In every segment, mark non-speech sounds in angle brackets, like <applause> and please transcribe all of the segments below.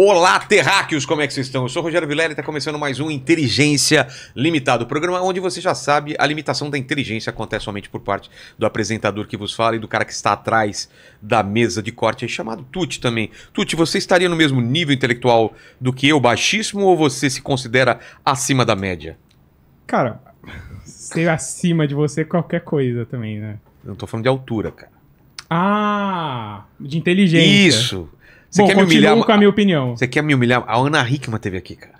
Olá, terráqueos, como é que vocês estão? Eu sou o Rogério Vilela e está começando mais um Inteligência Limitada, o programa onde você já sabe a limitação da inteligência acontece somente por parte do apresentador que vos fala e do cara que está atrás da mesa de corte, chamado Tuti também. Tuti, você estaria no mesmo nível intelectual do que eu, baixíssimo, ou você se considera acima da média? Cara, ser acima de você é qualquer coisa também, né? Eu não estou falando de altura, cara. Ah, de inteligência. Isso. Você quer me humilhar? com a minha opinião. Você quer me humilhar? A Ana Hickman teve aqui, cara.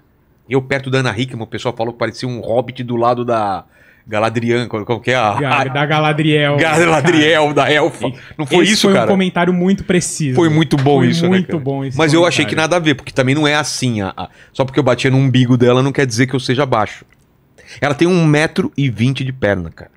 Eu perto da Ana Hickman, o pessoal falou que parecia um hobbit do lado da Galadriel, qual que é a... Da, Galadriel. Galadriel, cara. da Elfa. Não foi Esse isso, foi cara? foi um comentário muito preciso. Foi muito bom foi isso, muito né, muito bom isso Mas comentário. eu achei que nada a ver, porque também não é assim. A, a... Só porque eu batia no umbigo dela não quer dizer que eu seja baixo. Ela tem 1,20m de perna, cara.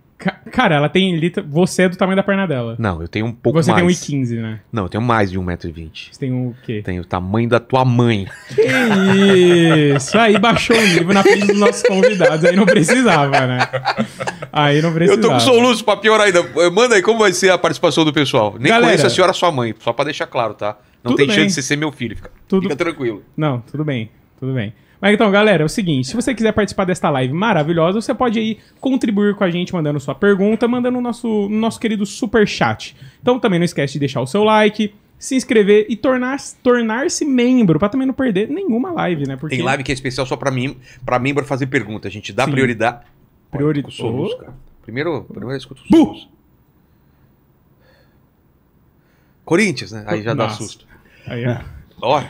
Cara, ela tem. Você é do tamanho da perna dela. Não, eu tenho um pouco você mais. Você tem 1,15, né? Não, eu tenho mais de 1,20m. Você tem um, o quê? Tenho o tamanho da tua mãe. Que isso! Aí baixou o nível na frente dos nossos convidados. Aí não precisava, né? Aí não precisava. Eu tô com soluço pra piorar ainda. Eh, manda aí como vai ser a participação do pessoal. Nem Galera, conheço a senhora, sua mãe, só pra deixar claro, tá? Não tem bem. chance de ser meu filho. Fica, tudo... fica tranquilo. Não, tudo bem. Tudo bem. Mas então, galera, é o seguinte: se você quiser participar desta live maravilhosa, você pode aí contribuir com a gente mandando sua pergunta, mandando o nosso, nosso querido super chat. Então também não esquece de deixar o seu like, se inscrever e tornar-se tornar membro, para também não perder nenhuma live, né? Porque... Tem live que é especial só para mim, para membro fazer pergunta. A gente dá Sim. prioridade. Prioridade. Sorrisos, cara. Primeiro, primeiro escuto. os Corinthians, né? Aí já Nossa. dá susto. Aí Ó,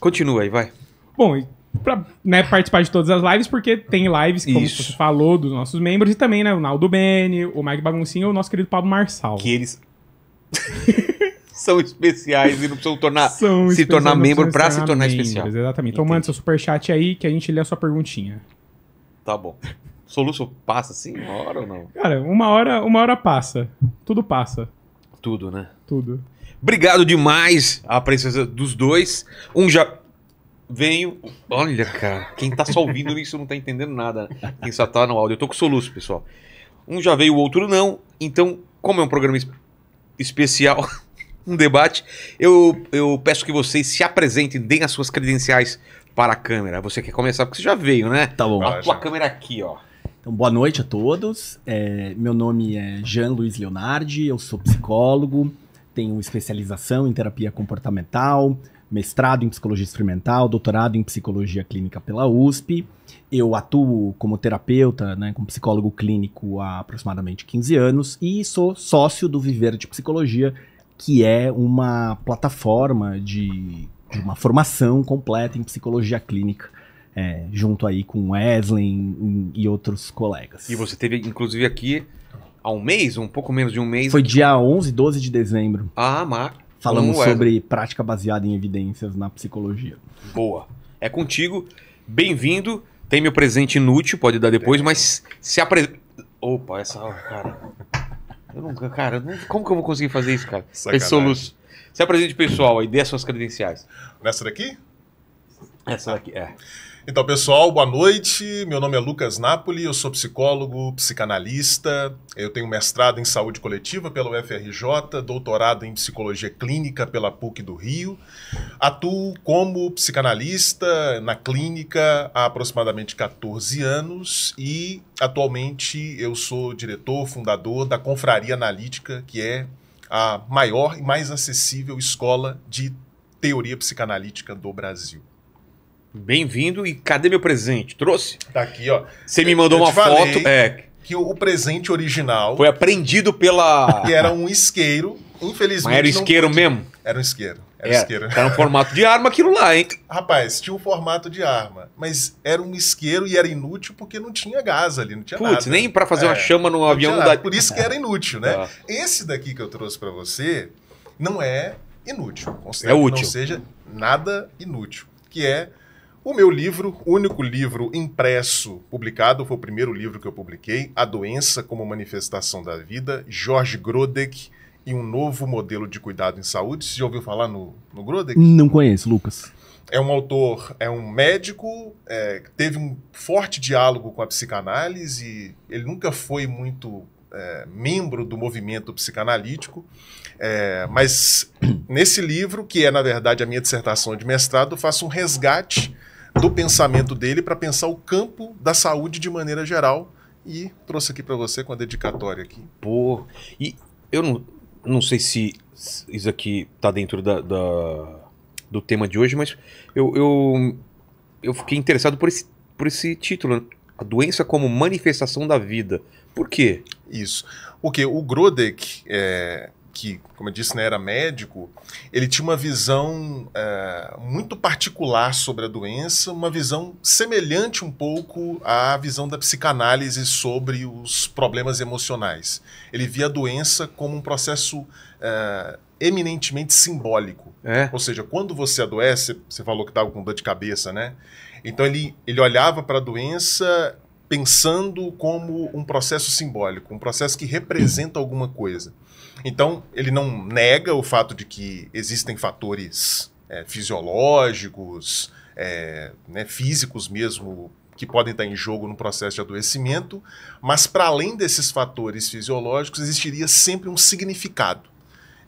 continua aí, vai. Bom, pra né, participar de todas as lives, porque tem lives, como Isso. você falou, dos nossos membros, e também, né, o Naldo Bene, o Mike Baguncinho e o nosso querido Pablo Marçal. Que eles. <laughs> são especiais e não precisam tornar, são se tornar membro para se tornar membros, especial. Exatamente. Então Entendi. manda seu superchat aí que a gente lê a sua perguntinha. Tá bom. Soluço passa assim uma hora ou não? Cara, uma hora, uma hora passa. Tudo passa. Tudo, né? Tudo. Obrigado demais a presença dos dois. Um já venho. Olha, cara, quem tá só ouvindo isso não tá entendendo nada. Né? Quem só tá no áudio. Eu tô com soluço, pessoal. Um já veio, o outro não. Então, como é um programa es especial, <laughs> um debate, eu, eu peço que vocês se apresentem, deem as suas credenciais para a câmera. Você quer começar porque você já veio, né? Tá bom. A tua câmera aqui, ó. Então, boa noite a todos. É, meu nome é Jean Luiz Leonardi, eu sou psicólogo, tenho especialização em terapia comportamental, mestrado em psicologia experimental, doutorado em psicologia clínica pela USP. Eu atuo como terapeuta, né, como psicólogo clínico há aproximadamente 15 anos e sou sócio do Viver de Psicologia, que é uma plataforma de, de uma formação completa em psicologia clínica. É, junto aí com Wesley e outros colegas. E você teve, inclusive, aqui há um mês, um pouco menos de um mês. Foi dia 11, 12 de dezembro. Ah, mar... Falamos Como é, sobre é? prática baseada em evidências na psicologia. Boa. É contigo. Bem-vindo. Tem meu presente inútil, pode dar depois, mas se apresenta. Opa, essa. Cara. Eu nunca, cara, como que eu vou conseguir fazer isso, cara? Pessoas. Se apresente pessoal aí, dê as suas credenciais. Nessa daqui? Essa daqui, é. Então, pessoal, boa noite. Meu nome é Lucas Napoli, eu sou psicólogo, psicanalista. Eu tenho mestrado em saúde coletiva pela UFRJ, doutorado em psicologia clínica pela PUC do Rio. Atuo como psicanalista na clínica há aproximadamente 14 anos e atualmente eu sou diretor, fundador da Confraria Analítica, que é a maior e mais acessível escola de teoria psicanalítica do Brasil. Bem-vindo e cadê meu presente? Trouxe? Tá aqui, ó. Você me mandou eu uma foto. É. Que o presente original. Foi apreendido pela. <laughs> E era um isqueiro, infelizmente. Mas era isqueiro podia. mesmo? Era um isqueiro. Era, é, isqueiro. Era tá um formato de arma aquilo lá, hein? Rapaz, tinha um formato de arma, mas era um isqueiro e era inútil porque não tinha gás ali, não tinha Puts, nada. nem para fazer é, uma chama no avião da... Por isso que era inútil, né? Tá. Esse daqui que eu trouxe para você não é inútil. É útil. Não seja nada inútil, que é o meu livro, o único livro impresso publicado, foi o primeiro livro que eu publiquei, A Doença como Manifestação da Vida, Jorge Grodeck e um Novo Modelo de Cuidado em Saúde. Você já ouviu falar no, no Grodeck? Não conheço, Lucas. É um autor, é um médico, é, teve um forte diálogo com a psicanálise, ele nunca foi muito é, membro do movimento psicanalítico, é, mas nesse livro, que é na verdade a minha dissertação de mestrado, eu faço um resgate do pensamento dele para pensar o campo da saúde de maneira geral. E trouxe aqui para você com a dedicatória aqui. Pô, e eu não, não sei se isso aqui tá dentro da, da do tema de hoje, mas eu, eu, eu fiquei interessado por esse, por esse título, né? a doença como manifestação da vida. Por quê? Isso. Porque o Grodek, é, que, como eu disse, né, era médico, ele tinha uma visão é, muito particular sobre a doença, uma visão semelhante um pouco à visão da psicanálise sobre os problemas emocionais. Ele via a doença como um processo é, eminentemente simbólico. É. Ou seja, quando você adoece, você falou que estava tá com dor de cabeça, né? Então ele, ele olhava para a doença pensando como um processo simbólico, um processo que representa alguma coisa. Então, ele não nega o fato de que existem fatores é, fisiológicos, é, né, físicos mesmo, que podem estar em jogo no processo de adoecimento, mas para além desses fatores fisiológicos, existiria sempre um significado.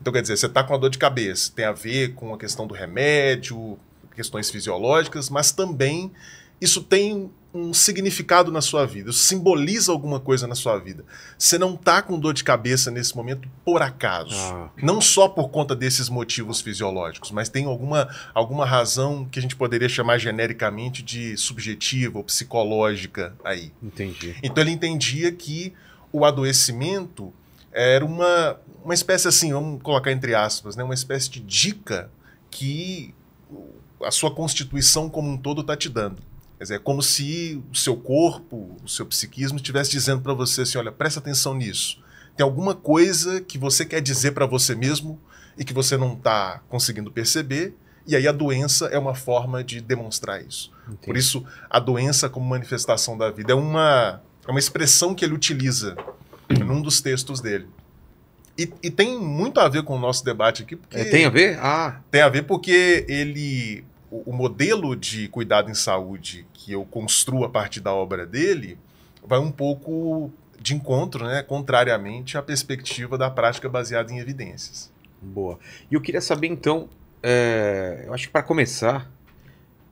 Então, quer dizer, você está com a dor de cabeça, tem a ver com a questão do remédio, questões fisiológicas, mas também isso tem um significado na sua vida, simboliza alguma coisa na sua vida. Você não tá com dor de cabeça nesse momento por acaso. Ah. Não só por conta desses motivos fisiológicos, mas tem alguma, alguma razão que a gente poderia chamar genericamente de subjetiva ou psicológica aí. Entendi. Então ele entendia que o adoecimento era uma, uma espécie assim, vamos colocar entre aspas, né, uma espécie de dica que a sua constituição como um todo está te dando Quer dizer, é como se o seu corpo, o seu psiquismo estivesse dizendo para você assim, olha, presta atenção nisso. Tem alguma coisa que você quer dizer para você mesmo e que você não está conseguindo perceber, e aí a doença é uma forma de demonstrar isso. Entendi. Por isso, a doença como manifestação da vida é uma, é uma expressão que ele utiliza <clears throat> num dos textos dele. E, e, tem muito a ver com o nosso debate aqui. Porque é, tem a ver? Ah. Tem a ver porque ele. O, o modelo de cuidado em saúde que eu construo a partir da obra dele vai um pouco de encontro, né, contrariamente à perspectiva da prática baseada em evidências. Boa. E eu queria saber então, é, eu acho que para começar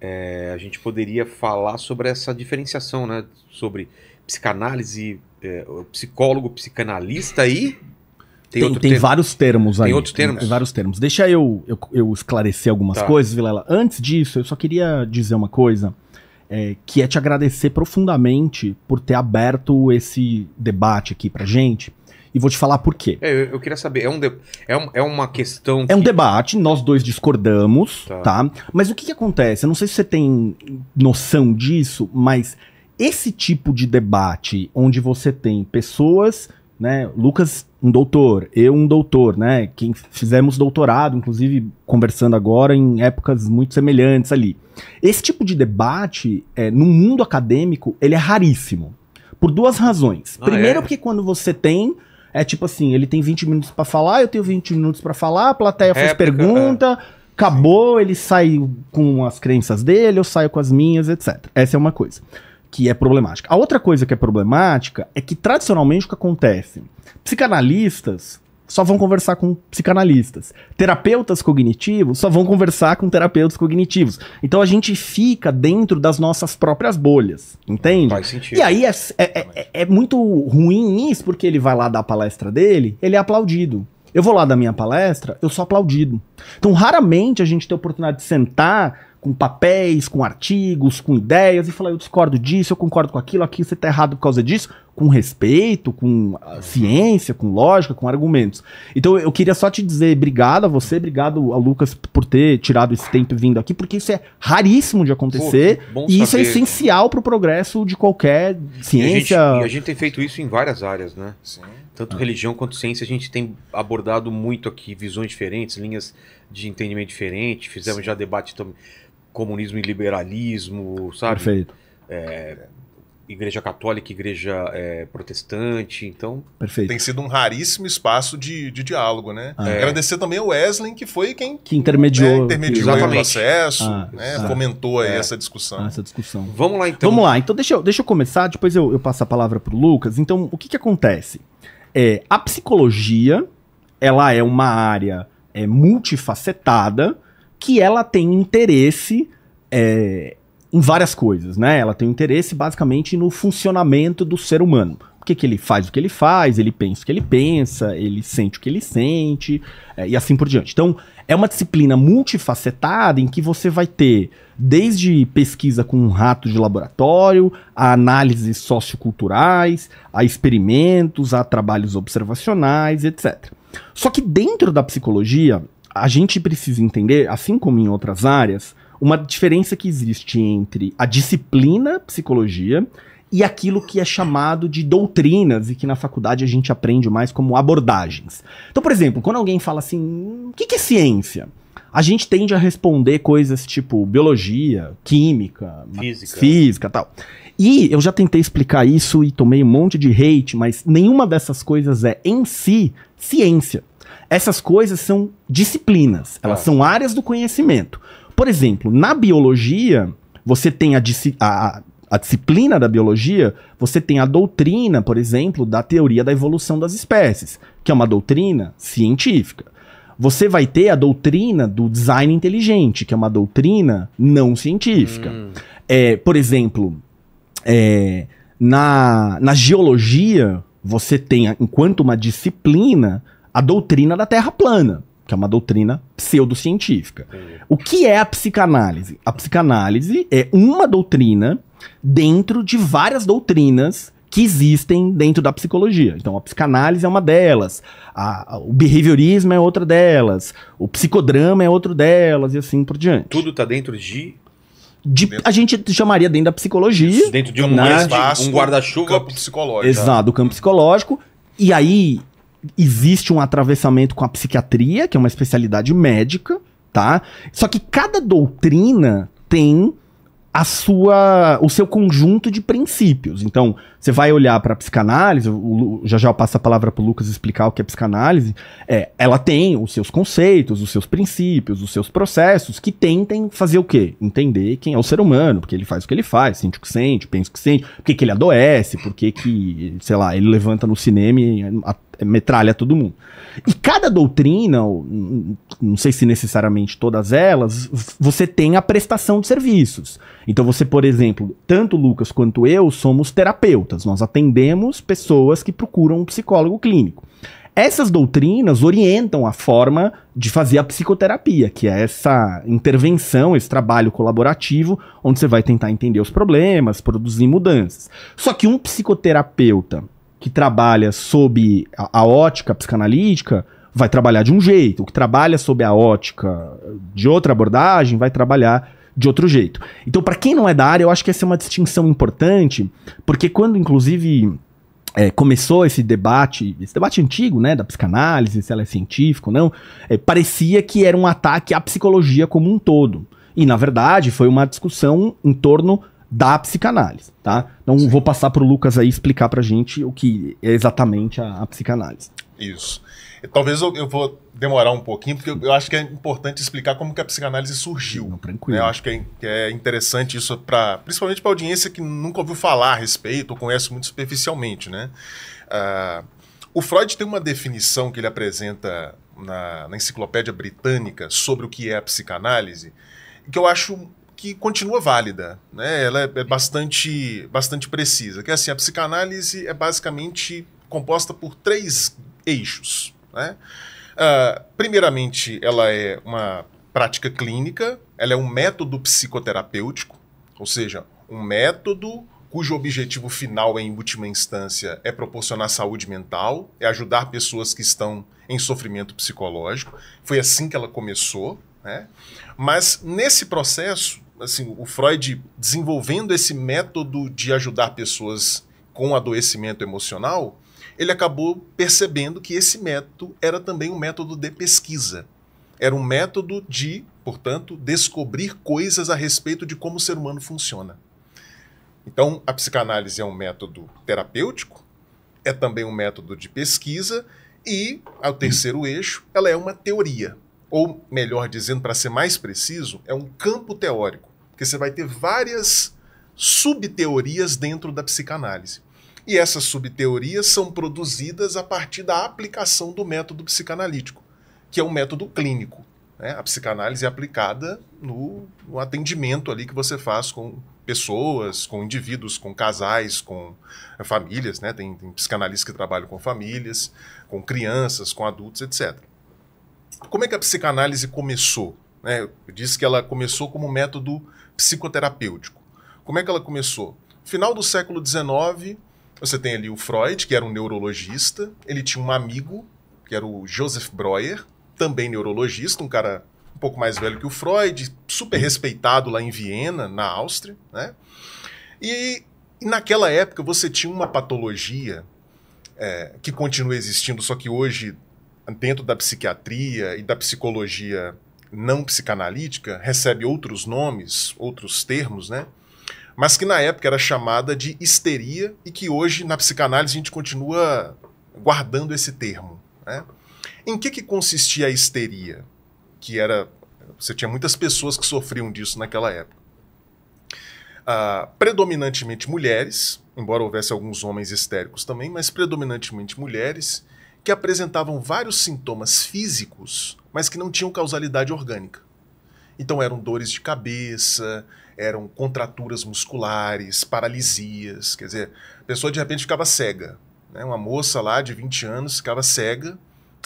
é, a gente poderia falar sobre essa diferenciação, né, sobre psicanálise, é, psicólogo, psicanalista e tem, tem, tem vários termos aí. Tem outros termos? Tem, vários termos. Deixa eu, eu, eu esclarecer algumas tá. coisas, Vilela. Antes disso, eu só queria dizer uma coisa é, que é te agradecer profundamente por ter aberto esse debate aqui pra gente. E vou te falar por quê. É, eu, eu, queria saber, é, um de, é, um, é uma questão. Que... É um debate, nós dois discordamos, tá. tá? Mas o que, que acontece? Eu não sei se você tem noção disso, mas esse tipo de debate, onde você tem pessoas né? Lucas, um doutor, eu, um doutor, né? Quem fizemos doutorado, inclusive conversando agora em épocas muito semelhantes ali. Esse tipo de debate, é, no mundo acadêmico, ele é raríssimo. Por duas razões. Ah, Primeiro, é? porque quando você tem é tipo assim, ele tem 20 minutos para falar, eu tenho 20 minutos para falar, a plateia faz pergunta, é. acabou, ele sai com as crenças dele, eu saio com as minhas, etc. Essa é uma coisa que é problemática. A outra coisa que é problemática é que tradicionalmente o que acontece? Psicanalistas só vão conversar com psicanalistas. Terapeutas cognitivos só vão conversar com terapeutas cognitivos. Então a gente fica dentro das nossas próprias bolhas, entende? Faz sentido. E aí é, é, é, é muito ruim isso, porque ele vai lá dar a palestra dele, ele é aplaudido. Eu vou lá da minha palestra, eu sou aplaudido. Então raramente a gente tem a oportunidade de sentar com papéis, com artigos, com ideias, e falar, eu discordo disso, eu concordo com aquilo, aqui você está errado por causa disso, com respeito, com ah, ciência, com lógica, com argumentos. Então eu queria só te dizer obrigado a você, obrigado a Lucas por ter tirado esse tempo vindo aqui, porque isso é raríssimo de acontecer Pô, e isso é saber. é essencial para o progresso de qualquer ciência. E a, gente, e a, gente, tem feito isso em várias áreas, né? Sim. Tanto religião quanto ciência, a gente tem abordado muito aqui visões diferentes, linhas de entendimento diferente, fizemos Sim. já debate também. Então, comunismo e liberalismo, sabe? Perfeito. É, igreja católica, igreja é, protestante, então... Perfeito. Tem sido um raríssimo espaço de, de diálogo, né? Ah, é. Agradecer também ao Wesley, que foi quem... Que intermediou. Né, intermediou o processo, ah, né, fomentou aí é. essa discussão. Ah, essa discussão. Vamos lá, então. Vamos lá, então deixa eu, deixa eu começar, depois eu, eu passo a palavra para o Lucas. Então, o que que acontece? É, a psicologia, ela é uma área é, multifacetada, que ela tem interesse é, em várias coisas, né? Ela tem interesse basicamente no funcionamento do ser humano. o que, que ele faz o que ele faz, ele pensa o que ele pensa, ele sente o que ele sente, é, e assim por diante. Então, é uma disciplina multifacetada em que você vai ter desde pesquisa com um rato de laboratório, a análises socioculturais, a experimentos, a trabalhos observacionais, etc. Só que dentro da psicologia, a gente precisa entender, assim como em outras áreas, uma diferença que existe entre a disciplina psicologia e aquilo que é chamado de doutrinas e que na faculdade a gente aprende mais como abordagens. Então, por exemplo, quando alguém fala assim, o que, que é ciência? a gente tende a responder coisas tipo biologia, química, física. física tal. E eu já tentei explicar isso e tomei um monte de hate, mas nenhuma dessas coisas é em si ciência. Essas coisas são disciplinas, elas ah. são áreas do conhecimento. Por exemplo, na biologia, você tem a, a, a disciplina da biologia, você tem a doutrina, por exemplo, da teoria da evolução das espécies, que é uma doutrina científica. Você vai ter a doutrina do design inteligente, que é uma doutrina não científica. Hum. É, por exemplo, é, na, na geologia, você tem, enquanto uma disciplina, a doutrina da Terra plana, que é uma doutrina pseudocientífica. O que é a psicanálise? A psicanálise é uma doutrina dentro de várias doutrinas que existem dentro da psicologia. Então, a psicanálise é uma delas, a, a, o behaviorismo é outra delas, o psicodrama é outro delas, e assim por diante. Tudo está dentro de de, a gente chamaria dentro da psicologia. Isso, dentro de um, espaço, um guarda-chuva psicológico. Exato, o campo psicológico. E aí, existe um atravessamento com a psiquiatria, que é uma especialidade médica, tá? Só que cada doutrina tem a sua, o seu conjunto de princípios. Então, você vai olhar para a psicanálise, o, já já eu passo a palavra para o Lucas explicar o que é psicanálise, é, ela tem os seus conceitos, os seus princípios, os seus processos que tentem fazer o quê? Entender quem é o ser humano, porque ele faz o que ele faz, sente o que sente, pensa o que sente, porque que ele adoece, porque que, sei lá, ele levanta no cinema e é, é, metralha todo mundo. E cada doutrina, não sei se necessariamente todas elas, você tem a prestação de serviços. Então você, por exemplo, tanto o Lucas quanto eu somos terapeutas. Nós atendemos pessoas que procuram um psicólogo clínico. Essas doutrinas orientam a forma de fazer a psicoterapia, que é essa intervenção, esse trabalho colaborativo, onde você vai tentar entender os problemas, produzir mudanças. Só que um psicoterapeuta que trabalha sob a, a ótica psicanalítica vai trabalhar de um jeito, o que trabalha sob a ótica de outra abordagem vai trabalhar de outro jeito. Então, para quem não é da área, eu acho que essa é uma distinção importante, porque quando, inclusive. É, começou esse debate, esse debate antigo, né, da psicanálise, se ela é científica ou não, é, parecia que era um ataque à psicologia como um todo. E, na verdade, foi uma discussão em torno da psicanálise, tá? Então, Sim. vou passar para o Lucas aí explicar para gente o que é exatamente a, a psicanálise. Isso. Talvez eu, eu vou demorar um pouquinho, porque eu, acho que é importante explicar como que a psicanálise surgiu. Não, né? tranquilo. Né? Eu acho que é, que é interessante isso, para, principalmente para audiência que nunca ouviu falar a respeito, ou conhece muito superficialmente. Né? Uh, o Freud tem uma definição que ele apresenta na, na enciclopédia britânica sobre o que é a psicanálise, que eu acho que continua válida, né? Ela é, é bastante, bastante precisa. Que é assim, a psicanálise é basicamente composta por três eixos, né? Ah, primeiramente, ela é uma prática clínica, ela é um método psicoterapêutico, ou seja, um método cujo objetivo final, em última instância, é proporcionar saúde mental, é ajudar pessoas que estão em sofrimento psicológico. Foi assim que ela começou, né? Mas nesse processo, assim, o Freud desenvolvendo esse método de ajudar pessoas com adoecimento emocional, ele acabou percebendo que esse método era também um método de pesquisa. Era um método de, portanto, descobrir coisas a respeito de como o ser humano funciona. Então, a psicanálise é um método terapêutico, é também um método de pesquisa e, ao terceiro eixo, ela é uma teoria. Ou, melhor dizendo, para ser mais preciso, é um campo teórico, porque você vai ter várias subteorias dentro da psicanálise. E essas subteorias são produzidas a partir da aplicação do método psicanalítico, que é um método clínico. Né? A psicanálise é aplicada no, no atendimento ali que você faz com pessoas, com indivíduos, com casais, com eh, famílias, né? Tem, tem, psicanalistas que trabalham com famílias, com crianças, com adultos, etc. Como é que a psicanálise começou? Né? Eu disse que ela começou como método psicoterapêutico. Como é que ela começou? Final do século XIX, você tem ali o Freud, que era um neurologista, ele tinha um amigo, que era o Joseph Breuer, também neurologista, um cara um pouco mais velho que o Freud, super respeitado lá em Viena, na Áustria, né? E, e naquela época você tinha uma patologia é, que continua existindo, só que hoje, dentro da psiquiatria e da psicologia não psicanalítica, recebe outros nomes, outros termos, né? mas que na época era chamada de histeria e que hoje na psicanálise a gente continua guardando esse termo. Né? Em que, que consistia a histeria? Que era. Você tinha muitas pessoas que sofriam disso naquela época. Ah, predominantemente mulheres, embora houvesse alguns homens histéricos também, mas predominantemente mulheres que apresentavam vários sintomas físicos, mas que não tinham causalidade orgânica. Então eram dores de cabeça, eram contraturas musculares, paralisias, quer dizer, a pessoa de repente ficava cega. Né? Uma moça lá de 20 anos ficava cega,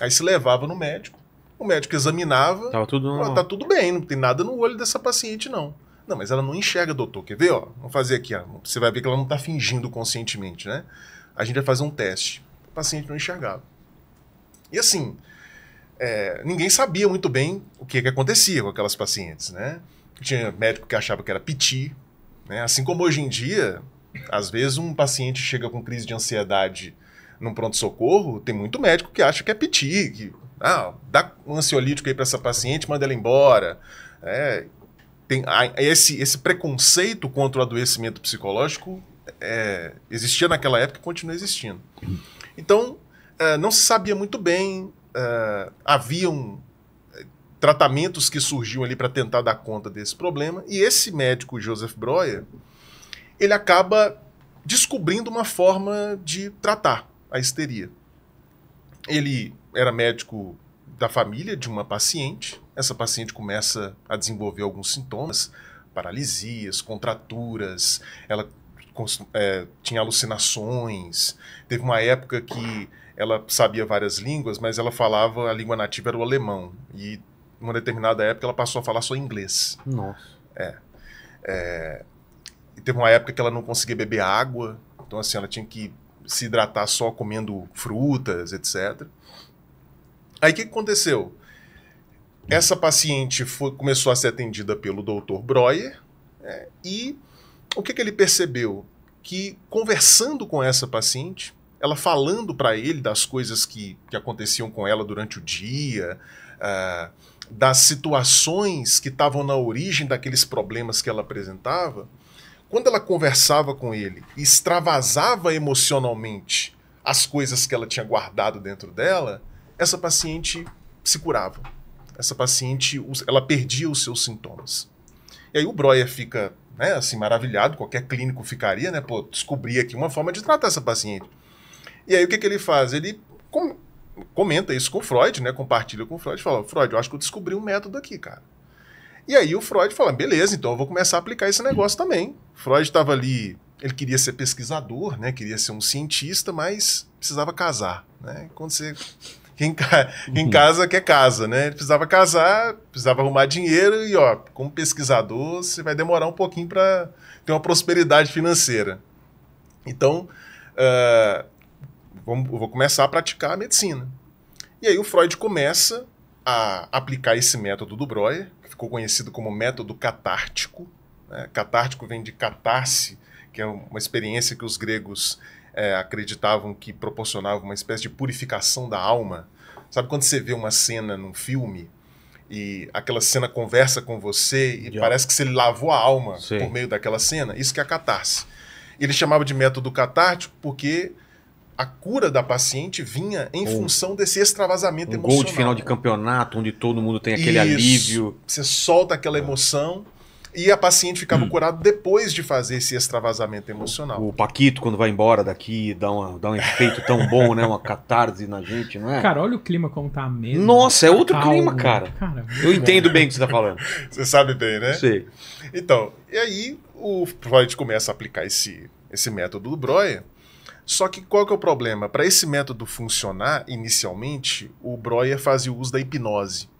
aí se levava no médico, o médico examinava, Tava tudo normal. tá tudo bem, não tem nada no olho dessa paciente não. Não, mas ela não enxerga, doutor, quer ver? Ó, vamos fazer aqui, ó. você vai ver que ela não está fingindo conscientemente, né? A gente vai fazer um teste. O paciente não enxergava. E assim, é, ninguém sabia muito bem o que, que acontecia com aquelas pacientes, né? Tinha médico que achava que era piti. Né? Assim como hoje em dia, às vezes um paciente chega com crise de ansiedade num pronto-socorro, tem muito médico que acha que é piti, que ah, dá um ansiolítico aí para essa paciente, manda ela embora. É, tem esse, esse preconceito contra o adoecimento psicológico é, existia naquela época e continua existindo. Então, é, não se sabia muito bem, é, havia um tratamentos que surgiam ali para tentar dar conta desse problema. E esse médico, Joseph Breuer, ele acaba descobrindo uma forma de tratar a histeria. Ele era médico da família de uma paciente. Essa paciente começa a desenvolver alguns sintomas, paralisias, contraturas, ela é, tinha alucinações. Teve uma época que ela sabia várias línguas, mas ela falava a língua nativa era o alemão. E uma determinada época, ela passou a falar só inglês. Nossa. É. é. E teve uma época que ela não conseguia beber água, então assim, ela tinha que se hidratar só comendo frutas, etc. Aí o que aconteceu? Essa paciente foi, começou a ser atendida pelo Dr. Breuer é, e o que, que ele percebeu? Que conversando com essa paciente, ela falando para ele das coisas que, que aconteciam com ela durante o dia, uh, das situações que estavam na origem daqueles problemas que ela apresentava, quando ela conversava com ele e extravasava emocionalmente as coisas que ela tinha guardado dentro dela, essa paciente se curava. Essa paciente, ela perdia os seus sintomas. E aí o Breuer fica, né, assim, maravilhado, qualquer clínico ficaria, né, pô, descobri aqui uma forma de tratar essa paciente. E aí o que, que ele faz? Ele comenta isso com Freud, né? Compartilha com Freud, fala: "Freud, eu acho que eu descobri um método aqui, cara". E aí o Freud fala: "Beleza, então eu vou começar a aplicar esse negócio também". Freud estava ali, ele queria ser pesquisador, né? Queria ser um cientista, mas precisava casar, né? Quando você quem, ca... quem uhum. casa quer casa, né? Ele precisava casar, precisava arrumar dinheiro e, ó, como pesquisador, você vai demorar um pouquinho para ter uma prosperidade financeira. Então, uh, vamos, vou começar a praticar a medicina. E aí o Freud começa a aplicar esse método do Breuer, que ficou conhecido como método catártico. Né? Catártico vem de catarse, que é uma experiência que os gregos é, acreditavam que proporcionava uma espécie de purificação da alma. Sabe quando você vê uma cena num filme e aquela cena conversa com você e yeah. parece que você lavou a alma Sim. por meio daquela cena? Isso que é a catarse. Ele chamava de método catártico porque a cura da paciente vinha em um, função desse extravasamento um emocional. Gol de final de campeonato, onde todo mundo tem aquele Isso. alívio. Você solta aquela emoção e a paciente ficava hum. curada depois de fazer esse extravasamento emocional. O, Paquito, quando vai embora daqui, dá, uma, dá um efeito tão bom, né? Uma catarse na gente, não é? Cara, olha o clima como tá mesmo. Nossa, é tá outro Calma. clima, cara. cara Eu entendo bem o que você tá falando. <laughs> você sabe bem, né? Sei. Então, e aí o Freud começa a aplicar esse, esse método do Breuer só que qual que é o problema? Para esse método funcionar, inicialmente, o Breuer fazia o uso da hipnose.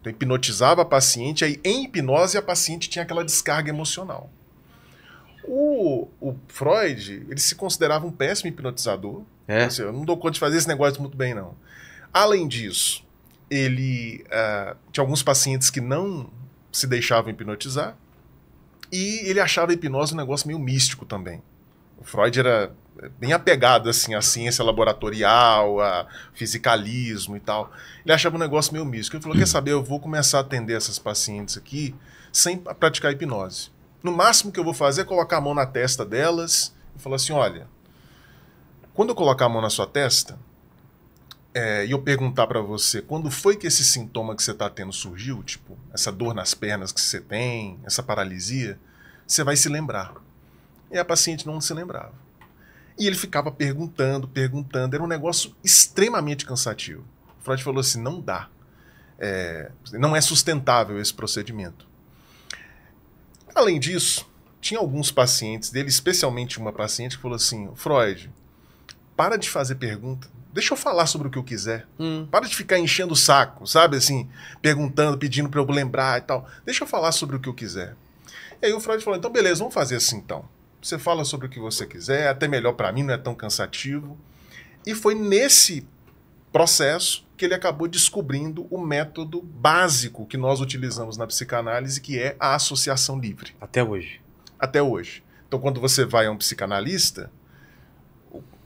Então, hipnotizava a paciente, aí em hipnose a paciente tinha aquela descarga emocional. O, o Freud, ele se considerava um péssimo hipnotizador. É? Assim, eu não dou conta de fazer esse negócio muito bem, não. Além disso, ele uh, tinha alguns pacientes que não se deixavam hipnotizar e ele achava a hipnose um negócio meio místico também. O Freud era bem apegado assim à ciência laboratorial, a fisicalismo e tal. Ele achava um negócio meio místico. Ele falou: "Quer saber, eu vou começar a atender essas pacientes aqui sem praticar hipnose. No máximo que eu vou fazer é colocar a mão na testa delas e falar assim: "Olha, quando eu colocar a mão na sua testa, é, e eu perguntar para você quando foi que esse sintoma que você está tendo surgiu, tipo essa dor nas pernas que você tem, essa paralisia, você vai se lembrar. E a paciente não se lembrava. E ele ficava perguntando, perguntando. Era um negócio extremamente cansativo. O Freud falou assim: não dá. É, não é sustentável esse procedimento. Além disso, tinha alguns pacientes dele, especialmente uma paciente, que falou assim: Freud, para de fazer pergunta. Deixa eu falar sobre o que eu quiser. Hum. Para de ficar enchendo o saco, sabe? Assim, perguntando, pedindo para eu lembrar e tal. Deixa eu falar sobre o que eu quiser. E aí o Freud falou: então, beleza, vamos fazer assim então. Você fala sobre o que você quiser, é até melhor para mim, não é tão cansativo. E foi nesse processo que ele acabou descobrindo o método básico que nós utilizamos na psicanálise, que é a associação livre. Até hoje. Até hoje. Então, quando você vai a um psicanalista,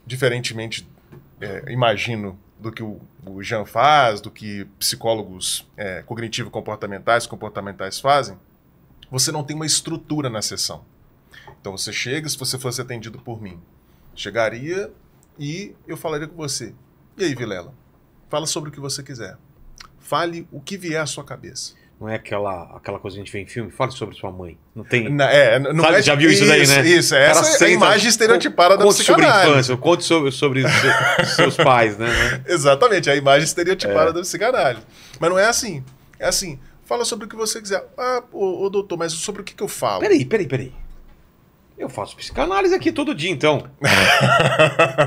diferentemente, é, imagino, do que o, o Jean faz, do que psicólogos é, cognitivo-comportamentais, comportamentais fazem, você não tem uma estrutura na sessão. Então você chega, se você fosse atendido por mim, chegaria e eu falaria com você. E aí, Vilela? Fala sobre o que você quiser. Fale o que vier à sua cabeça. Não é aquela, aquela coisa que a gente vê em filme, fale sobre sua mãe. Não tem. Na, é, não Sabe, é, já viu isso, isso daí, né? Isso, essa é a imagem estereotipada da psicanálise. Conte sobre infância, conte sobre, sobre seus pais, né? <laughs> Exatamente, é a imagem estereotipada é. da psicanálise. Mas não é assim. É assim, fala sobre o que você quiser. Ah, ô, ô doutor, mas sobre o que, que eu falo? Peraí, peraí, peraí. Eu faço psicanálise aqui todo dia, então. <laughs>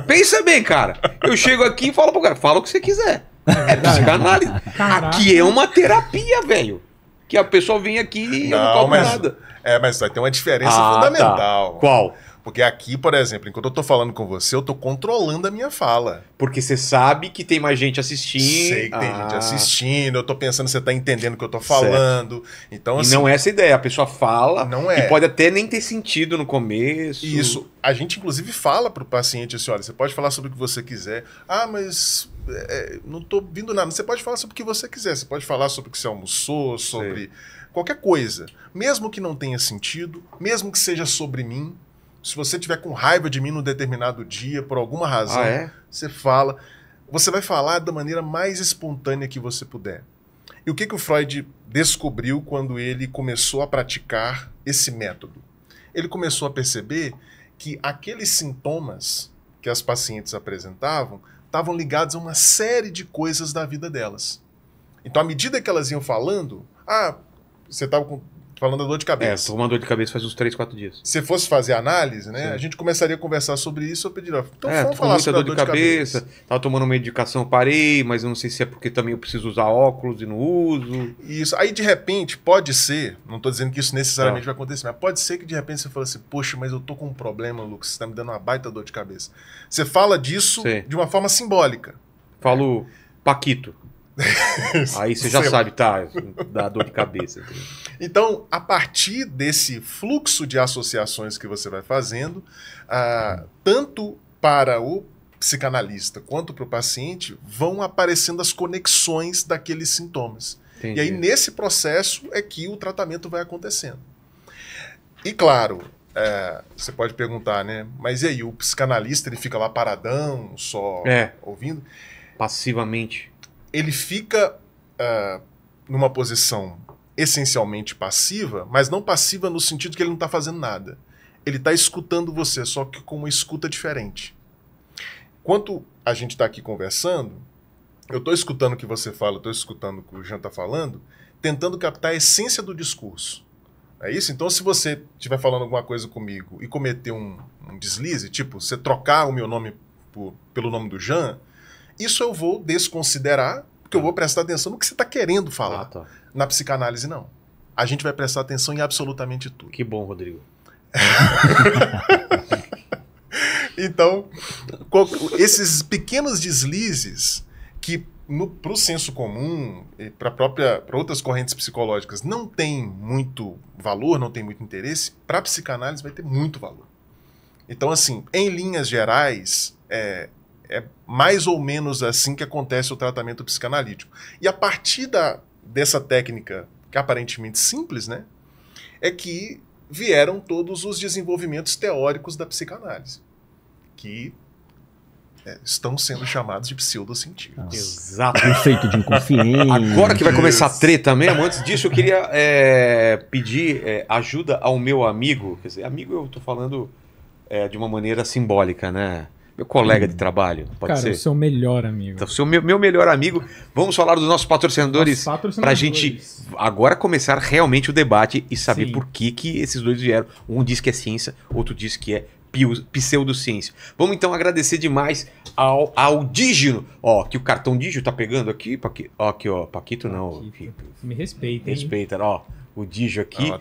Pensa bem, cara. Eu chego aqui e falo pro cara, fala o que você quiser. É, é psicanálise. Caraca. Aqui é uma terapia, velho. Que a pessoa vem aqui e não, eu não cobro mas, nada. É, mas vai ter uma diferença ah, tá. fundamental. Tá. Qual? Porque aqui, por exemplo, enquanto eu tô falando com você, eu tô controlando a minha fala. Porque você sabe que tem mais gente assistindo. Sei que ah. tem gente assistindo, eu tô pensando se você tá entendendo o que eu tô falando. Certo. Então, assim, e não é essa a ideia, a pessoa fala não é. e pode até nem ter sentido no começo. Isso. A gente, inclusive, fala pro paciente assim, olha, você pode falar sobre o que você quiser. Ah, mas é, não tô vindo nada. Você pode falar sobre o que você quiser. Você pode falar sobre o que você almoçou, sobre... Sei qualquer coisa, mesmo que não tenha sentido, mesmo que seja sobre mim, se você tiver com raiva de mim num determinado dia, por alguma razão, ah, é? você fala. Você vai falar da maneira mais espontânea que você puder. E o que, que o Freud descobriu quando ele começou a praticar esse método? Ele começou a perceber que aqueles sintomas que as pacientes apresentavam estavam ligados a uma série de coisas da vida delas. Então, à medida que elas iam falando, ah, você estava com falando da dor de cabeça. É, estou com uma dor de cabeça faz uns 3, 4 dias. Se fosse fazer análise, né? Sim. A gente começaria a conversar sobre isso, eu pediria. Então é, vamos falar sobre dor, dor de, cabeça, de cabeça. Tava tomando medicação, parei, mas eu não sei se é porque também eu preciso usar óculos e não uso. Isso. Aí, de repente, pode ser, não estou dizendo que isso necessariamente não. É. vai acontecer, mas pode ser que de repente você fale assim, poxa, mas eu tô com um problema, Lucas, você tá me dando uma baita dor de cabeça. Você fala disso Sim. de uma forma simbólica. Falo Paquito. <laughs> Aí você já sabe, tá, dá dor de cabeça. Então, a partir desse fluxo de associações que você vai fazendo, ah, tanto para o psicanalista quanto para o paciente, vão aparecendo as conexões daqueles sintomas. Entendi. E aí, nesse processo, é que o tratamento vai acontecendo. E claro, é, você pode perguntar, né? Mas e aí, o psicanalista ele fica lá paradão, só é. ouvindo? Passivamente ele fica uh, numa posição essencialmente passiva, mas não passiva no sentido que ele não está fazendo nada. Ele está escutando você, só que com uma escuta diferente. Enquanto a gente está aqui conversando, eu estou escutando o que você fala, estou escutando o que o Jean está falando, tentando captar a essência do discurso. É isso? Então, se você estiver falando alguma coisa comigo e cometer um, um deslize, tipo, você trocar o meu nome por, pelo nome do Jean, isso eu vou desconsiderar, porque eu vou prestar atenção no que você está querendo falar. Ah, tá. Na psicanálise, não. A gente vai prestar atenção em absolutamente tudo. Que bom, Rodrigo. <laughs> então, esses pequenos deslizes que para o senso comum, para própria pra outras correntes psicológicas, não tem muito valor, não tem muito interesse, para a psicanálise vai ter muito valor. Então, assim, em linhas gerais, é, é mais ou menos assim que acontece o tratamento psicanalítico. E a partir da, dessa técnica, que é aparentemente simples, né, é que vieram todos os desenvolvimentos teóricos da psicanálise, que é, estão sendo chamados de pseudocientíficos. Exato. Conceito de inconsciente. Agora que vai começar a treta mesmo, antes disso eu queria é, pedir é, ajuda ao meu amigo, quer dizer, amigo eu estou falando é, de uma maneira simbólica, né? Meu colega de hum. trabalho, pode Cara, ser? Cara, o seu melhor amigo. Então, seu, meu, meu melhor amigo. Vamos falar dos nossos patrocinadores. Para a gente agora começar realmente o debate e saber Sim. por que, que esses dois vieram. Um diz que é ciência, outro diz que é pseudociência. Vamos então agradecer demais ao, ao Dígino, ó, que o cartão Dígino tá pegando aqui, Paqui, ó, aqui, ó, Paquito não. Me respeita, Respeita, ó o Digio aqui.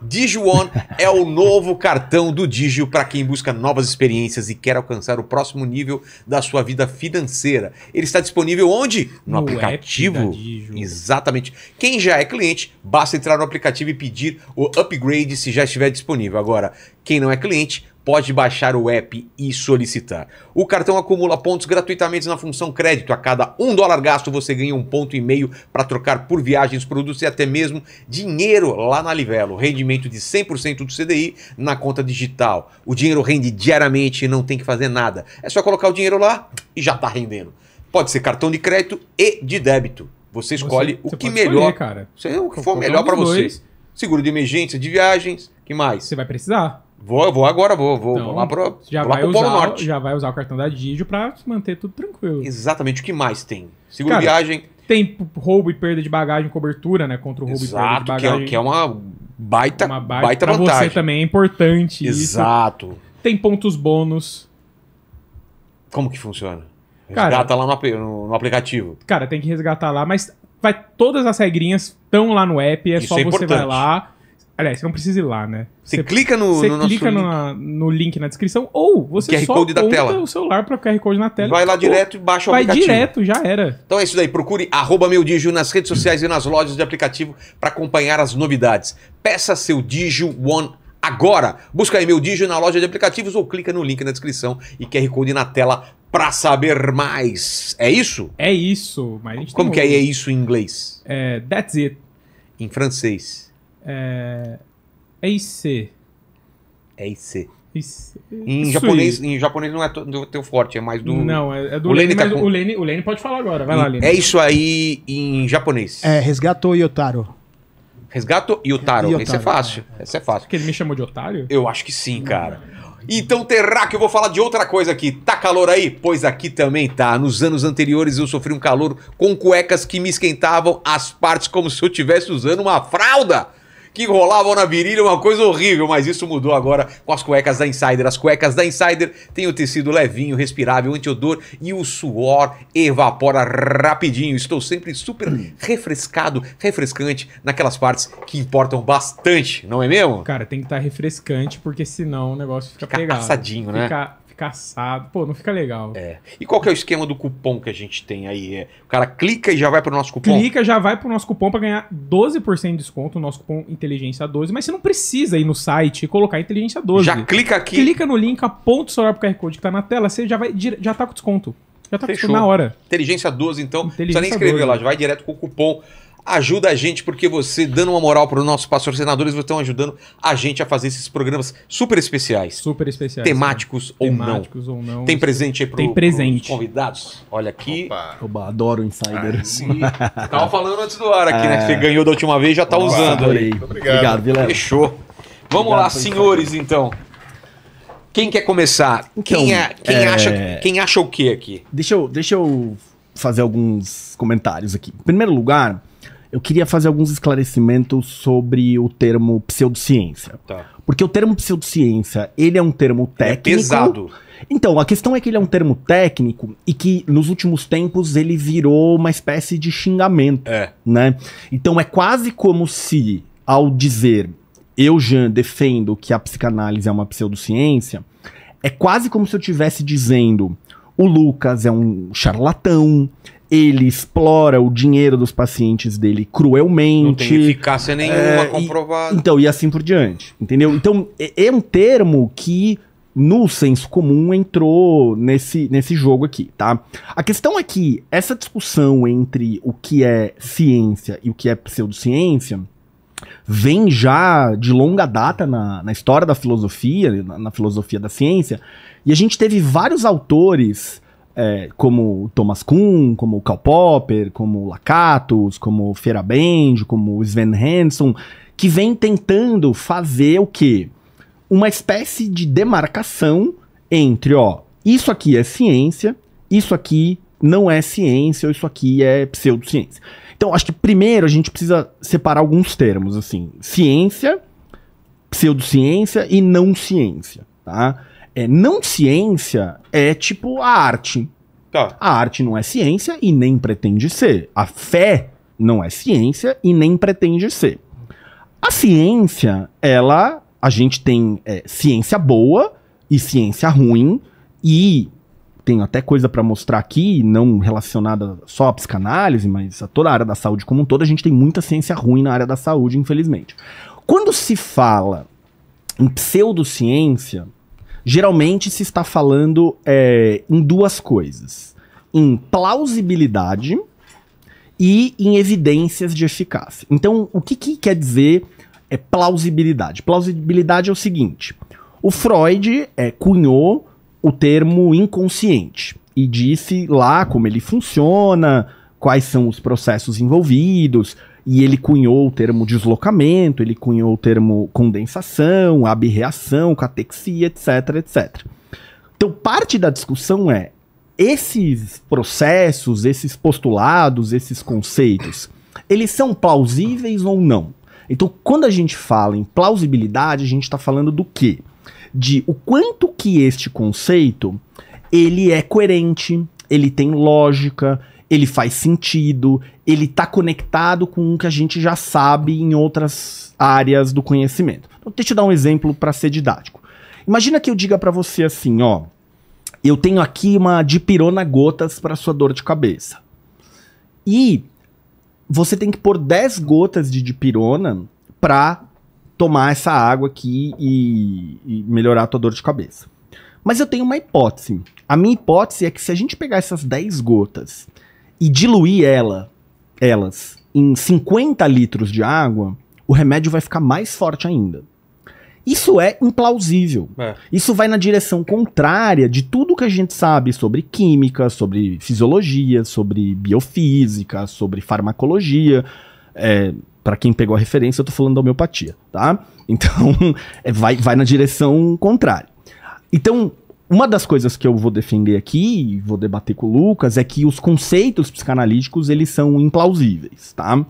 Digio One é o novo cartão do Digio para quem busca novas experiências e quer alcançar o próximo nível da sua vida financeira. Ele está disponível onde? No, no aplicativo. Exatamente. Quem já é cliente, basta entrar no aplicativo e pedir o upgrade se já estiver disponível. Agora, quem não é cliente, pode baixar o app e solicitar. O cartão acumula pontos gratuitamente na função crédito. A cada um dólar gasto, você ganha um ponto e meio para trocar por viagens, produtos e até mesmo dinheiro lá na Livelo. Rendimento de 100% do CDI na conta digital. O dinheiro rende diariamente e não tem que fazer nada. É só colocar o dinheiro lá e já está rendendo. Pode ser cartão de crédito e de débito. Você escolhe você, o você que melhor. Escolher, é o que for melhor para você. Seguro de emergência, de viagens, que mais? Você vai precisar. Vou, vou agora, vou, vou, então, lá pro, já vou lá vai pro usar, Polo Norte. Já vai usar o cartão da Digio para manter tudo tranquilo. Exatamente. O que mais tem? Seguro Cara, viagem. Tem roubo e perda de bagagem, cobertura, né? Contra o roubo Exato, e perda de bagagem. Que é, que é uma baita, uma baita, baita pra vantagem. você também é importante Exato. Isso. Tem pontos bônus. Como que funciona? Resgata cara, lá no, no, no, aplicativo. Cara, tem que resgatar lá, mas vai todas as regrinhas estão lá no app, é isso só é você vai lá Aliás, você não precisa ir lá, né? Você, você clica no Você no clica na, no link na descrição ou você QR só Code da tela. o celular para o QR Code na tela. Vai lá direto e baixa o aplicativo. Vai direto, já era. Então é isso daí. Procure arroba meu Digio nas redes sociais e nas lojas de aplicativo para acompanhar as novidades. Peça seu Digio One agora. Busca aí meu Digio na loja de aplicativos ou clica no link na descrição e QR Code na tela para saber mais. É isso? É isso. Mas Como que é? um... é isso em inglês? É, that's it. Em francês. É. é IC. Eisei. É em japonês, em japonês não é do é teu forte, é mais do. Não, é, é do o Lene. tá com... o, Lene, o Lene pode falar agora, vai lá, Lene. É isso aí em japonês. É, resgatou Yotaro. Resgato Yotaro. Yotaro. Esse é fácil. É. Esse é fácil. Porque ele me chamou de Otário? Eu acho que sim, cara. Então, Terraque, eu vou falar de outra coisa aqui. Tá calor aí? Pois aqui também tá. Nos anos anteriores eu sofri um calor com cuecas que me esquentavam as partes como se eu estivesse usando uma fralda que rolavam na virilha, uma coisa horrível, mas isso mudou agora com as cuecas da Insider. As cuecas da Insider têm o tecido levinho, respirável, antiodor e o suor evapora rapidinho. Estou sempre super refrescado, refrescante naquelas partes que importam bastante, não é mesmo? Cara, tem que estar tá refrescante porque senão o negócio fica, fica pegado. Assadinho, né? Fica caçado. Pô, não fica legal. É. E qual que é o esquema do cupom que a gente tem aí? É, o cara clica e já vai pro nosso cupom? Clica, já vai pro nosso cupom para ganhar 12% de desconto, o nosso cupom Inteligência 12, mas você não precisa ir no site e colocar Inteligência 12. Já clica aqui. Clica no link, aponta o celular pro QR Code que tá na tela, você já vai já tá com desconto. Já tá Fechou. com desconto na hora. Inteligência 12, então. Inteligência não precisa nem escrever 12. lá, já vai direto com o cupom Ajuda a gente, porque você, dando uma moral para os nossos patrocinadores, vocês estão ajudando a gente a fazer esses programas super especiais. Super especiais. Temáticos, né? ou, Temáticos não. ou não. Tem presente aí para os convidados? Olha aqui. Opa, adoro o Insider. Ah, <laughs> Tava falando antes do ar aqui, né? é... né? Que você ganhou da última vez já tá Opa, usando. Adorei. obrigado. Obrigado, Vilela. Fechou. Vamos obrigado, lá, senhores, então. Quem quer começar? Então, quem, é, quem, é... Acha, quem acha o que aqui? Deixa eu, deixa eu fazer alguns comentários aqui. Em primeiro lugar, eu queria fazer alguns esclarecimentos sobre o termo pseudociência. Tá. Porque o termo pseudociência, ele é um termo é técnico. é pesado. Então, a questão é que ele é um termo técnico e que nos últimos tempos ele virou uma espécie de xingamento, é. né? Então é quase como se ao dizer eu, Jean, defendo que a psicanálise é uma pseudociência, é quase como se eu estivesse dizendo o Lucas é um charlatão, ele explora o dinheiro dos pacientes dele cruelmente. Não tem eficácia nenhuma é, comprovada. E, então, e assim por diante, entendeu? Então, é, é, um termo que no senso comum entrou nesse, nesse jogo aqui, tá? A questão é que essa discussão entre o que é ciência e o que é pseudociência vem já de longa data na, na história da filosofia, na, na filosofia da ciência, e a gente teve vários autores é, como Thomas Kuhn, como Karl Popper, como Lakatos, como o Ferabenjo, como Sven Hansen, que vem tentando fazer o quê? Uma espécie de demarcação entre, ó, isso aqui é ciência, isso aqui não é ciência, ou isso aqui é pseudociência. Então, acho que primeiro a gente precisa separar alguns termos, assim, ciência, pseudociência e não ciência, tá? É, não ciência é tipo a arte. Tá. A arte não é ciência e nem pretende ser. A fé não é ciência e nem pretende ser. A ciência, ela. A gente tem é, ciência boa e ciência ruim, e tenho até coisa para mostrar aqui, não relacionada só à psicanálise, mas a toda a área da saúde como um todo, a gente tem muita ciência ruim na área da saúde, infelizmente. Quando se fala em pseudociência, geralmente se está falando é, em duas coisas: em plausibilidade e em evidências de eficácia. Então, o que, que quer dizer é, plausibilidade? Plausibilidade é o seguinte: o Freud é, cunhou o termo inconsciente e disse lá como ele funciona, quais são os processos envolvidos, e ele cunhou o termo deslocamento, ele cunhou o termo condensação, abreação, catexia, etc, etc. Então, parte da discussão é esses processos, esses postulados, esses conceitos, eles são plausíveis ou não? Então, quando a gente fala em plausibilidade, a gente está falando do quê? De o quanto que este conceito ele é coerente, ele tem lógica, ele faz sentido, ele está conectado com o que a gente já sabe em outras áreas do conhecimento. Então, deixa eu dar um exemplo para ser didático. Imagina que eu diga para você assim, ó, eu tenho aqui uma dipirona gotas para sua dor de cabeça. E você tem que pôr 10 gotas de dipirona para tomar essa água aqui e, e melhorar a tua dor de cabeça. Mas eu tenho uma hipótese. A minha hipótese é que se a gente pegar essas 10 gotas e diluir ela, elas em 50 litros de água, o remédio vai ficar mais forte ainda. Isso é implausível. É. Isso vai na direção contrária de tudo que a gente sabe sobre química, sobre fisiologia, sobre biofísica, sobre farmacologia. É, para quem pegou a referência, eu tô falando da homeopatia, tá? Então, <laughs> é, vai, vai na direção contrária. Então, uma das coisas que eu vou defender aqui, vou debater com o Lucas, é que os conceitos psicanalíticos eles são implausíveis, tá?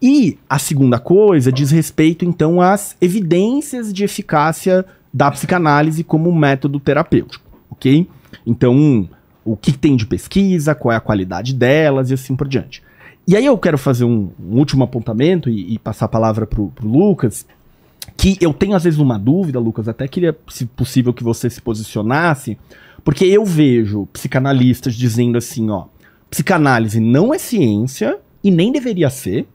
E a segunda coisa diz respeito então às evidências de eficácia da psicanálise como método terapêutico, ok? Então, o que tem de pesquisa, qual é a qualidade delas e assim por diante. E aí eu quero fazer um, um último apontamento e, e, passar a palavra pro, pro Lucas, que eu tenho às vezes uma dúvida, Lucas, até queria, se possível, que você se posicionasse, porque eu vejo psicanalistas dizendo assim, ó, psicanálise não é ciência e nem deveria ser.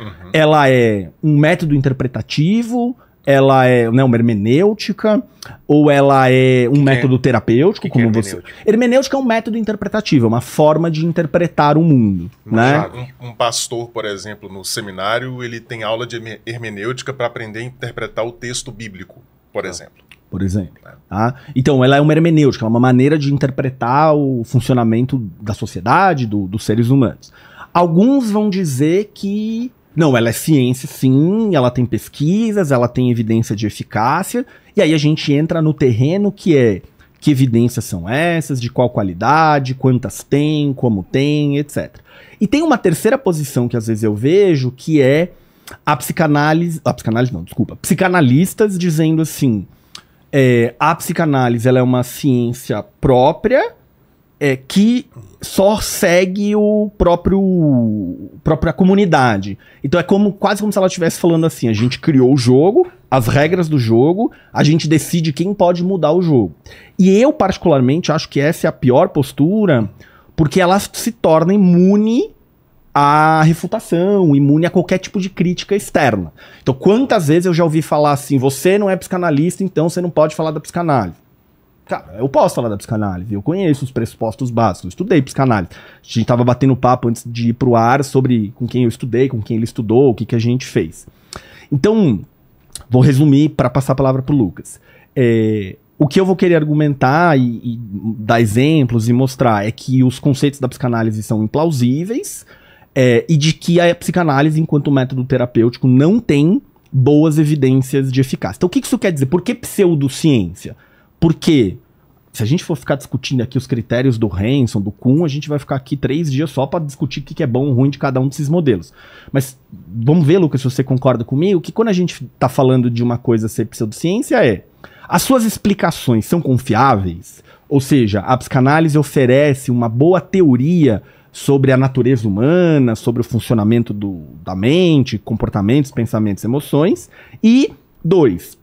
Uhum. Ela é um método interpretativo, ela é né, uma hermenêutica, ou ela é um que é? método é? terapêutico, que como que é você. Hermenêutica é um método interpretativo, é uma forma de interpretar o mundo. né? Um, um, pastor, por exemplo, no seminário, ele tem aula de hermenêutica para aprender a interpretar o texto bíblico, por ah. exemplo. Por exemplo. É. Tá? Então, ela é uma hermenêutica, é uma maneira de interpretar o funcionamento da sociedade, do, dos seres humanos. Alguns vão dizer que não, ela é ciência, sim, ela tem pesquisas, ela tem evidência de eficácia, e aí a gente entra no terreno que é que evidências são essas, de qual qualidade, quantas tem, como tem, etc. E tem uma terceira posição que às vezes eu vejo, que é a psicanálise. A psicanálise não, desculpa. Psicanalistas dizendo assim: é, a psicanálise ela é uma ciência própria é, que só segue o próprio própria comunidade. Então é como quase como se ela estivesse falando assim: a gente criou o jogo, as regras do jogo, a gente decide quem pode mudar o jogo. E eu particularmente acho que essa é a pior postura, porque ela se torna imune à refutação, imune a qualquer tipo de crítica externa. Então quantas vezes eu já ouvi falar assim: você não é psicanalista, então você não pode falar da psicanálise. Cara, eu posso falar da psicanálise, eu conheço os pressupostos básicos, eu estudei psicanálise. A gente tava batendo papo antes de ir pro ar sobre com quem eu estudei, com quem ele estudou, o que, que a gente fez. Então, vou resumir para passar a palavra pro Lucas. É, o que eu vou querer argumentar e, e, dar exemplos e mostrar é que os conceitos da psicanálise são implausíveis é, e de que a psicanálise, enquanto método terapêutico, não tem boas evidências de eficácia. Então, o que isso quer dizer? Por que pseudociência? Porque se a gente for ficar discutindo aqui os critérios do Hanson, do Kuhn, a gente vai ficar aqui três dias só para discutir o que é bom ou ruim de cada um desses modelos. Mas vamos ver, Lucas, se você concorda comigo, que quando a gente está falando de uma coisa ser pseudociência é as suas explicações são confiáveis? Ou seja, a psicanálise oferece uma boa teoria sobre a natureza humana, sobre o funcionamento do, da mente, comportamentos, pensamentos, emoções. E, dois,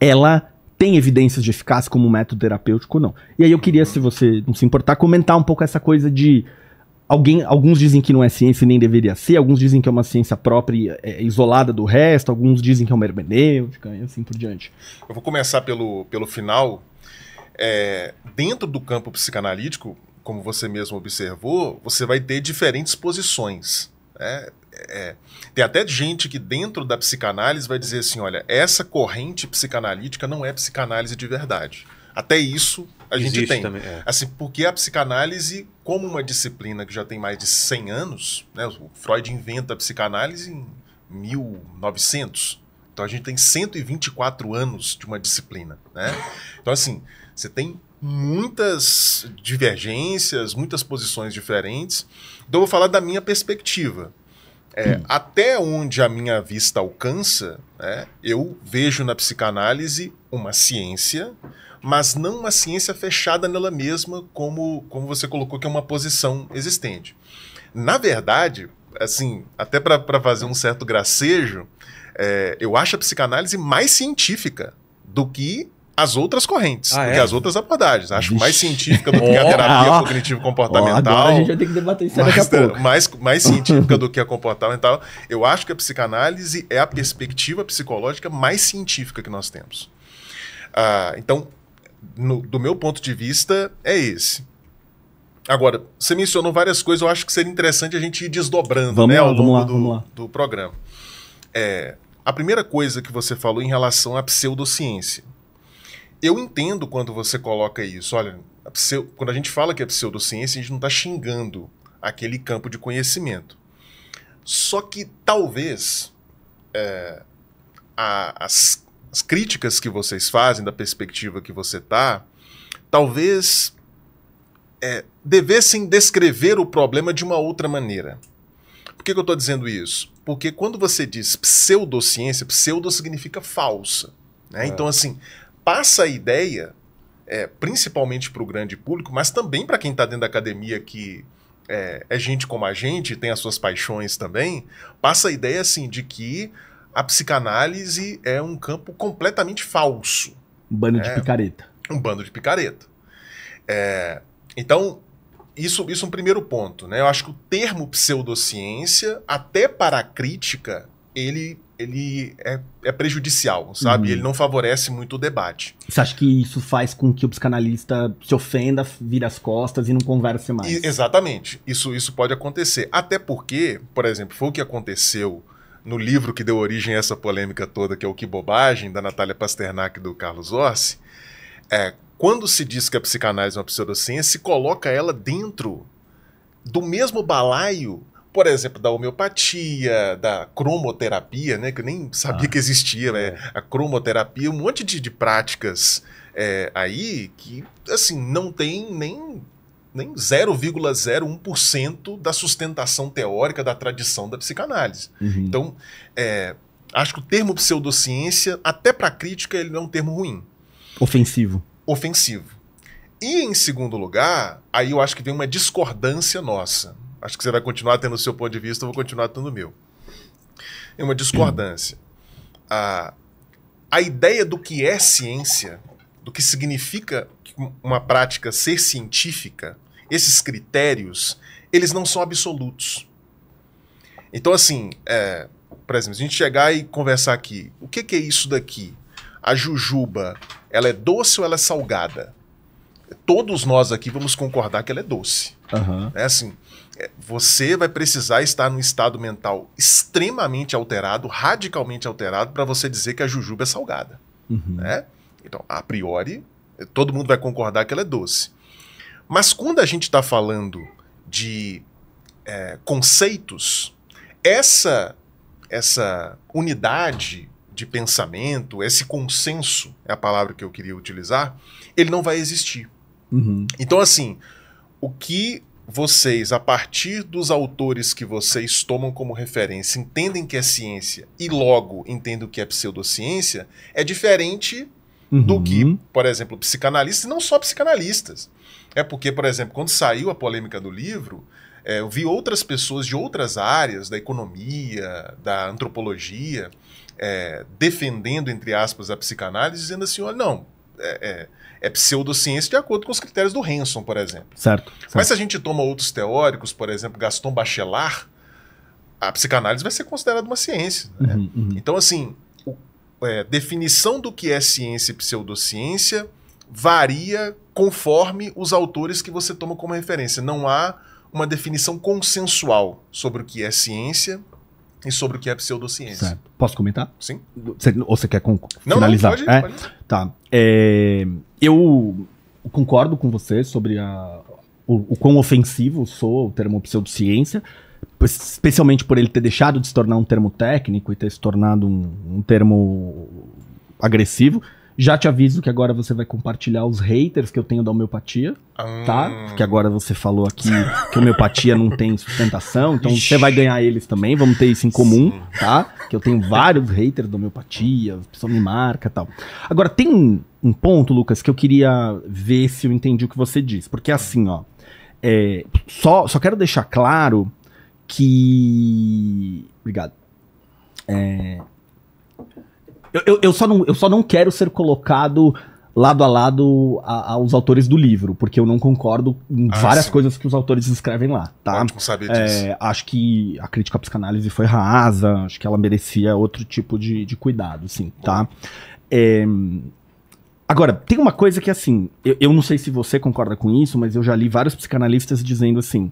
ela tem evidências de eficácia como método terapêutico ou não. E aí eu queria, se você não se importar, comentar um pouco essa coisa de. Alguém, alguns dizem que não é ciência e nem deveria ser, alguns dizem que é uma ciência própria é, é, isolada do resto, alguns dizem que é uma hermenêutica e assim por diante. Eu vou começar pelo, pelo final. É, dentro do campo psicanalítico, como você mesmo observou, você vai ter diferentes posições. Né? é, tem até gente que dentro da psicanálise vai dizer assim, olha, essa corrente psicanalítica não é psicanálise de verdade. Até isso a Existe gente tem. Também, é. Assim, porque a psicanálise, como uma disciplina que já tem mais de 100 anos, né, o Freud inventa a psicanálise em 1900. Então a gente tem 124 anos de uma disciplina, né? Então assim, você tem muitas divergências, muitas posições diferentes. Então eu vou falar da minha perspectiva, é, até onde a minha vista alcança, né, eu vejo na psicanálise uma ciência, mas não uma ciência fechada nela mesma, como, como você colocou que é uma posição existente. Na verdade, assim, até para fazer um certo gracejo, é, eu acho a psicanálise mais científica do que as outras correntes, ah, é? as outras abordagens. Acho mais científica do que a terapia cognitivo-comportamental. Oh, a gente vai ter que debater isso mais, daqui a né, pouco. Mais, mais <laughs> científica do que a comportamental. Eu acho que a psicanálise é a perspectiva psicológica mais científica que nós temos. Ah, então, no, do meu ponto de vista, é esse. Agora, você mencionou várias coisas, eu acho que seria interessante a gente ir desdobrando vamos né, lá, ao longo lá, do, do programa. É, a primeira coisa que você falou em relação à pseudociência eu entendo quando você coloca isso. Olha, a pseudo, quando a gente fala que é pseudociência, a gente não está xingando aquele campo de conhecimento. Só que talvez é, a, as, as, críticas que vocês fazem da perspectiva que você tá, talvez é, devessem descrever o problema de uma outra maneira. Por que, que eu estou dizendo isso? Porque quando você diz pseudociência, pseudo significa falsa. Né? É. Então, assim, passa a ideia, é, principalmente para o grande público, mas também para quem está dentro da academia que é, é, gente como a gente, tem as suas paixões também, passa a ideia assim de que a psicanálise é um campo completamente falso. Um bando de é, picareta. Um bando de picareta. É, então, isso, isso é um primeiro ponto. Né? Eu acho que o termo pseudociência, até para a crítica, ele ele é, é prejudicial, sabe? Uhum. Ele não favorece muito o debate. Você acha que isso faz com que o psicanalista se ofenda, vira as costas e não converse mais? E, exatamente. Isso, isso pode acontecer. Até porque, por exemplo, foi o que aconteceu no livro que deu origem a essa polêmica toda, que é o Que Bobagem, da Natália Pasternak e do Carlos Orsi. É, quando se diz que a psicanálise é uma pseudociência, se coloca ela dentro do mesmo balaio por exemplo, da homeopatia, da cromoterapia, né? Que eu nem sabia ah, que existia, né? É. A cromoterapia, um monte de, de práticas é, aí que, assim, não tem nem nem 0,01% da sustentação teórica da tradição da psicanálise. Uhum. Então, é, acho que o termo pseudociência, até para crítica, ele não é um termo ruim. Ofensivo. Ofensivo. E, em segundo lugar, aí eu acho que vem uma discordância nossa. Acho que você vai continuar tendo o seu ponto de vista, eu vou continuar tendo o meu. É uma discordância. A, a ideia do que é ciência, do que significa uma prática ser científica, esses critérios, eles não são absolutos. Então, assim, é, por exemplo, se a gente chegar e conversar aqui, o que, que é isso daqui? A jujuba, ela é doce ou ela é salgada? Todos nós aqui vamos concordar que ela é doce. Uhum. É assim, você vai precisar estar num estado mental extremamente alterado, radicalmente alterado, para você dizer que a jujuba é salgada. Uhum. Né? Então, a priori, todo mundo vai concordar que ela é doce. Mas quando a gente está falando de é, conceitos, essa, essa unidade de pensamento, esse consenso, é a palavra que eu queria utilizar, ele não vai existir. Uhum. Então, assim, o que vocês, a partir dos autores que vocês tomam como referência, entendem que é ciência e logo entendem que é pseudociência, é diferente uhum. do que, uhum. por exemplo, psicanalistas, e não só psicanalistas. É porque, por exemplo, quando saiu a polêmica do livro, é, eu vi outras pessoas de outras áreas, da economia, da antropologia, é, defendendo, entre aspas, a psicanálise, dizendo assim: olha, não, é, é é pseudociência de acordo com os critérios do Henson, por exemplo. Certo, certo. Mas se a gente toma outros teóricos, por exemplo, Gaston Bachelard, a psicanálise vai ser considerada uma ciência. Né? Uhum, uhum. Então, assim, o, é, definição do que é ciência e pseudociência varia conforme os autores que você toma como referência. Não há uma definição consensual sobre o que é ciência e sobre o que é pseudociência. Certo. Posso comentar? Sim. ou você quer não, finalizar? Não, pode, é? pode. Tá. É, eu concordo com você sobre a, o, o quão ofensivo sou o termo pseudociência, especialmente por ele ter deixado de se tornar um termo técnico e ter se tornado um, um termo agressivo. Já te aviso que agora você vai compartilhar os haters que eu tenho da homeopatia, hum. tá? Ah. Porque agora você falou aqui que homeopatia não tem sustentação, então Ixi. você vai ganhar eles também, vamos ter isso em comum, Sim. tá? Que eu tenho vários haters da homeopatia, a pessoa me marca tal. Agora, tem um, um ponto, Lucas, que eu queria ver se eu entendi o que você diz. Porque assim, ó, é, só, só quero deixar claro que. Obrigado. É, eu, eu, eu, só, não, eu só não quero ser colocado lado a lado a, aos autores do livro, porque eu não concordo em ah, várias sim. coisas que os autores escrevem lá, tá? saber disso. É, acho que a crítica à psicanálise foi rasa, acho que ela merecia outro tipo de, de cuidado, sim, tá? É, agora, tem uma coisa que, assim, eu, eu não sei se você concorda com isso, mas eu já li vários psicanalistas dizendo assim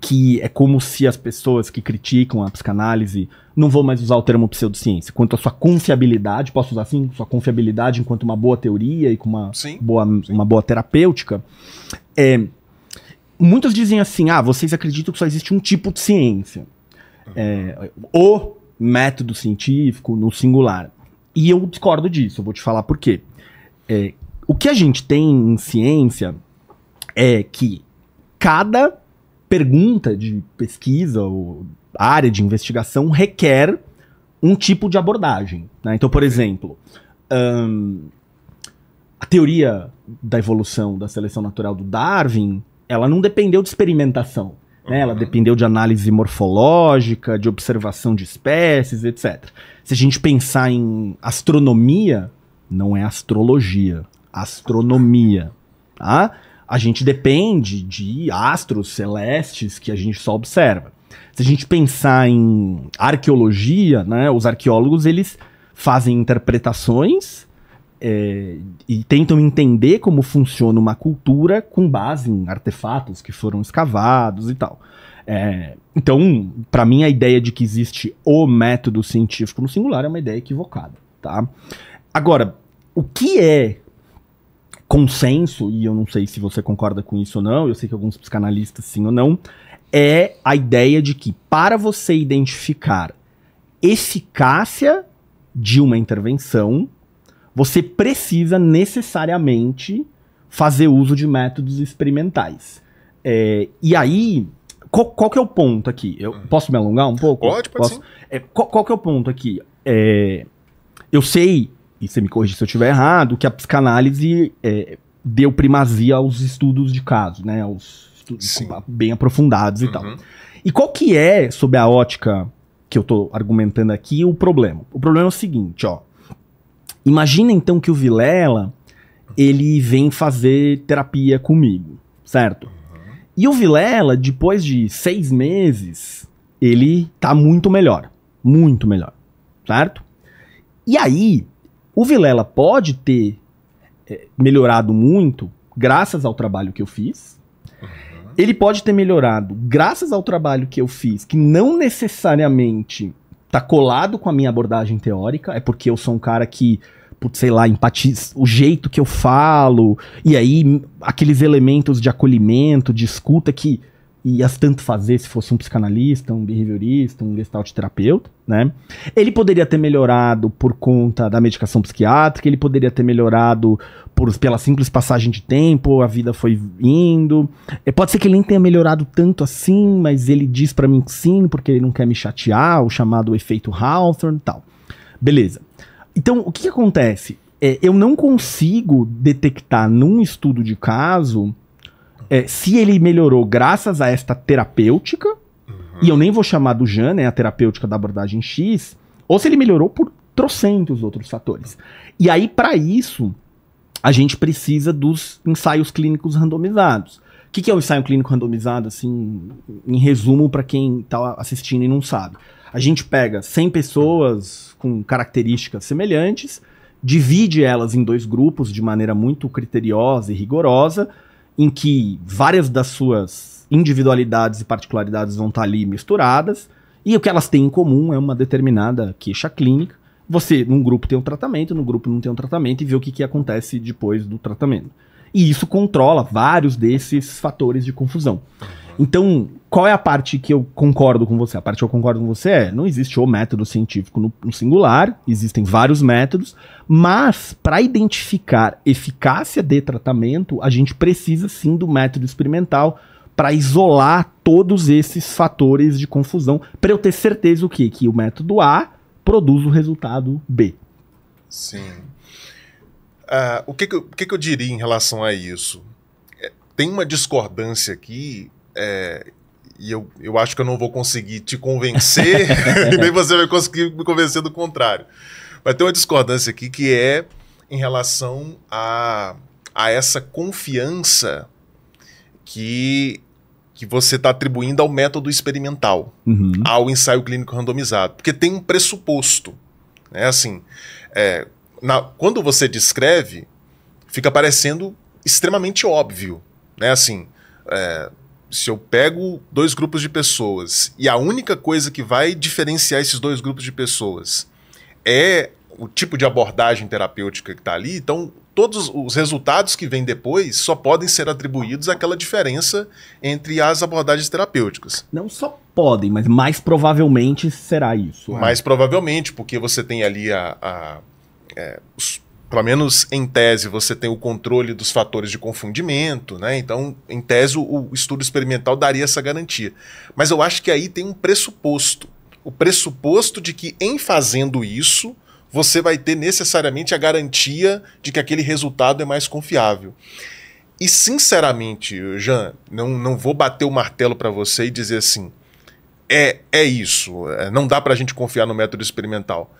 que é como se as pessoas que criticam a psicanálise, não vou mais usar o termo pseudociência, quanto à sua confiabilidade, posso usar assim, sua confiabilidade enquanto uma boa teoria e com uma, sim, boa, sim. uma boa terapêutica, é, muitos dizem assim, ah, vocês acreditam que só existe um tipo de ciência, é, o método científico no singular. E eu discordo disso, eu vou te falar por quê. É, o que a gente tem em ciência é que cada pergunta de pesquisa ou área de investigação requer um tipo de abordagem. Né? Então, por exemplo, um, a teoria da evolução da seleção natural do Darwin, ela não dependeu de experimentação. Né? Uhum. Ela dependeu de análise morfológica, de observação de espécies, etc. Se a gente pensar em astronomia, não é astrologia, astronomia, tá? a gente depende de astros celestes que a gente só observa. Se a gente pensar em arqueologia, né, os arqueólogos eles fazem interpretações é, e tentam entender como funciona uma cultura com base em artefatos que foram escavados e tal. É, então, para mim, a ideia de que existe o método científico no singular é uma ideia equivocada, tá? Agora, o que é consenso, e eu não sei se você concorda com isso ou não, eu sei que alguns psicanalistas sim ou não, é a ideia de que para você identificar eficácia de uma intervenção, você precisa necessariamente fazer uso de métodos experimentais. É, e aí, qual, qual, que é o ponto aqui? Eu hum. posso me alongar um pouco? Pode, pode posso? É, qual, qual, que é o ponto aqui? É, eu sei e você me corrige se eu estiver errado, que a psicanálise é, deu primazia aos estudos de caso, né? Aos estudos Sim. bem aprofundados uhum. e tal. Uhum. E qual que é, sob a ótica que eu estou argumentando aqui, o problema? O problema é o seguinte, ó. Imagina então que o Vilela, ele vem fazer terapia comigo, certo? Uhum. E o Vilela, depois de seis meses, ele tá muito melhor. Muito melhor, certo? E aí, o Vilela pode ter é, melhorado muito graças ao trabalho que eu fiz. Uhum. Ele pode ter melhorado graças ao trabalho que eu fiz, que não necessariamente tá colado com a minha abordagem teórica, é porque eu sou um cara que, putz, sei lá, empatiza o jeito que eu falo, e aí aqueles elementos de acolhimento, de escuta que e as tanto fazer se fosse um psicanalista, um behaviorista, um gestalt terapeuta, né? Ele poderia ter melhorado por conta da medicação psiquiátrica, ele poderia ter melhorado por, pela simples passagem de tempo, a vida foi indo. É, pode ser que ele nem tenha melhorado tanto assim, mas ele diz para mim que sim, porque ele não quer me chatear, o chamado efeito Hawthorne e tal. Beleza. Então, o que, que acontece? É, eu não consigo detectar num estudo de caso é, se ele melhorou graças a esta terapêutica, uhum. e eu nem vou chamar do Jean, né, a terapêutica da abordagem X, ou se ele melhorou por trocentos outros fatores. E aí, para isso, a gente precisa dos ensaios clínicos randomizados. O que, que é o ensaio clínico randomizado, assim, em resumo, para quem está assistindo e não sabe? A gente pega 100 pessoas com características semelhantes, divide elas em dois grupos de maneira muito criteriosa e rigorosa, em que várias das suas individualidades e particularidades vão estar ali misturadas, e o que elas têm em comum é uma determinada queixa clínica. Você, num grupo, tem um tratamento, no grupo não tem um tratamento, e vê o que, que acontece depois do tratamento. E isso controla vários desses fatores de confusão. Então, qual é a parte que eu concordo com você? A parte que eu concordo com você é: não existe o método científico no, no singular, existem vários métodos, mas para identificar eficácia de tratamento, a gente precisa sim do método experimental para isolar todos esses fatores de confusão, para eu ter certeza o quê? Que o método A produz o resultado B. Sim. Uh, o que que eu, que, que eu diria em relação a isso? É, tem uma discordância aqui é, e eu, eu acho que eu não vou conseguir te convencer, <laughs> e nem você vai conseguir me convencer do contrário. Mas tem uma discordância aqui que é em relação a, a essa confiança que, que você está atribuindo ao método experimental, uhum. ao ensaio clínico randomizado. Porque tem um pressuposto. Né? Assim, é, na, quando você descreve, fica parecendo extremamente óbvio. Né? Assim, é, se eu pego dois grupos de pessoas e a única coisa que vai diferenciar esses dois grupos de pessoas é o tipo de abordagem terapêutica que está ali, então todos os resultados que vêm depois só podem ser atribuídos àquela diferença entre as abordagens terapêuticas. Não só podem, mas mais provavelmente será isso. É. Mais provavelmente, porque você tem ali a, a é, os pelo menos em tese, você tem o controle dos fatores de confundimento, né? Então, em tese, o estudo experimental daria essa garantia. Mas eu acho que aí tem um pressuposto. O pressuposto de que, em fazendo isso, você vai ter necessariamente a garantia de que aquele resultado é mais confiável. E, sinceramente, Jean, não, não vou bater o martelo para você e dizer assim: é, é isso, é, não dá para a gente confiar no método experimental.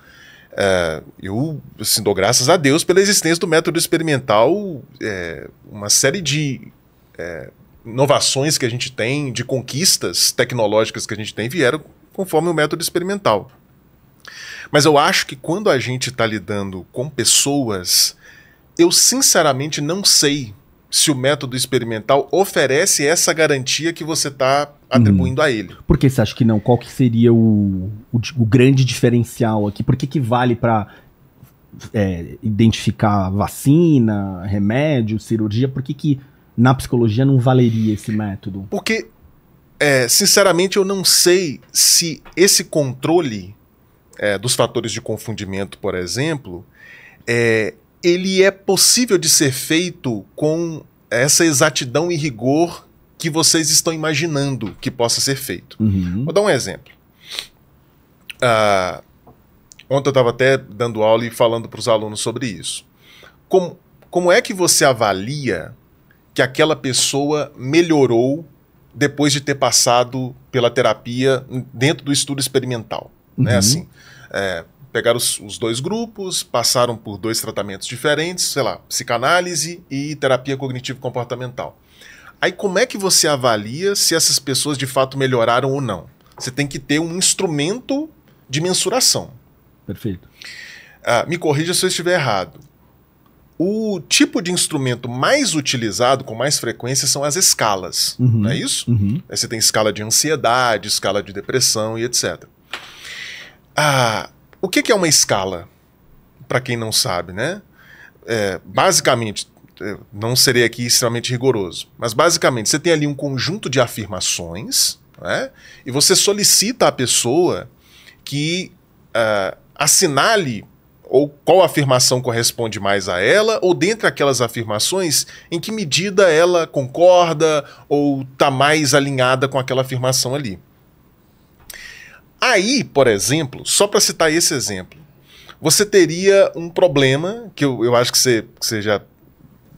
É, eu assim, dou graças a Deus pela existência do método experimental, é, uma série de é, inovações que a gente tem, de conquistas tecnológicas que a gente tem, vieram conforme o método experimental. Mas eu acho que quando a gente está lidando com pessoas, eu sinceramente não sei se o método experimental oferece essa garantia que você está atribuindo hum. a ele. Por que você acha que não? Qual que seria o, o, o grande diferencial aqui? Por que, que vale para é, identificar vacina, remédio, cirurgia? Por que, que na psicologia não valeria esse método? Porque, é, sinceramente, eu não sei se esse controle é, dos fatores de confundimento, por exemplo, é, ele é possível de ser feito com essa exatidão e rigor que vocês estão imaginando que possa ser feito. Uhum. Vou dar um exemplo. Uh, ontem eu estava até dando aula e falando para os alunos sobre isso. Como, como é que você avalia que aquela pessoa melhorou depois de ter passado pela terapia dentro do estudo experimental? Né? Uhum. Né? Assim, é, pegaram os, os, dois grupos, passaram por dois tratamentos diferentes, sei lá, psicanálise e terapia cognitivo-comportamental. Aí como é que você avalia se essas pessoas de fato melhoraram ou não? Você tem que ter um instrumento de mensuração. Perfeito. Ah, me corrija se eu estiver errado. O tipo de instrumento mais utilizado, com mais frequência, são as escalas, uhum. não é isso? Uhum. Aí você tem escala de ansiedade, escala de depressão e etc. Ah, o que, que é uma escala? Para quem não sabe, né? É, basicamente, é, não serei aqui extremamente rigoroso, mas basicamente você tem ali um conjunto de afirmações né? e você solicita à pessoa que uh, assinale ou qual afirmação corresponde mais a ela, ou dentre aquelas afirmações, em que medida ela concorda ou está mais alinhada com aquela afirmação ali. Aí, por exemplo, só para citar esse exemplo, você teria um problema que eu, eu acho que você, que você já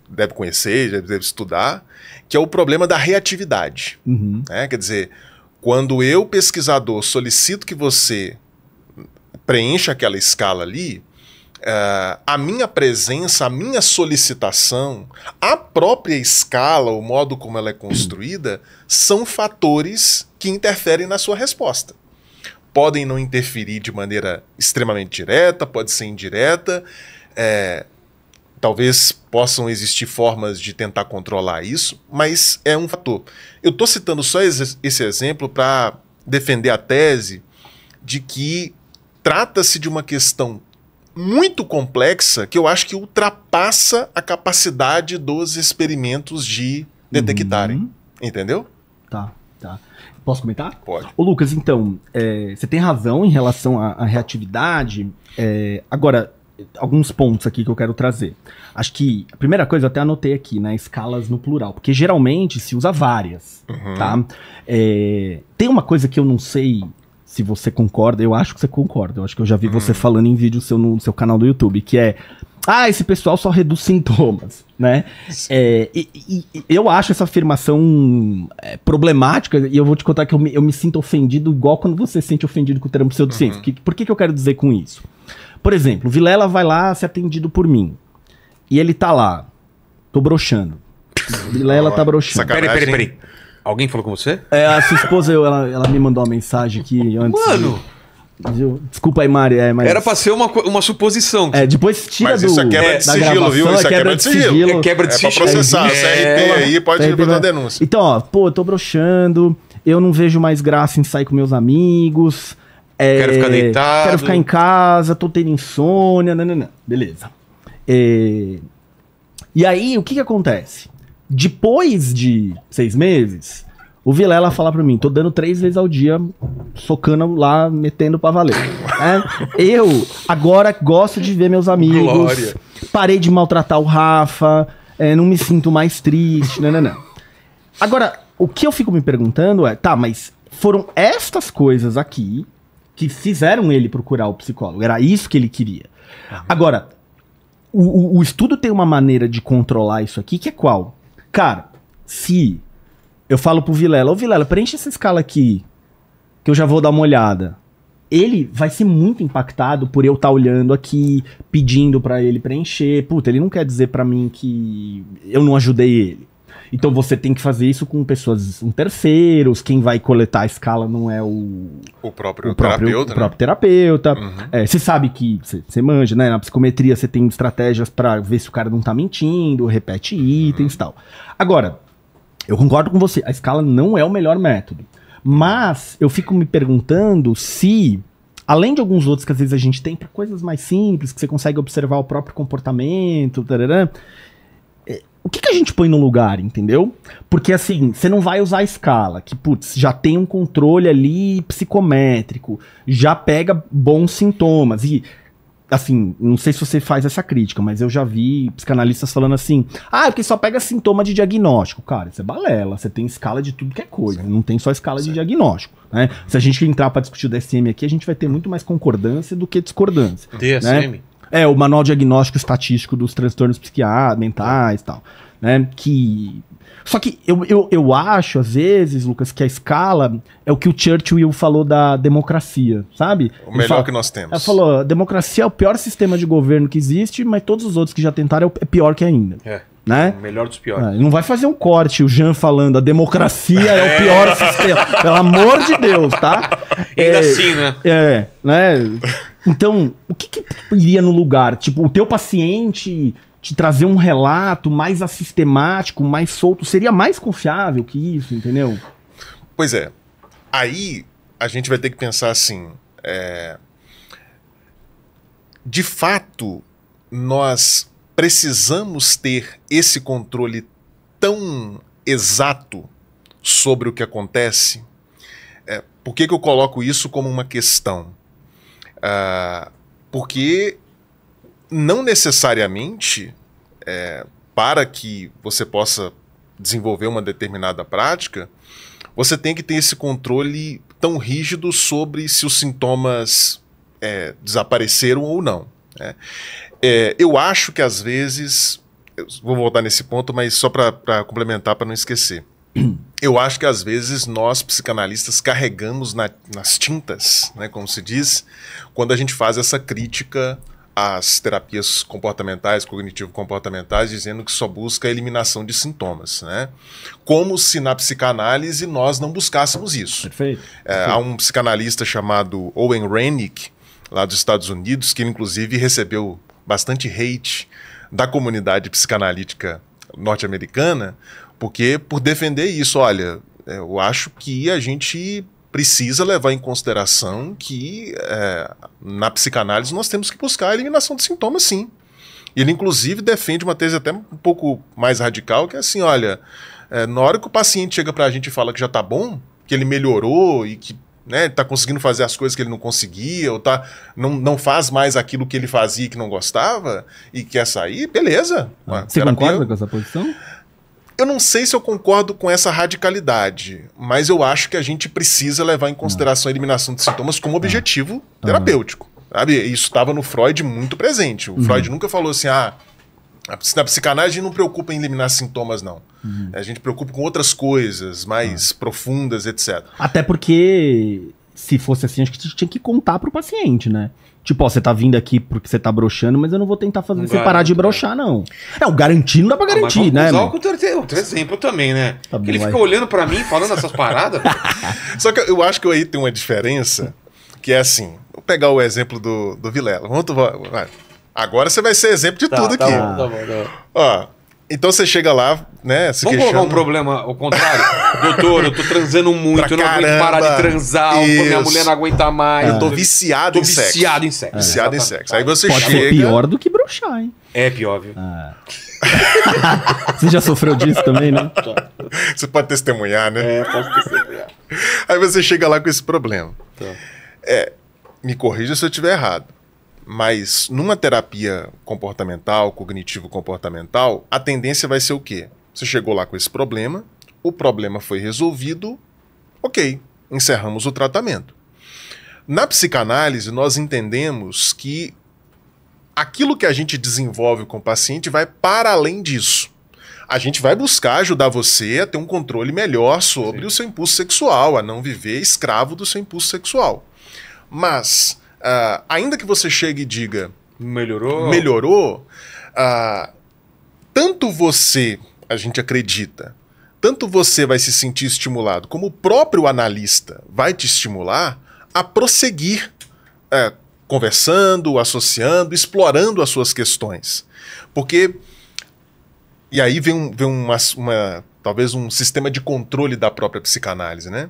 deve conhecer, já deve estudar, que é o problema da reatividade. Uhum. Né? Quer dizer, quando eu, pesquisador, solicito que você preencha aquela escala ali, uh, a minha presença, a minha solicitação, a própria escala, o modo como ela é construída, são fatores que interferem na sua resposta podem não interferir de maneira extremamente direta, pode ser indireta. É, talvez possam existir formas de tentar controlar isso, mas é um fator. Eu estou citando só esse exemplo para defender a tese de que trata-se de uma questão muito complexa que eu acho que ultrapassa a capacidade dos experimentos de detectarem. Uhum. Entendeu? Tá, tá. Posso comentar? Pode. Ô, Lucas, então, é, você tem razão em relação à, à reatividade. É, agora, alguns pontos aqui que eu quero trazer. Acho que a primeira coisa eu até anotei aqui, né? Escalas no plural, porque geralmente se usa várias, uhum. tá? É, tem uma coisa que eu não sei se você concorda, eu acho que você concorda. Eu acho que eu já vi hum. você falando em vídeo seu, no seu canal do YouTube, que é. Ah, esse pessoal só reduz sintomas, né? É, e, e, eu acho essa afirmação é, problemática, e eu vou te contar que eu me, eu me sinto ofendido igual quando você se sente ofendido com o termo pseudociência. Uhum. por que, que eu quero dizer com isso? Por exemplo, Vilela vai lá ser atendido por mim. E ele tá lá. Tô broxando. <laughs> Vilela tá broxando. Peraí, peraí, peraí. Alguém falou com você? É, a sua esposa, eu, ela, ela me mandou uma mensagem aqui antes. Mano! de- Desculpa aí, Mari. É, mas... Era pra ser uma, uma suposição. É, depois tira Mas do. isso é quebra de sigilo, gravação, viu? É isso é quebra de sigilo. É quebra de É pra é sigilo. É aí pode Tem, uma denúncia. Então, ó, pô, eu tô broxando, eu não vejo mais graça em sair com meus amigos. é, Quero ficar deitado. Quero ficar em casa, tô tendo insônia, não Beleza. É, E aí, o que que acontece? Depois de seis meses, o Vilela fala pra mim, tô dando três vezes ao dia, socando lá, metendo pra valer. <laughs> é, eu agora gosto de ver meus amigos. Glória. Parei de maltratar o Rafa, é, não me sinto mais triste, não, né, não, né, não. Né. Agora, o que eu fico me perguntando é, tá, mas foram estas coisas aqui que fizeram ele procurar o psicólogo. Era isso que ele queria. Agora, o, o, o estudo tem uma maneira de controlar isso aqui, que é qual? Cara, se eu falo pro Vilela, ô Vilela, preenche essa escala aqui, que eu já vou dar uma olhada. Ele vai ser muito impactado por eu estar tá olhando aqui, pedindo para ele preencher. Puta, ele não quer dizer para mim que eu não ajudei ele. Então você tem que fazer isso com pessoas, um terceiros, quem vai coletar a escala não é o... O próprio o próprio, terapeuta, o né? próprio terapeuta. Uhum. É, você sabe que, você manja, né? Na psicometria você tem estratégias para ver se o cara não tá mentindo, repete itens e uhum. tal. Agora, eu concordo com você, a escala não é o melhor método. Mas eu fico me perguntando se, além de alguns outros que às vezes a gente tem para coisas mais simples, que você consegue observar o próprio comportamento, tararã, o que, que a gente põe no lugar, entendeu? Porque assim, você não vai usar a escala, que putz, já tem um controle ali psicométrico, já pega bons sintomas e assim, não sei se você faz essa crítica, mas eu já vi psicanalistas falando assim: ah, porque só pega sintoma de diagnóstico. Cara, isso é balela, você tem escala de tudo que é coisa, certo. não tem só escala certo. de diagnóstico. Né? Se a gente entrar para discutir o DSM aqui, a gente vai ter muito mais concordância do que discordância. DSM? Né? É, o Manual Diagnóstico Estatístico dos Transtornos Psiquiátricos, ah, Mentais e tal. Né? Que. Só que eu, eu, eu acho, às vezes, Lucas, que a escala é o que o Churchill falou da democracia, sabe? O melhor fala- que nós temos. Ela falou: a democracia é o pior sistema de governo que existe, mas todos os outros que já tentaram é, é pior que ainda. É. Né? O melhor dos piores. É, não vai fazer um corte, o Jean falando, a democracia é o pior <laughs> sistema. Pelo amor de Deus, tá? Ainda É, assim, né? É, né? Então, o que, que iria no lugar? Tipo, o teu paciente te trazer um relato mais assistemático, mais solto, seria mais confiável que isso, entendeu? Pois é. Aí a gente vai ter que pensar assim. É... De fato, nós precisamos ter esse controle tão exato sobre o que acontece. É, por que, que eu coloco isso como uma questão? Uh, porque não necessariamente é, para que você possa desenvolver uma determinada prática, você tem que ter esse controle tão rígido sobre se os sintomas é, desapareceram ou não. Né? É, eu acho que às vezes, vou voltar nesse ponto, mas só para complementar, para não esquecer. <clears throat> eu acho que às vezes nós psicanalistas carregamos na, nas tintas, né, como se diz, quando a gente faz essa crítica às terapias comportamentais, cognitivo-comportamentais, dizendo que só busca a eliminação de sintomas, né? Como se na psicanálise nós não buscássemos isso. Perfeito. É, há um psicanalista chamado Owen Rennick, lá dos Estados Unidos, que inclusive recebeu bastante hate da comunidade psicanalítica norte-americana, porque por defender isso, olha, é, eu acho que a gente precisa levar em consideração que é, na psicanálise nós temos que buscar a eliminação de sintomas, sim. Ele, inclusive, defende uma tese até um pouco mais radical, que é assim: olha, é, na hora que o paciente chega para a gente e fala que já está bom, que ele melhorou e que né, tá conseguindo fazer as coisas que ele não conseguia, ou tá, não, não faz mais aquilo que ele fazia que não gostava e quer sair, beleza. Ah, você concorda com essa posição? Eu não sei se eu concordo com essa radicalidade, mas eu acho que a gente precisa levar em consideração a eliminação de sintomas como objetivo terapêutico. Sabe? Isso estava no Freud muito presente. O uhum. Freud nunca falou assim, ah, na gente não preocupa em eliminar sintomas, não. Uhum. A gente preocupa com outras coisas mais uhum. profundas, etc. Até porque, se fosse assim, acho que tinha que contar para o paciente, né? Tipo, ó, você tá vindo aqui porque você tá broxando, mas eu não vou tentar fazer você parar de broxar, não. É, o garantir não dá pra garantir, ah, mas né? Usar mano? o outro exemplo também, né? Tá bom, ele vai. fica olhando para mim, falando essas paradas. <laughs> Só que eu acho que aí tem uma diferença, que é assim, vou pegar o exemplo do, do Vilela. Vamos, vai. Agora você vai ser exemplo de tá, tudo tá aqui. Bom, tá bom, tá bom. Ó, então você chega lá, né? Se Vamos queixando. colocar um problema ao contrário? <laughs> Doutor, eu tô transando muito, eu não aguento parar de transar, minha mulher não aguenta mais. Eu tô viciado tô em sexo. Viciado em sexo. É. Viciado em sexo. Aí você Pode chega. Ser pior do que bruxar, hein? É pior, viu? Ah. <laughs> você já sofreu disso também, né? <laughs> Você pode testemunhar, né? É, posso testemunhar. Aí você chega lá com esse problema. Tá. É, me corrija se eu estiver errado. Mas numa terapia comportamental, cognitivo-comportamental, a tendência vai ser o quê? Você chegou lá com esse problema, o problema foi resolvido, ok, encerramos o tratamento. Na psicanálise, nós entendemos que aquilo que a gente desenvolve com o paciente vai para além disso. A gente vai buscar ajudar você a ter um controle melhor sobre Sim. o seu impulso sexual, a não viver escravo do seu impulso sexual. Mas Uh, ainda que você chegue e diga. Melhorou. Melhorou. Uh, tanto você, a gente acredita, tanto você vai se sentir estimulado, como o próprio analista vai te estimular a prosseguir uh, conversando, associando, explorando as suas questões. Porque. E aí vem, um, vem uma, uma talvez um sistema de controle da própria psicanálise, né?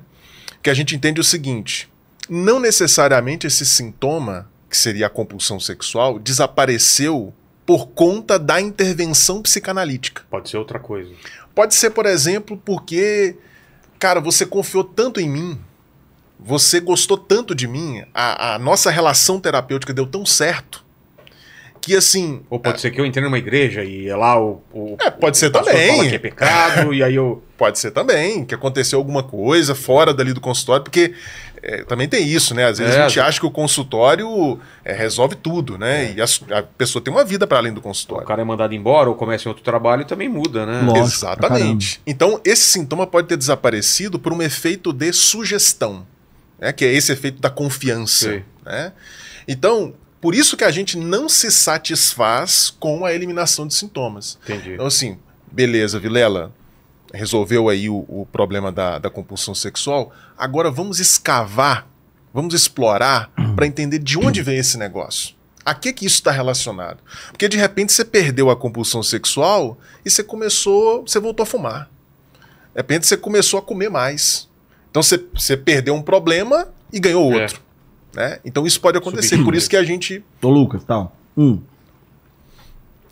Que a gente entende o seguinte: não necessariamente esse sintoma, que seria a compulsão sexual, desapareceu por conta da intervenção psicanalítica. Pode ser outra coisa. Pode ser, por exemplo, porque, cara, você confiou tanto em mim, você gostou tanto de mim, a, a nossa relação terapêutica deu tão certo. Que assim. Ou pode é, ser que eu entre numa igreja e é lá o. o é, pode o ser também. que é pecado, e aí eu. Pode ser também, que aconteceu alguma coisa fora dali do consultório, porque é, também tem isso, né? Às vezes é, a gente acha que o consultório é, resolve tudo, né? É. E a, a, pessoa tem uma vida para além do consultório. O cara é mandado embora ou começa em outro trabalho e também muda, né? Lógico, Exatamente. Então, esse sintoma pode ter desaparecido por um efeito de sugestão, né? que é esse efeito da confiança. Né? Então, por isso que a gente não se satisfaz com a eliminação de sintomas. Entendi. Então, assim, beleza, Vilela, resolveu aí o, o problema da, da compulsão sexual, agora vamos escavar, vamos explorar uhum. para entender de onde vem esse negócio. A que, que isso está relacionado? Porque de repente você perdeu a compulsão sexual e você começou, você voltou a fumar. De repente você começou a comer mais. Então você, você perdeu um problema e ganhou é. outro. É. Né? Então isso pode acontecer. Por isso que a gente. Ô, Lucas, tal. Tá. Hum.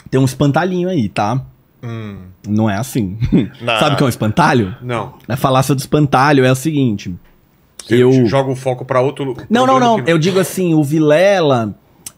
Tem um espantalhinho aí, tá? Hum. Não é assim. <laughs> Na... Sabe o que é um espantalho? Não. A falácia do espantalho é o seguinte. Você eu joga o foco para outro. Não, não, não. Que... Eu digo assim, o Vilela,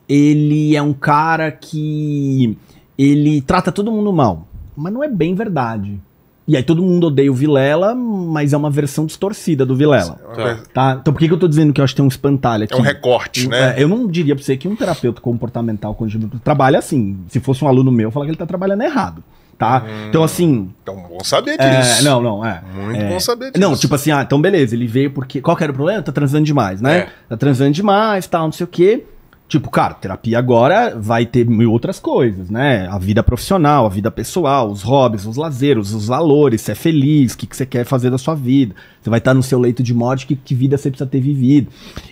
ele é um cara que ele trata todo mundo mal, mas não é bem verdade. E aí todo mundo odeia o Vilela, mas é uma versão distorcida do Vilela. Tá. É tá? Então por que, eu tô dizendo que eu acho que tem um espantalho aqui? É um recorte, né? É, eu não diria pra você que um terapeuta comportamental cognitivo trabalha assim. Se fosse um aluno meu, eu falaria que ele tá trabalhando errado tá? Hum, então, assim. Então, bom saber é, disso. É, não, não, é. Muito é, bom saber disso. Não, tipo assim, ah, então beleza, ele veio porque. Qual que era o problema? Tá transando demais, né? É. Tá transando demais, tal, não sei o quê. Tipo, cara, terapia agora vai ter mil outras coisas, né? A vida profissional, a vida pessoal, os hobbies, os lazeres, os valores, se é feliz, o que, que você quer fazer da sua vida. Você vai estar no seu leito de morte, que, que vida você precisa ter vivido.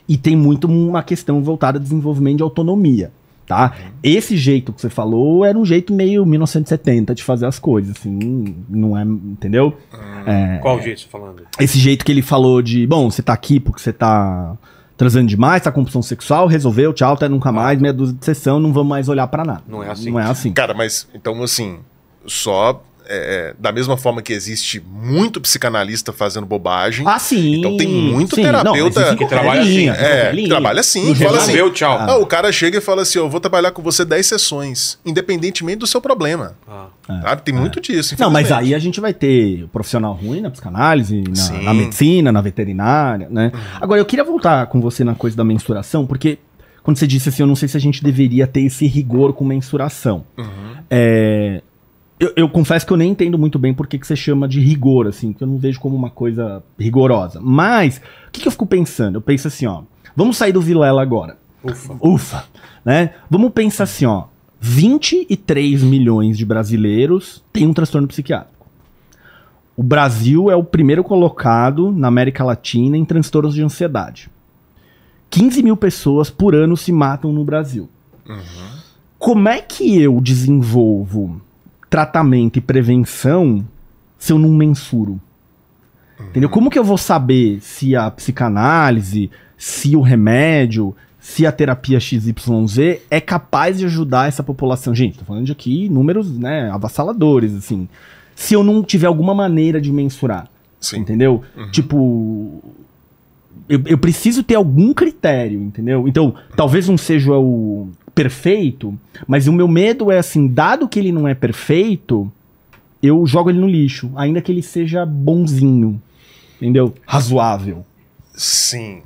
E tem muito uma questão voltada ao desenvolvimento de autonomia tá? Esse jeito que você falou era um jeito meio 1970 de fazer as coisas, assim, não é, entendeu? Hum, é, qual jeito você tá falando? Esse jeito que ele falou de, bom, você tá aqui porque você tá transando demais, tá com compulsão sexual, resolveu, tchau, até nunca mais, meia dúzia de sessão, não vamos mais olhar para nada. Não é assim. Não é assim. Cara, mas então assim, só é, é, da mesma forma que existe muito psicanalista fazendo bobagem. Ah, sim. Então tem muito sim. terapeuta não, que trabalha é, assim. É, que trabalha assim. Fala assim meu, Ah. o cara chega e fala assim: eu vou trabalhar com você 10 sessões, independentemente do seu problema. Ah. Sabe? Tem é. muito disso. Não, mas aí a gente vai ter profissional ruim na psicanálise, na, na medicina, na veterinária, né? Uhum. Agora, eu queria voltar com você na coisa da mensuração, porque quando você disse assim, eu não sei se a gente deveria ter esse rigor com mensuração. Uhum. É, eu, eu, confesso que eu nem entendo muito bem por que você chama de rigor, assim, que eu não vejo como uma coisa rigorosa. Mas, o que, que eu fico pensando? Eu penso assim, ó. Vamos sair do Vilela agora. Ufa. Ufa. Né? Vamos pensar assim, ó. 23 milhões de brasileiros têm um transtorno psiquiátrico. O Brasil é o primeiro colocado na América Latina em transtornos de ansiedade. 15 mil pessoas por ano se matam no Brasil. Uhum. Como é que eu desenvolvo tratamento e prevenção se eu não mensuro? Entendeu? Uhum. Como que eu vou saber se a psicanálise, se o remédio, se a terapia XYZ é capaz de ajudar essa população? Gente, tô falando de aqui números, né, avassaladores, assim. Se eu não tiver alguma maneira de mensurar. Sim. Entendeu? Uhum. Tipo, eu, eu, preciso ter algum critério, entendeu? Então, talvez não seja o, perfeito, mas o meu medo é assim, dado que ele não é perfeito, eu jogo ele no lixo, ainda que ele seja bonzinho, entendeu? Razoável. Sim.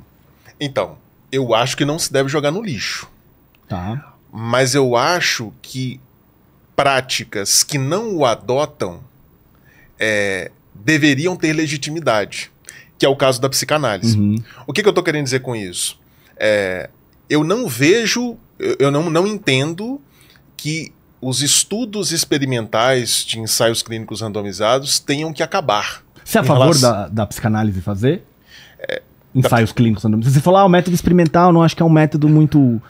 Então, eu acho que não se deve jogar no lixo. Tá. Mas eu acho que práticas que não o adotam é, deveriam ter legitimidade, que é o caso da psicanálise. Uhum. O que, que eu estou querendo dizer com isso? É, eu não vejo eu não, não entendo que os estudos experimentais de ensaios clínicos randomizados tenham que acabar. Você é a favor relação... da, da psicanálise fazer? É, ensaios da... clínicos randomizados. Você falou, ah, o método experimental, não acho que é um método muito.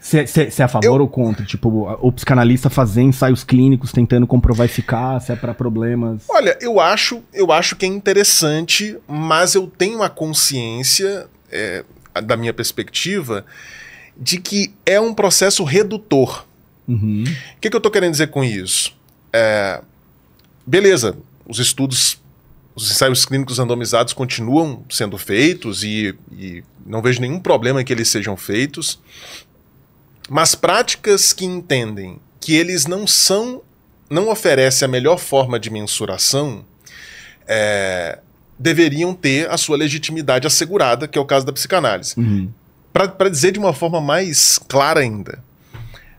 Você é a favor eu... ou contra? Tipo, o psicanalista fazer ensaios clínicos tentando comprovar eficácia para problemas? Olha, eu acho, eu acho que é interessante, mas eu tenho a consciência, é, da minha perspectiva, de que é um processo redutor. Uhum. O uhum. que, que eu estou querendo dizer com isso? É, beleza, os estudos, os ensaios clínicos randomizados continuam sendo feitos e, e não vejo nenhum problema em que eles sejam feitos, mas práticas que entendem que eles não são, não oferecem a melhor forma de mensuração, é, deveriam ter a sua legitimidade assegurada, que é o caso da psicanálise. Uhum. Para dizer de uma forma mais clara ainda,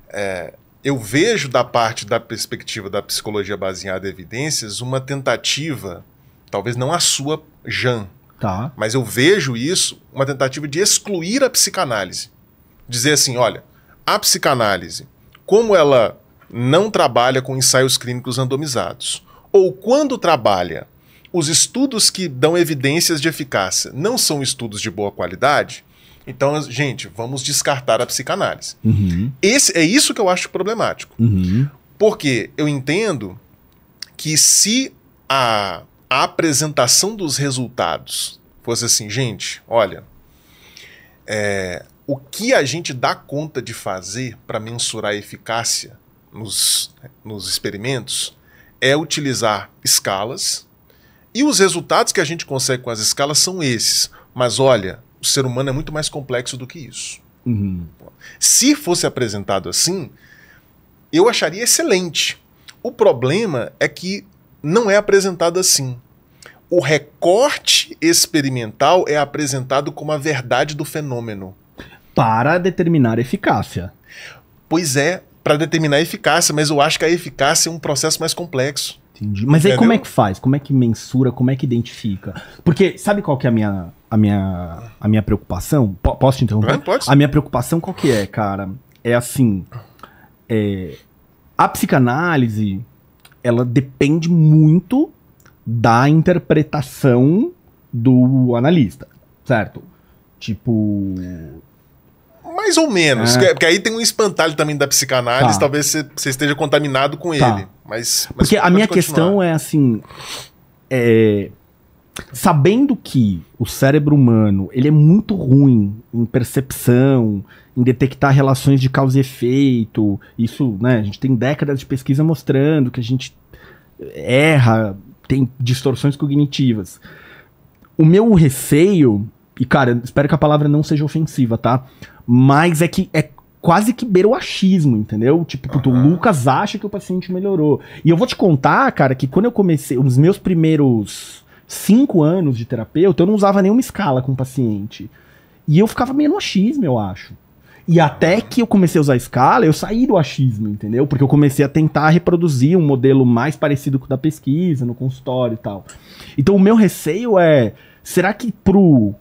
é, eu vejo da parte da perspectiva da psicologia baseada em evidências uma tentativa, talvez não a sua, Jean, tá. mas eu vejo isso, uma tentativa de excluir a psicanálise. Dizer assim, olha, a psicanálise, como ela não trabalha com ensaios clínicos randomizados, ou quando trabalha, os estudos que dão evidências de eficácia não são estudos de boa qualidade, então, gente, vamos descartar a psicanálise. Uhum. Esse, é isso que eu acho problemático. Uhum. Porque eu entendo que se a, a apresentação dos resultados fosse assim, gente, olha, é, o que a gente dá conta de fazer para mensurar a eficácia nos, nos experimentos é utilizar escalas. E os resultados que a gente consegue com as escalas são esses. Mas olha, o ser humano é muito mais complexo do que isso. Uhum. Se fosse apresentado assim, eu acharia excelente. O problema é que não é apresentado assim. O recorte experimental é apresentado como a verdade do fenômeno. Para determinar eficácia. Pois é, para determinar eficácia, mas eu acho que a eficácia é um processo mais complexo. Entendi. Mas Entendeu? aí é, como é que faz? Como é que mensura? Como é que identifica? Porque sabe qual que é a minha, a minha, a minha preocupação? P posso te interromper? pode. A minha preocupação qual que é, cara? É assim, é, a psicanálise, ela depende muito da interpretação do analista, certo? Tipo... Mais ou menos, é. é porque aí tem um espantalho também da psicanálise, tá. talvez você esteja contaminado com tá. ele. Mas, mas Porque a minha questão é assim. É, sabendo que o cérebro humano ele é muito ruim em percepção, em detectar relações de causa e efeito, isso, né? A gente tem décadas de pesquisa mostrando que a gente erra, tem distorções cognitivas. O meu receio, e cara, espero que a palavra não seja ofensiva, tá? Mas é que é quase que beira o achismo, entendeu? Tipo, uhum. o Lucas acha que o paciente melhorou. E eu vou te contar, cara, que quando eu comecei, os meus primeiros cinco anos de terapeuta, eu não usava nenhuma escala com o paciente. E eu ficava meio no achismo, eu acho. E até que eu comecei a usar a escala, eu saí do achismo, entendeu? Porque eu comecei a tentar reproduzir um modelo mais parecido com o da pesquisa, no consultório e tal. Então o meu receio é, será que pro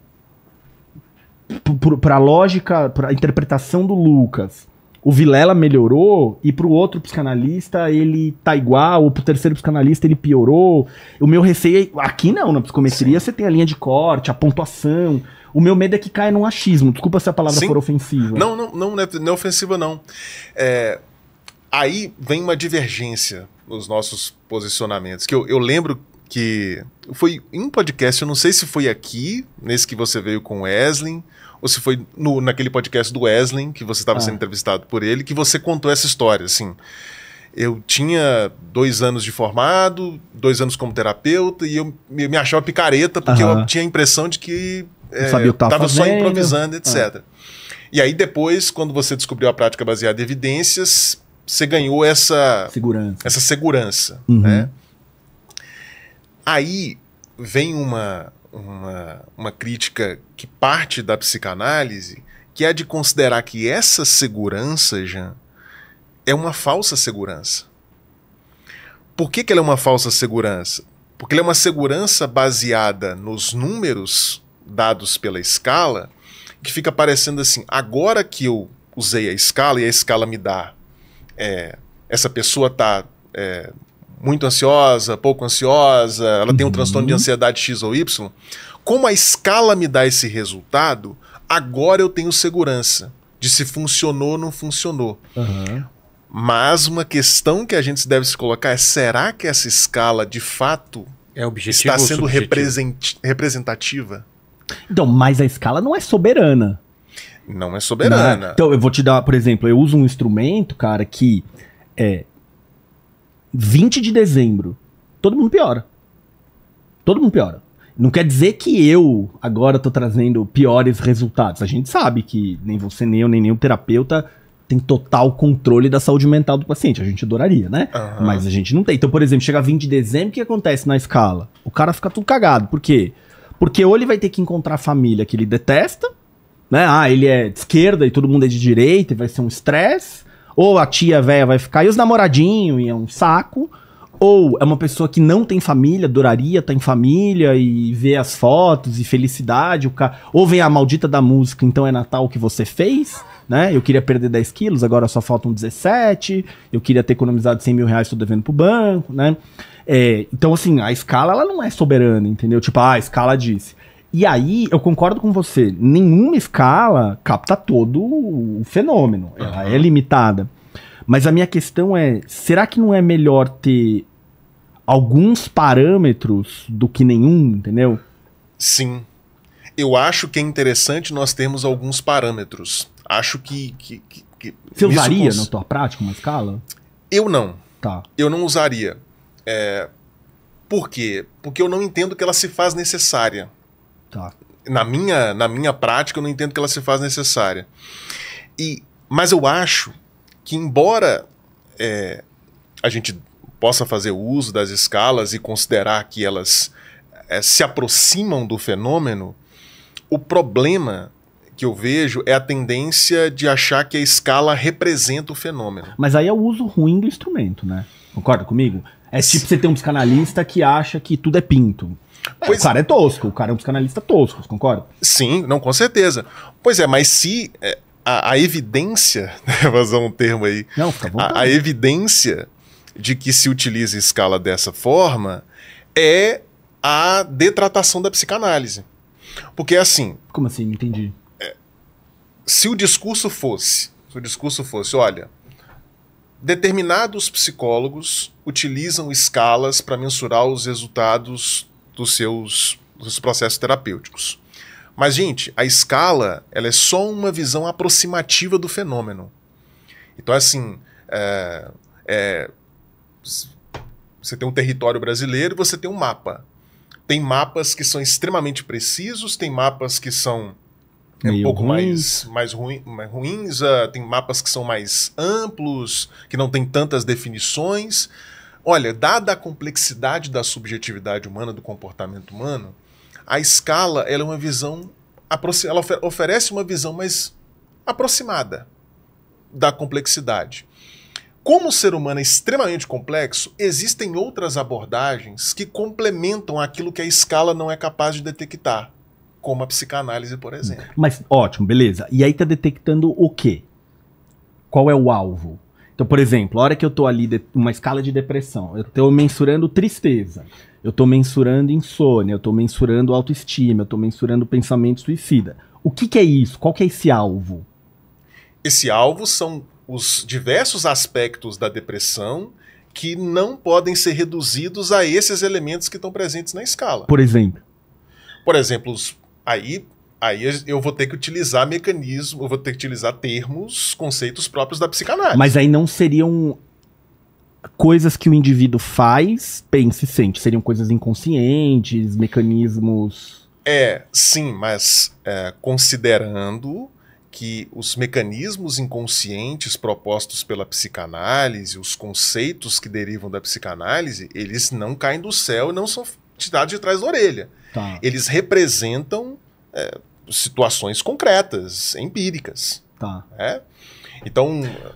para a lógica, para a interpretação do Lucas, o Vilela melhorou e para o outro psicanalista ele tá igual, ou para o terceiro psicanalista ele piorou. O meu receio é, aqui não, na né, psicometria Sim. você tem a linha de corte, a pontuação. O meu medo é que caia num achismo. Desculpa se a palavra Sim. for ofensiva. Não, não, não, é, não é ofensiva não. É, aí vem uma divergência nos nossos posicionamentos. Que eu, eu lembro que foi em um podcast, eu não sei se foi aqui, nesse que você veio com o Wesley, ou se foi no, naquele podcast do Wesley, que você estava ah. sendo entrevistado por ele, que você contou essa história, assim. Eu tinha dois anos de formado, dois anos como terapeuta, e eu, me achava picareta, porque eu tinha a impressão de que é, estava só improvisando, é. etc. Ah. E aí depois, quando você descobriu a prática baseada em evidências, você ganhou essa segurança. Essa segurança, uhum. né? Aí vem uma uma, uma crítica que parte da psicanálise, que é de considerar que essa segurança, Jean, é uma falsa segurança. Por que, que ela é uma falsa segurança? Porque ela é uma segurança baseada nos números dados pela escala, que fica parecendo assim: agora que eu usei a escala e a escala me dá. É, essa pessoa está é, muito ansiosa, pouco ansiosa, ela uhum. tem um uhum. transtorno de ansiedade X ou Y, como a escala me dá esse resultado, agora eu tenho segurança de se funcionou ou não funcionou. Uhum. Mas uma questão que a gente deve se colocar é: será que essa escala de fato é está sendo representativa? Então, mas a escala não é soberana. Não é soberana. Não é? Então, eu vou te dar, por exemplo, eu uso um instrumento, cara, que é, 20 de dezembro, todo mundo piora. Todo mundo piora. Não quer dizer que eu agora tô trazendo piores resultados. A gente sabe que nem você, nem eu, nem nenhum terapeuta tem total controle da saúde mental do paciente. A gente adoraria, né? Uhum. Mas a gente não tem. Então, por exemplo, chega 20 de dezembro, o que acontece na escala? O cara fica tudo cagado. Por quê? Porque ou ele vai ter que encontrar a família que ele detesta, né? Ah, ele é de esquerda e todo mundo é de direita e vai ser um estresse. Ou a tia velha vai ficar e os namoradinhos, e é um saco. Ou é uma pessoa que não tem família, duraria estar tá em família e ver as fotos e felicidade. O ca... Ou vem a maldita da música, então é Natal que você fez, né? Eu queria perder 10 quilos, agora só faltam 17. Eu queria ter economizado 100 mil reais, estou devendo para o banco, né? É, então, assim, a escala ela não é soberana, entendeu? Tipo, ah, a escala disse. E aí, eu concordo com você, nenhuma escala capta todo o fenômeno, ela uhum. é limitada. Mas a minha questão é, será que não é melhor ter alguns parâmetros do que nenhum, entendeu? Sim. Eu acho que é interessante nós termos alguns parâmetros. Acho que. que, que, que Você usaria cons... na tua prática uma escala? Eu não. Tá. Eu não usaria. É... Por quê? Porque eu não entendo que ela se faz necessária. Tá. Na, minha, na minha prática, eu não entendo que ela se faz necessária. E, mas eu acho que, embora é, a gente possa fazer uso das escalas e considerar que elas é, se aproximam do fenômeno, o problema que eu vejo é a tendência de achar que a escala representa o fenômeno. Mas aí é o uso ruim do instrumento, né? Concorda comigo? É tipo você ter um psicanalista que acha que tudo é pinto. Pois... O cara é tosco, o cara é um psicanalista tosco, concorda? Sim, não, com certeza. Pois é, mas se é, a, a evidência, <laughs> né, vou usar um termo aí, não, tá bom, a, a evidência de que se utiliza escala dessa forma é a detratação da psicanálise. Porque assim. Como assim? Entendi. É, se o discurso fosse, se o discurso fosse, olha, determinados psicólogos utilizam escalas para mensurar os resultados dos seus, dos seus processos terapêuticos. Mas, gente, a escala ela é só uma visão aproximativa do fenômeno. Então, assim, é, é, você tem um território brasileiro e você tem um mapa. Tem mapas que são extremamente precisos, tem mapas que são é um pouco ruins. mais, mais, ruim, mais ruins, uh, tem mapas que são mais amplos, que não tem tantas definições. Olha, dada a complexidade da subjetividade humana, do comportamento humano, a escala ela é uma visão, ela oferece uma visão mais aproximada da complexidade. Como o ser humano é extremamente complexo, existem outras abordagens que complementam aquilo que a escala não é capaz de detectar, como a psicanálise, por exemplo. Mas ótimo, beleza. E aí está detectando o quê? Qual é o alvo? Então, por exemplo, a hora que eu estou ali, numa escala de depressão, eu estou mensurando tristeza, eu estou mensurando insônia, eu estou mensurando autoestima, eu estou mensurando pensamento suicida. O que, que é isso? Qual que é esse alvo? Esse alvo são os diversos aspectos da depressão que não podem ser reduzidos a esses elementos que estão presentes na escala. Por exemplo? Por exemplo, os, aí Aí eu vou ter que utilizar mecanismo, eu vou ter que utilizar termos, conceitos próprios da psicanálise. Mas aí não seriam coisas que o indivíduo faz, pensa e sente. Seriam coisas inconscientes, mecanismos. É, sim, mas é, considerando que os mecanismos inconscientes propostos pela psicanálise, os conceitos que derivam da psicanálise, eles não caem do céu e não são tirados de trás da orelha. Tá. Eles representam é, situações concretas, empíricas. Tá. Né? Então, é?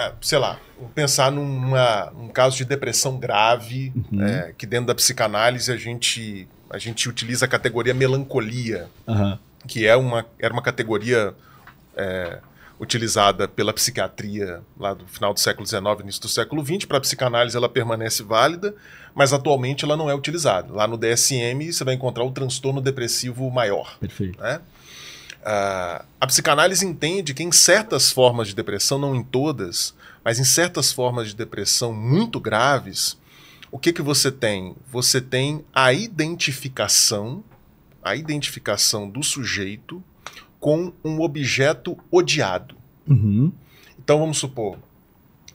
Então, sei lá, pensar num caso de depressão grave, uhum. é, que dentro da psicanálise a gente, a gente utiliza a categoria melancolia, uhum. que é uma, era uma categoria é, utilizada pela psiquiatria lá do final do século XIX, início do século XX. Para a psicanálise ela permanece válida, mas atualmente ela não é utilizada. Lá no DSM você vai encontrar o transtorno depressivo maior. Perfeito. Né? Uh, a psicanálise entende que em certas formas de depressão, não em todas, mas em certas formas de depressão muito graves, o que, que você tem? Você tem a identificação, a identificação do sujeito com um objeto odiado. Uhum. Então vamos supor,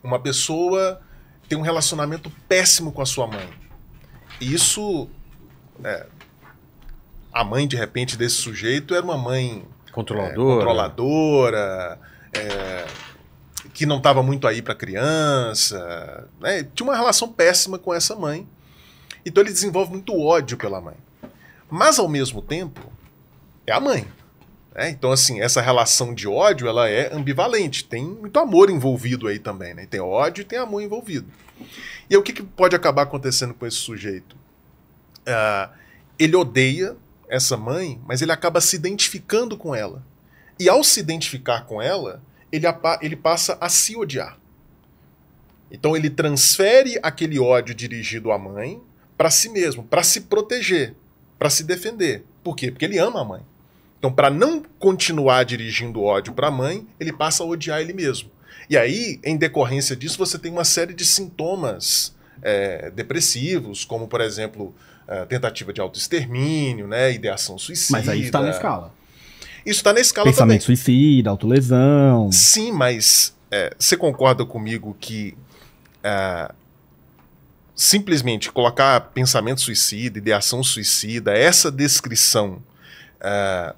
uma pessoa tem um relacionamento péssimo com a sua mãe. Isso. É, a mãe, de repente, desse sujeito era uma mãe. É, controladora. É, controladora é, que não estava muito aí para a criança. Né? Tinha uma relação péssima com essa mãe. Então ele desenvolve muito ódio pela mãe. Mas, ao mesmo tempo, é a mãe. É, então, assim, essa relação de ódio ela é ambivalente. Tem muito amor envolvido aí também, né? Tem ódio e tem amor envolvido. E aí, o que, que, pode acabar acontecendo com esse sujeito? Uh, ele odeia essa mãe, mas ele acaba se identificando com ela. E ao se identificar com ela, ele, ele passa a se odiar. Então ele transfere aquele ódio dirigido à mãe para si mesmo, para se proteger, para se defender. Por quê? Porque ele ama a mãe. Então, para não continuar dirigindo ódio para a mãe, ele passa a odiar ele mesmo. E aí, em decorrência disso, você tem uma série de sintomas é, depressivos, como, por exemplo, é, tentativa de autoextermínio, né, ideação suicida. Mas aí está na escala. Isso está na escala Pensamento também. suicida, autolesão. Sim, mas é, você concorda comigo que é, simplesmente colocar pensamento suicida, ideação suicida, essa descrição é,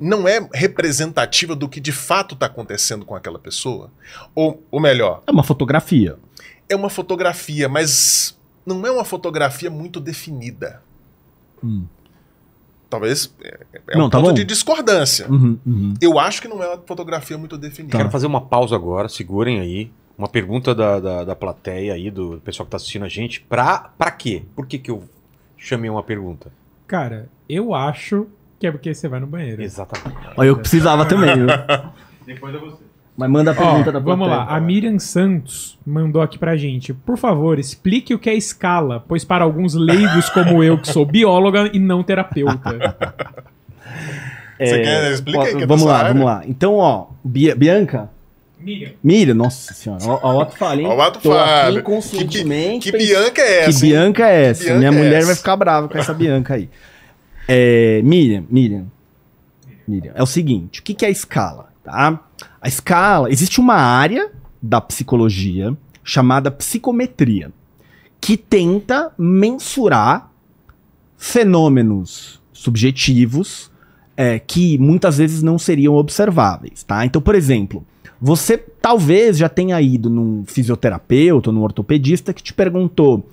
não é representativa do que de fato está acontecendo com aquela pessoa? Ou, ou melhor. É uma fotografia. É uma fotografia, mas não é uma fotografia muito definida. Hum. Talvez é, é um não, tá ponto bom. de discordância. Uhum, uhum. Eu acho que não é uma fotografia muito definida. Tá. Quero fazer uma pausa agora, segurem aí. Uma pergunta da, da, da plateia aí, do pessoal que está assistindo a gente. Pra, pra quê? Por que, que eu chamei uma pergunta? Cara, eu acho que é porque você vai no banheiro. Exatamente. Olha, eu precisava também, viu? Depois é você. Mas manda a pergunta Ó, da Vamos lá, a Miriam Santos mandou aqui pra gente. Por favor, explique o que é escala, pois para alguns leigos como eu, que sou bióloga e não terapeuta. <laughs> é, Você quer? Explica aí que é Vamos lá, área. vamos lá. Então, ó, Bia, Bianca. Miriam. Miriam, nossa senhora. Ó, o ato falha, hein? Ó, o ato falha. Que, que, que é Bianca é essa? Que né? Bianca é essa? Bianca Minha é mulher essa? vai ficar brava com essa Bianca aí. <laughs> É, Miriam, Miriam, Miriam, é o seguinte, o que, que é a escala, tá? A escala, existe uma área da psicologia chamada psicometria, que tenta mensurar fenômenos subjetivos é, que muitas vezes não seriam observáveis, tá? Então, por exemplo, você talvez já tenha ido num fisioterapeuta, num ortopedista que te perguntou,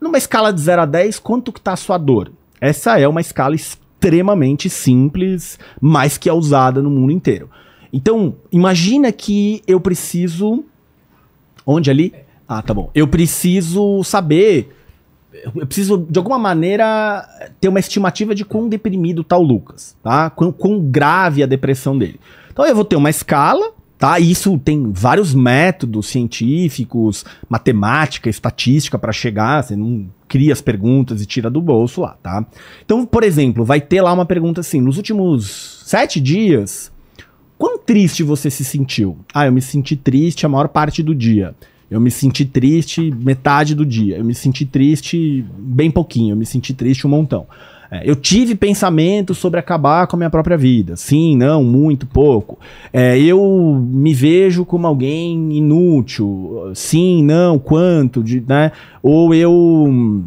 numa escala de 0 a 10, quanto que tá a sua dor? Essa é uma escala extremamente simples, mas que é usada no mundo inteiro. Então, imagina que eu preciso. Onde ali? É. Ah, tá bom. Eu preciso saber. Eu preciso, de alguma maneira, ter uma estimativa de quão deprimido tá o Lucas, tá? Quão, quão grave a depressão dele. Então eu vou ter uma escala, tá? E isso tem vários métodos científicos, matemática, estatística para chegar. Você não cria as perguntas e tira do bolso lá, tá? Então, por exemplo, vai ter lá uma pergunta assim: nos últimos sete dias, quão triste você se sentiu? Ah, eu me senti triste a maior parte do dia. Eu me senti triste metade do dia. Eu me senti triste bem pouquinho. Eu me senti triste um montão. É, eu tive pensamentos sobre acabar com a minha própria vida. Sim, não, muito pouco. É, eu me vejo como alguém inútil. Sim, não, quanto, de, né? Ou eu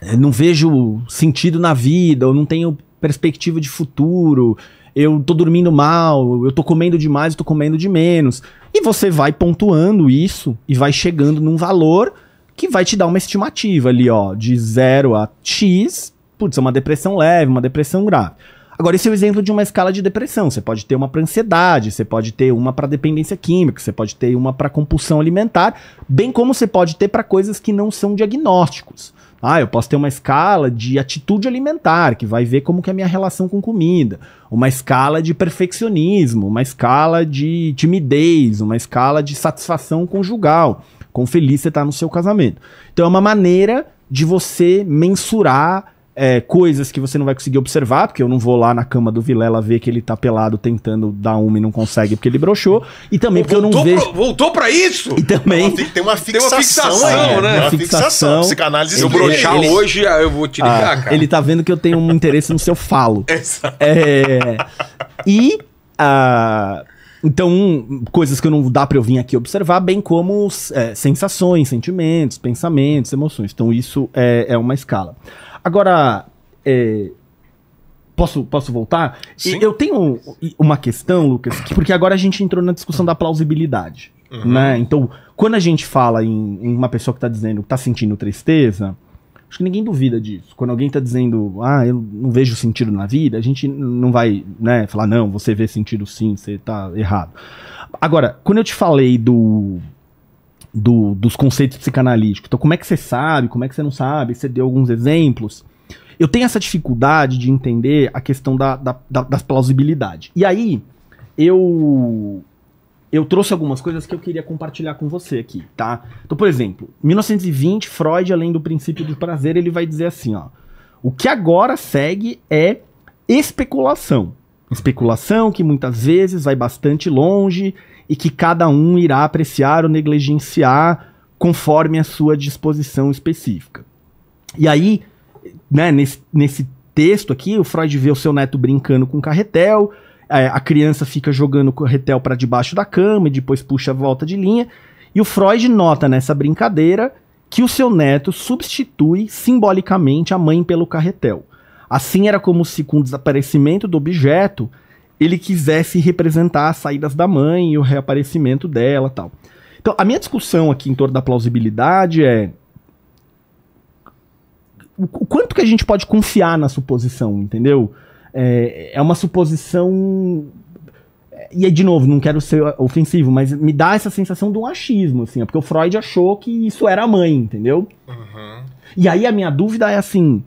é, não vejo sentido na vida, ou não tenho perspectiva de futuro eu tô dormindo mal, eu tô comendo demais, eu tô comendo de menos. E você vai pontuando isso e vai chegando num valor que vai te dar uma estimativa ali, ó, de 0 a X, putz, é uma depressão leve, uma depressão grave. Agora, esse é o exemplo de uma escala de depressão. Você pode ter uma para ansiedade, você pode ter uma para dependência química, você pode ter uma para compulsão alimentar, bem como você pode ter para coisas que não são diagnósticos. Ah, eu posso ter uma escala de atitude alimentar, que vai ver como que é a minha relação com comida, uma escala de perfeccionismo, uma escala de timidez, uma escala de satisfação conjugal, com feliz você está no seu casamento. Então é uma maneira de você mensurar é, coisas que você não vai conseguir observar, porque eu não vou lá na cama do Vilela ver que ele tá pelado tentando dar uma e não consegue porque ele broxou. E também porque eu não vejo. Pro, voltou pra isso? E também. Tem, tem uma fixação, né? tem uma fixação é, né? Uma fixação. Psicanálise. Se eu broxar ele, hoje, ah, eu vou te ah, ligar, ah, cara. Ele tá vendo que eu tenho um interesse no seu falo. <laughs> Exato. É, e. Ah, então, coisas que não dá para eu vir aqui observar, bem como é, sensações, sentimentos, pensamentos, emoções. Então, isso é, é uma escala. Agora, é, posso, posso voltar? Sim. Eu tenho uma questão, Lucas, porque agora a gente entrou na discussão da plausibilidade. Uhum. Né? Então, quando a gente fala em, em uma pessoa que está dizendo que está sentindo tristeza, acho que ninguém duvida disso. Quando alguém está dizendo, ah, eu não vejo sentido na vida, a gente não vai né, falar, não, você vê sentido sim, você está errado. Agora, quando eu te falei do do, dos conceitos psicanalíticos. Então, como é que você sabe, como é que você não sabe? Você deu alguns exemplos. Eu tenho essa dificuldade de entender a questão da, da, da, da plausibilidade. E aí, eu eu trouxe algumas coisas que eu queria compartilhar com você aqui, tá? Então, por exemplo, 1920, Freud, além do princípio do prazer, ele vai dizer assim, ó: o que agora segue é especulação. Especulação que muitas vezes vai bastante longe e que cada um irá apreciar ou negligenciar conforme a sua disposição específica. E aí, né, nesse, nesse texto aqui, o Freud vê o seu neto brincando com carretel, é, a criança fica jogando o carretel para debaixo da cama e depois puxa a volta de linha. E o Freud nota nessa brincadeira que o seu neto substitui simbolicamente a mãe pelo carretel. Assim era como se, com o desaparecimento do objeto, ele quisesse representar as saídas da mãe e o reaparecimento dela tal. Então, a minha discussão aqui em torno da plausibilidade é o quanto que a gente pode confiar na suposição, entendeu? É, é uma suposição. E aí, de novo, não quero ser ofensivo, mas me dá essa sensação de um achismo, assim, porque o Freud achou que isso era a mãe, entendeu? Uhum. E aí a minha dúvida é assim: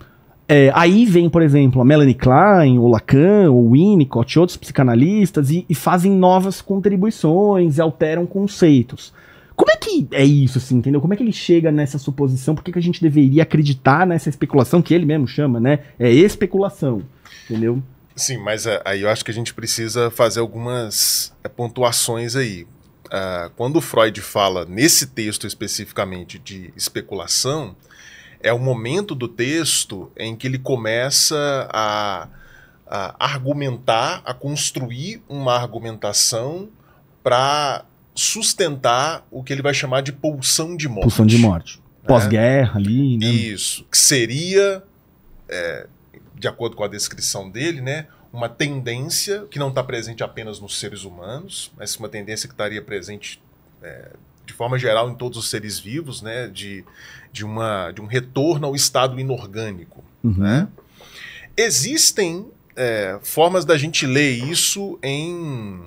é, aí vem, por exemplo, a Melanie Klein, o Lacan, o Winnicott outros psicanalistas e, e, fazem novas contribuições e alteram conceitos. Como é que é isso, assim, entendeu? Como é que ele chega nessa suposição? Por que, que a gente deveria acreditar nessa especulação que ele mesmo chama, né? É especulação, entendeu? Sim, mas é, aí eu acho que a gente precisa fazer algumas é, pontuações aí. Uh, quando o Freud fala nesse texto especificamente de especulação, é o momento do texto em que ele começa a, a argumentar, a construir uma argumentação para sustentar o que ele vai chamar de pulsão de morte. Pulsão de né? morte. Pós-guerra ali, né? Isso. Que seria, é, de acordo com a descrição dele, né? Uma tendência que não está presente apenas nos seres humanos, mas uma tendência que estaria presente é, de forma geral em todos os seres vivos, né? De, de, uma, de um retorno ao estado inorgânico. Uhum. Né? Existem é, formas da gente ler isso em,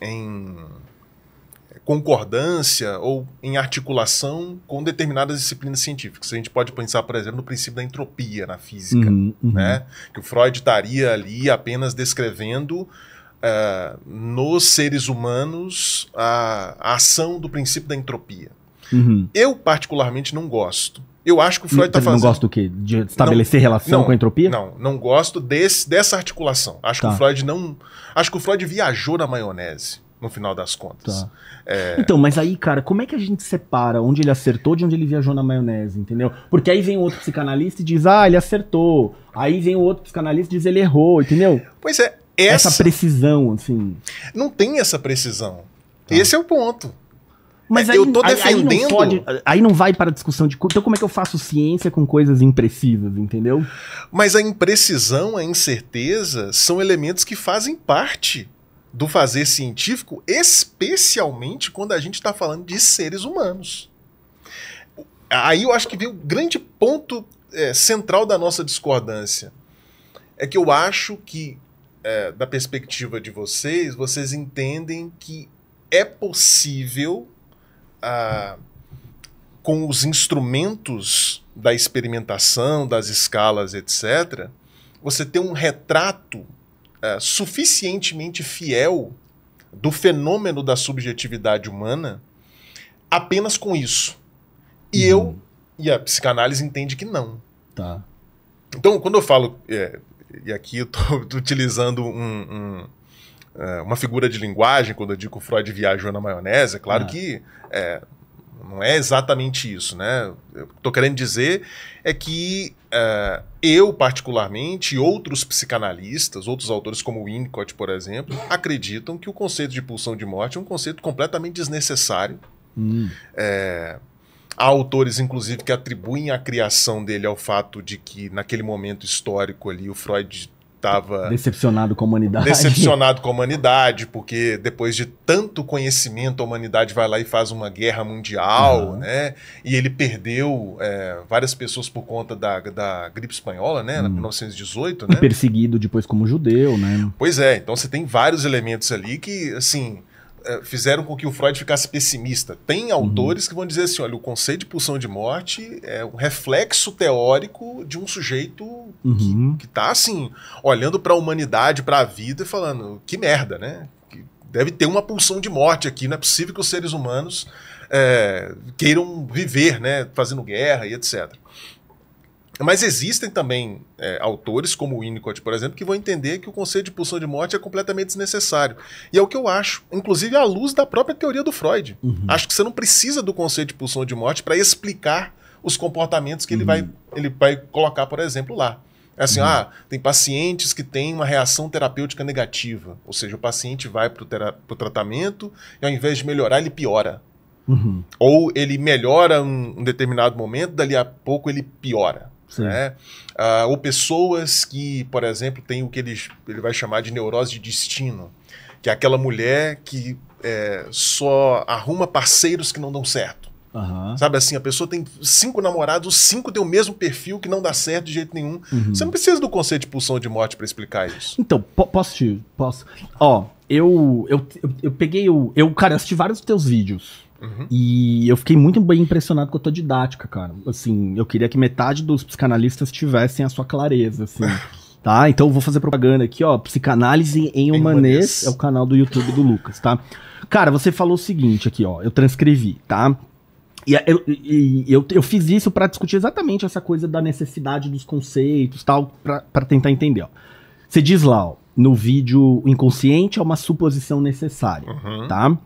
em concordância ou em articulação com determinadas disciplinas científicas. A gente pode pensar, por exemplo, no princípio da entropia na física, uhum, uhum. Né? que o Freud estaria ali apenas descrevendo uh, nos seres humanos a, a, ação do princípio da entropia. Uhum. Eu, particularmente, não gosto. Eu acho que o Freud está hum, fazendo. Não gosto do quê? De estabelecer não, relação não, com a entropia? Não, não gosto desse, dessa articulação. Acho tá. que o Freud não. Acho que o Freud viajou na maionese, no final das contas. Tá. É... Então, mas aí, cara, como é que a gente separa onde ele acertou de onde ele viajou na maionese, entendeu? Porque aí vem outro psicanalista e diz, ah, ele acertou. Aí vem outro psicanalista e diz, ele errou, entendeu? Pois é. Essa, essa precisão, assim. Não tem essa precisão. Tá. Esse é o ponto. Mas é, aí, eu tô defendendo. Aí, aí, não pode, aí não vai para a discussão de. Então, como é que eu faço ciência com coisas imprecisas, entendeu? Mas a imprecisão, a incerteza são elementos que fazem parte do fazer científico, especialmente quando a gente está falando de seres humanos. Aí eu acho que vem o grande ponto é, central da nossa discordância. É que eu acho que, é, da perspectiva de vocês, vocês entendem que é possível com os instrumentos da experimentação, das escalas, etc., você ter um retrato é, suficientemente fiel do fenômeno da subjetividade humana apenas com isso. E uhum. eu, e a psicanálise entende que não. Tá. Então, quando eu falo, é, e aqui eu estou <laughs> utilizando um, um é, uma figura de linguagem, quando eu digo que o Freud viajou na maionese, é claro ah. que é, não é exatamente isso, né? Eu tô querendo dizer é que uh, eu, particularmente, e outros psicanalistas, outros autores como Winnicott, por exemplo, acreditam que o conceito de pulsão de morte é um conceito completamente desnecessário. Hum. É, há autores, inclusive, que atribuem a criação dele ao fato de que, naquele momento histórico ali, o Freud estava. Decepcionado com a humanidade. Decepcionado com a humanidade, porque depois de tanto conhecimento, a humanidade vai lá e faz uma guerra mundial, uhum. né? E ele perdeu é, várias pessoas por conta da, da gripe espanhola, né? Na 1918, hum. né? E perseguido depois como judeu, né? Pois é, então você tem vários elementos ali que, assim é, fizeram com que o Freud ficasse pessimista. Tem uhum. autores uhum. que vão dizer assim: olha, o conceito de pulsão de morte é um reflexo teórico de um sujeito uhum. que, está assim, olhando para a humanidade, para a vida e falando: que merda, né? Deve ter uma pulsão de morte aqui, não é possível que os seres humanos é, queiram viver, né? Fazendo guerra e etc. Mas existem também é, autores, como o Winnicott, por exemplo, que vão entender que o conceito de pulsão de morte é completamente desnecessário. E é o que eu acho, inclusive à luz da própria teoria do Freud. Uhum. Acho que você não precisa do conceito de pulsão de morte para explicar os comportamentos que uhum. ele, vai, uhum. ele vai colocar, por exemplo, lá. É assim, uhum. ah, tem pacientes que têm uma reação terapêutica negativa. Ou seja, o paciente vai para o tratamento e ao invés de melhorar, ele piora. Uhum. Ou ele melhora um, um determinado momento, dali a pouco ele piora. Né? Ah, ou pessoas que, por exemplo, têm o que ele, ele vai chamar de neurose de destino, que é aquela mulher que é, só arruma parceiros que não dão certo. Uhum. Sabe assim, a pessoa tem cinco namorados, cinco têm o mesmo perfil que não dá certo de jeito nenhum. Uhum. Você não precisa do conceito de pulsão de morte para explicar isso. Então, po posso te. Posso. Ó, eu, eu, eu, eu peguei o. Eu, cara, eu assisti vários teus vídeos. Uhum. E eu fiquei muito bem impressionado com a tua didática, cara. Assim, eu queria que metade dos psicanalistas tivessem a sua clareza, assim. <laughs> tá? Então eu vou fazer propaganda aqui, ó. Psicanálise em, Humanês é o canal do YouTube do Lucas, tá? Cara, você falou o seguinte aqui, ó. Eu transcrevi, tá? E eu, e eu, eu fiz isso para discutir exatamente essa coisa da necessidade dos conceitos tal, para tentar entender. Ó. Você diz lá, ó, no vídeo, o inconsciente é uma suposição necessária, uhum. tá?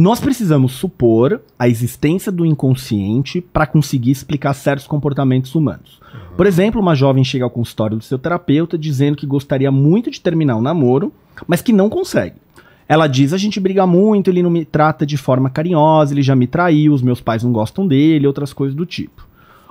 Nós precisamos supor a existência do inconsciente para conseguir explicar certos comportamentos humanos. Por exemplo, uma jovem chega ao consultório do seu terapeuta dizendo que gostaria muito de terminar o um namoro, mas que não consegue. Ela diz: a gente briga muito, ele não me trata de forma carinhosa, ele já me traiu, os meus pais não gostam dele, outras coisas do tipo.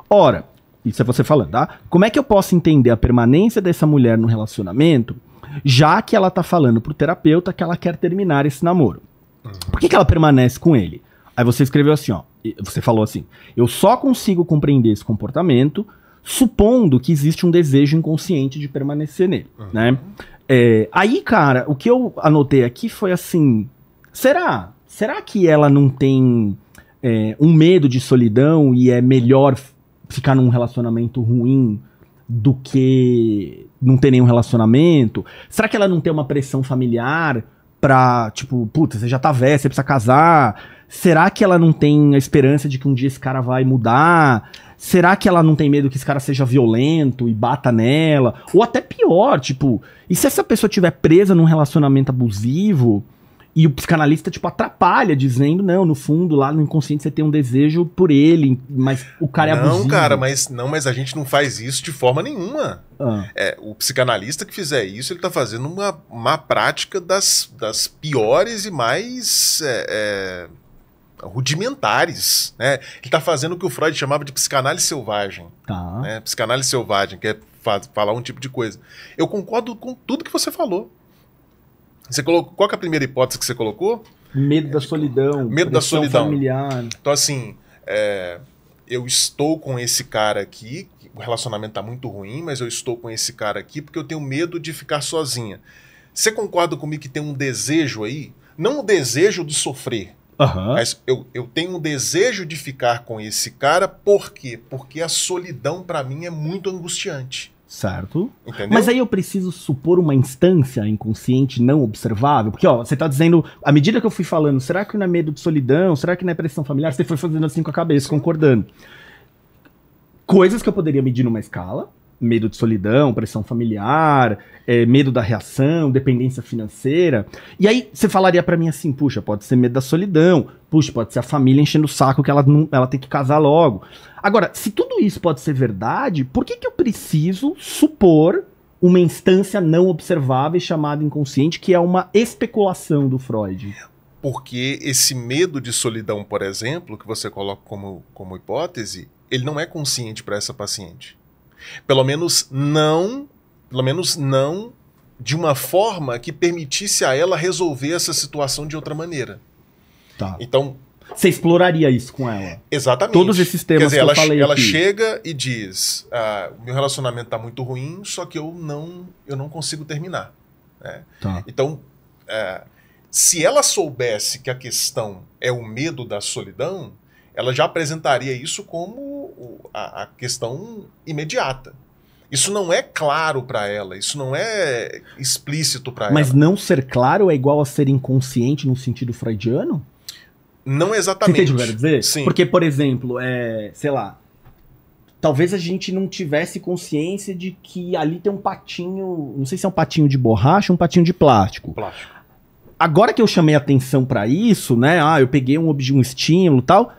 Ora, isso é você falando, tá? Como é que eu posso entender a permanência dessa mulher no relacionamento, já que ela tá falando pro terapeuta que ela quer terminar esse namoro? Uhum. Por que, que ela permanece com ele? Aí você escreveu assim, ó. Você falou assim: eu só consigo compreender esse comportamento supondo que existe um desejo inconsciente de permanecer nele, uhum. né? É, aí, cara, o que eu anotei aqui foi assim: será? Será que ela não tem é, um medo de solidão e é melhor ficar num relacionamento ruim do que não ter nenhum relacionamento? Será que ela não tem uma pressão familiar? pra, tipo, puta, você já tá velho, você precisa casar. Será que ela não tem a esperança de que um dia esse cara vai mudar? Será que ela não tem medo que esse cara seja violento e bata nela? Ou até pior, tipo, e se essa pessoa estiver presa num relacionamento abusivo? E o psicanalista, tipo, atrapalha, dizendo, não, no fundo, lá no inconsciente você tem um desejo por ele, mas o cara é abusivo. Não, cara, mas não, mas a gente não faz isso de forma nenhuma. Ah. É, o psicanalista que fizer isso, ele tá fazendo uma, uma prática das, das piores e mais é, é, rudimentares, né? Ele tá fazendo o que o Freud chamava de psicanálise selvagem. Tá. Né? Psicanálise selvagem, que é falar um tipo de coisa. Eu concordo com tudo que você falou. Você colocou, qual é a primeira hipótese que você colocou? Medo da solidão. Medo da solidão. familiar. Então, assim, é, eu estou com esse cara aqui, o relacionamento está muito ruim, mas eu estou com esse cara aqui porque eu tenho medo de ficar sozinha. Você concorda comigo que tem um desejo aí? Não o desejo de sofrer, Uhum. Mas eu, eu tenho um desejo de ficar com esse cara, por quê? Porque a solidão para mim é muito angustiante. Certo. Entendeu? Mas aí eu preciso supor uma instância inconsciente não observável, porque ó, você tá dizendo, à medida que eu fui falando, será que não é medo de solidão? Será que não é pressão familiar? Você foi fazendo assim com a cabeça, concordando. Coisas que eu poderia medir numa escala, medo de solidão, pressão familiar, é, medo da reação, dependência financeira. E aí você falaria para mim assim, puxa, pode ser medo da solidão, puxa, pode ser a família enchendo o saco que ela, não, ela tem que casar logo. Agora, se tudo isso pode ser verdade, por que, que eu preciso supor uma instância não observável chamada inconsciente, que é uma especulação do Freud? Porque esse medo de solidão, por exemplo, que você coloca como, como hipótese, ele não é consciente para essa paciente pelo menos não, pelo menos não de uma forma que permitisse a ela resolver essa situação de outra maneira. Tá. Então, você exploraria isso com ela. Exatamente. Todos esses temas dizer, que ela, eu falei. Ela aqui. chega e diz: ah, meu relacionamento está muito ruim, só que eu não, eu não consigo terminar. É. Tá. Então, é, se ela soubesse que a questão é o medo da solidão, ela já apresentaria isso como a, a questão imediata. Isso não é claro para ela, isso não é explícito para ela. Mas não ser claro é igual a ser inconsciente no sentido freudiano? Não exatamente. Você entende o que eu quero dizer? Sim. Porque, por exemplo, é, sei lá, talvez a gente não tivesse consciência de que ali tem um patinho, não sei se é um patinho de borracha ou um patinho de plástico. Plástico. Agora que eu chamei atenção para isso, né? Ah, eu peguei um, um estímulo tal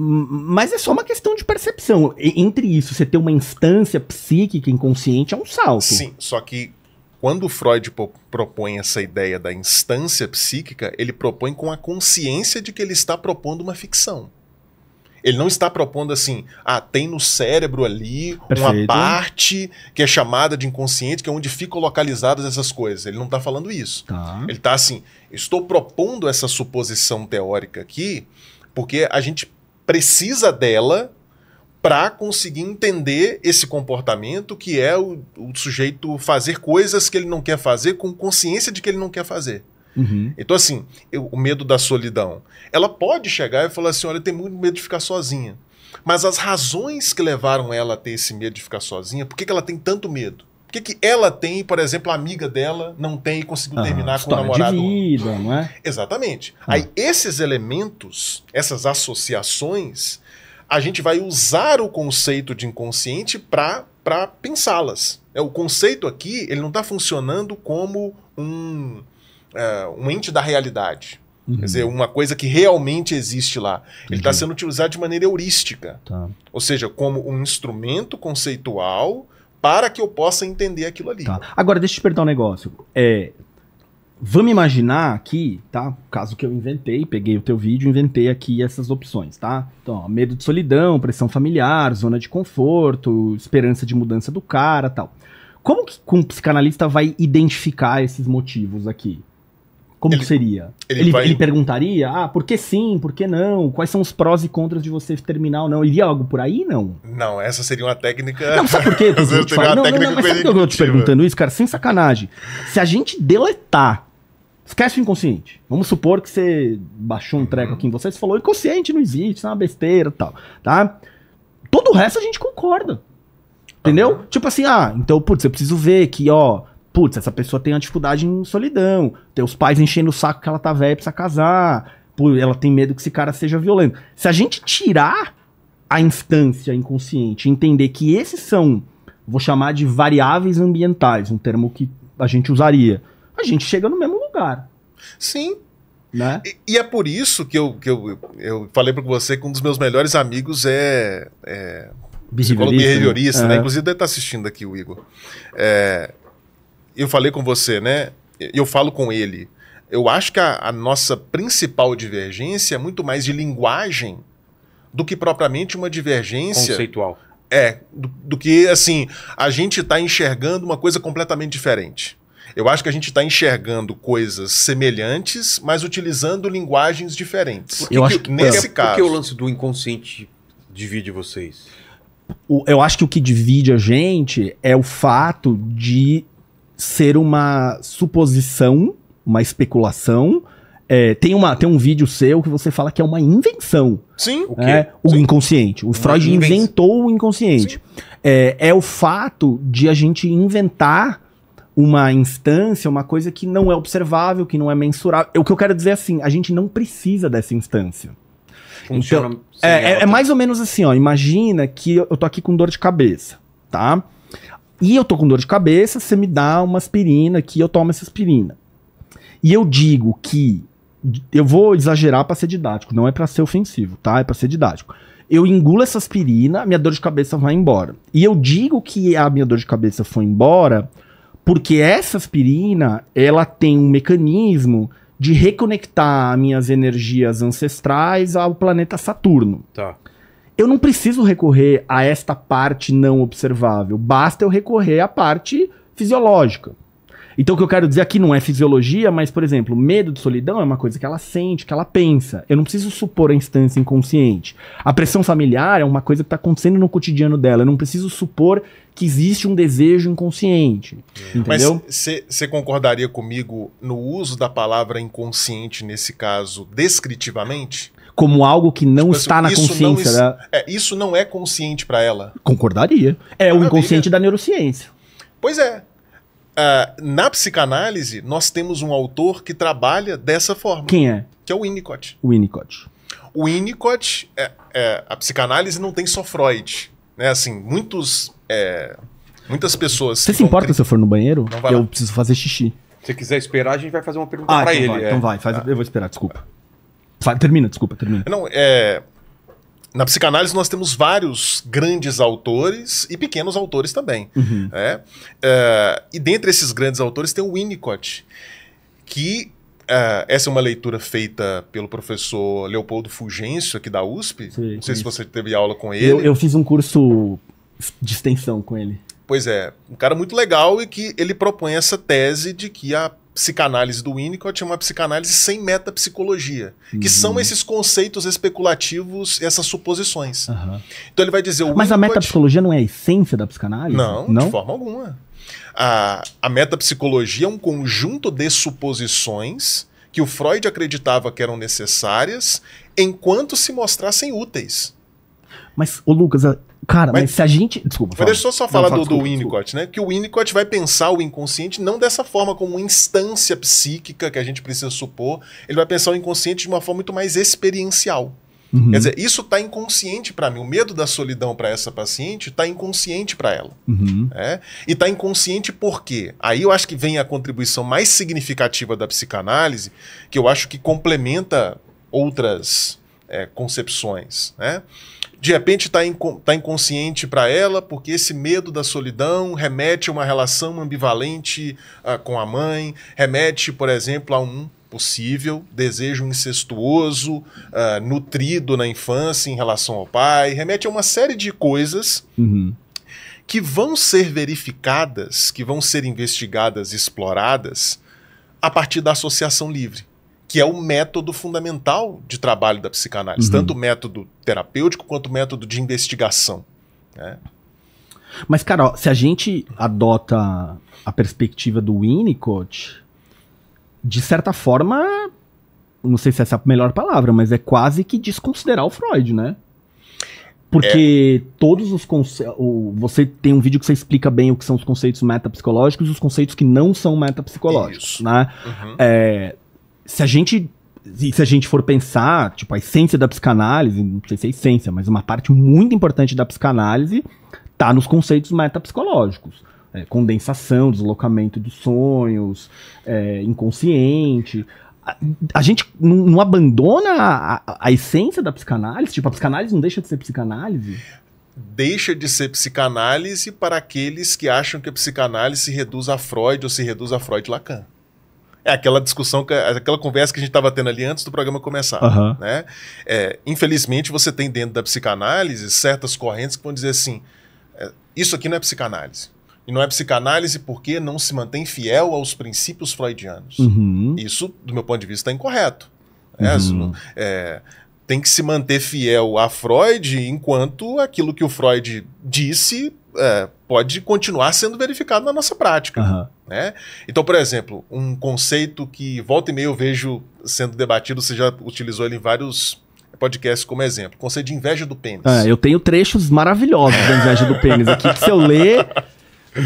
mas é só uma questão de percepção. Entre isso, você ter uma instância psíquica inconsciente é um salto. Sim, só que quando Freud propõe essa ideia da instância psíquica, ele propõe com a consciência de que ele está propondo uma ficção. Ele não está propondo assim, ah, tem no cérebro ali Perfeito. uma parte que é chamada de inconsciente, que é onde ficam localizadas essas coisas. Ele não está falando isso. Tá. Ele está assim, estou propondo essa suposição teórica aqui, porque a gente precisa dela para conseguir entender esse comportamento que é o, o, sujeito fazer coisas que ele não quer fazer com consciência de que ele não quer fazer. Uhum. Então, assim, eu, o medo da solidão. Ela pode chegar e falar assim: olha, eu tenho muito medo de ficar sozinha. Mas as razões que levaram ela a ter esse medo de ficar sozinha, por que, que ela tem tanto medo? Por que, que ela tem, por exemplo, a amiga dela não tem e conseguiu ah, terminar com o namorado? De vida, não é? Exatamente. Ah. Aí esses elementos, essas associações, a gente vai usar o conceito de inconsciente para pensá-las. É, o conceito aqui ele não está funcionando como um, é, um ente da realidade. Uhum. Quer dizer, uma coisa que realmente existe lá. Tá Entendi. Ele está sendo utilizado de maneira heurística. Tá. Ou seja, como um instrumento conceitual para que eu possa entender aquilo ali. Tá. Agora, deixa eu te perguntar um negócio. É, vamos imaginar aqui, tá? Caso que eu inventei, peguei o teu vídeo, inventei aqui essas opções, tá? Então, ó, medo de solidão, pressão familiar, zona de conforto, esperança de mudança do cara, tal. Como que um psicanalista vai identificar esses motivos aqui? Como ele, que seria? Ele, ele, vai... ele, perguntaria, ah, por que sim, por que não? Quais são os prós e contras de você terminar ou não? Iria algo por aí, não? Não, essa seria uma técnica... Não, sabe por quê? <laughs> Porque eu te falo, não, não, não, mas sabe que eu tô te perguntando isso, cara? Sem sacanagem. Se a gente deletar, esquece o inconsciente. Vamos supor que você baixou um uhum. treco aqui em você, você falou, inconsciente não existe, isso é uma besteira tal, tá? Todo o resto a gente concorda. Entendeu? Uhum. Tipo assim, ah, então, putz, eu preciso ver que, ó, putz, essa pessoa tem uma dificuldade em solidão, tem os pais enchendo o saco que ela tá velha precisa casar, ela tem medo que esse cara seja violento. Se a gente tirar a instância inconsciente, entender que esses são, vou chamar de variáveis ambientais, um termo que a gente usaria, a gente chega no mesmo lugar. Sim. Né? E, e é por isso que eu, que eu, eu falei para você que um dos meus melhores amigos é, é behaviorista, né? behaviorista né? É. Inclusive deve estar tá assistindo aqui o Igor. É, eu falei com você, né? Eu falo com ele. Eu acho que a, a nossa principal divergência é muito mais de linguagem do que propriamente uma divergência. Conceitual. É, do, do que, assim, a gente está enxergando uma coisa completamente diferente. Eu acho que a gente está enxergando coisas semelhantes, mas utilizando linguagens diferentes. Porque eu acho que, nesse caso. Por que o lance do inconsciente divide vocês? O, eu acho que o que divide a gente é o fato de ser uma suposição, uma especulação. É, tem, uma, tem um vídeo seu que você fala que é uma invenção. Sim. O, É, o Sim. inconsciente. O Freud inventou o inconsciente. É, é, o fato de a gente inventar uma instância, uma coisa que não é observável, que não é mensurável. É, o que eu quero dizer é assim, a gente não precisa dessa instância. Funciona então, é, é, é mais ou menos assim, ó. Imagina que eu tô aqui com dor de cabeça, tá? E eu tô com dor de cabeça, você me dá uma aspirina aqui, eu tomo essa aspirina. E eu digo que eu vou exagerar para ser didático, não é para ser ofensivo, tá? É para ser didático. Eu engulo essa aspirina, minha dor de cabeça vai embora. E eu digo que a minha dor de cabeça foi embora porque essa aspirina, ela tem um mecanismo de reconectar minhas energias ancestrais ao planeta Saturno. Tá eu não preciso recorrer a esta parte não observável, basta eu recorrer à parte fisiológica. Então, o que eu quero dizer aqui não é fisiologia, mas, por exemplo, medo de solidão é uma coisa que ela sente, que ela pensa. Eu não preciso supor a instância inconsciente. A pressão familiar é uma coisa que está acontecendo no cotidiano dela. Eu não preciso supor que existe um desejo inconsciente. É. Entendeu? Mas você concordaria comigo no uso da palavra inconsciente, nesse caso, descritivamente? como algo que não tipo assim, está assim, na consciência. Não, é, isso não é consciente para ela. Concordaria. É Maravilha. o inconsciente da neurociência. Pois é. Uh, na psicanálise, nós temos um autor que trabalha dessa forma. Quem é? Que é o Winnicott. Winnicott. O Winnicott, é, é, a psicanálise não tem só Freud. Né? Assim, muitos, é, muitas pessoas... Você se importa se eu for no banheiro? Eu preciso fazer xixi. Se quiser esperar, a gente vai fazer uma pergunta ah, para então ele. Vai, é. Então vai, faz, ah. eu vou esperar, desculpa termina, desculpa, termina. Não, é. Na psicanálise nós temos vários grandes autores e pequenos autores também. Uhum. É? É, e dentre esses grandes autores tem o Winnicott, que é, essa é uma leitura feita pelo professor Leopoldo Fulgêncio, aqui da USP. Sim, não sei se você teve aula com ele. Eu, eu, fiz um curso de extensão com ele. Pois é, um cara muito legal e que ele propõe essa tese de que a psicanálise do Winnicott é uma psicanálise sem metapsicologia, uhum. que são uhum. esses conceitos especulativos, essas suposições. Uhum. Então ele vai dizer... Mas Winnicott... a metapsicologia não é a essência da psicanálise? Não, não? de forma alguma. A, a metapsicologia é um conjunto de suposições que o Freud acreditava que eram necessárias enquanto se mostrassem úteis. Mas, ô Lucas, Cara, mas, mas, se a gente. Desculpa. Fala. Mas deixa eu só falar não, fala, do, do Winnicott, né? Que o Winnicott vai pensar o inconsciente não dessa forma como uma instância psíquica que a gente precisa supor. Ele vai pensar o inconsciente de uma forma muito mais experiencial. Uhum. Quer dizer, isso está inconsciente para mim. O medo da solidão para essa paciente está inconsciente para ela. Uhum. Né? E está inconsciente por quê? Aí eu acho que vem a contribuição mais significativa da psicanálise, que eu acho que complementa outras é, concepções. Né? de repente está inco tá inconsciente para ela, porque esse medo da solidão remete a uma relação ambivalente uh, com a mãe, remete, por exemplo, a um possível desejo incestuoso, uh, nutrido na infância em relação ao pai, remete a uma série de coisas. Uhum. Que vão ser verificadas, que vão ser investigadas, exploradas, a partir da associação livre que é o método fundamental de trabalho da psicanálise, uhum. tanto o método terapêutico quanto o método de investigação. Né? Mas, cara, se a gente adota a perspectiva do Winnicott, de certa forma, não sei se essa é a melhor palavra, mas é quase que desconsiderar o Freud, né? Porque é. todos os conceitos. Você tem um vídeo que você explica bem o que são os conceitos metapsicológicos e os conceitos que não são metapsicológicos, Isso. né? Uhum. É, se a gente e se a gente for pensar, tipo, a essência da psicanálise, não sei se é essência, mas uma parte muito importante da psicanálise está nos conceitos metapsicológicos. É, condensação, deslocamento dos sonhos, é, inconsciente. A, a gente não, não abandona a, a, a, essência da psicanálise? Tipo, a psicanálise não deixa de ser psicanálise? Deixa de ser psicanálise para aqueles que acham que a psicanálise se reduz a Freud ou se reduz a Freud-Lacan. É aquela discussão, é aquela conversa que a gente estava tendo ali antes do programa começar. Uhum. Né? É, infelizmente, você tem dentro da psicanálise certas correntes que vão dizer assim: é, isso aqui não é psicanálise. E não é psicanálise porque não se mantém fiel aos princípios freudianos. Uhum. Isso, do meu ponto de vista, é incorreto. Né? Uhum. É, tem que se manter fiel a Freud enquanto aquilo que o Freud disse é, pode continuar sendo verificado na nossa prática. Uhum. Né? Então, por exemplo, um conceito que volta e meia eu vejo sendo debatido, você já utilizou ele em vários podcasts como exemplo, conceito de inveja do pênis. É, eu tenho trechos maravilhosos da inveja do pênis aqui, que se eu ler...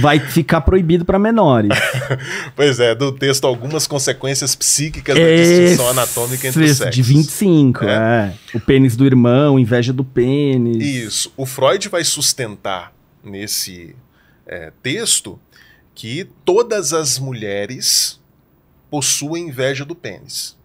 Vai ficar proibido para menores. <laughs> pois é, do texto algumas consequências psíquicas Esse, da distinção anatômica entre os sexos. De 25, é. é. O pênis do irmão, inveja do pênis. Isso. O Freud vai sustentar nesse é, texto que todas as mulheres possuem inveja do pênis.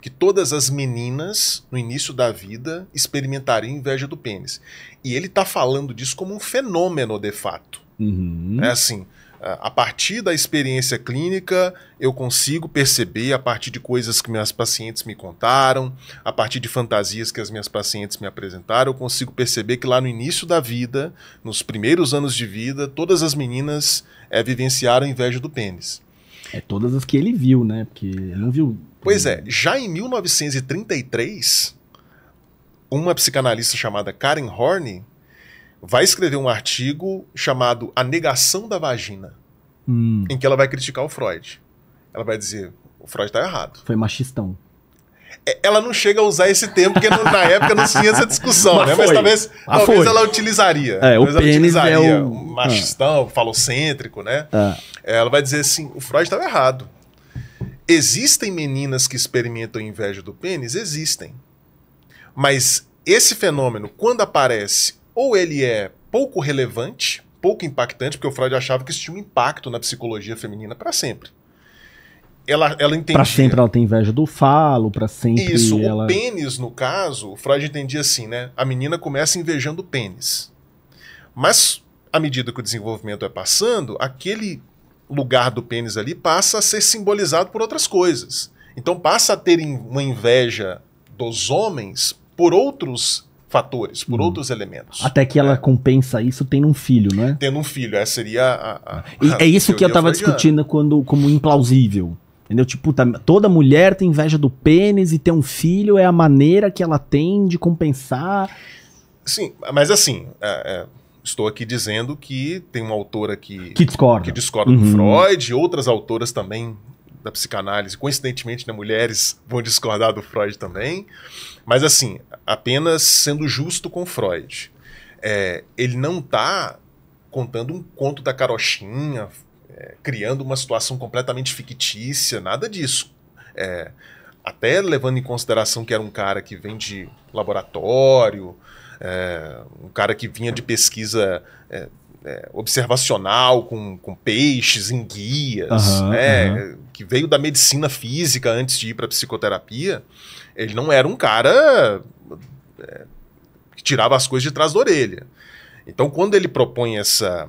Que todas as meninas, no início da vida, experimentariam inveja do pênis. E ele está falando disso como um fenômeno de fato. Uhum. É assim, é, a partir da experiência clínica, eu consigo perceber, a partir de coisas que minhas pacientes me contaram, a partir de fantasias que as minhas pacientes me apresentaram, eu consigo perceber que lá no início da vida, nos primeiros anos de vida, todas as meninas é, vivenciaram inveja do pênis. É todas as que ele viu, né? Porque ele não viu. Pois é, já em 1933, uma psicanalista chamada Karen Horney vai escrever um artigo chamado A Negação da Vagina, hum. em que ela vai criticar o Freud. Ela vai dizer: o Freud está errado. Foi machistão. É, ela não chega a usar esse termo, porque na época não tinha essa discussão, Mas né? Mas talvez, Mas talvez ela utilizaria. É, talvez o ela utilizaria é o... É machistão, ah. falocêntrico, né? É. Ela vai dizer assim: o Freud estava errado. Existem meninas que experimentam inveja do pênis? Existem. Mas esse fenômeno, quando aparece ou ele é pouco relevante, pouco impactante, porque o Freud achava que isso tinha um impacto na psicologia feminina para sempre. Ela, ela entendia. Pra sempre ela tem inveja do falo, para sempre. Isso, ela... o pênis, no caso, o Freud entendia assim, né? A menina começa invejando o pênis. Mas, à medida que o desenvolvimento é passando, aquele lugar do pênis ali passa a ser simbolizado por outras coisas. Então passa a ter uma inveja dos homens por outros fatores, por hum. outros elementos. Até que ela é. compensa isso tendo um filho, né Tendo um filho, essa seria a. a, a é isso que eu estava discutindo quando, como implausível. Entendeu? Tipo, tá, toda mulher tem inveja do pênis e ter um filho é a maneira que ela tem de compensar. Sim, mas assim, é, é, estou aqui dizendo que tem uma autora que. Que discorda. Que discorda uhum. do Freud, outras autoras também da psicanálise, coincidentemente, né, mulheres vão discordar do Freud também, mas assim, apenas sendo justo com Freud. É, ele não está contando um conto da carochinha, é, criando uma situação completamente fictícia, nada disso. É, até levando em consideração que era um cara que vem de laboratório, é, um cara que vinha de pesquisa é, é, observacional com, com, peixes, em uhum, né, uhum. que veio da medicina física antes de ir para psicoterapia, ele não era um cara é, que tirava as coisas de trás da orelha. Então, quando ele propõe essa,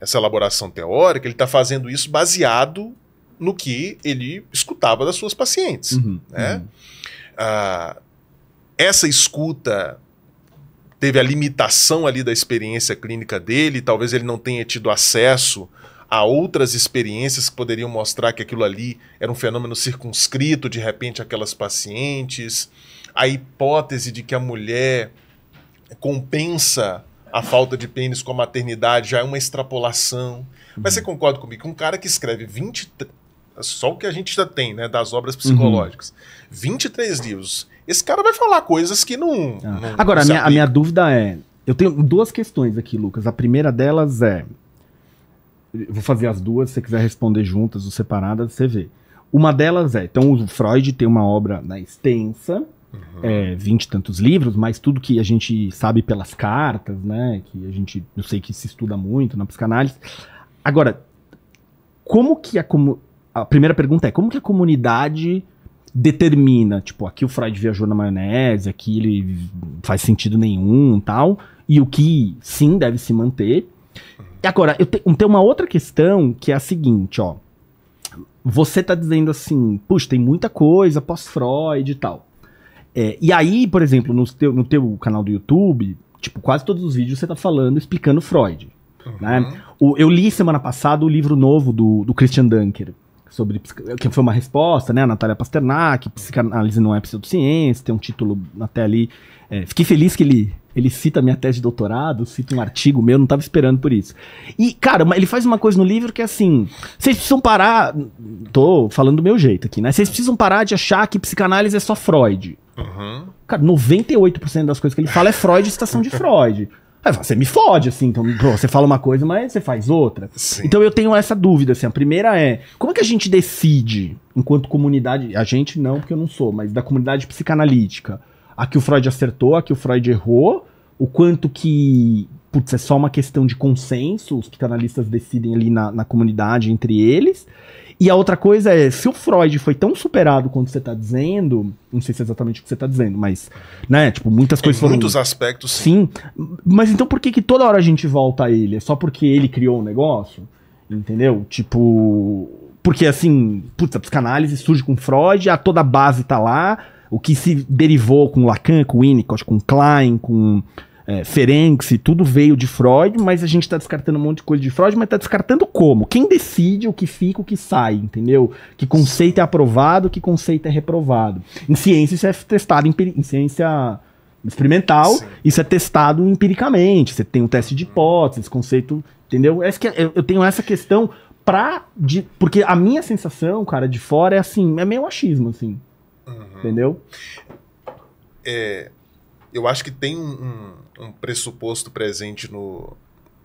essa elaboração teórica, ele está fazendo isso baseado no que ele escutava das suas pacientes. Uhum, né? Uhum. Ah, essa escuta teve a limitação ali da experiência clínica dele, talvez ele não tenha tido acesso a outras experiências que poderiam mostrar que aquilo ali era um fenômeno circunscrito, de repente, aquelas pacientes. A hipótese de que a mulher compensa a falta de pênis com a maternidade já é uma extrapolação. Uhum. Mas você uhum. concorda comigo que um cara que escreve 20 só o que a gente já tem, né, das obras psicológicas. Uhum. 23 livros esse cara vai falar coisas que não. Ah. não Agora, não a, minha, a minha dúvida é. Eu tenho duas questões aqui, Lucas. A primeira delas é. Vou fazer as duas, se você quiser responder juntas ou separadas, você vê. Uma delas é. Então, o Freud tem uma obra na né, extensa, uhum. é, 20 e tantos livros, mas tudo que a gente sabe pelas cartas, né? Que a gente. Eu sei que se estuda muito na psicanálise. Agora, como que a. Como, a primeira pergunta é: como que a comunidade determina, tipo, aqui o Freud viajou na maionese, aqui ele faz sentido nenhum tal, e o que sim deve se manter. E agora, eu te, tem uma outra questão que é a seguinte, ó. Você tá dizendo assim, puxa, tem muita coisa pós-Freud e tal. É, e aí, por exemplo, no teu, no teu canal do YouTube, tipo, quase todos os vídeos você tá falando, explicando Freud. Né? Uhum. Né? O, eu li semana passada o livro novo do, do Christian Dunker, sobre que foi uma resposta, né? A Natália Pasternak, psicanálise não é pseudociência, tem um título até ali. É, fiquei feliz que ele, ele cita minha tese de doutorado, cita um artigo meu, não estava esperando por isso. E, cara, ele faz uma coisa no livro que é assim: vocês precisam parar. Tô falando do meu jeito aqui, né? Vocês precisam parar de achar que psicanálise é só Freud. Uhum. Cara, 98% das coisas que ele fala é Freud, citação de Freud você me fode, assim. Então, pô, você fala uma coisa, mas você faz outra. Sim. Então eu tenho essa dúvida, assim. A primeira é, como é que a gente decide, enquanto comunidade, a gente não, porque eu não sou, mas da comunidade psicanalítica, a que o Freud acertou, a que o Freud errou, o quanto que, putz, é só uma questão de consenso, os psicanalistas decidem ali na, na comunidade entre eles. E a outra coisa é, se o Freud foi tão superado quanto você está dizendo, não sei se é exatamente o que você está dizendo, mas, né, tipo, muitas coisas em foram... muitos aspectos, sim. sim. Mas então por que que toda hora a gente volta a ele? É só porque ele criou o um negócio? Entendeu? Tipo... Porque, assim, putz, a psicanálise surge com Freud, a toda a base está lá, o que se derivou com Lacan, com Winnicott, com Klein, com é, tudo veio de Freud, mas a gente está descartando um monte de coisa de Freud, mas está descartando como? Quem decide o que fica, o que sai, entendeu? Que conceito é aprovado, que conceito é reprovado. Em ciência isso é testado, em, em ciência experimental, Sim. isso é testado empiricamente. Você tem um teste de hipóteses, conceito, entendeu? É é, eu tenho essa questão pra... De, porque a minha sensação, cara, de fora é assim, é meio achismo, assim. Uhum. Entendeu? É, eu acho que tem um, um, pressuposto presente no,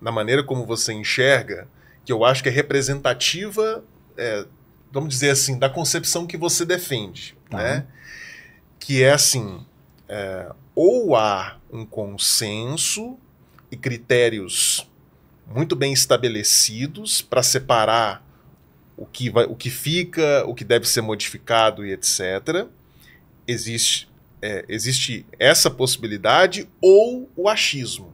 na maneira como você enxerga, que eu acho que é representativa, é, vamos dizer assim, da concepção que você defende, tá. né? Que é assim, é, ou há um consenso e critérios muito bem estabelecidos para separar o que, vai, o que fica, o que deve ser modificado e etc. Existe é, existe essa possibilidade ou o achismo.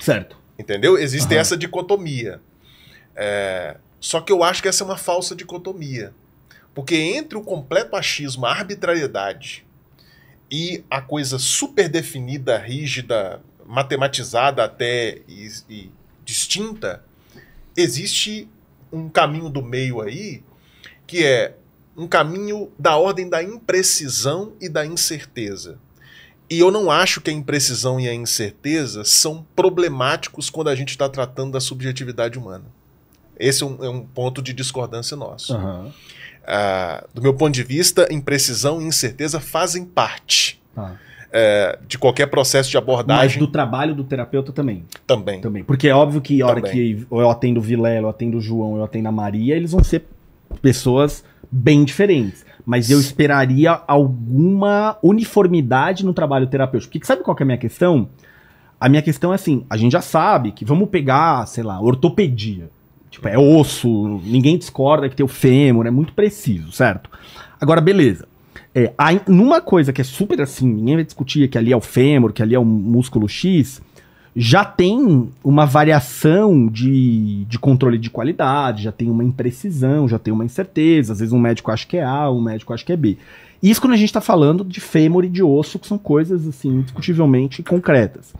Certo. Entendeu? Existe uhum. essa dicotomia. É, só que eu acho que essa é uma falsa dicotomia. Porque entre o completo achismo, a arbitrariedade e a coisa super definida, rígida, matematizada até e, e distinta, existe um caminho do meio aí que é um caminho da ordem da imprecisão e da incerteza. E eu não acho que a imprecisão e a incerteza são problemáticos quando a gente está tratando da subjetividade humana. Esse é um, é um ponto de discordância nosso. Uhum. Uh, do meu ponto de vista, imprecisão e incerteza fazem parte. Uhum. É, de qualquer processo de abordagem. Mas do trabalho do terapeuta também. Também. Também. Porque é óbvio que a hora também. que eu atendo o Vilela, eu atendo o João, eu atendo a Maria, eles vão ser pessoas bem diferentes. Mas eu esperaria alguma uniformidade no trabalho terapêutico. Porque sabe qual que é a minha questão? A minha questão é assim, a gente já sabe que vamos pegar, sei lá, ortopedia. Tipo, é osso, ninguém discorda que tem o fêmur, é muito preciso, certo? Agora, beleza. É, numa coisa que é super assim, ninguém vai discutir que ali é o fêmur, que ali é o músculo X, já tem uma variação de, de controle de qualidade, já tem uma imprecisão, já tem uma incerteza. Às vezes um médico acha que é A, um médico acha que é B. Isso quando a gente está falando de fêmur e de osso, que são coisas, assim, discutivelmente concretas.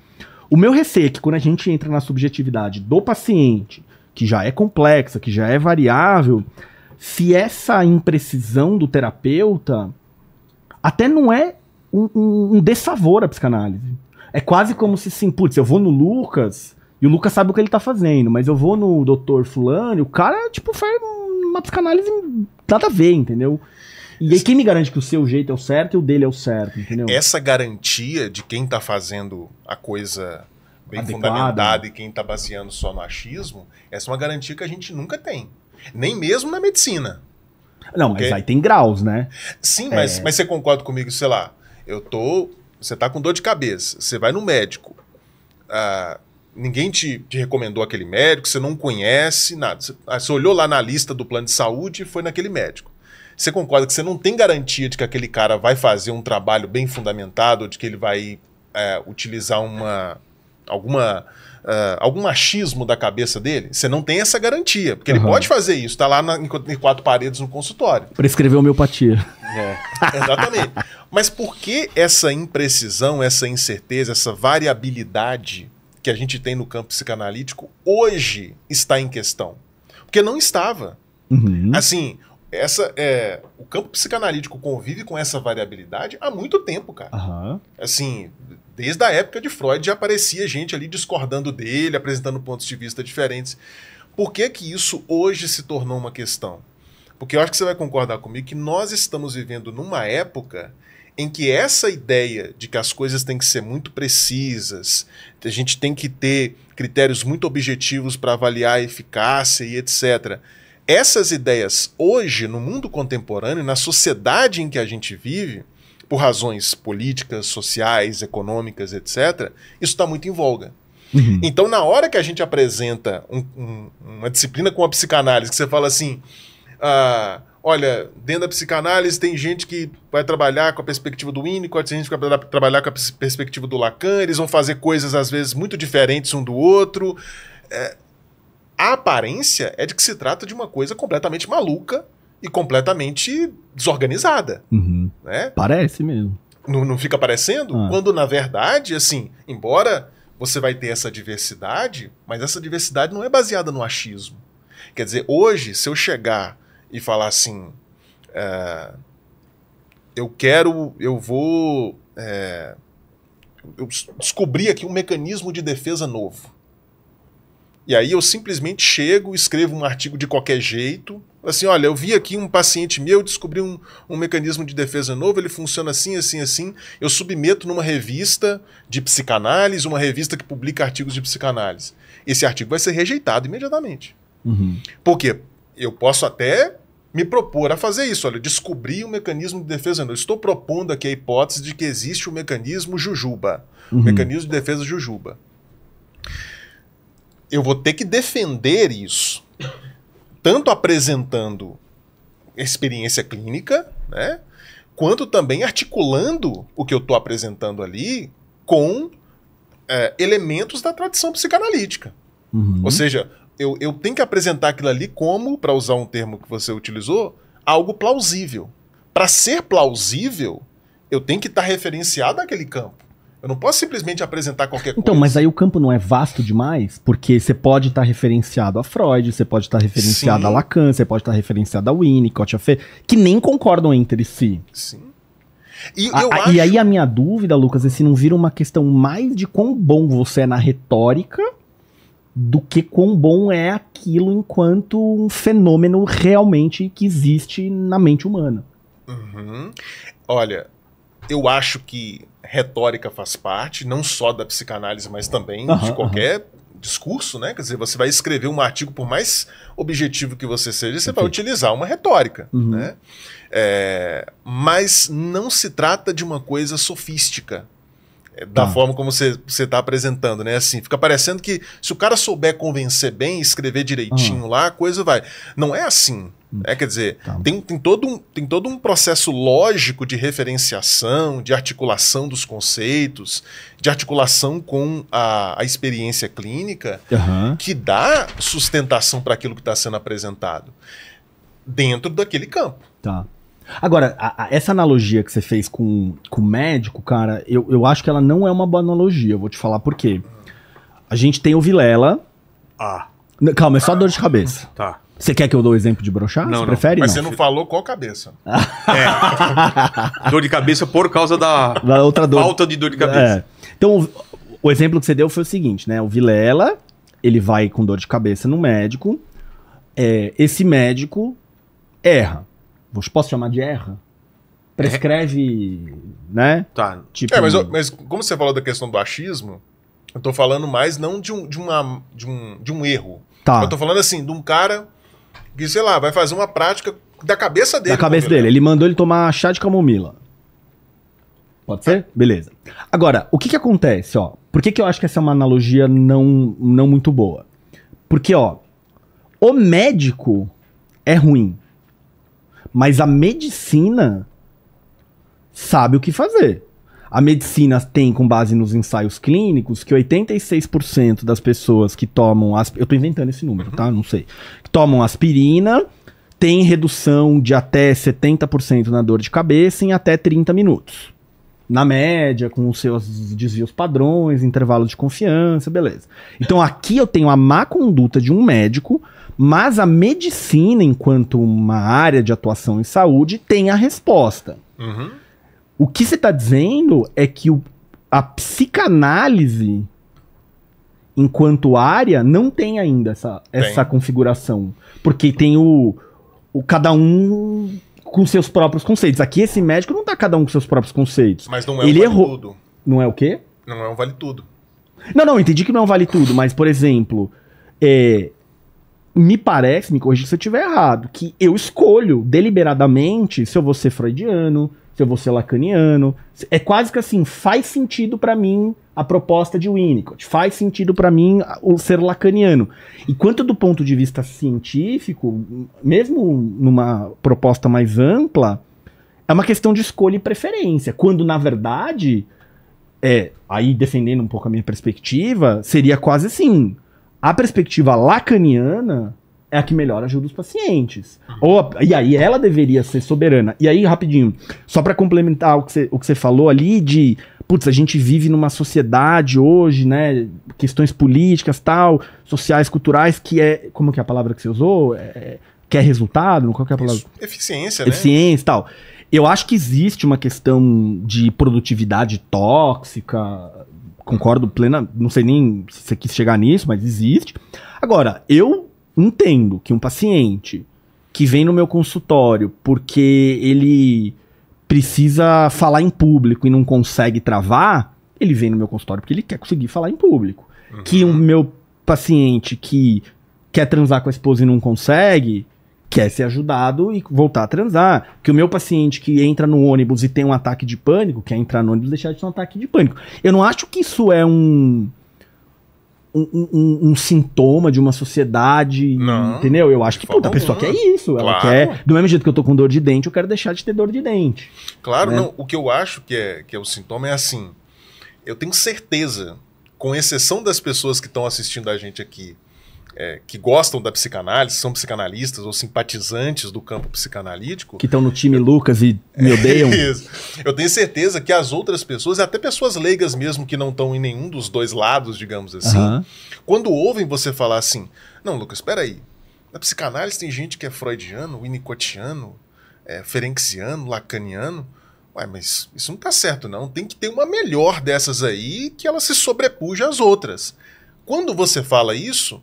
O meu receio é que quando a gente entra na subjetividade do paciente, que já é complexa, que já é variável, se essa imprecisão do terapeuta até não é um, um, um dessavor à psicanálise. É quase como se, assim, putz, eu vou no Lucas e o Lucas sabe o que ele tá fazendo, mas eu vou no Doutor Fulano e o cara, tipo, faz uma psicanálise nada a ver, entendeu? E aí quem me garante que o seu jeito é o certo e o dele é o certo, entendeu? Essa garantia de quem tá fazendo a coisa bem Adequada. fundamentada e quem tá baseando só no achismo, essa é uma garantia que a gente nunca tem. Nem mesmo na medicina. Não, mas aí tem graus, né? Sim, mas, é... mas você concorda comigo, sei lá, eu tô você tá com dor de cabeça, você vai no médico. Ah, ninguém te, te, recomendou aquele médico, você não conhece, nada. Você, ah, você olhou lá na lista do plano de saúde e foi naquele médico. Você concorda que você não tem garantia de que aquele cara vai fazer um trabalho bem fundamentado, de que ele vai eh, utilizar uma alguma uh, algum machismo da cabeça dele, você não tem essa garantia. Porque uhum. ele pode fazer isso, tá lá na, em, em quatro paredes no consultório. Prescrever homeopatia. É. Exatamente. Mas por que essa imprecisão, essa incerteza, essa variabilidade que a gente tem no campo psicanalítico hoje está em questão? Porque não estava. Uhum. Assim, essa é, o campo psicanalítico convive com essa variabilidade há muito tempo, cara. Uhum. Assim, desde a época de Freud já aparecia gente ali discordando dele, apresentando pontos de vista diferentes. Por que que isso hoje se tornou uma questão? Porque eu acho que você vai concordar comigo que nós estamos vivendo numa época em que essa ideia de que as coisas têm que ser muito precisas, a gente tem que ter critérios muito objetivos para avaliar a eficácia e etc essas ideias hoje, no mundo contemporâneo, na sociedade em que a gente vive, por razões políticas, sociais, econômicas, etc., isso está muito em voga. Uhum. Então, na hora que a gente apresenta um, um, uma disciplina com a psicanálise, que você fala assim: ah, olha, dentro da psicanálise tem gente que vai trabalhar com a perspectiva do Winnicott, tem gente que vai trabalhar com a perspectiva do Lacan, eles vão fazer coisas às vezes muito diferentes um do outro. É, a aparência é de que se trata de uma coisa completamente maluca e completamente desorganizada. Uhum. Né? Parece mesmo. Não, não fica parecendo? Ah. Quando, na verdade, assim, embora você vai ter essa diversidade, mas essa diversidade não é baseada no achismo. Quer dizer, hoje, se eu chegar e falar assim, é, eu quero, eu vou é, eu descobri aqui um mecanismo de defesa novo. E aí eu simplesmente chego, escrevo um artigo de qualquer jeito. Assim, olha, eu vi aqui um paciente meu, descobri um, um mecanismo de defesa novo, ele funciona assim, assim, assim. Eu submeto numa revista de psicanálise, uma revista que publica artigos de psicanálise. Esse artigo vai ser rejeitado imediatamente. Uhum. Porque eu posso até me propor a fazer isso. Olha, descobri um mecanismo de defesa. novo. estou propondo aqui a hipótese de que existe o um mecanismo Jujuba, uhum. o mecanismo de defesa Jujuba eu vou ter que defender isso, tanto apresentando experiência clínica, né? Quanto também articulando o que eu estou apresentando ali com é, elementos da tradição psicanalítica. Uhum. Ou seja, eu, eu tenho que apresentar aquilo ali como, para usar um termo que você utilizou, algo plausível. Para ser plausível, eu tenho que estar tá referenciado àquele campo. Eu não posso simplesmente apresentar qualquer então, coisa. Então, mas aí o campo não é vasto demais? Porque você pode estar tá referenciado a Freud, você pode estar tá referenciado Sim. a Lacan, você pode estar tá referenciado a Winnicott, a Fê, que nem concordam entre si. Sim. E, a, acho... e aí a minha dúvida, Lucas, é se não vira uma questão mais de quão bom você é na retórica do que quão bom é aquilo enquanto um fenômeno realmente que existe na mente humana. Uhum. Olha, eu acho que retórica faz parte, não só da psicanálise, mas também uhum, de qualquer uhum. discurso, né? Quer dizer, você vai escrever um artigo, por mais objetivo que você seja, você okay. vai utilizar uma retórica, uhum. né? É, mas não se trata de uma coisa sofística da tá. forma como você está apresentando, né? Assim, fica parecendo que se o cara souber convencer bem, escrever direitinho hum. lá, a coisa vai. Não é assim. Hum. É, quer dizer, tá. tem, tem, todo um, tem todo um processo lógico de referenciação, de articulação dos conceitos, de articulação com a, a experiência clínica, uhum. que dá sustentação para aquilo que está sendo apresentado dentro daquele campo. Tá. Agora, a, a, essa analogia que você fez com, com o médico, cara, eu, eu acho que ela não é uma boa analogia. Eu vou te falar por quê. A gente tem o Vilela. Ah. Calma, é só dor de cabeça. Tá. Você quer que eu dou o exemplo de brochar? Não, você não. prefere? Mas não? você não falou qual cabeça. <laughs> é. Dor de cabeça por causa da, da outra dor. falta de dor de cabeça. É. Então, o, o exemplo que você deu foi o seguinte, né? O Vilela, ele vai com dor de cabeça no médico. É, esse médico erra vos posso chamar de erra, prescreve, é. né? Tá. Tipo... É, mas, mas como você falou da questão do achismo, eu tô falando mais não de um, de uma, de um, de um erro. Tá. Eu tô falando assim, de um cara que, sei lá, vai fazer uma prática da cabeça dele. Da cabeça é. dele. Ele mandou ele tomar chá de camomila. Pode ser? É. Beleza. Agora, o que que acontece, ó? Por que que eu acho que essa é uma analogia não, não muito boa? Porque, ó, o médico é ruim. Mas a medicina sabe o que fazer. A medicina tem, com base nos ensaios clínicos, que 86% das pessoas que tomam. Asp... Eu tô inventando esse número, uhum. tá? Não sei. Que tomam aspirina tem redução de até 70% na dor de cabeça em até 30 minutos. Na média, com os seus desvios padrões, intervalo de confiança, beleza. Então aqui eu tenho a má conduta de um médico mas a medicina, enquanto uma área de atuação em saúde, tem a resposta. Uhum. O que você está dizendo é que o, a psicanálise, enquanto área, não tem ainda essa, tem. essa configuração. Porque tem o, o cada um com seus próprios conceitos. Aqui esse médico não tá cada um com seus próprios conceitos. Mas não é Ele um vale tudo. Não é o quê? Não é um vale tudo. Não, não, entendi que não é um vale tudo, mas, por exemplo, é, me parece, me corrija se eu estiver errado, que eu escolho deliberadamente se eu vou ser freudiano, se eu vou ser lacaniano. É quase que assim, faz sentido para mim a proposta de Winnicott, faz sentido para mim o ser lacaniano. E quanto do ponto de vista científico, mesmo numa proposta mais ampla, é uma questão de escolha e preferência, quando na verdade é, aí defendendo um pouco a minha perspectiva, seria quase assim, a perspectiva lacaniana é a que melhor ajuda os pacientes. Uhum. Ou a, e aí ela deveria ser soberana. E aí, rapidinho, só para complementar o que, você, falou ali de. Putz, a gente vive numa sociedade hoje, né? Questões políticas, tal, sociais, culturais, que é. Como que é a palavra que você usou? É, é, quer resultado? Qual que é a palavra? Eficiência, né? Eficiência e tal. Eu acho que existe uma questão de produtividade tóxica, concordo plena, não sei nem se você quis chegar nisso, mas existe. Agora, eu entendo que um paciente que vem no meu consultório porque ele precisa falar em público e não consegue travar, ele vem no meu consultório porque ele quer conseguir falar em público. Uhum. Que o meu paciente que quer transar com a esposa e não consegue, quer ser ajudado e voltar a transar. Que o meu paciente que entra no ônibus e tem um ataque de pânico, quer entrar no ônibus e deixar de ter um ataque de pânico. Eu não acho que isso é um. Um, um, um sintoma de uma sociedade, não, entendeu? Eu acho que toda pessoa quer isso. Claro. Ela quer, do mesmo jeito que eu tô com dor de dente, eu quero deixar de ter dor de dente. Claro, né? não. O que eu acho que é, que é o sintoma é assim. Eu tenho certeza, com exceção das pessoas que estão assistindo a gente aqui, é, que gostam da psicanálise, são psicanalistas ou simpatizantes do campo psicanalítico. Que estão no time Lucas e me é, odeiam. <laughs> Isso. Eu tenho certeza que as outras pessoas, até pessoas leigas mesmo que não estão em nenhum dos dois lados, digamos assim, uhum. quando ouvem você falar assim: Não, Lucas, espera aí. Na psicanálise tem gente que é freudiano, winnicottiano, é, ferenxiano, lacaniano. Ué, mas isso não está certo, não. Tem que ter uma melhor dessas aí que ela se sobrepuja às outras. Quando você fala isso,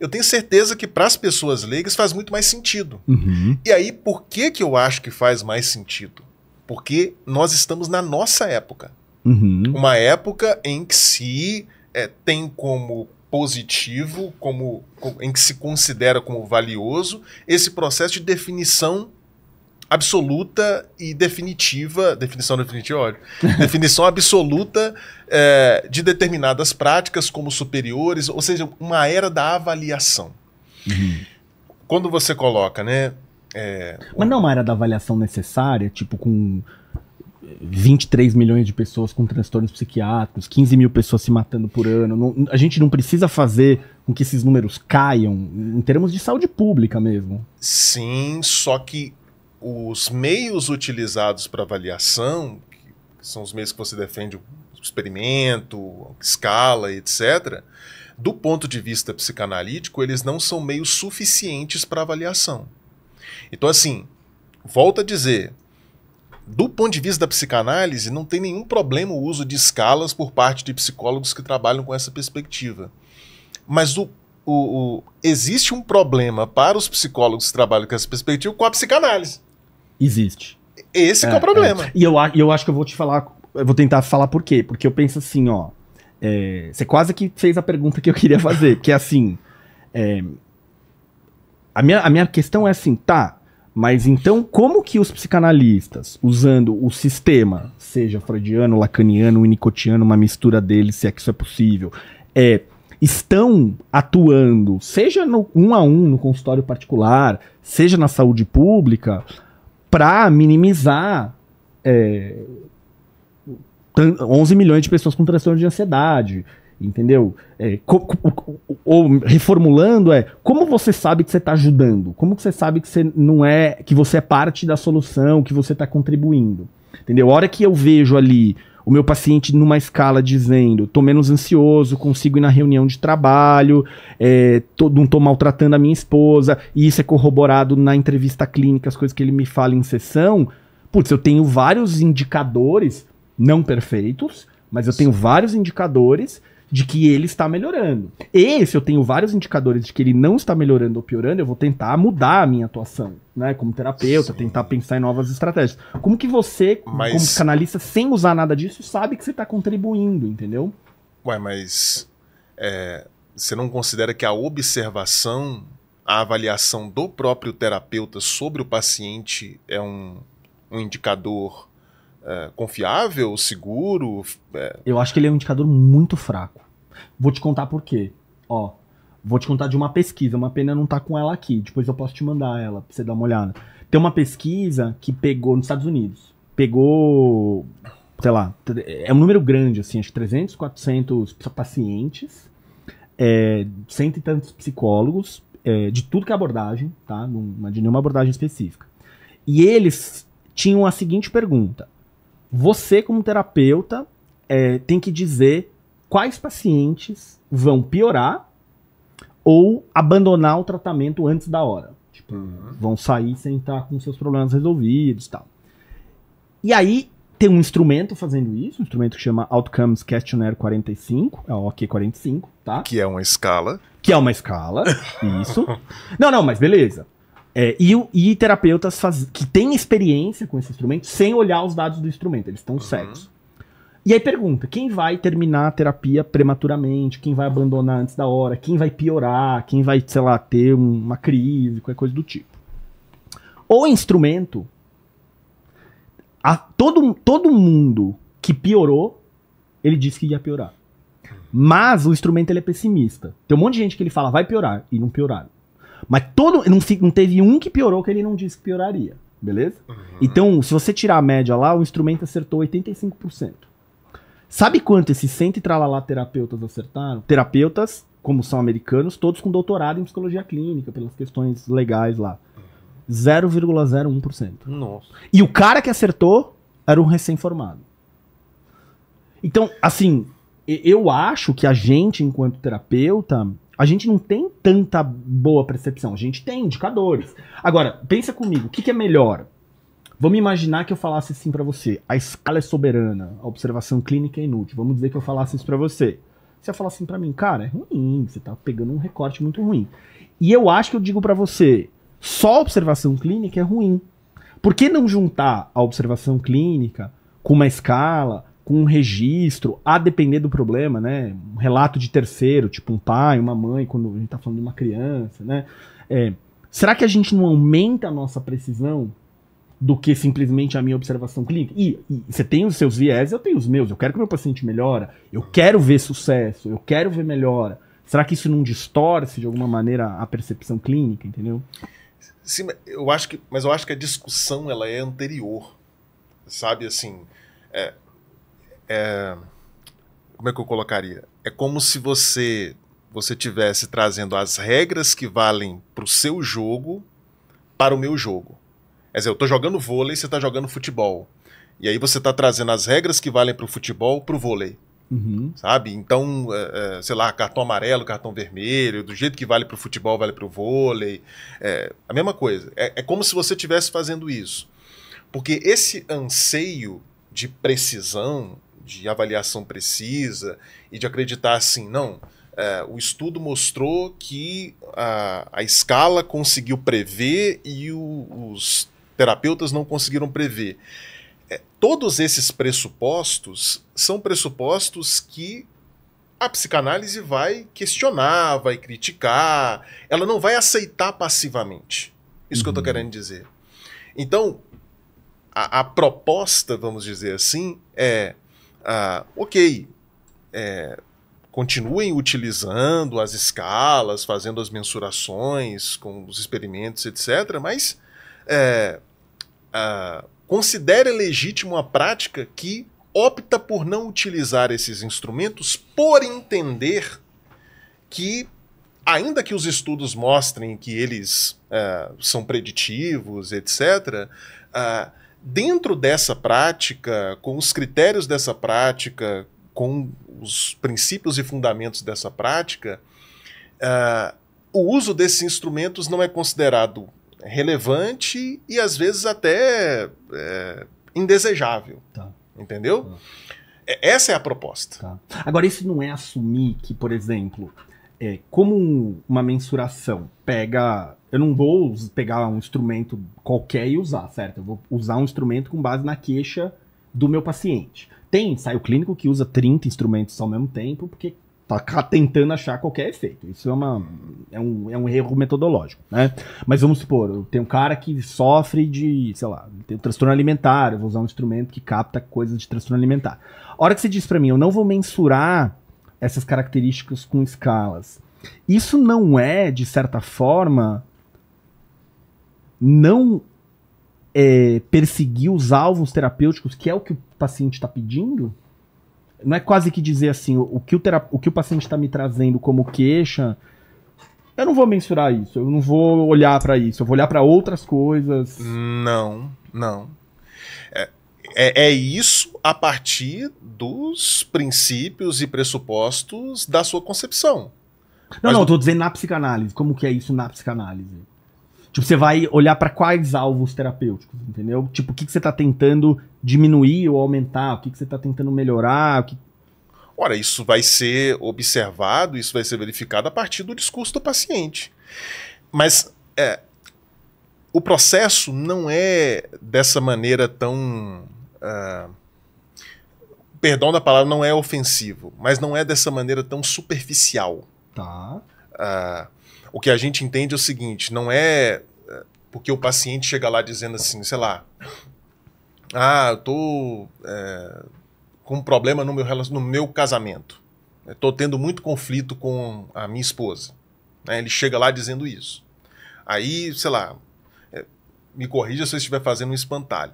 eu tenho certeza que para as pessoas leigas faz muito mais sentido. Uhum. E aí, por que, que eu acho que faz mais sentido? Porque nós estamos na nossa época. Uhum. Uma época em que se é, tem como positivo, como, em que se considera como valioso, esse processo de definição absoluta e definitiva, definição definitiva, é olha, definição absoluta é, de determinadas práticas como superiores, ou seja, uma era da avaliação. Uhum. Quando você coloca, né? É, Mas não é uma era da avaliação necessária, tipo com 23 milhões de pessoas com transtornos psiquiátricos, 15 mil pessoas se matando por ano. Não, a gente não precisa fazer com que esses números caiam em termos de saúde pública mesmo. Sim, só que os meios utilizados para avaliação, que são os meios que você defende o experimento, escala, etc., do ponto de vista psicanalítico, eles não são meios suficientes para avaliação. Então, assim, volta a dizer, do ponto de vista da psicanálise, não tem nenhum problema o uso de escalas por parte de psicólogos que trabalham com essa perspectiva. Mas o, o, o existe um problema para os psicólogos que trabalham com essa perspectiva com a psicanálise existe. Esse é, é o é, problema. É. E eu, eu acho que eu vou te falar, eu vou tentar falar por quê. Porque eu penso assim, ó. É, você quase que fez a pergunta que eu queria fazer, que é assim. É, a, minha, a minha questão é assim, tá, mas então como que os psicanalistas, usando o sistema, seja freudiano, lacaniano, unicotiano, uma mistura deles, se é que isso é possível, é, estão atuando, seja no um a um no consultório particular, seja na saúde pública, para minimizar é, 11 milhões de pessoas com transtorno de ansiedade, entendeu? É, ou reformulando é como você sabe que você está ajudando, como você sabe que você não é que você é parte da solução, que você está contribuindo, entendeu? A hora que eu vejo ali o meu paciente numa escala dizendo: tô menos ansioso, consigo ir na reunião de trabalho, é, tô, não tô maltratando a minha esposa, e isso é corroborado na entrevista clínica, as coisas que ele me fala em sessão. Putz, eu tenho vários indicadores não perfeitos, mas eu tenho vários indicadores de que ele está melhorando. E se eu tenho vários indicadores de que ele não está melhorando ou piorando, eu vou tentar mudar a minha atuação, né? Como terapeuta, Sim. tentar pensar em novas estratégias. Como que você, mas... como canalista, sem usar nada disso, sabe que você está contribuindo, entendeu? Ué, mas é, você não considera que a observação, a avaliação do próprio terapeuta sobre o paciente é um, um indicador é, confiável, seguro? É... Eu acho que ele é um indicador muito fraco. Vou te contar por quê. Ó, vou te contar de uma pesquisa. Uma pena não estar tá com ela aqui. Depois eu posso te mandar ela pra você dar uma olhada. Tem uma pesquisa que pegou nos Estados Unidos. Pegou, sei lá, é um número grande, assim, acho que 300, 400 pacientes, é, cento e tantos psicólogos, é, de tudo que é abordagem, tá? Não, é de nenhuma abordagem específica. E eles tinham a seguinte pergunta: você, como terapeuta, é, tem que dizer quais pacientes vão piorar ou abandonar o tratamento antes da hora. Tipo, uhum. vão sair sem estar com seus problemas resolvidos e tal. E aí tem um instrumento fazendo isso, um instrumento que chama Outcomes Questionnaire 45, é o OK45, tá? Que é uma escala. Que é uma escala, isso. <laughs> não, não, mas beleza. É, e, e, terapeutas faz, que têm experiência com esse instrumento sem olhar os dados do instrumento, eles estão uhum. cegos. E aí pergunta: quem vai terminar a terapia prematuramente? Quem vai abandonar antes da hora? Quem vai piorar? Quem vai, sei lá, ter uma crise, qualquer coisa do tipo? O instrumento. A, todo, todo mundo que piorou, ele disse que ia piorar. Mas o instrumento ele é pessimista. Tem um monte de gente que ele fala vai piorar e não pioraram. Mas todo. Não, não teve um que piorou que ele não disse que pioraria. Beleza? Uhum. Então, se você tirar a média lá, o instrumento acertou 85%. Sabe quanto esses 100 e tralalá terapeutas acertaram? Terapeutas, como são americanos, todos com doutorado em psicologia clínica, pelas questões legais lá. 0,01%. Nossa. E o cara que acertou era um recém-formado. Então, assim, eu acho que a gente, enquanto terapeuta, a gente não tem tanta boa percepção, a gente tem indicadores. Agora, pensa comigo, o que, que é melhor? Vamos imaginar que eu falasse assim para você: a escala é soberana, a observação clínica é inútil. Vamos dizer que eu falasse isso para você. Você ia falar assim para mim, cara, é ruim, você tá pegando um recorte muito ruim. E eu acho que eu digo para você, só observação clínica é ruim. Por que não juntar a observação clínica com uma escala, com um registro, a depender do problema, né? Um relato de terceiro, tipo um pai, uma mãe, quando a gente está falando de uma criança, né? É, será que a gente não aumenta a nossa precisão do que simplesmente a minha observação clínica? E, e você tem os seus viés, eu tenho os meus. Eu quero que meu paciente melhora, eu quero ver sucesso, eu quero ver melhora. Será que isso não distorce de alguma maneira a percepção clínica, entendeu? Sim, eu acho que, mas eu acho que a discussão ela é anterior, sabe assim. É, é, como é que eu colocaria? É como se você você tivesse trazendo as regras que valem para o seu jogo para o meu jogo. Quer dizer, eu estou jogando vôlei, você está jogando futebol. E aí você está trazendo as regras que valem para o futebol para o vôlei. Uhum. Sabe? Então, é, é, sei lá, cartão amarelo, cartão vermelho, do jeito que vale para o futebol, vale para o vôlei. É, a mesma coisa. É, é como se você estivesse fazendo isso. Porque esse anseio de precisão de avaliação precisa e de acreditar assim, não, é, o estudo mostrou que a, a escala conseguiu prever e o, os terapeutas não conseguiram prever. É, todos esses pressupostos são pressupostos que a psicanálise vai questionar, vai criticar, ela não vai aceitar passivamente. Isso uhum. que eu estou uhum. querendo dizer. Então, a, a proposta, vamos dizer assim, é ah, ok, é, continuem utilizando as escalas, fazendo as mensurações com os experimentos, etc., mas é, ah, considere legítima a prática que opta por não utilizar esses instrumentos por entender que, ainda que os estudos mostrem que eles ah, são preditivos, etc., ah, Dentro dessa prática, com os critérios dessa prática, com os princípios e fundamentos dessa prática, uh, o uso desses instrumentos não é considerado relevante e às vezes até é, indesejável. Tá. Entendeu? Tá. É, essa é a proposta. Tá. Agora, isso não é assumir que, por exemplo, é, como uma mensuração pega eu não vou pegar um instrumento qualquer e usar, certo? Eu vou usar um instrumento com base na queixa do meu paciente. Tem ensaio clínico que usa 30 instrumentos ao mesmo tempo, porque tá tentando achar qualquer efeito. Isso é, uma, é, um, é um erro metodológico, né? Mas vamos supor, tem um cara que sofre de, sei lá, tem um transtorno alimentar, eu vou usar um instrumento que capta coisas de transtorno alimentar. A hora que você diz para mim, eu não vou mensurar essas características com escalas, isso não é, de certa forma, não é, perseguir os alvos terapêuticos, que é o que o paciente está pedindo, não é quase que dizer assim, o, que, o, o que o paciente está me trazendo como queixa, eu não vou mensurar isso, eu não vou olhar para isso, eu vou olhar para outras coisas. Não, não. É, é, é, isso a partir dos princípios e pressupostos da sua concepção. Não, Mas não, eu tô dizendo na psicanálise. Como que é isso na psicanálise? Tipo, você vai olhar para quais alvos terapêuticos, entendeu? Tipo, o que, que você está tentando diminuir ou aumentar, o que, que você está tentando melhorar. Que... Ora, isso vai ser observado, isso vai ser verificado a partir do discurso do paciente. Mas é, o processo não é dessa maneira tão. Uh, perdão da palavra, não é ofensivo, mas não é dessa maneira tão superficial. Tá. Uh, o que a gente entende é o seguinte: não é, é porque o paciente chega lá dizendo assim, sei lá, ah, eu tô é, com um problema no meu, no meu casamento, estou tendo muito conflito com a minha esposa. Né? Ele chega lá dizendo isso. Aí, sei lá, é, me corrija se eu estiver fazendo um espantalho.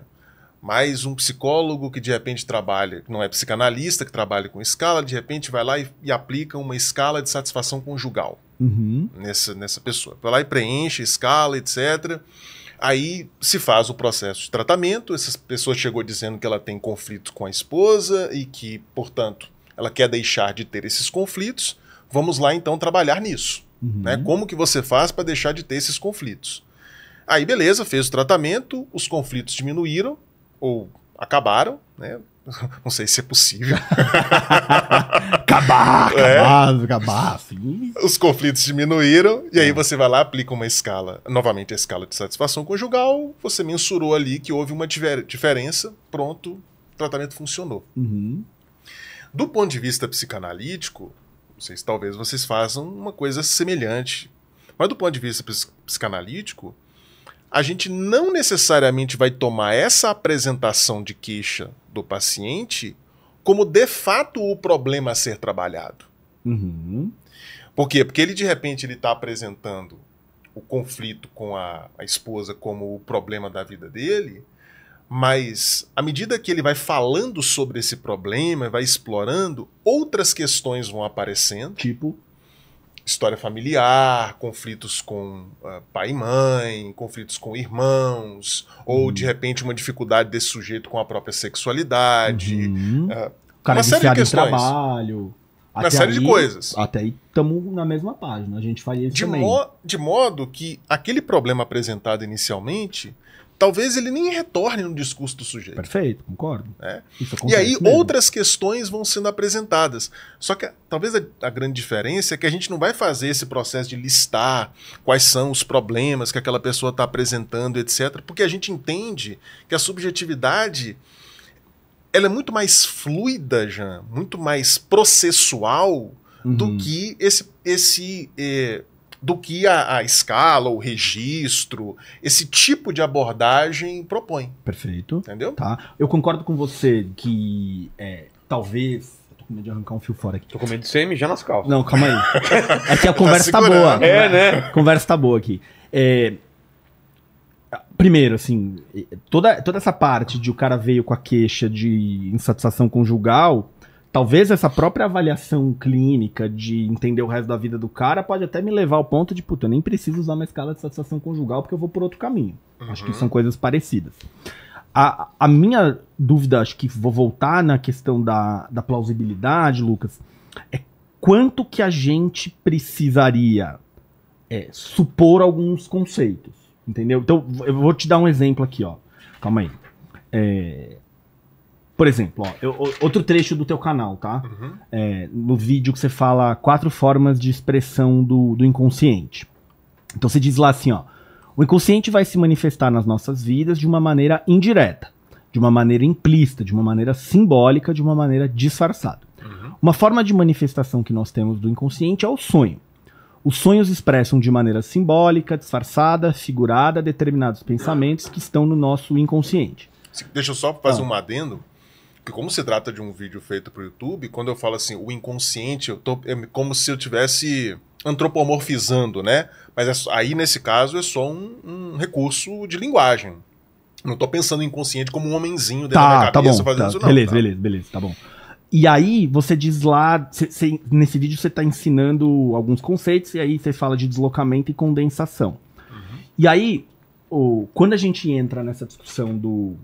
Mas um psicólogo que de repente trabalha, que não é psicanalista, que trabalha com escala, de repente vai lá e, e aplica uma escala de satisfação conjugal uhum. nessa, nessa pessoa. Vai lá e preenche, escala, etc. Aí se faz o processo de tratamento. Essa pessoa chegou dizendo que ela tem conflito com a esposa e que, portanto, ela quer deixar de ter esses conflitos. Vamos lá então trabalhar nisso. Uhum. Né? Como que você faz para deixar de ter esses conflitos? Aí, beleza, fez o tratamento, os conflitos diminuíram ou acabaram, né? <laughs> Não sei se é possível. acabar, <laughs> acabar, é. acabar. Assim. Os conflitos diminuíram, e é. aí você vai lá, aplica uma escala, novamente a escala de satisfação conjugal, você mensurou ali que houve uma diferença, pronto, o tratamento funcionou. Uhum. Do ponto de vista psicanalítico, vocês talvez vocês façam uma coisa semelhante. Mas do ponto de vista psicanalítico, a gente não necessariamente vai tomar essa apresentação de queixa do paciente como de fato o problema a ser trabalhado. Uhum. Por quê? Porque ele de repente ele está apresentando o conflito com a, a, esposa como o problema da vida dele, mas à medida que ele vai falando sobre esse problema, vai explorando, outras questões vão aparecendo. Tipo? história familiar, conflitos com uh, pai e mãe, conflitos com irmãos, uhum. ou de repente uma dificuldade desse sujeito com a própria sexualidade. Uhum. Uh, o cara uma é série de questões. trabalho. Uma série aí, de coisas. Até aí estamos na mesma página, a gente faria isso de também. Mo de modo que aquele problema apresentado inicialmente talvez ele nem retorne no discurso do sujeito. Perfeito, concordo. É? e aí mesmo. outras questões vão sendo apresentadas. Só que talvez a, a, grande diferença é que a gente não vai fazer esse processo de listar quais são os problemas que aquela pessoa está apresentando, etc., porque a gente entende que a subjetividade ela é muito mais fluida, já, muito mais processual uhum. do que esse, esse eh, do que a, a escala, o registro, esse tipo de abordagem propõe. Perfeito. Entendeu? Tá. Eu concordo com você que é, talvez com medo de arrancar um fio fora aqui. Tô com medo de ser mijar nas calças. Não, calma aí. <laughs> É que a tá conversa tá, tá boa. É, né? conversa tá boa aqui. É... Primeiro, assim, toda, toda essa parte de o cara veio com a queixa de insatisfação conjugal, Talvez essa própria avaliação clínica de entender o resto da vida do cara pode até me levar ao ponto de, puta, eu nem preciso usar uma escala de satisfação conjugal porque eu vou por outro caminho. Uhum. Acho que uhum. são coisas parecidas. A, a minha dúvida, acho que vou voltar na questão da, da plausibilidade, Lucas, é quanto que a gente precisaria é, supor alguns conceitos, entendeu? Então, eu vou te dar um exemplo aqui, ó. Calma aí. É, por exemplo, ó, eu, outro trecho do teu canal, tá? Uhum. É, no vídeo que você fala quatro formas de expressão do, do inconsciente. Então você diz lá assim, ó. O inconsciente vai se manifestar nas nossas vidas de uma maneira indireta, de uma maneira implícita, de uma maneira simbólica, de uma maneira disfarçada. Uhum. Uma forma de manifestação que nós temos do inconsciente é o sonho. Os sonhos expressam de maneira simbólica, disfarçada, figurada, determinados pensamentos que estão no nosso inconsciente. Deixa eu só fazer ah. um adendo que como se trata de um vídeo feito para o YouTube, quando eu falo assim, o inconsciente, eu tô é como se eu tivesse antropomorfizando, né? Mas é, aí nesse caso é só um, um recurso de linguagem. Não estou pensando inconsciente como um homenzinho dentro tá, da tá cabeça tá bom, tá, isso, não, Beleza, tá. beleza, beleza, tá bom. E aí você diz lá, cê, cê, nesse vídeo você está ensinando alguns conceitos e aí você fala de deslocamento e condensação. Uhum. E aí, o, quando a gente entra nessa discussão do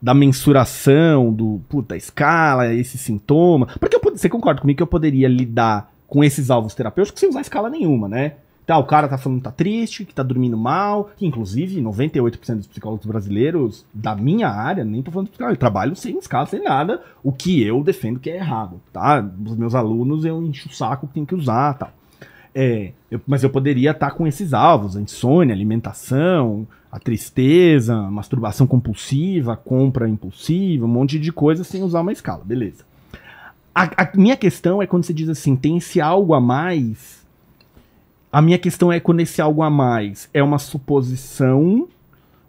da mensuração, do puta, escala, esse sintoma. Porque eu, você concorda comigo que eu poderia lidar com esses alvos terapêuticos sem usar escala nenhuma, né? Tá, o cara tá falando que tá triste, que tá dormindo mal, que inclusive 98% dos psicólogos brasileiros da minha área, nem tô falando de psicólogo, trabalham sem escala, sem nada, o que eu defendo que é errado, tá? Os meus alunos eu encho o saco que tem que usar, tal. Tá? É, eu, mas eu poderia estar tá com esses alvos, insônia, alimentação, a tristeza, masturbação compulsiva, compra impulsiva, um monte de coisa sem usar uma escala, beleza. A, a, minha questão é quando você diz assim, tem esse algo a mais. A minha questão é quando esse algo a mais é uma suposição,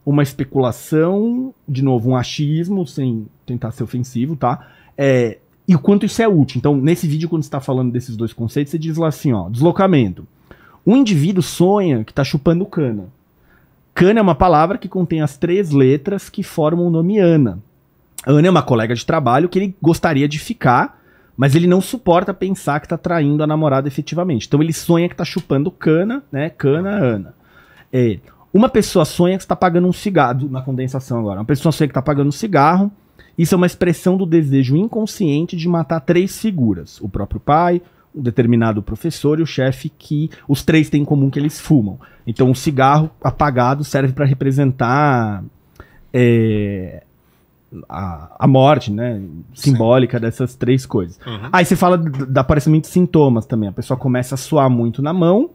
uma especulação, de novo, um achismo, sem tentar ser ofensivo, tá? É, e o quanto isso é útil. Então, nesse vídeo, quando você está falando desses dois conceitos, você diz lá assim, ó, deslocamento. Um indivíduo sonha que está chupando cana Cana é uma palavra que contém as três letras que formam o nome Ana. Ana é uma colega de trabalho que ele gostaria de ficar, mas ele não suporta pensar que tá traindo a namorada efetivamente. Então ele sonha que tá chupando cana, né? Cana, Ana. É, uma pessoa sonha que está pagando um cigarro, na condensação agora, uma pessoa sonha que está pagando um cigarro. Isso é uma expressão do desejo inconsciente de matar três figuras: o próprio pai, um determinado professor e o chefe que os três têm em comum que eles fumam. Então, o cigarro apagado serve para representar é, a, a, morte, né? Simbólica Sim. dessas três coisas. Uhum. Aí você fala do, do aparecimento de sintomas também. A pessoa começa a suar muito na mão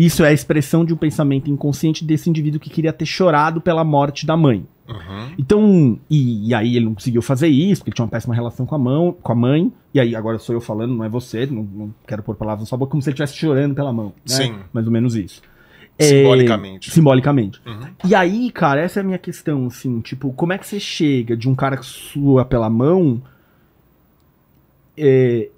isso é a expressão de um pensamento inconsciente desse indivíduo que queria ter chorado pela morte da mãe. Uhum. Então, e, e, aí ele não conseguiu fazer isso, porque ele tinha uma péssima relação com a, mão, com a mãe. E aí agora sou eu falando, não é você, não, não quero pôr palavras na sua boca, como se ele estivesse chorando pela mão. Né? Sim. Mais ou menos isso. É, simbolicamente. É, simbolicamente. Uhum. E aí, cara, essa é a minha questão, assim, tipo, como é que você chega de um cara que sua pela mão é,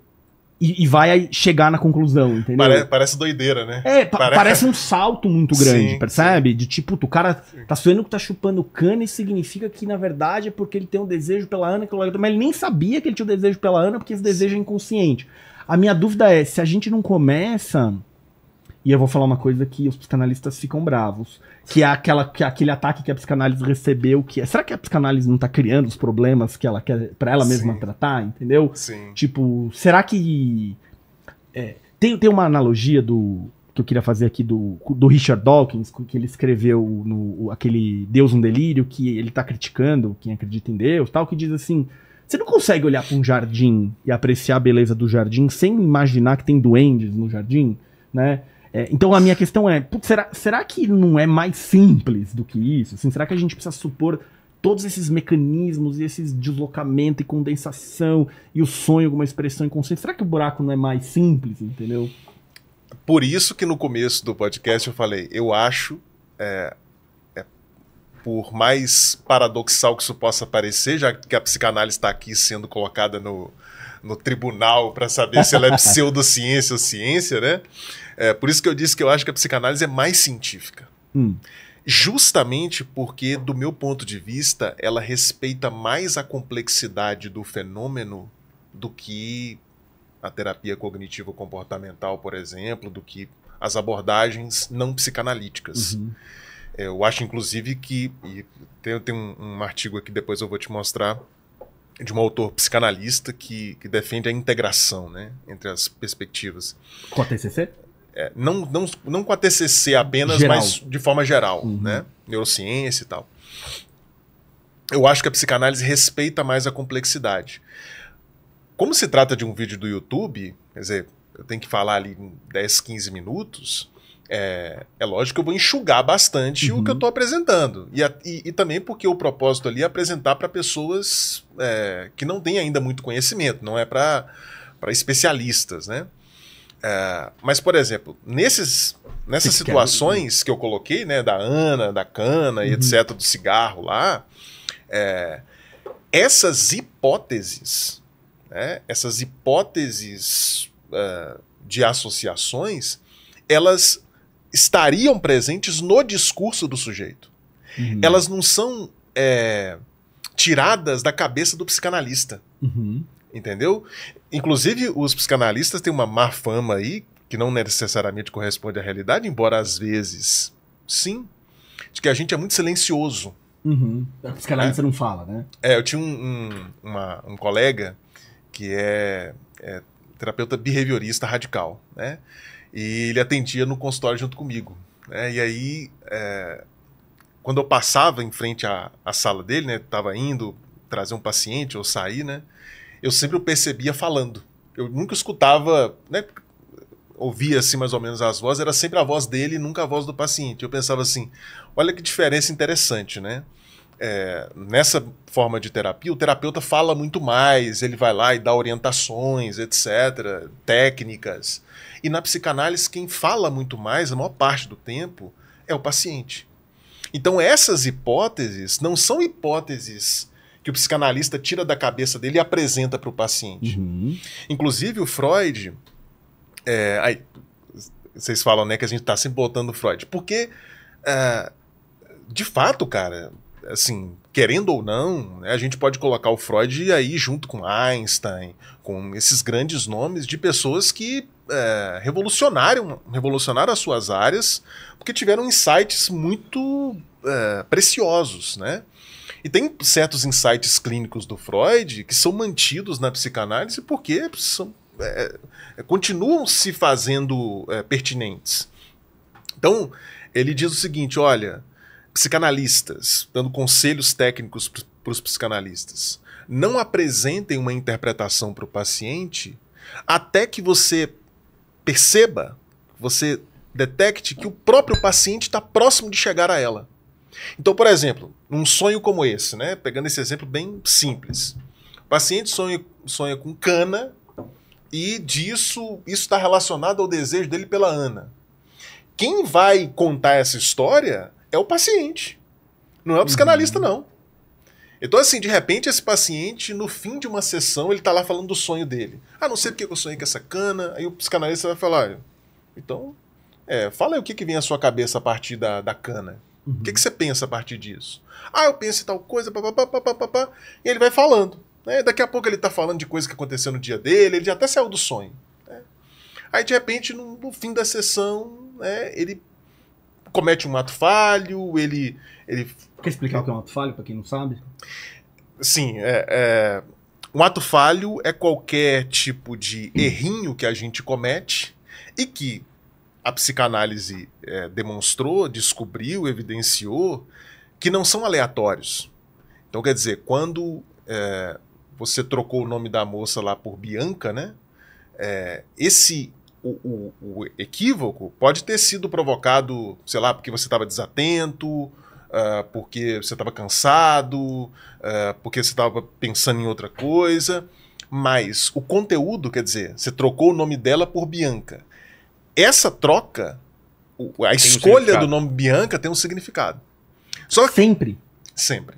e, e, vai chegar na conclusão, entendeu? Parece, parece doideira, né? É, pa parece... parece... um salto muito grande, sim, percebe? Sim. De tipo, o cara tá sonhando que tá chupando cana e significa que, na verdade, é porque ele tem um desejo pela Ana, que mas ele nem sabia que ele tinha um desejo pela Ana, porque esse desejo é inconsciente. A minha dúvida é, se a gente não começa e eu vou falar uma coisa que os psicanalistas ficam bravos, que é aquela, que é aquele ataque que a psicanálise recebeu, que é, será que a psicanálise não tá criando os problemas que ela quer para ela mesma Sim. tratar, entendeu? Sim. Tipo, será que é, tem, tem uma analogia do que eu queria fazer aqui do, do Richard Dawkins, que ele escreveu no aquele Deus um delírio que ele tá criticando quem acredita em Deus, tal, que diz assim, você não consegue olhar para um jardim e apreciar a beleza do jardim sem imaginar que tem duendes no jardim, né? É, então a minha questão é, putz, será, será que não é mais simples do que isso? Assim, será que a gente precisa supor todos esses mecanismos e esses deslocamento e condensação e o sonho alguma expressão inconsciente? Será que o buraco não é mais simples, entendeu? Por isso que no começo do podcast eu falei, eu acho, é, é, por mais paradoxal que isso possa parecer, já que a psicanálise está aqui sendo colocada no, no tribunal para saber se ela é <laughs> pseudociência ou ciência, né? É, por isso que eu disse que eu acho que a psicanálise é mais científica. Hum. Justamente porque, do meu ponto de vista, ela respeita mais a complexidade do fenômeno do que a terapia cognitivo comportamental, por exemplo, do que as abordagens não psicanalíticas. Uhum. É, eu acho, inclusive, que. tem, tem um, um, artigo aqui, depois eu vou te mostrar, de um autor psicanalista que, que defende a integração né, entre as perspectivas. Com a TCC? É, não, não, não com a TCC apenas, geral. mas de forma geral, uhum. né? Neurociência e tal. Eu acho que a psicanálise respeita mais a complexidade. Como se trata de um vídeo do YouTube, quer dizer, eu tenho que falar ali em 10, 15 minutos, é, é lógico que eu vou enxugar bastante uhum. o que eu estou uhum. apresentando. E, a, e, e, também porque o propósito ali é apresentar para pessoas é, que não têm ainda muito conhecimento, não é para especialistas, né? É, mas, por exemplo, nesses, nessas situações que eu coloquei, né, da Ana, da cana e uhum. etc., do cigarro lá, é, essas hipóteses, né, essas hipóteses uh, de associações, elas estariam presentes no discurso do sujeito. Uhum. Elas não são é, tiradas da cabeça do psicanalista. Uhum entendeu? Inclusive, os psicanalistas têm uma má fama aí, que não necessariamente corresponde à realidade, embora às vezes sim, de que a gente é muito silencioso. Uhum. Psicanalista é. não fala, né? É, eu tinha um, um, uma, um colega que é, é terapeuta behaviorista radical, né? E ele atendia no consultório junto comigo. Né? E aí, é, quando eu passava em frente à, à sala dele, né? Tava indo trazer um paciente ou sair, né? eu sempre o percebia falando. Eu nunca escutava, né? Ouvia assim mais ou menos as vozes, era sempre a voz dele e nunca a voz do paciente. Eu pensava assim: olha que diferença interessante, né? É, nessa forma de terapia, o terapeuta fala muito mais, ele vai lá e dá orientações, etc., técnicas. E na psicanálise, quem fala muito mais, a maior parte do tempo, é o paciente. Então, essas hipóteses não são hipóteses que o psicanalista tira da cabeça dele e apresenta para o paciente. Uhum. Inclusive, o Freud. É, aí, vocês falam né, que a gente está sempre botando o Freud. Porque, é, de fato, cara, assim, querendo ou não, né, a gente pode colocar o Freud aí junto com Einstein, com esses grandes nomes de pessoas que é, revolucionaram, revolucionaram as suas áreas, porque tiveram insights muito é, preciosos, né? E tem certos insights clínicos do Freud que são mantidos na psicanálise porque são, é, é, continuam se fazendo é, pertinentes. Então, ele diz o seguinte: olha, psicanalistas, dando conselhos técnicos para os psicanalistas, não apresentem uma interpretação para o paciente até que você perceba, você detecte que o próprio paciente está próximo de chegar a ela. Então, por exemplo, um sonho como esse, né? Pegando esse exemplo bem simples. O paciente sonha, sonha com cana e disso isso está relacionado ao desejo dele pela Ana. Quem vai contar essa história é o paciente. Não é o psicanalista, uhum. não. Então, assim, de repente, esse paciente, no fim de uma sessão, ele está lá falando do sonho dele. Ah, não sei porque eu sonhei com essa cana. Aí o psicanalista vai falar, então, é, fala aí o que, que vem à sua cabeça a partir da, da cana. Uhum. O que, que você pensa a partir disso? Ah, eu penso em tal coisa, papapá, papapá, e ele vai falando. Né? Daqui a pouco ele está falando de coisa que aconteceu no dia dele, ele já até saiu do sonho. Né? Aí, de repente, no, no fim da sessão, né, ele comete um ato falho, ele. ele... Quer explicar o que é um ato falho, para quem não sabe? Sim, é, é... um ato falho é qualquer tipo de errinho que a gente comete e que a psicanálise é, demonstrou, descobriu, evidenciou, que não são aleatórios. Então, quer dizer, quando é, você trocou o nome da moça lá por Bianca, né? É, esse o, o, o, equívoco pode ter sido provocado, sei lá, porque você estava desatento, uh, porque você estava cansado, uh, porque você estava pensando em outra coisa. Mas o conteúdo, quer dizer, você trocou o nome dela por Bianca essa troca, a escolha um do nome Bianca tem um significado. Só que... Sempre. Sempre.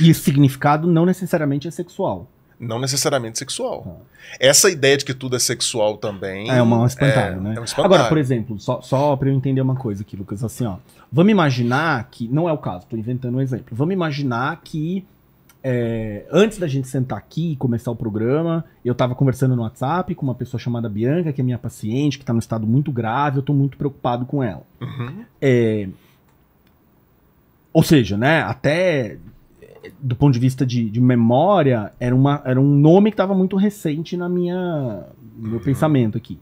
E o significado não necessariamente é sexual. Não necessariamente sexual. Ah. Essa ideia de que tudo é sexual também. É uma, um espantalho, é, né? É um espantalho. Agora, por exemplo, só, só para eu entender uma coisa aqui, Lucas, assim, ó. Vamos imaginar que. Não é o caso, tô inventando um exemplo. Vamos imaginar que é, antes da gente sentar aqui e começar o programa, eu estava conversando no WhatsApp com uma pessoa chamada Bianca, que é minha paciente, que está num estado muito grave, eu estou muito preocupado com ela. Uhum. É, ou seja, né, até é, do ponto de vista de, de memória, era, uma, era um nome que estava muito recente na minha no meu uhum. pensamento aqui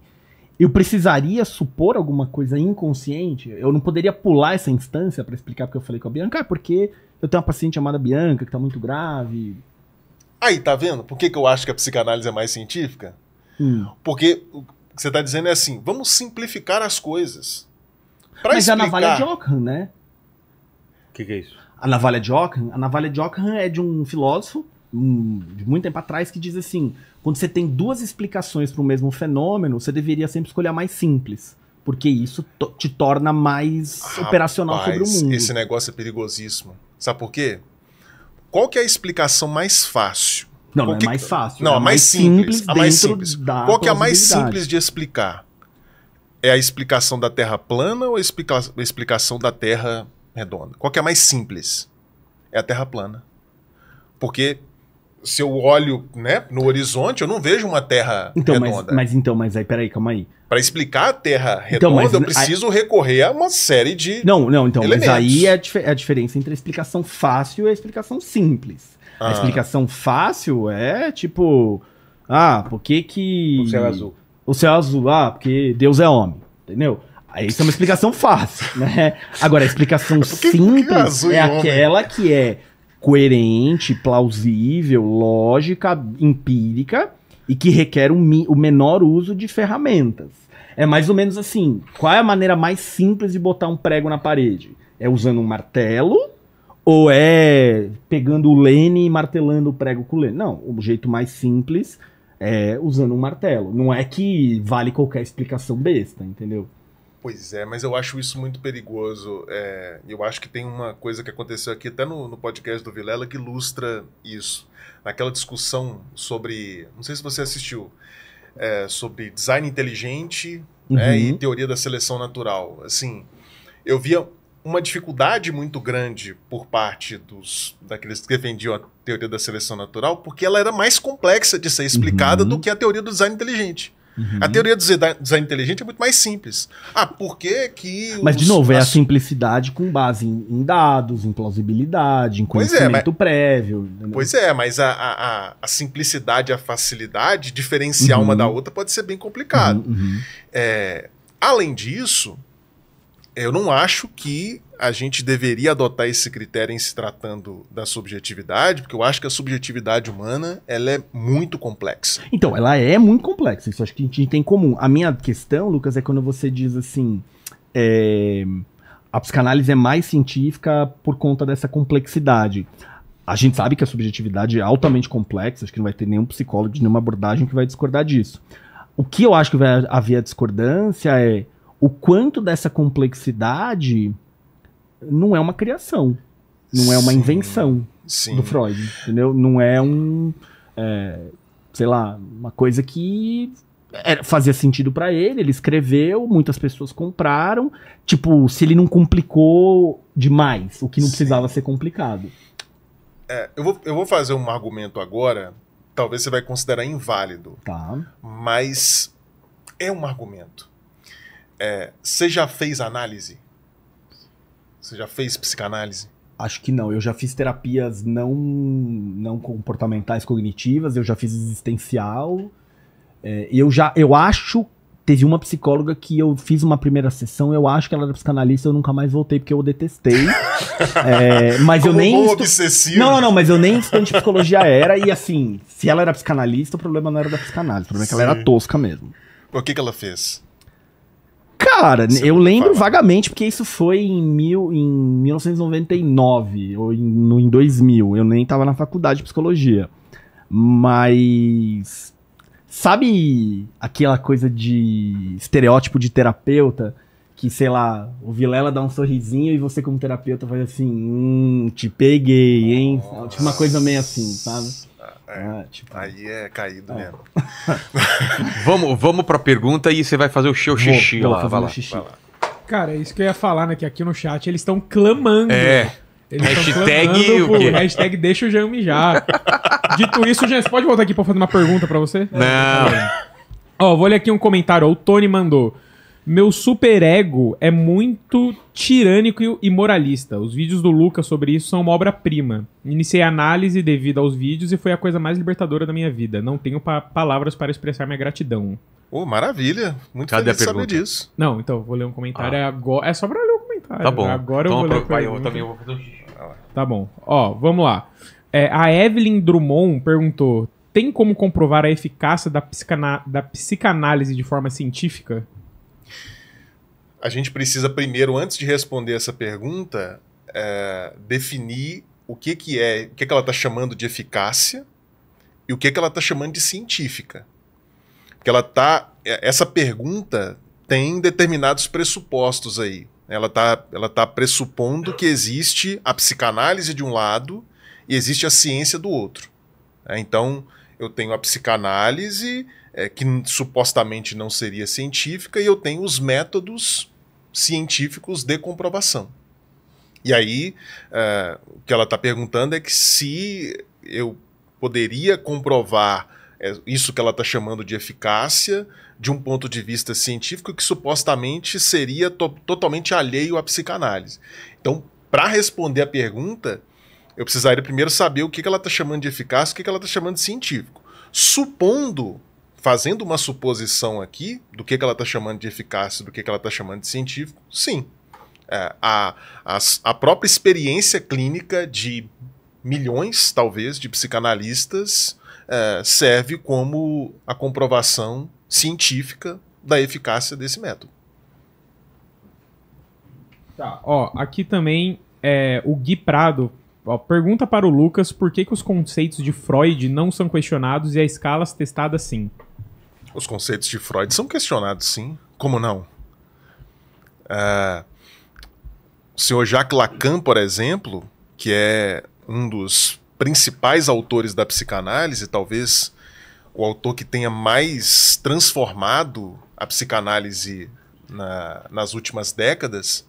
eu precisaria supor alguma coisa inconsciente? Eu não poderia pular essa instância para explicar porque eu falei com a Bianca? Ah, é porque eu tenho uma paciente chamada Bianca que tá muito grave. Aí, tá vendo? Por que, que eu acho que a psicanálise é mais científica? Hum. Porque o que você tá dizendo é assim, vamos simplificar as coisas. Pra Mas explicar... é a navalha de Ockham, né? O que, que é isso? A navalha de Ockham? A navalha de Ockham é de um filósofo de muito tempo atrás que diz assim: quando você tem duas explicações para o mesmo fenômeno, você deveria sempre escolher a mais simples. Porque isso te torna mais Rapaz, operacional sobre o mundo. Esse negócio é perigosíssimo. Sabe por quê? Qual que é a explicação mais fácil? Não, Qual não é mais fácil. Não, é a mais simples. simples a mais simples. Qual que é a mais simples de explicar? É a explicação da Terra plana ou a, explica... a explicação da Terra redonda? Qual que é a mais simples? É a Terra plana. Porque se eu olho né, no horizonte, eu não vejo uma terra então, redonda. Mas, mas então, mas aí, peraí, calma aí. Para explicar a terra então, redonda, mas, eu preciso aí... recorrer a uma série de. Não, não, então, elementos. mas aí é a, dif é a, diferença entre a explicação fácil e a explicação simples. Ah. A explicação fácil é tipo. Ah, por que que. O céu é azul. O céu é azul, ah, porque Deus é homem, entendeu? Aí isso é uma explicação fácil, <laughs> né? Agora, a explicação <laughs> porque, é simples porque é, é aquela que é coerente, plausível, lógica, empírica e que requer um, o menor uso de ferramentas. É mais ou menos assim: qual é a maneira mais simples de botar um prego na parede? É usando um martelo ou é pegando o lene e martelando o prego com o lene? Não, o jeito mais simples é usando um martelo. Não é que vale qualquer explicação besta, entendeu? Pois é, mas eu acho isso muito perigoso. É, eu acho que tem uma coisa que aconteceu aqui até no, no podcast do Vilela que ilustra isso. Naquela discussão sobre. Não sei se você assistiu. É, sobre design inteligente uhum. né, e uhum. teoria da seleção natural. Assim, eu via uma dificuldade muito grande por parte dos daqueles que defendiam a teoria da seleção natural, porque ela era mais complexa de ser explicada uhum. do que a teoria do design inteligente. Uhum. A teoria do design inteligente é muito mais simples. Ah, por que que... Mas, os, de novo, é as... a simplicidade com base em, em, dados, em plausibilidade, em conhecimento pois é, mas... prévio. Pois é, mas a, a, a simplicidade e a facilidade, diferenciar uhum. uma da outra pode ser bem complicado. Uhum, uhum. É, além disso, eu não acho que a gente deveria adotar esse critério em se tratando da subjetividade, porque eu acho que a subjetividade humana ela é muito complexa. Então, ela é muito complexa, isso acho que a gente tem em comum. A minha questão, Lucas, é quando você diz assim. É, a psicanálise é mais científica por conta dessa complexidade. A gente sabe que a subjetividade é altamente complexa, acho que não vai ter nenhum psicólogo de nenhuma abordagem que vai discordar disso. O que eu acho que vai haver a discordância é o quanto dessa complexidade não é uma criação, não é uma sim, invenção sim. do Freud, entendeu? Não é um, é, sei lá, uma coisa que era, é, fazia sentido para ele, ele escreveu, muitas pessoas compraram, tipo, se ele não complicou demais, o que não sim. precisava ser complicado. É, eu, vou, eu vou fazer um argumento agora, talvez você vai considerar inválido, tá. mas é um argumento. É, você já fez análise? Você já fez psicanálise? Acho que não. Eu já fiz terapias não, não comportamentais cognitivas, eu já fiz existencial. É, eu já eu acho. Teve uma psicóloga que eu fiz uma primeira sessão, eu acho que ela era psicanalista, eu nunca mais voltei porque eu detestei. <laughs> é, mas Como eu nem. Estu... Obsessivo. Não, não, não, mas eu nem estudante de psicologia era, e assim, se ela era psicanalista, o problema não era da psicanálise, o problema Sim. é que ela era tosca mesmo. O que, que ela fez? Cara, Você é eu lembro falar. vagamente, porque isso foi em, mil, em 1999 ou em, no, em 2000. Eu nem tava na faculdade de psicologia. Mas. Sabe aquela coisa de estereótipo de terapeuta? que, sei lá, o Vilela dá um sorrisinho e você como terapeuta faz assim, hum, te peguei, hein? Nossa. Tipo uma coisa meio assim, sabe? É, ah, tipo... Aí é caído é. mesmo. <laughs> vamos, vamos pra pergunta e você vai fazer o seu xixi lá. Vai lá, xixi. vai lá. Cara, é isso que eu ia falar, né? Que aqui no chat eles estão clamando. É. Eles hashtag o quê? Hashtag deixa o Jean mijar. <laughs> Dito isso, Jean, você pode voltar aqui pra fazer uma pergunta pra você? Não. Ó, vou ler aqui um comentário. O Tony mandou. Meu superego é muito tirânico e moralista. Os vídeos do Lucas sobre isso são uma obra-prima. Iniciei a análise devido aos vídeos e foi a coisa mais libertadora da minha vida. Não tenho pa palavras para expressar minha gratidão. oh, maravilha. Muito Cadê feliz a pergunta? saber disso. Não, então, vou ler um comentário ah. agora. É só para ler o um comentário. Tá bom. Agora então, eu vou ler vai, eu também vou Tá bom. Ó, vamos lá. É, a Evelyn Drummond perguntou: tem como comprovar a eficácia da, psicana da psicanálise de forma científica? a gente precisa primeiro, antes de responder essa pergunta, é, definir o que, que é, o que, que ela está chamando de eficácia e o que, que ela está chamando de científica. Porque ela tá. É, essa pergunta tem determinados pressupostos aí. Ela está ela tá pressupondo que existe a psicanálise de um lado e existe a ciência do outro. É, então, eu tenho a psicanálise é, que supostamente não seria científica, e eu tenho os métodos científicos de comprovação. E aí, é, o que ela está perguntando é que se eu poderia comprovar é, isso que ela está chamando de eficácia de um ponto de vista científico que supostamente seria to totalmente alheio à psicanálise. Então, para responder a pergunta, eu precisaria primeiro saber o que, que ela está chamando de eficácia, o que, que ela está chamando de científico. Supondo fazendo uma suposição aqui do que, que ela está chamando de eficácia, do que, que ela está chamando de científico, sim. É, a, a, a própria experiência clínica de milhões, talvez, de psicanalistas é, serve como a comprovação científica da eficácia desse método. Tá, ó, aqui também é, o Gui Prado ó, pergunta para o Lucas por que, que os conceitos de Freud não são questionados e as escalas testadas sim. Os conceitos de Freud são questionados, sim. Como não? É, o senhor Jacques Lacan, por exemplo, que é um dos principais autores da psicanálise, talvez o autor que tenha mais transformado a psicanálise na, nas últimas décadas,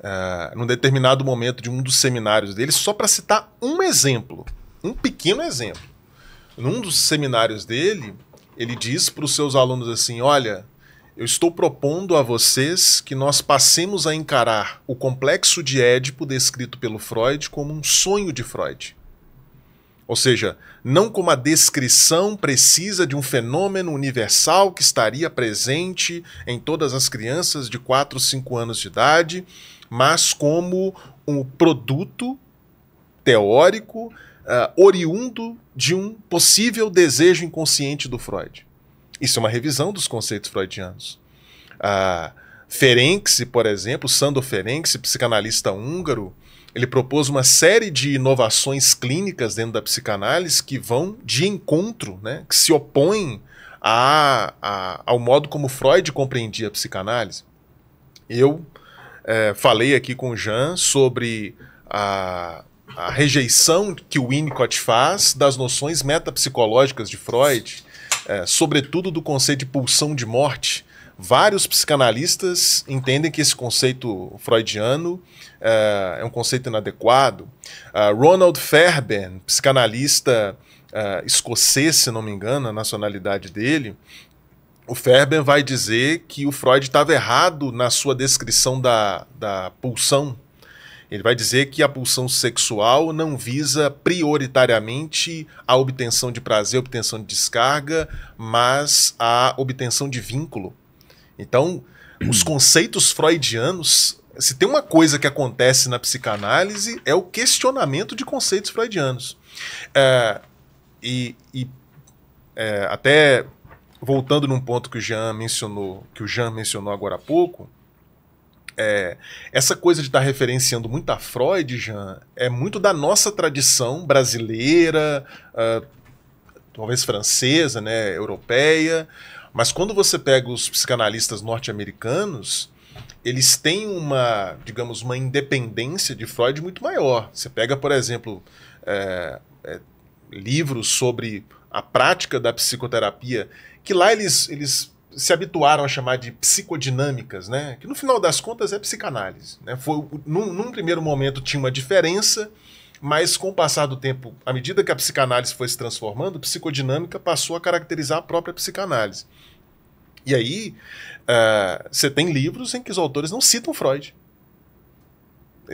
uh, num determinado momento de um dos seminários dele, só para citar um exemplo, um pequeno exemplo. Num dos seminários dele, ele diz para os seus alunos assim: olha, eu estou propondo a vocês que nós passemos a encarar o complexo de Édipo descrito pelo Freud como um sonho de Freud. Ou seja, não como a descrição precisa de um fenômeno universal que estaria presente em todas as crianças de 4, 5 anos de idade, mas como um produto teórico uh, oriundo de um possível desejo inconsciente do Freud. Isso é uma revisão dos conceitos freudianos. Uh, Ferenczi, por exemplo, Sandor Ferenczi, psicanalista húngaro, ele propôs uma série de inovações clínicas dentro da psicanálise que vão de encontro, né, que se opõem a, a, ao modo como Freud compreendia a psicanálise. Eu é, falei aqui com o Jean sobre a, a rejeição que o Winnicott faz das noções metapsicológicas de Freud, é, sobretudo do conceito de pulsão de morte. Vários psicanalistas entendem que esse conceito freudiano é, é um conceito inadequado. Uh, Ronald Fairbairn, psicanalista uh, escocês, se não me engano, a nacionalidade dele, o Fairbairn vai dizer que o Freud estava errado na sua descrição da, da pulsão ele vai dizer que a pulsão sexual não visa prioritariamente a obtenção de prazer, obtenção de descarga, mas a obtenção de vínculo. Então, os <clears throat> conceitos freudianos, se tem uma coisa que acontece na psicanálise, é o questionamento de conceitos freudianos. É, e, e é, até voltando num ponto que o Jean mencionou, que o Jean mencionou agora há pouco, é, essa coisa de estar tá referenciando muito a Freud, Jean, é muito da nossa tradição brasileira, uh, talvez francesa, né, europeia. Mas quando você pega os psicanalistas norte-americanos, eles têm uma, digamos, uma independência de Freud muito maior. Você pega, por exemplo, é, é, livros sobre a prática da psicoterapia, que lá eles, eles se habituaram a chamar de psicodinâmicas, né? que no final das contas é psicanálise. Né? Foi, num, num primeiro momento tinha uma diferença, mas com o passar do tempo, à medida que a psicanálise foi se transformando, psicodinâmica passou a caracterizar a própria psicanálise. E aí, ah, você uh, tem livros em que os autores não citam Freud.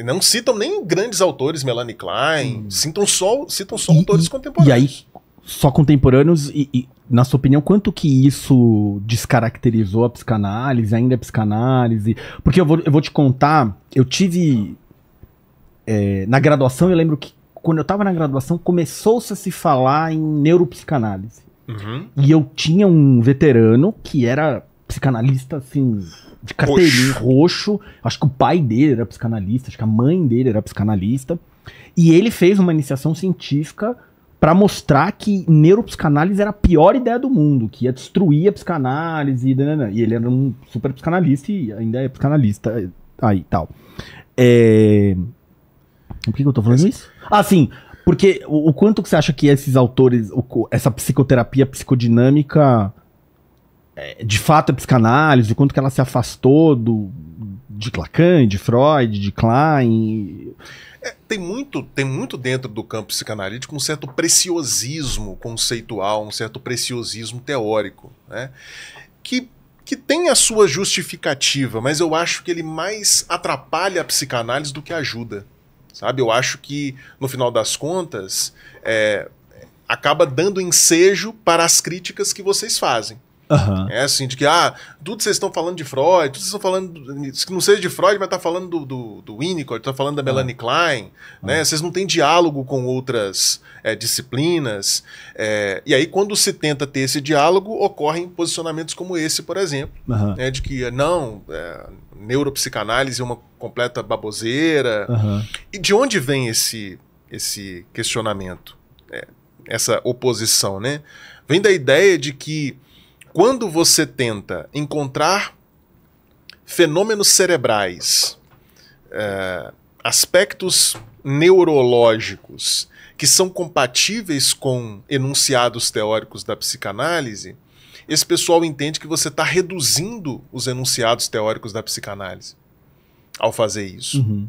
Não citam nem grandes autores, Melanie Klein, hum. citam só, citam só e, autores e, contemporâneos. E aí, só contemporâneos e, e, na sua opinião, quanto que isso descaracterizou a psicanálise, ainda a é psicanálise? Porque eu vou, eu vou te contar, eu tive. É, na graduação, eu lembro que quando eu estava na graduação, começou-se a se falar em neuropsicanálise. Uhum. E eu tinha um veterano que era psicanalista, assim, de carteirinho roxo. roxo. Acho que o pai dele era psicanalista, acho que a mãe dele era psicanalista. E ele fez uma iniciação científica para mostrar que neuropsicanálise era a pior ideia do mundo, que ia destruir a psicanálise, né, né, né. e ele era um super psicanalista e ainda é psicanalista é, aí tal. É... Por que, que eu tô falando isso? Ah, sim, porque o, o, quanto que você acha que esses autores, o, essa psicoterapia psicodinâmica, é, de fato é psicanálise, o quanto que ela se afastou do, de Lacan, de Freud, de Klein... É, tem muito tem muito dentro do campo psicanalítico um certo preciosismo conceitual, um certo preciosismo teórico, né? que, que tem a sua justificativa, mas eu acho que ele mais atrapalha a psicanálise do que ajuda. Sabe? Eu acho que, no final das contas, é, acaba dando ensejo para as críticas que vocês fazem. Uhum. É assim, de que, ah, tudo vocês estão falando de Freud, tudo vocês estão falando, que não seja de Freud, mas tá falando do, do, do Winnicott, tá falando da ah. Melanie Klein, ah. né? Uhum. Vocês não têm diálogo com outras é, disciplinas. É, e aí, quando se tenta ter esse diálogo, ocorrem posicionamentos como esse, por exemplo, né? de que, não, é, neuropsicanálise é uma completa baboseira. E de onde vem esse, esse questionamento, é, essa oposição, né? Vem da ideia de que quando você tenta encontrar fenômenos cerebrais, é, aspectos neurológicos que são compatíveis com enunciados teóricos da psicanálise, esse pessoal entende que você está reduzindo os enunciados teóricos da psicanálise ao fazer isso. Uhum.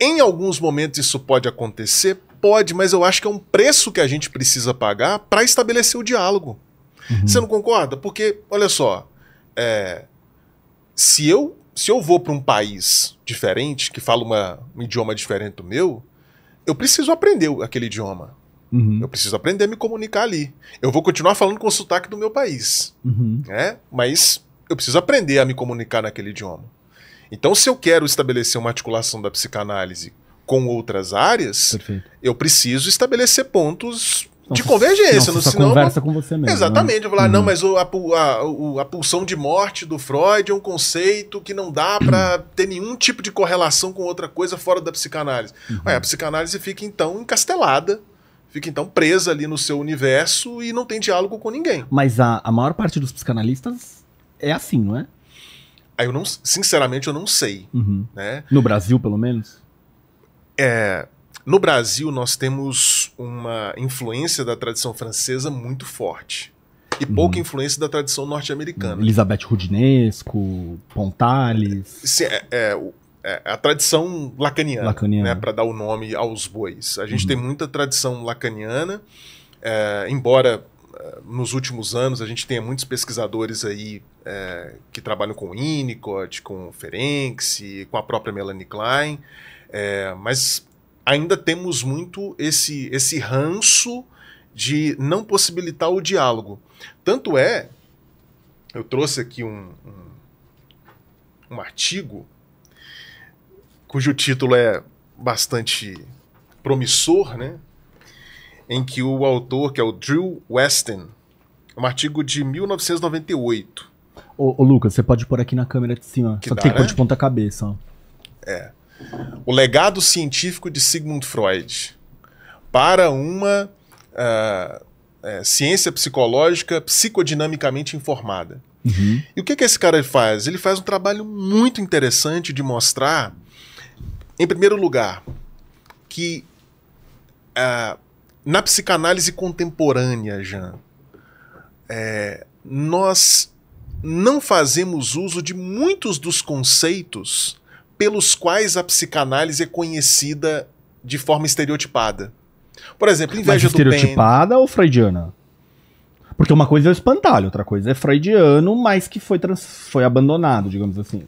Em alguns momentos isso pode acontecer? Pode, mas eu acho que é um preço que a gente precisa pagar para estabelecer o diálogo. Uhum. Você não concorda? Porque, olha só, é, se, eu, se eu vou para um país diferente, que fala uma, um idioma diferente do meu, eu preciso aprender aquele idioma. Uhum. Eu preciso aprender a me comunicar ali. Eu vou continuar falando com o sotaque do meu país. Uhum. Né? Mas eu preciso aprender a me comunicar naquele idioma. Então, se eu quero estabelecer uma articulação da psicanálise com outras áreas, Perfeito. eu preciso estabelecer pontos de convergência, não, se é senão. conversa com você mesmo. Exatamente. Né? Eu falar, uhum. não, mas o, a, a, a, pulsão de morte do Freud é um conceito que não dá para uhum. ter nenhum tipo de correlação com outra coisa fora da psicanálise. Uhum. Ué, a psicanálise fica então encastelada, fica então presa ali no seu universo e não tem diálogo com ninguém. Mas a, a maior parte dos psicanalistas é assim, não é? Aí eu não, sinceramente, eu não sei. Uhum. Né? No Brasil, pelo menos? É. No Brasil, nós temos uma influência da tradição francesa muito forte. E pouca uhum. influência da tradição norte-americana. Elizabeth Rudinesco, Pontales. Sim, é, é, é, é, a tradição lacaniana, lacaniana. Né, para dar o nome aos bois. A gente uhum. tem muita tradição lacaniana, é, embora é, nos últimos anos a gente tenha muitos pesquisadores aí é, que trabalham com Winnicott, com Ferenczi, com a própria Melanie Klein, é, mas ainda temos muito esse, esse ranço de não possibilitar o diálogo. Tanto é, eu trouxe aqui um, um, um artigo cujo título é bastante promissor, né? Em que o autor, que é o Drew Weston, um artigo de 1998. Ô, ô Lucas, você pode pôr aqui na câmera de cima, que só que dá, tem que né? de ponta cabeça. Ó. É o legado científico de Sigmund Freud para uma uh, é, ciência psicológica psicodinamicamente informada. Uhum. E o que, que esse cara faz? Ele faz um trabalho muito interessante de mostrar, em primeiro lugar, que uh, na psicanálise contemporânea, Jean, é, nós não fazemos uso de muitos dos conceitos pelos quais a psicanálise é conhecida de forma estereotipada. Por exemplo, inveja Mas estereotipada ou freudiana? Porque uma coisa é o espantalho, outra coisa é freudiano, mas que foi, trans, foi abandonado, digamos assim.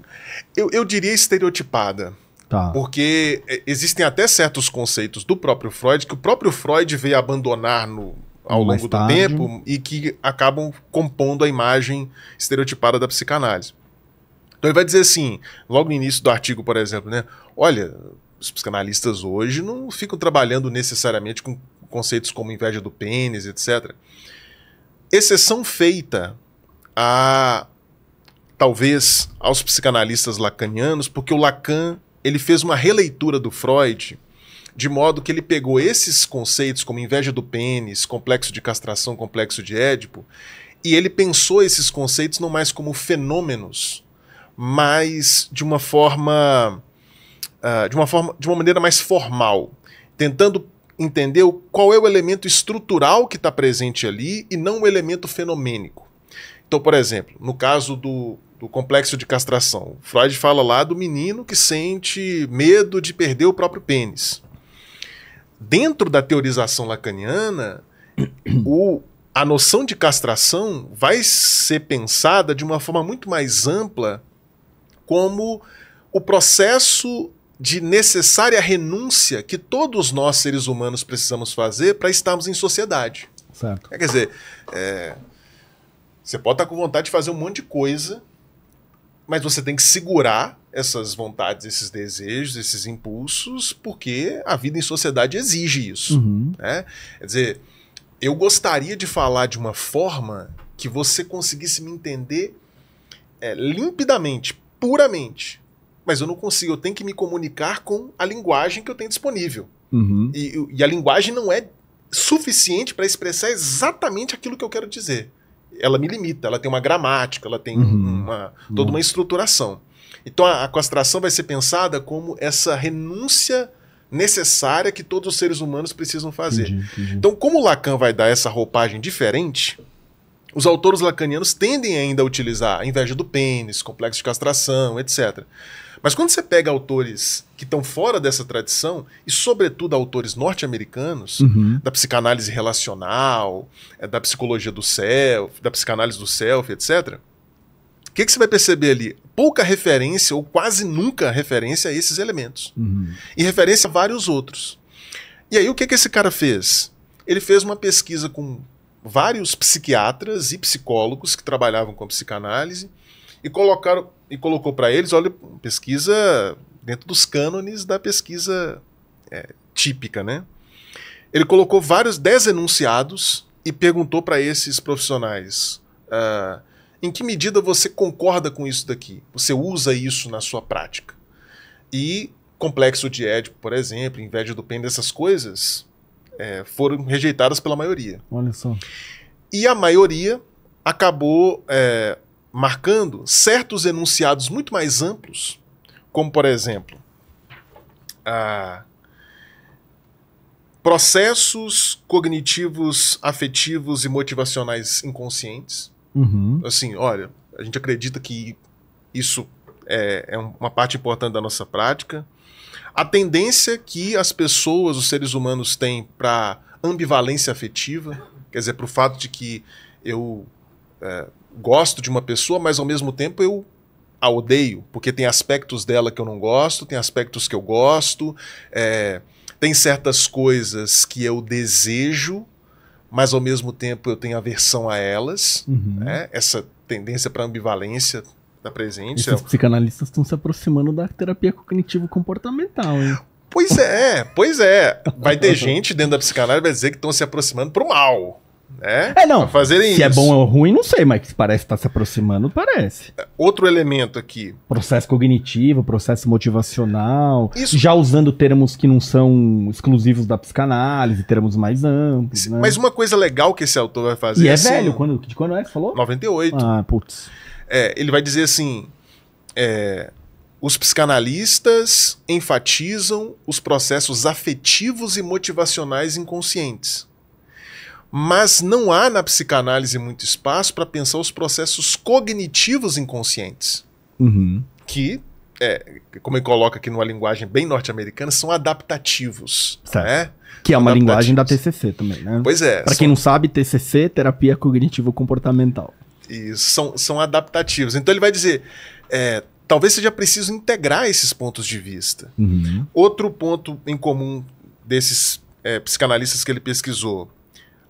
Eu, eu diria estereotipada. Tá. Porque é, existem até certos conceitos do próprio Freud que o próprio Freud veio abandonar no, ao longo tarde. do tempo e que acabam compondo a imagem estereotipada da psicanálise. Então ele vai dizer assim, logo no início do artigo, por exemplo, né? Olha, os psicanalistas hoje não ficam trabalhando necessariamente com conceitos como inveja do pênis, etc. Exceção feita a talvez aos psicanalistas lacanianos, porque o Lacan, ele fez uma releitura do Freud, de modo que ele pegou esses conceitos como inveja do pênis, complexo de castração, complexo de Édipo, e ele pensou esses conceitos não mais como fenômenos, mas de uma forma, uh, de uma forma, de uma maneira mais formal, tentando entender qual é o elemento estrutural que está presente ali e não o elemento fenomênico. Então, por exemplo, no caso do, do complexo de castração, Freud fala lá do menino que sente medo de perder o próprio pênis. Dentro da teorização lacaniana, o, a noção de castração vai ser pensada de uma forma muito mais ampla como o processo de necessária renúncia que todos nós, seres humanos, precisamos fazer para estarmos em sociedade. Certo. Quer dizer, é, você pode estar tá com vontade de fazer um monte de coisa, mas você tem que segurar essas vontades, esses desejos, esses impulsos, porque a vida em sociedade exige isso. Uhum. Né? Quer dizer, eu gostaria de falar de uma forma que você conseguisse me entender é, limpidamente, puramente. Mas eu não consigo, eu tenho que me comunicar com a linguagem que eu tenho disponível. Uhum. E, e a linguagem não é suficiente para expressar exatamente aquilo que eu quero dizer. Ela me limita, ela tem uma gramática, ela tem uhum. uma, toda uhum. uma estruturação. Então a, a castração vai ser pensada como essa renúncia necessária que todos os seres humanos precisam fazer. Entendi, entendi. Então, como Lacan vai dar essa roupagem diferente, os autores lacanianos tendem ainda a utilizar a inveja do pênis, complexo de castração, etc. Mas quando você pega autores que estão fora dessa tradição, e sobretudo autores norte-americanos, uhum. da psicanálise relacional, eh, da psicologia do self, da psicanálise do self, etc., o que, que, você vai perceber ali? Pouca referência, ou quase nunca referência a esses elementos. Uhum. E referência a vários outros. E aí, o que, que esse cara fez? Ele fez uma pesquisa com vários psiquiatras e psicólogos que trabalhavam com psicanálise e colocaram e colocou para eles, olha, pesquisa dentro dos cânones da pesquisa é, típica, né? Ele colocou vários dez enunciados e perguntou para esses profissionais uh, em que medida você concorda com isso daqui, você usa isso na sua prática. E complexo de Édipo, por exemplo, inveja do pênis, essas coisas, é, foram rejeitadas pela maioria. Olha só. E a maioria acabou é, marcando certos enunciados muito mais amplos, como, por exemplo, a processos cognitivos, afetivos e motivacionais inconscientes. Uhum. Assim, olha, a gente acredita que isso é, é uma parte importante da nossa prática a tendência que as pessoas, os seres humanos têm para ambivalência afetiva, quer dizer, para o fato de que eu é, gosto de uma pessoa, mas ao mesmo tempo eu a odeio, porque tem aspectos dela que eu não gosto, tem aspectos que eu gosto, é, tem certas coisas que eu desejo, mas ao mesmo tempo eu tenho aversão a elas. Uhum. Né? Essa tendência para ambivalência da presença. Esses psicanalistas estão se aproximando da terapia cognitivo-comportamental, hein? Pois é, pois é. Vai ter <laughs> gente dentro da psicanálise vai dizer que estão se aproximando pro mal. Né? É, não. Pra fazerem se isso. é bom ou ruim, não sei, mas parece estar está se aproximando, parece. É, outro elemento aqui. Processo cognitivo, processo motivacional. Isso. Já usando termos que não são exclusivos da psicanálise, termos mais amplos. Né? Mas uma coisa legal que esse autor vai fazer. E é, é assim, velho, quando, de quando é que falou? 98. Ah, putz. É, ele vai dizer assim: é, os psicanalistas enfatizam os processos afetivos e motivacionais inconscientes. Mas não há na psicanálise muito espaço para pensar os processos cognitivos inconscientes. Uhum. Que é, como ele coloca aqui numa linguagem bem norte-americana, são adaptativos. Certo. Né? Que é uma linguagem da TCC também, né? Pois é. Para são... quem não sabe, TCC, terapia cognitivo-comportamental e são, são adaptativos. Então ele vai dizer. É, talvez seja preciso integrar esses pontos de vista. Uhum. Outro ponto em comum desses é, psicanalistas que ele pesquisou,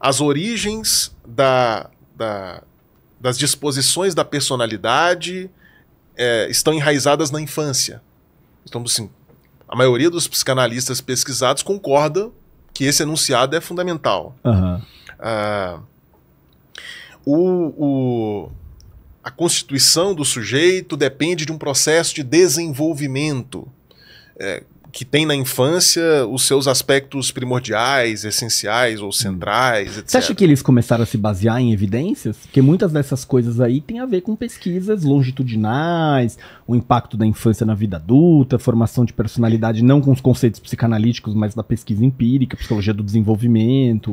as origens da, da, das disposições da personalidade é, estão enraizadas na infância. Então, assim, a maioria dos psicanalistas pesquisados concorda que esse enunciado é fundamental. Uhum. Uh, o, o a constituição do sujeito depende de um processo de desenvolvimento. É, que tem na infância os seus aspectos primordiais, essenciais ou hum. centrais, etc. Você acha que eles começaram a se basear em evidências? Porque muitas dessas coisas aí têm a ver com pesquisas longitudinais, o impacto da infância na vida adulta, formação de personalidade não com os conceitos psicanalíticos, mas da pesquisa empírica, psicologia do desenvolvimento.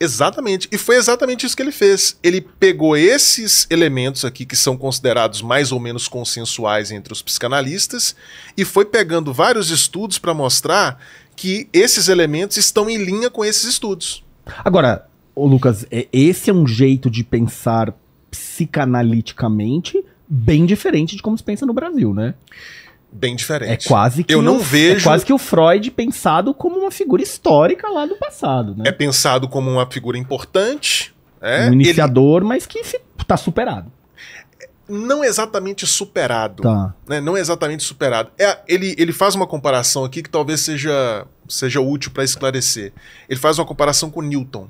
Exatamente. E foi exatamente isso que ele fez. Ele pegou esses elementos aqui que são considerados mais ou menos consensuais entre os psicanalistas e foi pegando vários estudos estudos para mostrar que esses elementos estão em linha com esses estudos. Agora, Lucas, é, esse é um jeito de pensar psicanaliticamente bem diferente de como se pensa no Brasil, né? Bem diferente. É quase que eu não o, é vejo. É quase que o Freud pensado como uma figura histórica lá do passado, né? É pensado como uma figura importante, é, um iniciador, ele... mas que está superado não exatamente superado. Tá. Né? Não exatamente superado. É, ele, ele faz uma comparação aqui que talvez seja, seja útil para esclarecer. Ele faz uma comparação com Newton.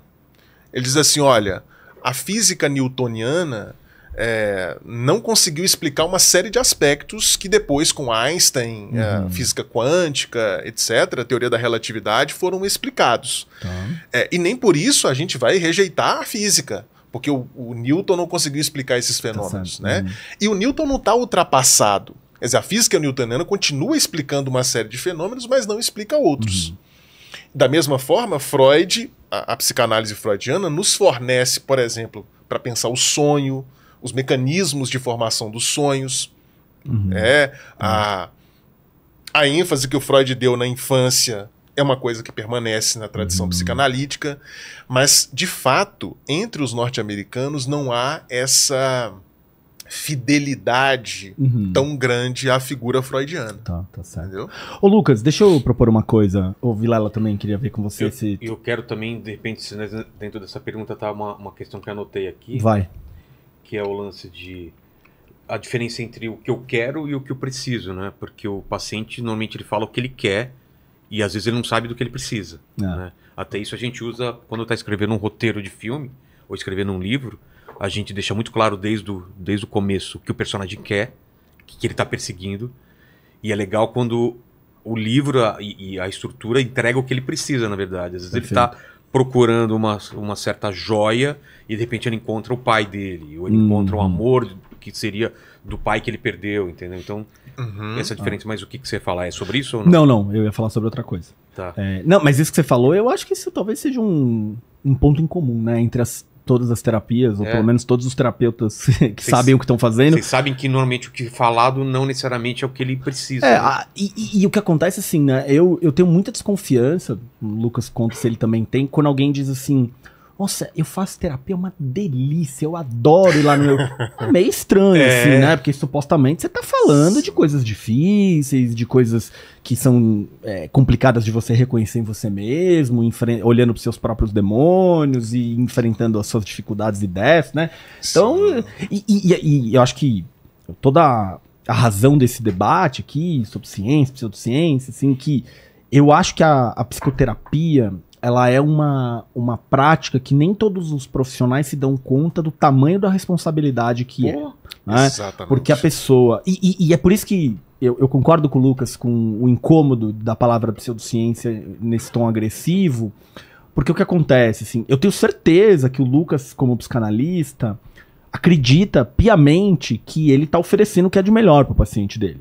Ele diz assim: olha, a física newtoniana é, não conseguiu explicar uma série de aspectos que depois, com Einstein, é, uhum. física quântica, etc., teoria da relatividade, foram explicados. Tá. É, e nem por isso a gente vai rejeitar a física. Porque o, o Newton não conseguiu explicar esses tá fenômenos, tá né? Uhum. E o Newton não está ultrapassado. Quer dizer, a física newtoniana continua explicando uma série de fenômenos, mas não explica outros. Uhum. Da mesma forma, Freud, a, a psicanálise freudiana, nos fornece, por exemplo, para pensar o sonho, os mecanismos de formação dos sonhos, uhum. Né? a, uhum. a ênfase que o Freud deu na infância é uma coisa que permanece na tradição uhum. psicanalítica, mas de fato, entre os norte-americanos não há essa fidelidade uhum. tão grande à figura freudiana. Tá, tá certo. Entendeu? Ô Lucas, deixa eu propor uma coisa. O Vilela também queria ver com você eu, se... Eu quero também, de repente, se dentro dessa pergunta tá uma, uma questão que anotei aqui. Vai. Que é o lance de... A diferença entre o que eu quero e o que eu preciso, né? Porque o paciente, normalmente, ele fala o que ele quer e às vezes ele não sabe do que ele precisa. É. Né? Até isso a gente usa quando está escrevendo um roteiro de filme ou escrevendo um livro. A gente deixa muito claro desde o, desde o começo o que o personagem quer, o que, que ele está perseguindo. E é legal quando o livro a, e, a estrutura entrega o que ele precisa, na verdade. Às vezes tá Perfeito. ele está procurando uma, uma certa joia e de repente ele encontra o pai dele, ou ele hum. encontra o um amor que seria do pai que ele perdeu, entendeu? Então, uhum. essa é diferença. Ah. Mas o que, que você falar é sobre isso ou não? Não, não. Eu ia falar sobre outra coisa. Tá. É, não, mas isso que você falou, eu acho que isso talvez seja um, um ponto em comum, né? Entre as, todas as terapias, ou é. pelo menos todos os terapeutas <laughs> que cês, sabem o que estão fazendo. Vocês sabem que normalmente o que é falado não necessariamente é o que ele precisa. É, né? a, e, e, o que acontece assim, né? Eu, eu tenho muita desconfiança, o Lucas conta se ele também tem, quando alguém diz assim, nossa, eu faço terapia, é uma delícia, eu adoro ir lá no meu. É meio estranho, <laughs> é. assim, né? Porque supostamente você tá falando de coisas difíceis, de coisas que são é, complicadas de você reconhecer em você mesmo, enfre... olhando pros seus próprios demônios e enfrentando as suas dificuldades e déficits, né? Então, e, e, e eu acho que toda a razão desse debate aqui sobre ciência, pseudociência, assim, que eu acho que a, a psicoterapia ela é uma, uma prática que nem todos os profissionais se dão conta do tamanho da responsabilidade que é, Pô, é. Né? Exatamente. Porque a pessoa. E, e, e é por isso que eu, eu, concordo com o Lucas com o incômodo da palavra pseudociência nesse tom agressivo. Porque o que acontece, assim, eu tenho certeza que o Lucas, como psicanalista, acredita piamente que ele está oferecendo o que é de melhor para o paciente dele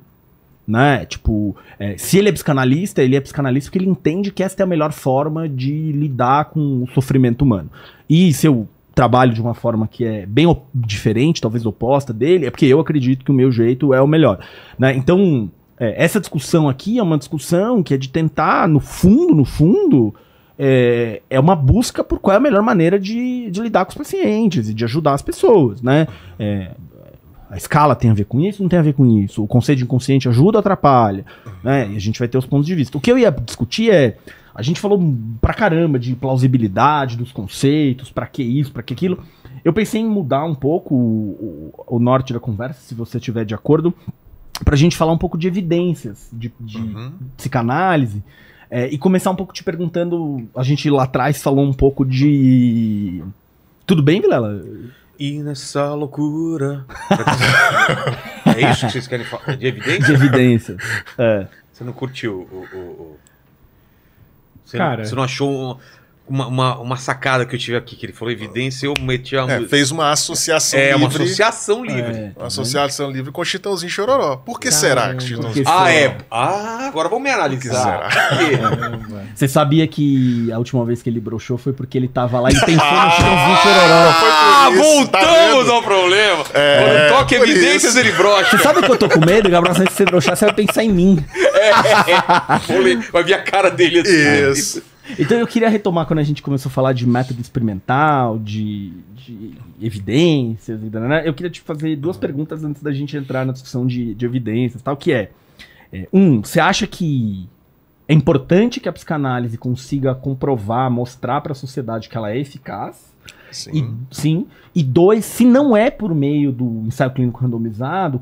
né? Tipo, é, se ele é psicanalista, ele é psicanalista porque ele entende que esta é a melhor forma de lidar com o sofrimento humano. E se eu trabalho de uma forma que é bem diferente, talvez oposta dele, é porque eu acredito que o meu jeito é o melhor. Né? Então, é, essa discussão aqui é uma discussão que é de tentar, no fundo, no fundo, é, é uma busca por qual é a melhor maneira de, de lidar com os pacientes e de ajudar as pessoas, né? É, a escala tem a ver com isso, não tem a ver com isso. O conceito de inconsciente ajuda ou atrapalha? Né? E a gente vai ter os pontos de vista. O que eu ia discutir é. A gente falou pra caramba de plausibilidade dos conceitos, para que isso, para que aquilo. Eu pensei em mudar um pouco o, o, o norte da conversa, se você estiver de acordo, pra gente falar um pouco de evidências de, de uhum. psicanálise. É, e começar um pouco te perguntando. A gente lá atrás falou um pouco de. Tudo bem, Vilela? E nessa loucura. <laughs> é isso que vocês querem falar? De evidência? De evidência. É. Você não curtiu o. o, o... Você, Cara, não, você não achou uma, uma, uma, sacada que eu tive aqui, que ele falou evidência, eu meti a é, Fez uma associação é, livre. É, uma associação livre. É, tá uma associação livre com Chitãozinho Chororó. Por que Caramba, será que Chitãozinho Chororó? Ah, é. Ah, agora vamos me analisar. Você sabia que a última vez que ele broxou foi porque ele tava lá e pensou no ah, Chitãozinho Chororó. Ah, tá voltamos tá ao problema. É, toca evidências, isso. ele brocha. Você sabe que eu tô com medo, Gabriel? Se você broxar, você vai pensar em mim. É, é. Vai ver a cara dele assim. Isso. Então eu queria retomar quando a gente começou a falar de método experimental, de, de evidências, eu queria te fazer duas perguntas antes da gente entrar na discussão de, de evidências tal, que é, é um, você acha que é importante que a psicanálise consiga comprovar, mostrar para a sociedade que ela é eficaz? Sim. E, sim. E dois, se não é por meio do ensaio clínico randomizado,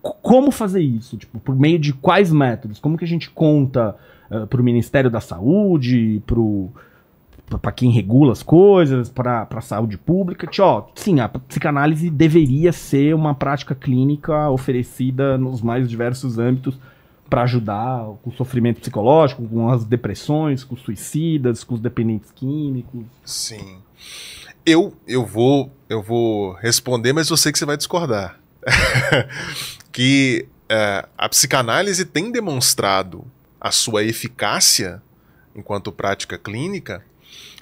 como fazer isso? Tipo, por meio de quais métodos? Como que a gente conta eh, para o Ministério da Saúde, para quem regula as coisas, para a saúde pública, tchau. sim, a psicanálise deveria ser uma prática clínica oferecida nos mais diversos âmbitos para ajudar com o sofrimento psicológico, com as depressões, com os suicidas, com os dependentes químicos. Sim. Eu, eu vou eu vou responder, mas eu sei que você vai discordar. <laughs> que eh, a psicanálise tem demonstrado a sua eficácia enquanto prática clínica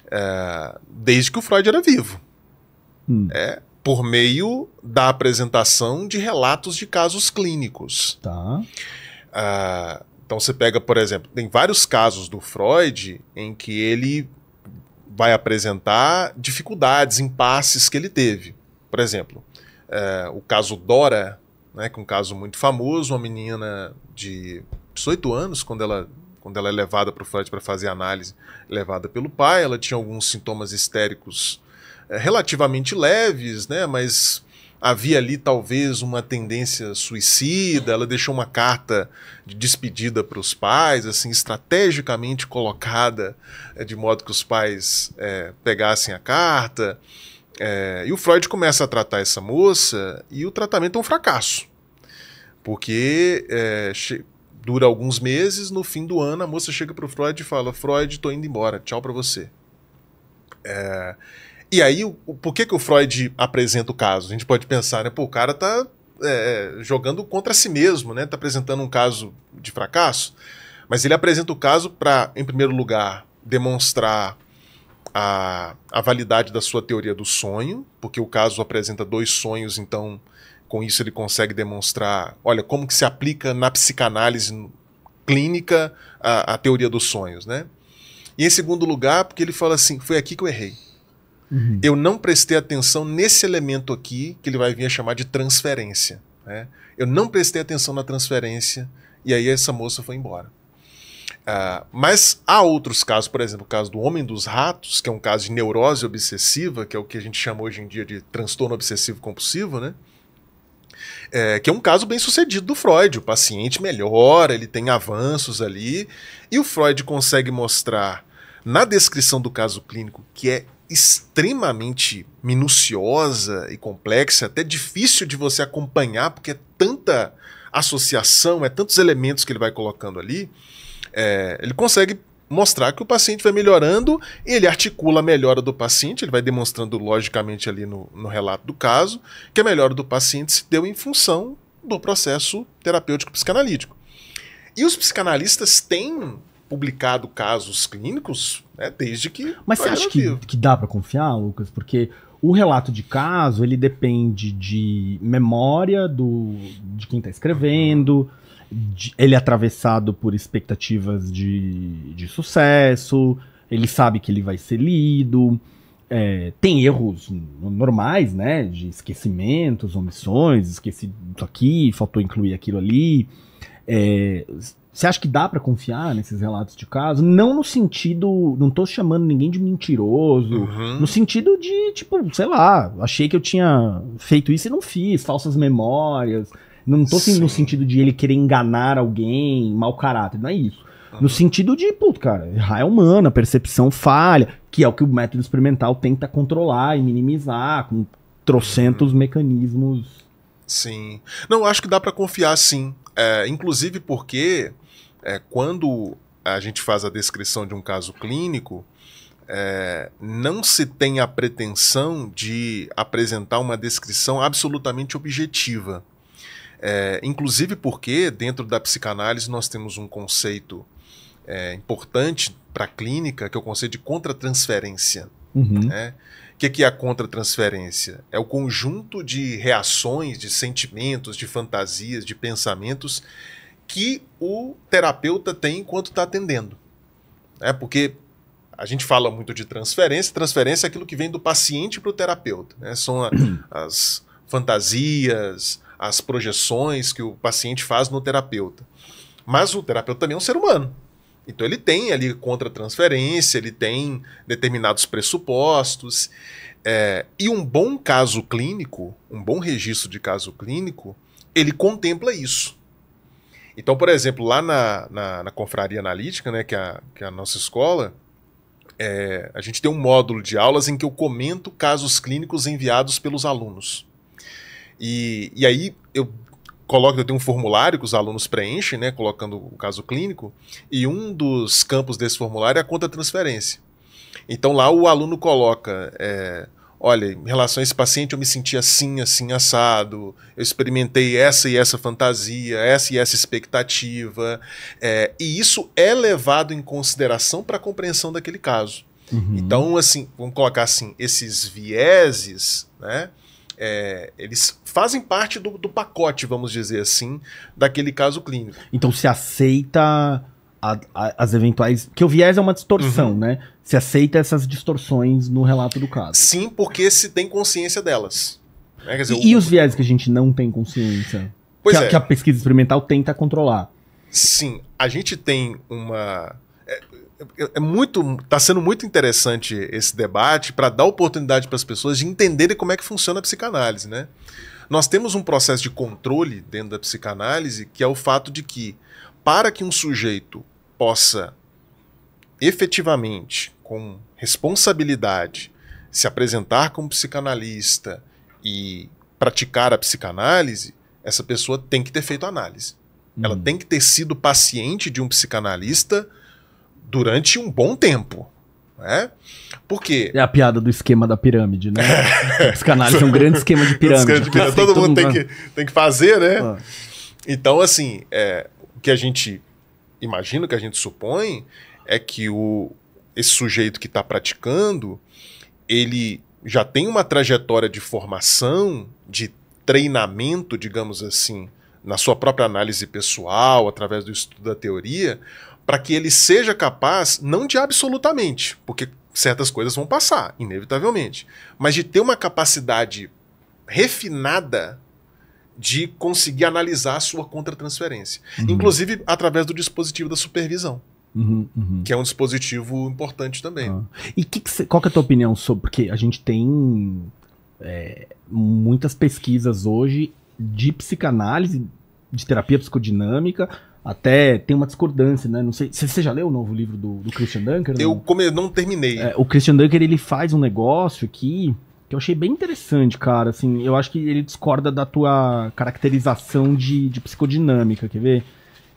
é, desde que o Freud era vivo. Hum. É, por meio da apresentação de relatos de casos clínicos. Tá. Ah, então você pega, por exemplo, tem vários casos do Freud em que ele vai apresentar dificuldades, impasses que ele teve. Por exemplo, é, o caso Dora, né, que é um caso muito famoso, uma menina de 18 anos quando ela quando ela é levada para o Freud para fazer análise, levada pelo pai, ela tinha alguns sintomas histéricos eh, relativamente leves, né? Mas havia ali talvez uma tendência suicida. Ela deixou uma carta de despedida para os pais, assim estrategicamente colocada é, de modo que os pais é, pegassem a carta. e o Freud começa a tratar essa moça e o tratamento é um fracasso porque é, dura alguns meses, no fim do ano a moça chega pro Freud e fala: Freud, tô indo embora, tchau para você. É... E aí, o, o, por que, que o Freud apresenta o caso? A gente pode pensar, né? Pô, o cara tá é, é jogando contra si mesmo, né? Tá apresentando um caso de fracasso. Mas ele apresenta o caso para, em primeiro lugar, demonstrar a, a validade da sua teoria do sonho, porque o caso apresenta dois sonhos, então com isso ele consegue demonstrar, olha, como que se aplica na psicanálise clínica a, a teoria dos sonhos, né? E em segundo lugar, porque ele fala assim, foi aqui que eu errei. Uhum. Eu não prestei atenção nesse elemento aqui, que ele vai vir a chamar de transferência. Né? Eu não prestei atenção na transferência, e aí essa moça foi embora. Uh, mas há outros casos, por exemplo, o caso do Homem dos Ratos, que é um caso de neurose obsessiva, que é o que a gente chama hoje em dia de transtorno obsessivo compulsivo, né? é, que é um caso bem sucedido do Freud. O paciente melhora, ele tem avanços ali, e o Freud consegue mostrar na descrição do caso clínico, que é extremamente minuciosa e complexa, até difícil de você acompanhar, porque é tanta associação, é tantos elementos que ele vai colocando ali, é, ele consegue mostrar que o paciente vai melhorando, ele articula a melhora do paciente, ele vai demonstrando logicamente ali no, no relato do caso, que a melhora do paciente se deu em função do processo terapêutico psicanalítico. E os psicanalistas têm publicado casos clínicos né, desde que. Mas você acha que, que dá para confiar, Lucas? Porque o relato de caso ele depende de memória do, de quem está escrevendo. Uhum ele é atravessado por expectativas de, de sucesso, ele sabe que ele vai ser lido, é, tem erros normais, né? De esquecimentos, omissões, esqueci isso aqui, faltou incluir aquilo ali. É, você acha que dá para confiar nesses relatos de caso? Não no sentido. Não tô chamando ninguém de mentiroso. Uhum. No sentido de, tipo, sei lá, achei que eu tinha feito isso e não fiz, falsas memórias. Não tô Sim. no sentido de ele querer enganar alguém, mau caráter, não é isso. No sentido de, puto, cara, é humano, humana, percepção falha, que é o que o método experimental tenta controlar e minimizar com trocentos uhum. mecanismos. Sim. Não, acho que dá para confiar sim. É, inclusive porque é, quando a gente faz a descrição de um caso clínico, é, não se tem a pretensão de apresentar uma descrição absolutamente objetiva. É, inclusive porque, dentro da psicanálise, nós temos um conceito é, importante para a clínica, que é o conceito de contratransferência. Uhum. Né? O que, é que é a contratransferência? É o conjunto de reações, de sentimentos, de fantasias, de pensamentos que o terapeuta tem enquanto está atendendo. Né? Porque a gente fala muito de transferência, transferência é aquilo que vem do paciente para o terapeuta. Né? São a, <clears throat> as fantasias, as projeções que o paciente faz no terapeuta. Mas o terapeuta também é um ser humano. Então ele tem ali contra-transferência, ele tem determinados pressupostos. É, e um bom caso clínico, um bom registro de caso clínico, ele contempla isso. Então, por exemplo, lá na, na, na Confraria Analítica, né, que, é a, que é a nossa escola, é, a gente tem um módulo de aulas em que eu comento casos clínicos enviados pelos alunos. E, e aí eu coloco, eu tenho um formulário que os alunos preenchem, né, colocando o caso clínico, e um dos campos desse formulário é a conta transferência. Então lá o aluno coloca, é, olha, em relação a esse paciente eu me senti assim, assim, assado, eu experimentei essa e essa fantasia, essa e essa expectativa, é, e isso é levado em consideração para a compreensão daquele caso. Uhum. Então, assim, vamos colocar assim, esses vieses, né, é, eles fazem parte do, do pacote, vamos dizer assim, daquele caso clínico. Então se aceita a, a, as eventuais. Que o viés é uma distorção, uhum. né? Se aceita essas distorções no relato do caso. Sim, porque se tem consciência delas. Né? Dizer, e, o... e, os viés que a gente não tem consciência? Pois que, é. a, que a pesquisa experimental tenta controlar. Sim, a gente tem uma. É, é, é muito. Está sendo muito interessante esse debate para dar oportunidade para as pessoas de entenderem como é que funciona a psicanálise, né? Nós temos um processo de controle dentro da psicanálise que é o fato de que, para que um sujeito possa efetivamente, com responsabilidade, se apresentar como psicanalista e praticar a psicanálise, essa pessoa tem que ter feito análise. Ela hum. tem que ter sido paciente de um psicanalista durante um bom tempo né? Por quê? É a piada do esquema da pirâmide, né? É. Os canais são um grande esquema de <laughs> pirâmide. De pirâmide. Assim, todo, todo, mundo tem que, tem que fazer, né? Ah. Então, assim, é, o que a gente imagina, o que a gente supõe, é que o, esse sujeito que está praticando, ele já tem uma trajetória de formação, de treinamento, digamos assim, na sua própria análise pessoal, através do estudo da teoria, para que ele seja capaz, não de absolutamente, porque certas coisas vão passar, inevitavelmente, mas de ter uma capacidade refinada de conseguir analisar a sua contratransferência, uhum. inclusive através do dispositivo da supervisão. Uhum, uhum. Que é um dispositivo importante também. Ah. E que que cê, qual que é a tua opinião sobre? Porque a gente tem é, muitas pesquisas hoje de psicanálise, de terapia psicodinâmica, até tem uma discordância, né? Não sei, você já leu o novo livro do, do Christian Dunker? Não? Né? Eu come, não terminei. É, o Christian Dunker ele faz um negócio aqui que eu achei bem interessante, cara. Assim, eu acho que ele discorda da tua caracterização de, de psicodinâmica, quer ver?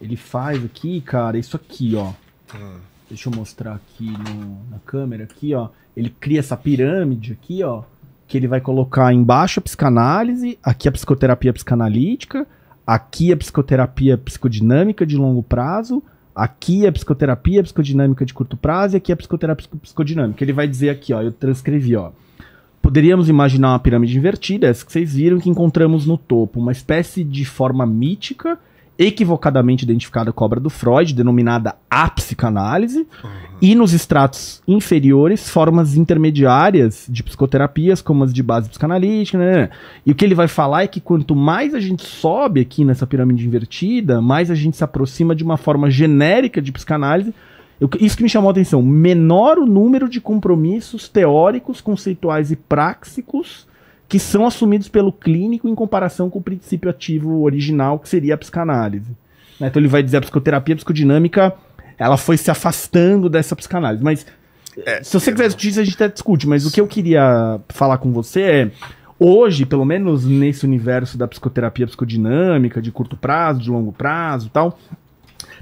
Ele faz aqui, cara, isso aqui, ó. Hum. Deixa eu mostrar aqui no, na câmera aqui, ó. Ele cria essa pirâmide aqui, ó, que ele vai colocar embaixo a psicanálise, aqui a psicoterapia psicanalítica Aqui é psicoterapia psicodinâmica de longo prazo, aqui é psicoterapia psicodinâmica de curto prazo e aqui é psicoterapia psicodinâmica. Ele vai dizer aqui, ó, eu transcrevi, ó. Poderíamos imaginar uma pirâmide invertida, essa é que vocês viram, que encontramos no topo, uma espécie de forma mítica equivocadamente identificada cobra do Freud, denominada psicanálise uhum. e nos estratos inferiores, formas intermediárias de psicoterapias, como as de base psicanalítica. Né, né, né? E o que ele vai falar é que quanto mais a gente sobe aqui nessa pirâmide invertida, mais a gente se aproxima de uma forma genérica de psicanálise. Eu, isso que me chamou a atenção: menor o número de compromissos teóricos, conceituais e práxicos que são assumidos pelo clínico em comparação com o princípio ativo original, que seria a psicanálise. Né? Então ele vai dizer a psicoterapia psicodinâmica, ela foi se afastando dessa psicanálise. Mas é, se você quiser é. discutir, a gente até discute, mas o que eu queria falar com você é. Hoje, pelo menos nesse universo da psicoterapia psicodinâmica, de curto prazo, de longo prazo tal,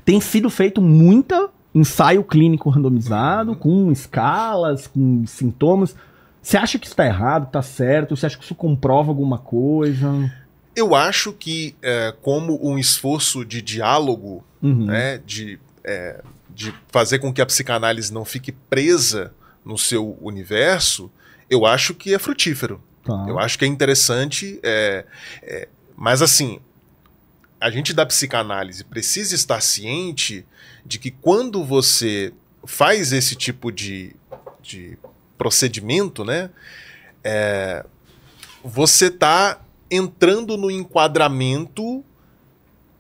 tem sido feito muita ensaio clínico randomizado, uhum. com escalas, com sintomas. Você acha que está errado, está certo? Você acha que isso comprova alguma coisa? Eu acho que, é, como um esforço de diálogo, uhum. né, de, é, de fazer com que a psicanálise não fique presa no seu universo, eu acho que é frutífero. Tá. Eu acho que é interessante. É, é, mas, assim, a gente da psicanálise precisa estar ciente de que quando você faz esse tipo de, de procedimento, né? É, você está entrando no enquadramento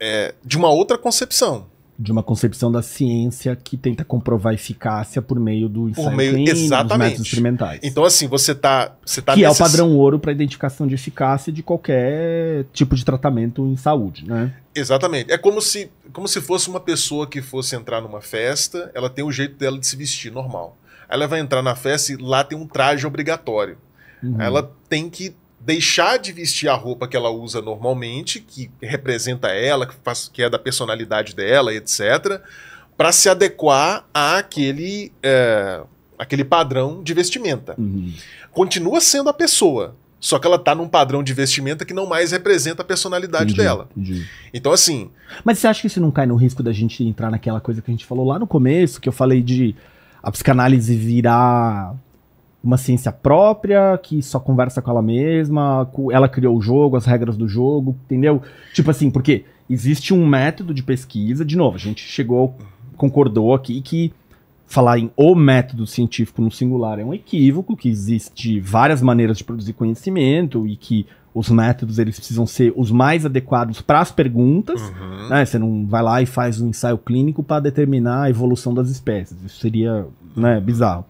é, de uma outra concepção. De uma concepção da ciência que tenta comprovar eficácia por meio do por meio, clínico, exatamente. métodos experimentais. Então, assim, você está... Você tá que é o padrão ouro para identificação de eficácia de qualquer tipo de tratamento em saúde, né? Exatamente. É como se, como se fosse uma pessoa que fosse entrar numa festa, ela tem o um jeito dela de se vestir normal ela vai entrar na festa e lá tem um traje obrigatório. Uhum. Ela tem que deixar de vestir a roupa que ela usa normalmente, que representa ela, que, faz, que é da personalidade dela, etc., para se adequar àquele, é, àquele padrão de vestimenta. Uhum. Continua sendo a pessoa, só que ela tá num padrão de vestimenta que não mais representa a personalidade entendi, dela. Entendi. Então, assim. Mas você acha que isso não cai no risco da gente entrar naquela coisa que a gente falou lá no começo, que eu falei de a psicanálise virar uma ciência própria, que só conversa com ela mesma, ela criou o jogo, as regras do jogo, entendeu? Tipo assim, porque existe um método de pesquisa, de novo, a gente chegou, concordou aqui que falar em o método científico no singular é um equívoco, que existe várias maneiras de produzir conhecimento e que os métodos eles precisam ser os mais adequados para as perguntas. Uhum. Né? Você não vai lá e faz um ensaio clínico para determinar a evolução das espécies. Isso seria né, uhum. bizarro.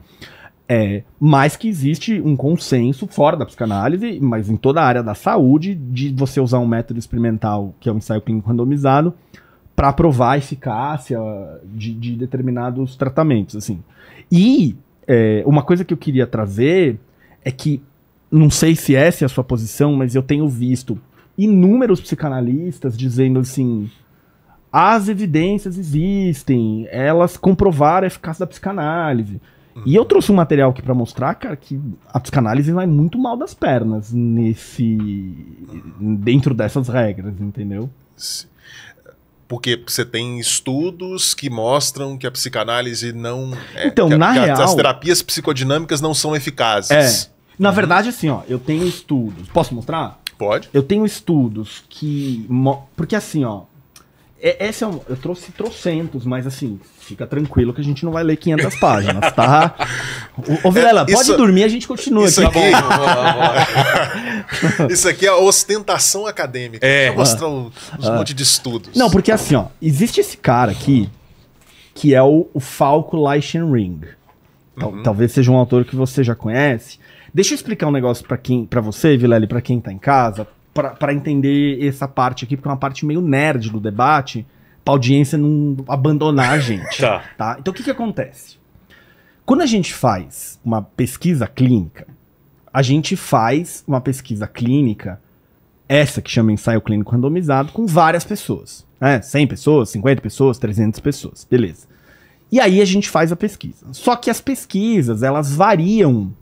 É, mas que existe um consenso fora da psicanálise, mas em toda a área da saúde, de você usar um método experimental, que é um ensaio clínico randomizado, para provar a eficácia de, de, determinados tratamentos. assim. E é, uma coisa que eu queria trazer é que não sei se essa é a sua posição, mas eu tenho visto inúmeros psicanalistas dizendo assim: as evidências existem, elas comprovaram a eficácia da psicanálise. Uhum. E eu trouxe um material aqui para mostrar, cara, que a psicanálise vai muito mal das pernas nesse dentro dessas regras, entendeu? Porque você tem estudos que mostram que a psicanálise não é, então, que, na que real, as terapias psicodinâmicas não são eficazes. É. Na uhum. verdade, assim, ó, eu tenho estudos. Posso mostrar? Pode. Eu tenho estudos que. Porque assim, ó. É, esse é um, eu trouxe trocentos, mas assim, fica tranquilo que a gente não vai ler 500 páginas, tá? Ô, Vilela, é, pode dormir, a gente continua. Isso aqui, aqui é <laughs> isso aqui é ostentação acadêmica. É. Mostra um, um ah. monte de estudos. Não, porque assim, ó, existe esse cara aqui, que é o, o Falco Leichenring. Tal, uhum. Talvez seja um autor que você já conhece. Deixa eu explicar um negócio para quem, para você, Vileli, para quem tá em casa, para entender essa parte aqui, porque é uma parte meio nerd do debate, pra audiência não abandonar a gente. <laughs> tá. tá. Então o que que acontece? Quando a gente faz uma pesquisa clínica, a gente faz uma pesquisa clínica, essa que chama ensaio clínico randomizado, com várias pessoas. Né? 100 pessoas, 50 pessoas, 300 pessoas, beleza. E aí a gente faz a pesquisa. Só que as pesquisas, elas variam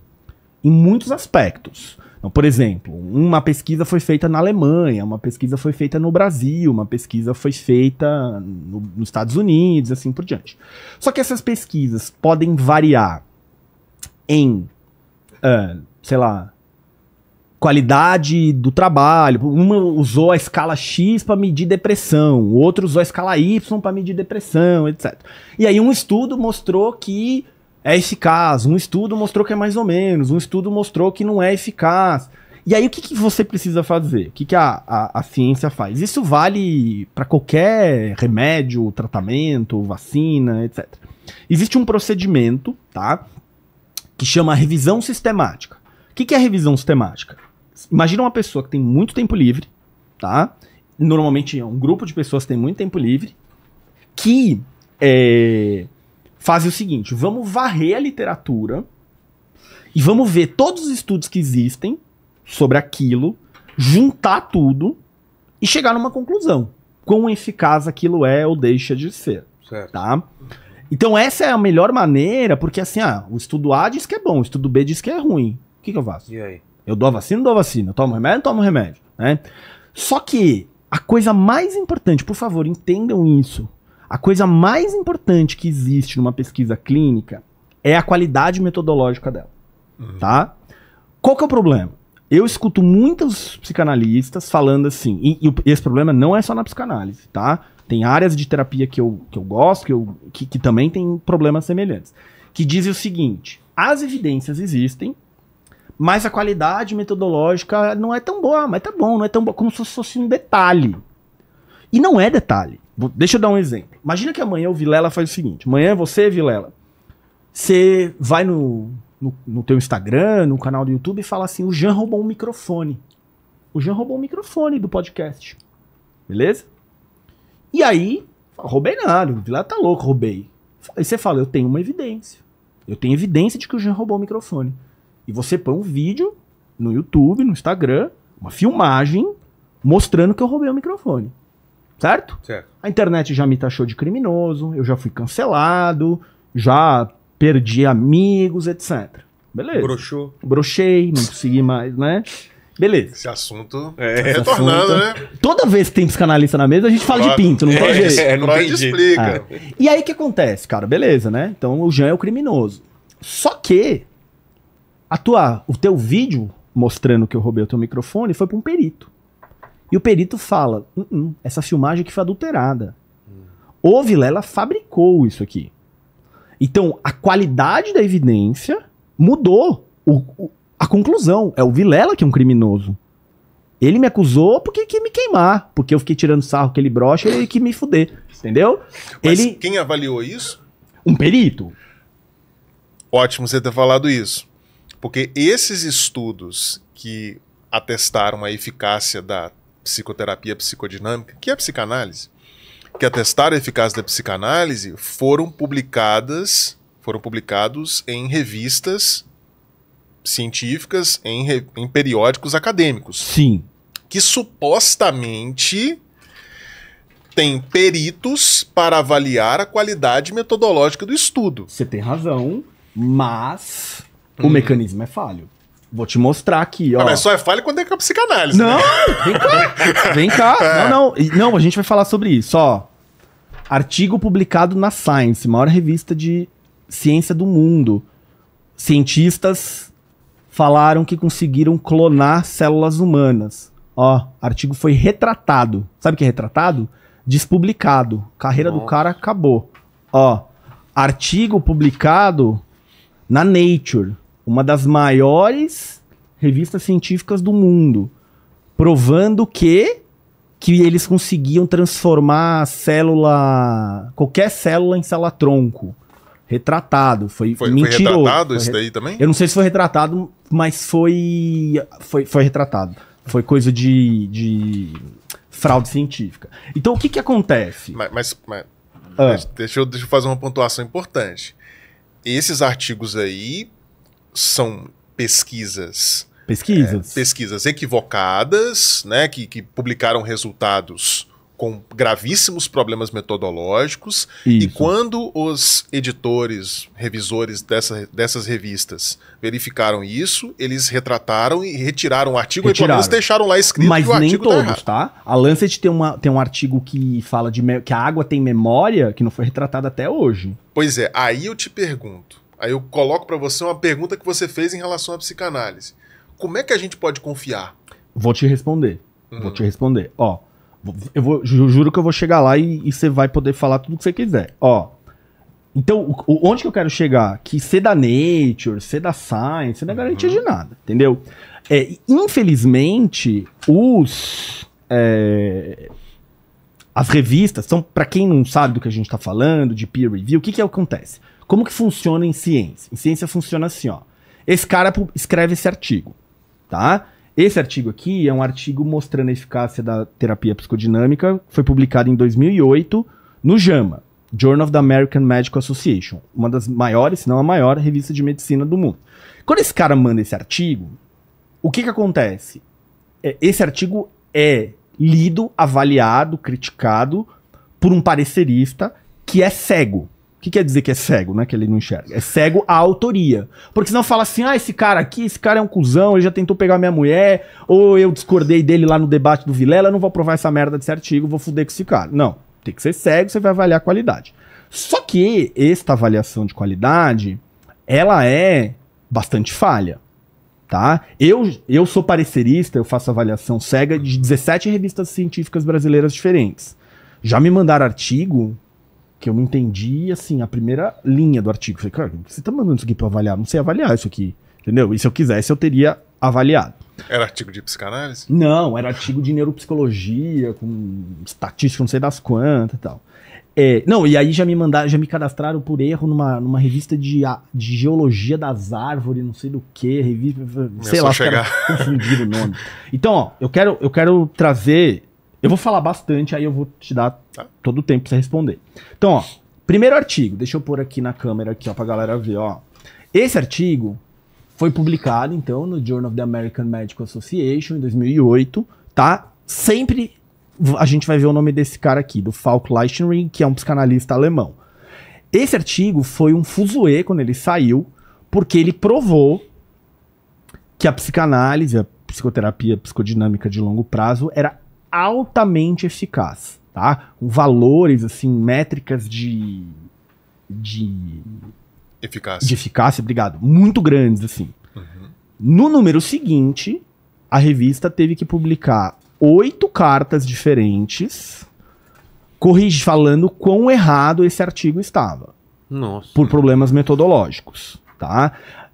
em muitos aspectos. Então, por exemplo, uma pesquisa foi feita na Alemanha, uma pesquisa foi feita no Brasil, uma pesquisa foi feita no, nos Estados Unidos, assim por diante. Só que essas pesquisas podem variar em, uh, sei lá, qualidade do trabalho. Uma usou a escala X para medir depressão, outro usou a escala Y para medir depressão, etc. E aí um estudo mostrou que é eficaz, um estudo mostrou que é mais ou menos, um estudo mostrou que não é eficaz. E aí, o que, que você precisa fazer? O que, que a, a, a ciência faz? Isso vale para qualquer remédio, tratamento, vacina, etc. Existe um procedimento, tá? Que chama revisão sistemática. O que, que é revisão sistemática? Imagina uma pessoa que tem muito tempo livre, tá? Normalmente é um grupo de pessoas que tem muito tempo livre, que é, fazem o seguinte: vamos varrer a literatura e vamos ver todos os estudos que existem sobre aquilo, juntar tudo e chegar numa conclusão. Quão eficaz aquilo é ou deixa de ser. Certo. Tá? Então essa é a melhor maneira, porque assim, ah, o estudo A diz que é bom, o estudo B diz que é ruim. O que, que eu faço? E aí? Eu dou a vacina, ou dou a vacina. Eu tomo remédio, ou tomo remédio. Né? Só que a coisa mais importante, por favor, entendam isso. A coisa mais importante que existe numa pesquisa clínica é a qualidade metodológica dela, uhum. tá? Qual que é o problema? Eu escuto muitos psicanalistas falando assim, e, e, esse problema não é só na psicanálise, tá? Tem áreas de terapia que eu, que eu gosto, que, eu, que, que também tem problemas semelhantes, que dizem o seguinte, as evidências existem, mas a qualidade metodológica não é tão boa, mas tá bom, não é tão boa, como se fosse um detalhe, e não é detalhe. Deixa eu dar um exemplo. Imagina que amanhã o Vilela faz o seguinte: amanhã você, Vilela, você vai no, no, no teu Instagram, no canal do YouTube e fala assim: o Jean roubou um microfone. O Jean roubou um microfone do podcast. Beleza? E aí, roubei nada, o Vilela tá louco, roubei. Aí você fala: eu tenho uma evidência. Eu tenho evidência de que o Jean roubou o microfone. E você põe um vídeo no YouTube, no Instagram, uma filmagem mostrando que eu roubei o microfone. Certo? certo? A internet já me taxou de criminoso, eu já fui cancelado, já perdi amigos, etc. Beleza. Broxou. Brochei, não consegui mais, né? Beleza. Esse assunto é tá Esse retornando, assunto. né? Toda vez que tem psicanalista na mesa, a gente fala claro. de pinto, não é, tem jeito. É, não tem explica. É. E aí o que acontece, cara? Beleza, né? Então o Jean é o criminoso. Só que a tua, o teu vídeo mostrando que eu roubei o teu microfone foi para um perito. E o perito fala: uh, uh, essa filmagem aqui foi adulterada. O Vilela fabricou isso aqui. Então, a qualidade da evidência mudou o, o, a conclusão. É o Vilela que é um criminoso. Ele me acusou porque quis me queimar, porque eu fiquei tirando sarro que ele brocha e ele quis me fuder, entendeu? Mas ele... quem avaliou isso? Um perito. Ótimo você ter falado isso. Porque esses estudos que atestaram a eficácia da psicoterapia psicodinâmica, que é a psicanálise, que atestaram a eficácia da psicanálise, foram publicadas, foram publicados em revistas científicas, em, re, em periódicos acadêmicos. Sim. Que supostamente tem peritos para avaliar a qualidade metodológica do estudo. Você tem razão, mas o hum. mecanismo é falho. Vou te mostrar aqui, ó. Ah, mas só é falha quando é com é a psicanálise. Não, né? <laughs> vem cá. vem cá. <laughs> É. Não, não. Não, a gente vai falar sobre isso, ó. Artigo publicado na Science, maior revista de ciência do mundo. Cientistas falaram que conseguiram clonar células humanas. Ó, artigo foi retratado. Sabe o que é retratado? Despublicado. Carreira Nossa. do cara acabou. Ó, artigo publicado na Nature uma das maiores revistas científicas do mundo, provando que que eles conseguiam transformar a célula, qualquer célula em célula tronco. Retratado, foi, foi mentiroso. Foi retratado isso daí também? Eu não sei se foi retratado, mas foi foi, foi retratado. Foi coisa de, de fraude científica. Então o que que acontece? Mas, mas, mas ah. deixa, eu, deixa eu fazer uma pontuação importante. Esses artigos aí são pesquisas. Pesquisas. É, pesquisas equivocadas, né, que, que publicaram resultados com gravíssimos problemas metodológicos. Isso. E quando os editores, revisores dessa, dessas revistas verificaram isso, eles retrataram e retiraram o artigo retiraram. e pelo menos deixaram lá escrito Mas que o nem artigo tá todos, tá, tá? A Lancet tem, uma, tem um artigo que fala de que a água tem memória que não foi retratada até hoje. Pois é, aí eu te pergunto, Aí eu coloco para você uma pergunta que você fez em relação à psicanálise. Como é que a gente pode confiar? Vou te responder. Vou hum. te responder. Ó, eu vou, juro que eu vou chegar lá e, e você vai poder falar tudo que você quiser. Ó, então, onde que eu quero chegar? Que ser da Nature, ser da Science, não é uhum. garantia de nada, entendeu? É, infelizmente, os. É, as revistas são, para quem não sabe do que a gente está falando, de peer review, o que, que acontece? Como que funciona em ciência? Em ciência funciona assim, ó. Esse cara escreve esse artigo, tá? Esse artigo aqui é um artigo mostrando a eficácia da terapia psicodinâmica, foi publicado em 2008 no JAMA, Journal of the American Medical Association, uma das maiores, se não a maior, revista de medicina do mundo. Quando esse cara manda esse artigo, o que que acontece? É, esse artigo é lido, avaliado, criticado por um parecerista que é cego. O que quer dizer que é cego, né? Que ele não enxerga. É cego a autoria. Porque senão fala assim, ah, esse cara aqui, esse cara é um cuzão, ele já tentou pegar minha mulher, ou eu discordei dele lá no debate do Vilela, não vou aprovar essa merda desse artigo, vou fuder com esse cara. Não, tem que ser cego, você vai avaliar a qualidade. Só que esta avaliação de qualidade, ela é bastante falha, tá? Eu, eu sou parecerista, eu faço avaliação cega de 17 revistas científicas brasileiras diferentes. Já me mandaram artigo que eu não entendi, assim, a primeira linha do artigo. Falei, cara, você tá mandando isso aqui pra avaliar? Não sei avaliar isso aqui, entendeu? E se eu quisesse, eu teria avaliado. Era artigo de psicanálise? Não, era artigo de neuropsicologia, com estatística, não sei das quantas e tal. É, não, e aí já me mandaram, já me cadastraram por erro numa, numa revista de, de geologia das árvores, não sei do que, revista, sei lá, chegar. confundir o nome. Então, ó, eu quero, eu quero trazer, eu vou falar bastante, aí eu vou te dar tá todo tempo você responder. Então, ó, primeiro artigo, deixa eu pôr aqui na câmera aqui, ó, pra galera ver, ó. Esse artigo foi publicado, então, no Journal of the American Medical Association, em 2008, tá? Sempre a gente vai ver o nome desse cara aqui, do Falk Leichenring, que é um psicanalista alemão. Esse artigo foi um fuzuê quando ele saiu, porque ele provou que a psicanálise, a psicoterapia psicodinâmica de longo prazo, era altamente eficaz tá? Com valores, assim, métricas de. de. Eficácia. De eficácia, obrigado. Muito grandes, assim. Uhum. No número seguinte, a revista teve que publicar oito cartas diferentes corrigindo falando quão errado esse artigo estava. Nossa. Por problemas metodológicos, tá?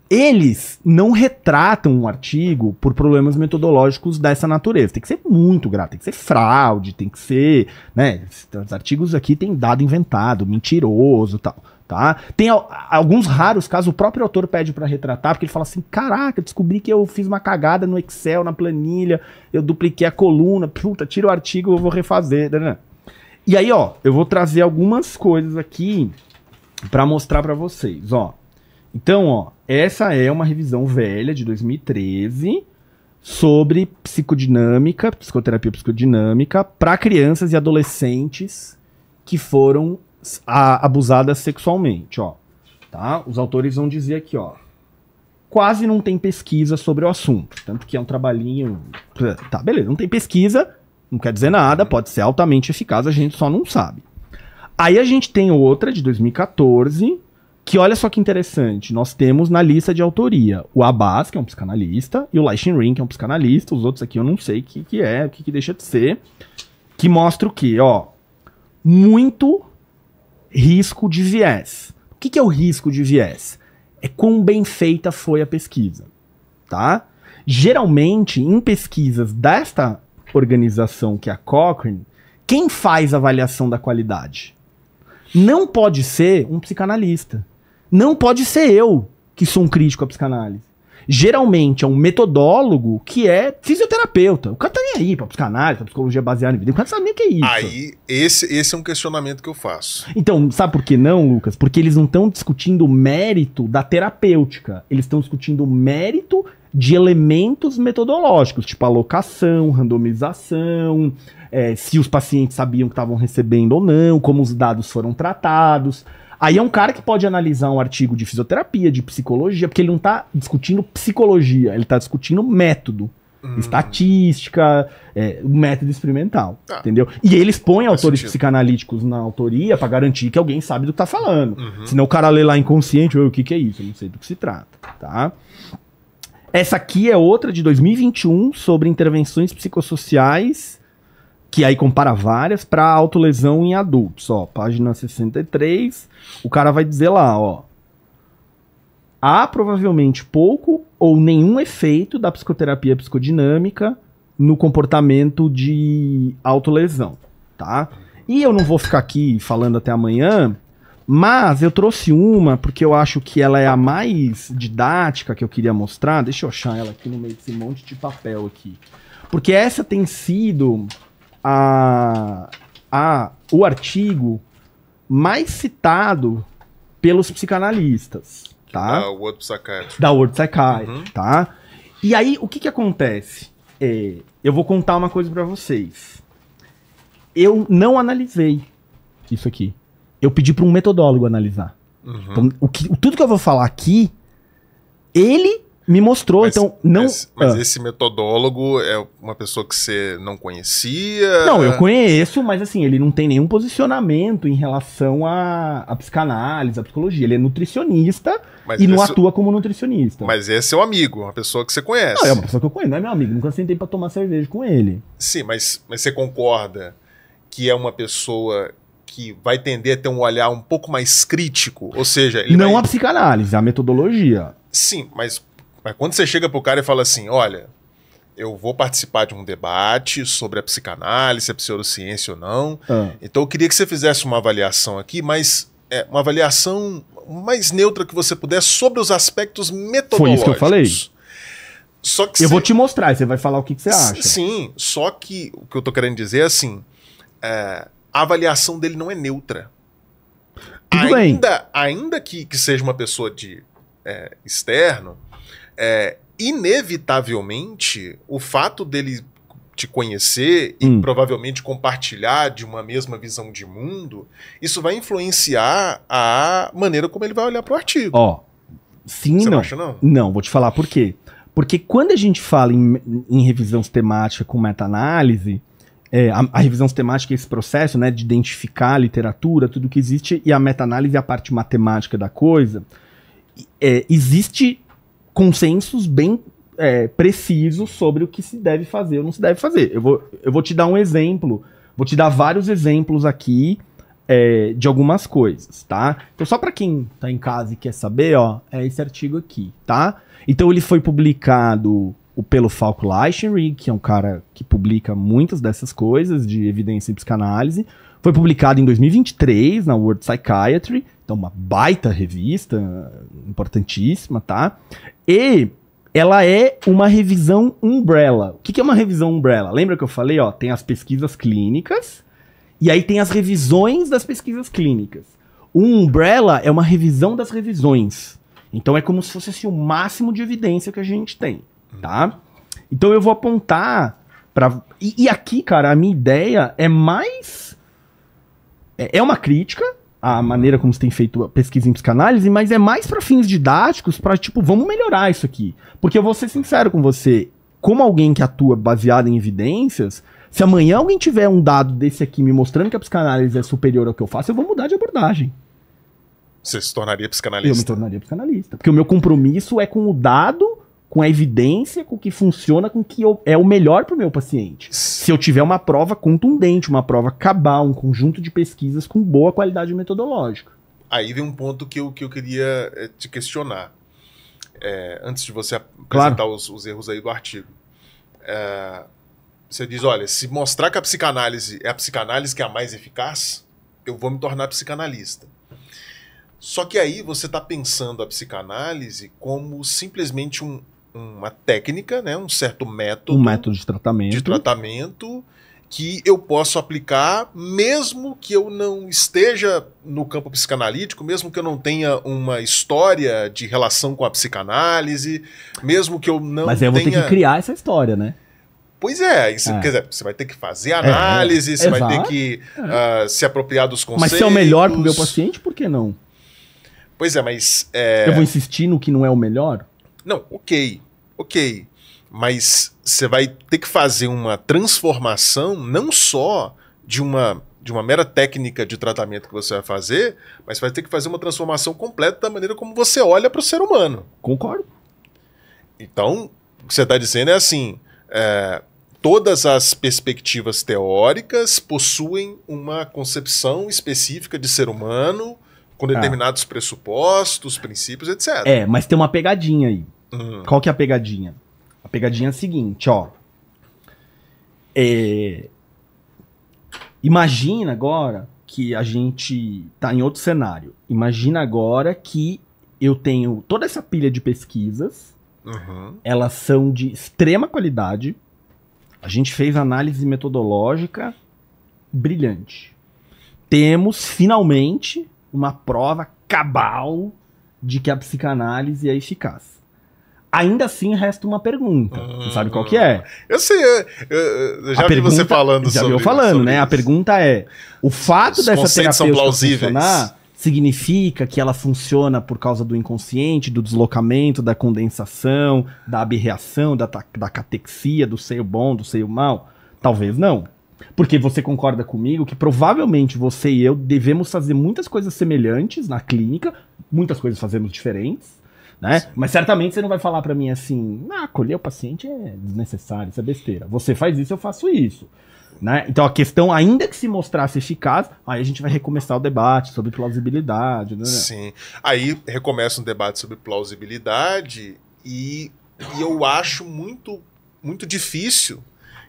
eles não retratam um artigo por problemas metodológicos dessa natureza. Tem que ser muito grave, tem que ser fraude, tem que ser, né? Os artigos aqui têm dado inventado, mentiroso, tal, tá? Tem alguns raros casos o próprio autor pede para retratar, porque ele fala assim: "Caraca, descobri que eu fiz uma cagada no Excel, na planilha, eu dupliquei a coluna, puta, tira o artigo, eu vou refazer". Né, né? E aí, ó, eu vou trazer algumas coisas aqui para mostrar para vocês, ó. Então, ó, essa é uma revisão velha de 2013 sobre psicodinâmica, psicoterapia psicodinâmica para crianças e adolescentes que foram a, abusadas sexualmente, ó. Tá? Os autores vão dizer aqui, ó. Quase não tem pesquisa sobre o assunto, tanto que é um trabalhinho, eh, tá, beleza, não tem pesquisa, não quer dizer nada, pode ser altamente eficaz, a gente só não sabe. Aí a gente tem outra de 2014, que olha só que interessante, nós temos na lista de autoria o Abbas, que é um psicanalista, e o Leichin que é um psicanalista, os outros aqui eu não sei o que, que é, o que, que deixa de ser, que mostra o que, ó, muito risco de viés. O que, que é o risco de viés? É quão bem feita foi a pesquisa, tá? Geralmente, em pesquisas desta organização que é a Cochrane, quem faz a avaliação da qualidade? Não pode ser um psicanalista. Não pode ser eu que sou um crítico à psicanálise. Geralmente é um metodólogo que é fisioterapeuta. O cara tá nem aí pra psicanálise, pra psicologia baseada em vida. O cara não sabe nem o que é isso. Aí, esse, esse é um questionamento que eu faço. Então, sabe por que não, Lucas? Porque eles não estão discutindo o mérito da terapêutica. Eles estão discutindo o mérito de elementos metodológicos, tipo alocação, randomização, é, se os pacientes sabiam que estavam recebendo ou não, como os dados foram tratados. Aí é um cara que pode analisar um artigo de fisioterapia, de psicologia, porque ele não está discutindo psicologia, ele está discutindo método. Hum. Estatística, é, método experimental. Tá. entendeu? E eles põem autores sentido. psicanalíticos na autoria para garantir que alguém sabe do que está falando. Uhum. Senão o cara lê lá inconsciente, o que, que é isso? Eu não sei do que se trata. Tá? Essa aqui é outra de 2021 sobre intervenções psicossociais que aí compara várias, para autolesão em adultos, ó, página 63, o cara vai dizer lá, ó, há provavelmente pouco ou nenhum efeito da psicoterapia psicodinâmica no comportamento de autolesão, tá? E eu não vou ficar aqui falando até amanhã, mas eu trouxe uma porque eu acho que ela é a mais didática que eu queria mostrar. Deixa eu achar ela aqui no meio desse monte de papel aqui. Porque essa tem sido a, a, o artigo mais citado pelos psicanalistas. Tá? Da World Psychiatry. Da World Psychiatry, uhum. tá? E aí, o que que acontece? É, eu vou contar uma coisa para vocês. Eu não analisei isso aqui. Eu pedi para um metodólogo analisar. Uhum. Então, o que, tudo que eu vou falar aqui, ele me mostrou. Mas, então, não. Mas, mas ah. esse metodólogo é uma pessoa que você não conhecia? Não, eu conheço, mas assim, ele não tem nenhum posicionamento em relação à, à psicanálise, à psicologia. Ele é nutricionista mas e não atua como nutricionista. Mas é seu amigo, uma pessoa que você conhece. Não, é uma pessoa que eu conheço, não é meu amigo. Nunca sentei para tomar cerveja com ele. Sim, mas, mas você concorda que é uma pessoa que vai tender a ter um olhar um pouco mais crítico, ou seja, não vai... a psicanálise, a metodologia. Sim, mas mas quando você chega pro cara e fala assim, olha, eu vou participar de um debate sobre a psicanálise, a pseudociência ou não. Ah. Então eu queria que você fizesse uma avaliação aqui, mas é, uma avaliação mais neutra que você puder sobre os aspectos metodológicos. Foi isso que eu falei. Só que eu cê... vou te mostrar, você vai falar o que, você acha. Sim, só que o que eu tô querendo dizer é assim, é, a avaliação dele não é neutra. Tudo ainda, bem. Ainda que, que seja uma pessoa de é, externo, é, inevitavelmente, o fato dele te conhecer e hum. provavelmente compartilhar de uma mesma visão de mundo, isso vai influenciar a maneira como ele vai olhar para o artigo. Ó, sim, Você não. Acha, não. Não, vou te falar por quê. Porque quando a gente fala em, em revisão sistemática com meta-análise, é, a, a, revisão sistemática é esse processo né, de identificar a literatura, tudo que existe, e a meta-análise é a parte matemática da coisa. É, existe consensos bem é, precisos sobre o que se deve fazer ou não se deve fazer. Eu vou, eu vou te dar um exemplo, vou te dar vários exemplos aqui é, de algumas coisas, tá? Então, só para quem tá em casa e quer saber, ó, é esse artigo aqui, tá? Então, ele foi publicado pelo Falco Leichenrich, que é um cara que publica muitas dessas coisas de evidência e psicanálise. Foi publicado em 2023 na World Psychiatry então, uma baita revista, importantíssima, tá? E ela é uma revisão umbrella. O que, é uma revisão umbrella? Lembra que eu falei, ó, tem as pesquisas clínicas e aí tem as revisões das pesquisas clínicas. Um umbrella é uma revisão das revisões. Então é como se fosse assim, o máximo de evidência que a gente tem, tá? Então eu vou apontar para e, e, aqui, cara, a minha ideia é mais é, é uma crítica, a maneira como se tem feito a pesquisa em psicanálise, mas é mais para fins didáticos, para tipo, vamos melhorar isso aqui. Porque eu vou ser sincero com você, como alguém que atua baseado em evidências, se amanhã alguém tiver um dado desse aqui me mostrando que a psicanálise é superior ao que eu faço, eu vou mudar de abordagem. Você se tornaria psicanalista? Eu me tornaria psicanalista. Porque o meu compromisso é com o dado com a evidência, com o que funciona, com o que eu, é o melhor para o meu paciente. Se eu tiver uma prova contundente, uma prova cabal, um conjunto de pesquisas com boa qualidade metodológica. Aí vem um ponto que eu, que eu queria eh, te questionar, é, antes de você apresentar claro. os, os, erros aí do artigo. É, você diz, olha, se mostrar que a psicanálise é a psicanálise que é a mais eficaz, eu vou me tornar psicanalista. Só que aí você está pensando a psicanálise como simplesmente um uma técnica, né, um certo método. Um método de tratamento. De tratamento que eu posso aplicar, mesmo que eu não esteja no campo psicanalítico, mesmo que eu não tenha uma história de relação com a psicanálise, mesmo que eu não. Mas aí eu vou ter que criar essa história, né? Pois é, isso, é. Dizer, você vai ter que fazer análise, é, você Exato. vai ter que uh, se apropriar dos conceitos. Mas se é o melhor para o meu paciente, por que não? Pois é, mas. É... Eu vou insistir no que não é o melhor? Não, ok ok, mas você vai ter que fazer uma transformação não só de uma de uma mera técnica de tratamento que você vai fazer, mas vai ter que fazer uma transformação completa da maneira como você olha para o ser humano. Concordo. Então, o que você está dizendo é assim: é, todas as perspectivas teóricas possuem uma concepção específica de ser humano com tá. determinados ah. pressupostos, princípios, etc. É, mas tem uma pegadinha aí. Uhum. Qual que é a pegadinha? A pegadinha é a seguinte, ó. É... Imagina agora que a gente tá em outro cenário. Imagina agora que eu tenho toda essa pilha de pesquisas. Uhum. Elas são de extrema qualidade. A gente fez análise metodológica brilhante. Temos finalmente uma prova cabal de que a psicanálise é eficaz. Ainda assim, resta uma pergunta. você sabe qual que é? Ah, eu sei, eu, eu já a vi pergunta, você falando já sobre Já vi eu falando, né? Isso. A pergunta é, o fato Os dessa terapia funcionar significa que ela funciona por causa do inconsciente, do deslocamento, da condensação, da abreação, da, da catexia, do seio bom, do seio mal? Talvez não. Porque você concorda comigo que provavelmente você e eu devemos fazer muitas coisas semelhantes na clínica, muitas coisas fazemos diferentes, né? Sim. Mas certamente você não vai falar para mim assim, ah, acolher o paciente é desnecessário, isso é besteira. Você faz isso, eu faço isso. Né? Então a questão, ainda que se mostrasse eficaz, aí a gente vai recomeçar o debate sobre plausibilidade. Né? Sim. Aí recomeça um debate sobre plausibilidade e, e eu acho muito, muito difícil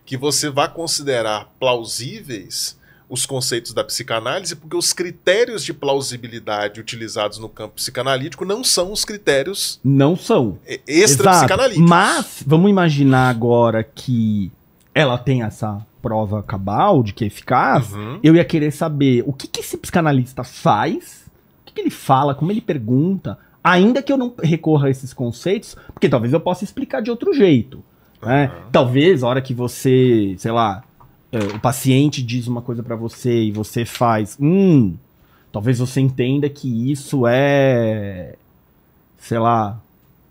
que você vá considerar plausíveis os conceitos da psicanálise, porque os critérios de plausibilidade utilizados no campo psicanalítico não são os critérios. Não são. Extra-psicanalíticos. Mas, vamos imaginar agora que ela tem essa prova cabal de que é eficaz, uhum. eu ia querer saber o que, que esse psicanalista faz, o que, que ele fala, como ele pergunta, ainda que eu não recorra a esses conceitos, porque talvez eu possa explicar de outro jeito. Né? Uhum. Talvez a hora que você, sei lá, é, o paciente diz uma coisa para você e você faz, hum, talvez você entenda que isso é, sei lá,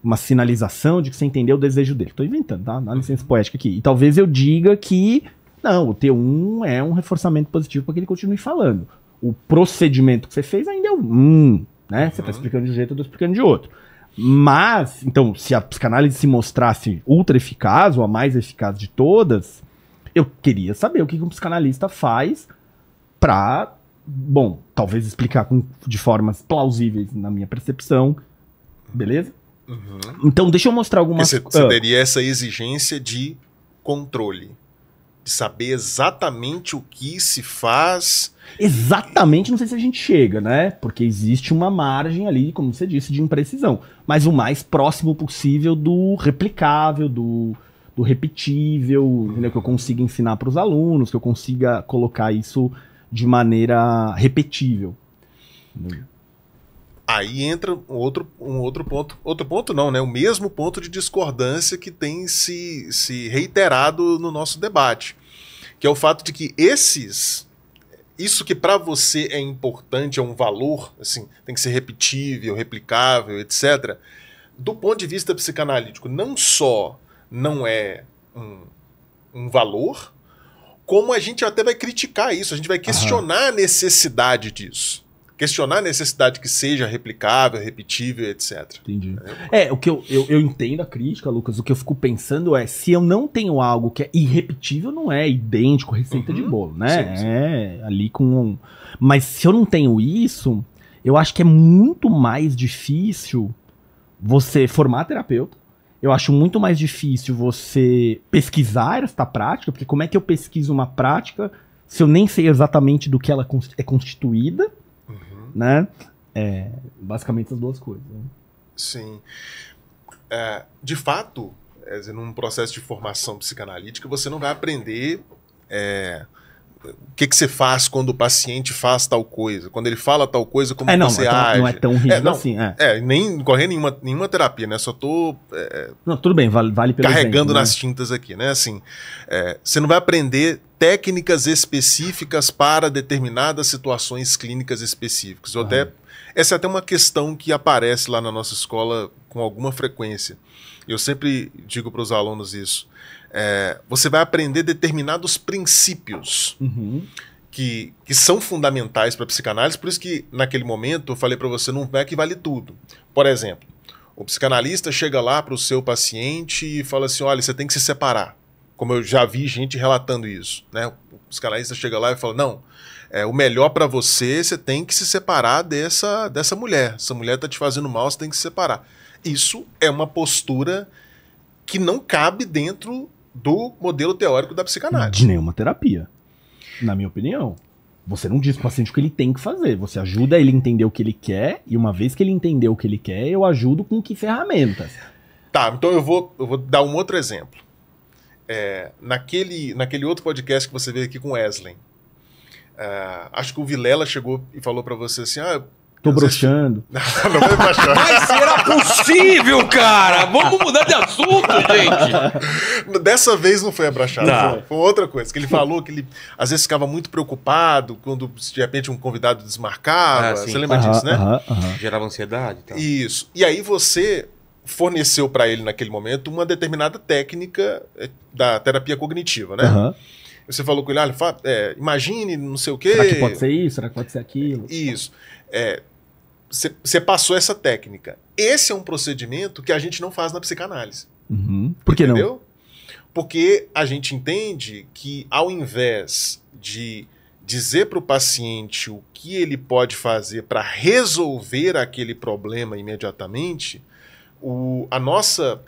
uma sinalização de que você entendeu o desejo dele. Estou inventando, tá? Dá licença uhum. poética aqui. E talvez eu diga que não, o T1 é um reforçamento positivo para que ele continue falando. O procedimento que você fez ainda é o hum, né? Você está uhum. explicando de um jeito, eu estou explicando de outro. Mas, então, se a psicanálise se mostrasse ultra eficaz, ou a mais eficaz de todas, eu queria saber o que um psicanalista faz para, bom, talvez explicar com, de formas plausíveis na minha percepção, beleza? Uhum. Então, deixa eu mostrar algumas Você, você ah. teria essa exigência de controle de saber exatamente o que se faz. Exatamente, não sei se a gente chega, né? Porque existe uma margem ali, como você disse, de imprecisão. Mas o mais próximo possível do replicável, do, do repetível, entendeu? Que eu consiga ensinar para os alunos, que eu consiga colocar isso de maneira repetível. Entendeu? Aí entra um outro, um outro ponto. Outro ponto não, né? O mesmo ponto de discordância que tem se, se reiterado no nosso debate. Que é o fato de que esses. Isso que para você é importante, é um valor, assim, tem que ser repetível, replicável, etc. Do ponto de vista psicanalítico, não só não é um, um valor, como a gente até vai criticar isso, a gente vai questionar a necessidade disso. Questionar a necessidade que seja replicável, repetível, etc. Entendi. É, é, o que eu, eu, eu, entendo a crítica, Lucas, o que eu fico pensando é, se eu não tenho algo que é irrepetível, não é idêntico, receita uhum. de bolo, né? Sim, é sim. É ali com. Um... Mas se eu não tenho isso, eu acho que é muito mais difícil você formar terapeuta, eu acho muito mais difícil você pesquisar esta prática, porque como é que eu pesquiso uma prática se eu nem sei exatamente do que ela é constituída, uhum. né? É, basicamente as duas coisas. Né? Sim. É, de fato, é, num processo de formação psicanalítica, você não vai aprender é, o que, que você faz quando o paciente faz tal coisa? Quando ele fala tal coisa, como é, não, você é age? Não é tão rígido é, não, assim. É. é, nem correr nenhuma, nenhuma terapia, né? Só tô... É, é não, tudo bem, vale, vale pelo Carregando exemplo, né? nas né? tintas aqui, né? Assim, é, você não vai aprender técnicas específicas para determinadas situações clínicas específicas. ou ah. até, essa é até uma questão que aparece lá na nossa escola com alguma frequência. Eu sempre digo para os alunos isso é, você vai aprender determinados princípios uhum. que, que são fundamentais para a psicanálise. Por isso que, naquele momento, eu falei para você, não é que vale tudo. Por exemplo, o psicanalista chega lá para o seu paciente e fala assim, olha, você tem que se separar. Como eu já vi gente relatando isso. Né? O psicanalista chega lá e fala, não, é, o melhor para você, você tem que se separar dessa, dessa mulher. Essa mulher está te fazendo mal, você tem que se separar. Isso é uma postura que não cabe dentro do modelo teórico da psicanálise. De nenhuma terapia, na minha opinião. Você não diz pro paciente o que ele tem que fazer. Você ajuda ele a entender o que ele quer, e uma vez que ele entendeu o que ele quer, eu ajudo com que ferramentas. Tá, então eu vou, eu vou dar um outro exemplo. É, naquele, naquele outro podcast que você veio aqui com Wesley, uh, acho que o Vilela chegou e falou para você assim: ah, Tô broxando. <laughs> Não, não vai Mas será possível, cara? Vamos mudar de assunto, gente. Dessa vez não foi a broxada. Foi, outra coisa. Que ele falou que ele às vezes ficava muito preocupado quando de repente um convidado desmarcava. Ah, você lembra disso, né? Gerava ansiedade. Tá. Isso. E aí você forneceu para ele naquele momento uma determinada técnica eh, da terapia cognitiva, né? Você falou com ele, olha, é, imagine, não sei o quê. Será que pode ser isso? Será que pode ser aquilo? Isso. É, você passou essa técnica. Esse é um procedimento que a gente não faz na psicanálise. Uhum. Por que entendeu? não? Porque a gente entende que ao invés de dizer para o paciente o que ele pode fazer para resolver aquele problema imediatamente, o, a nossa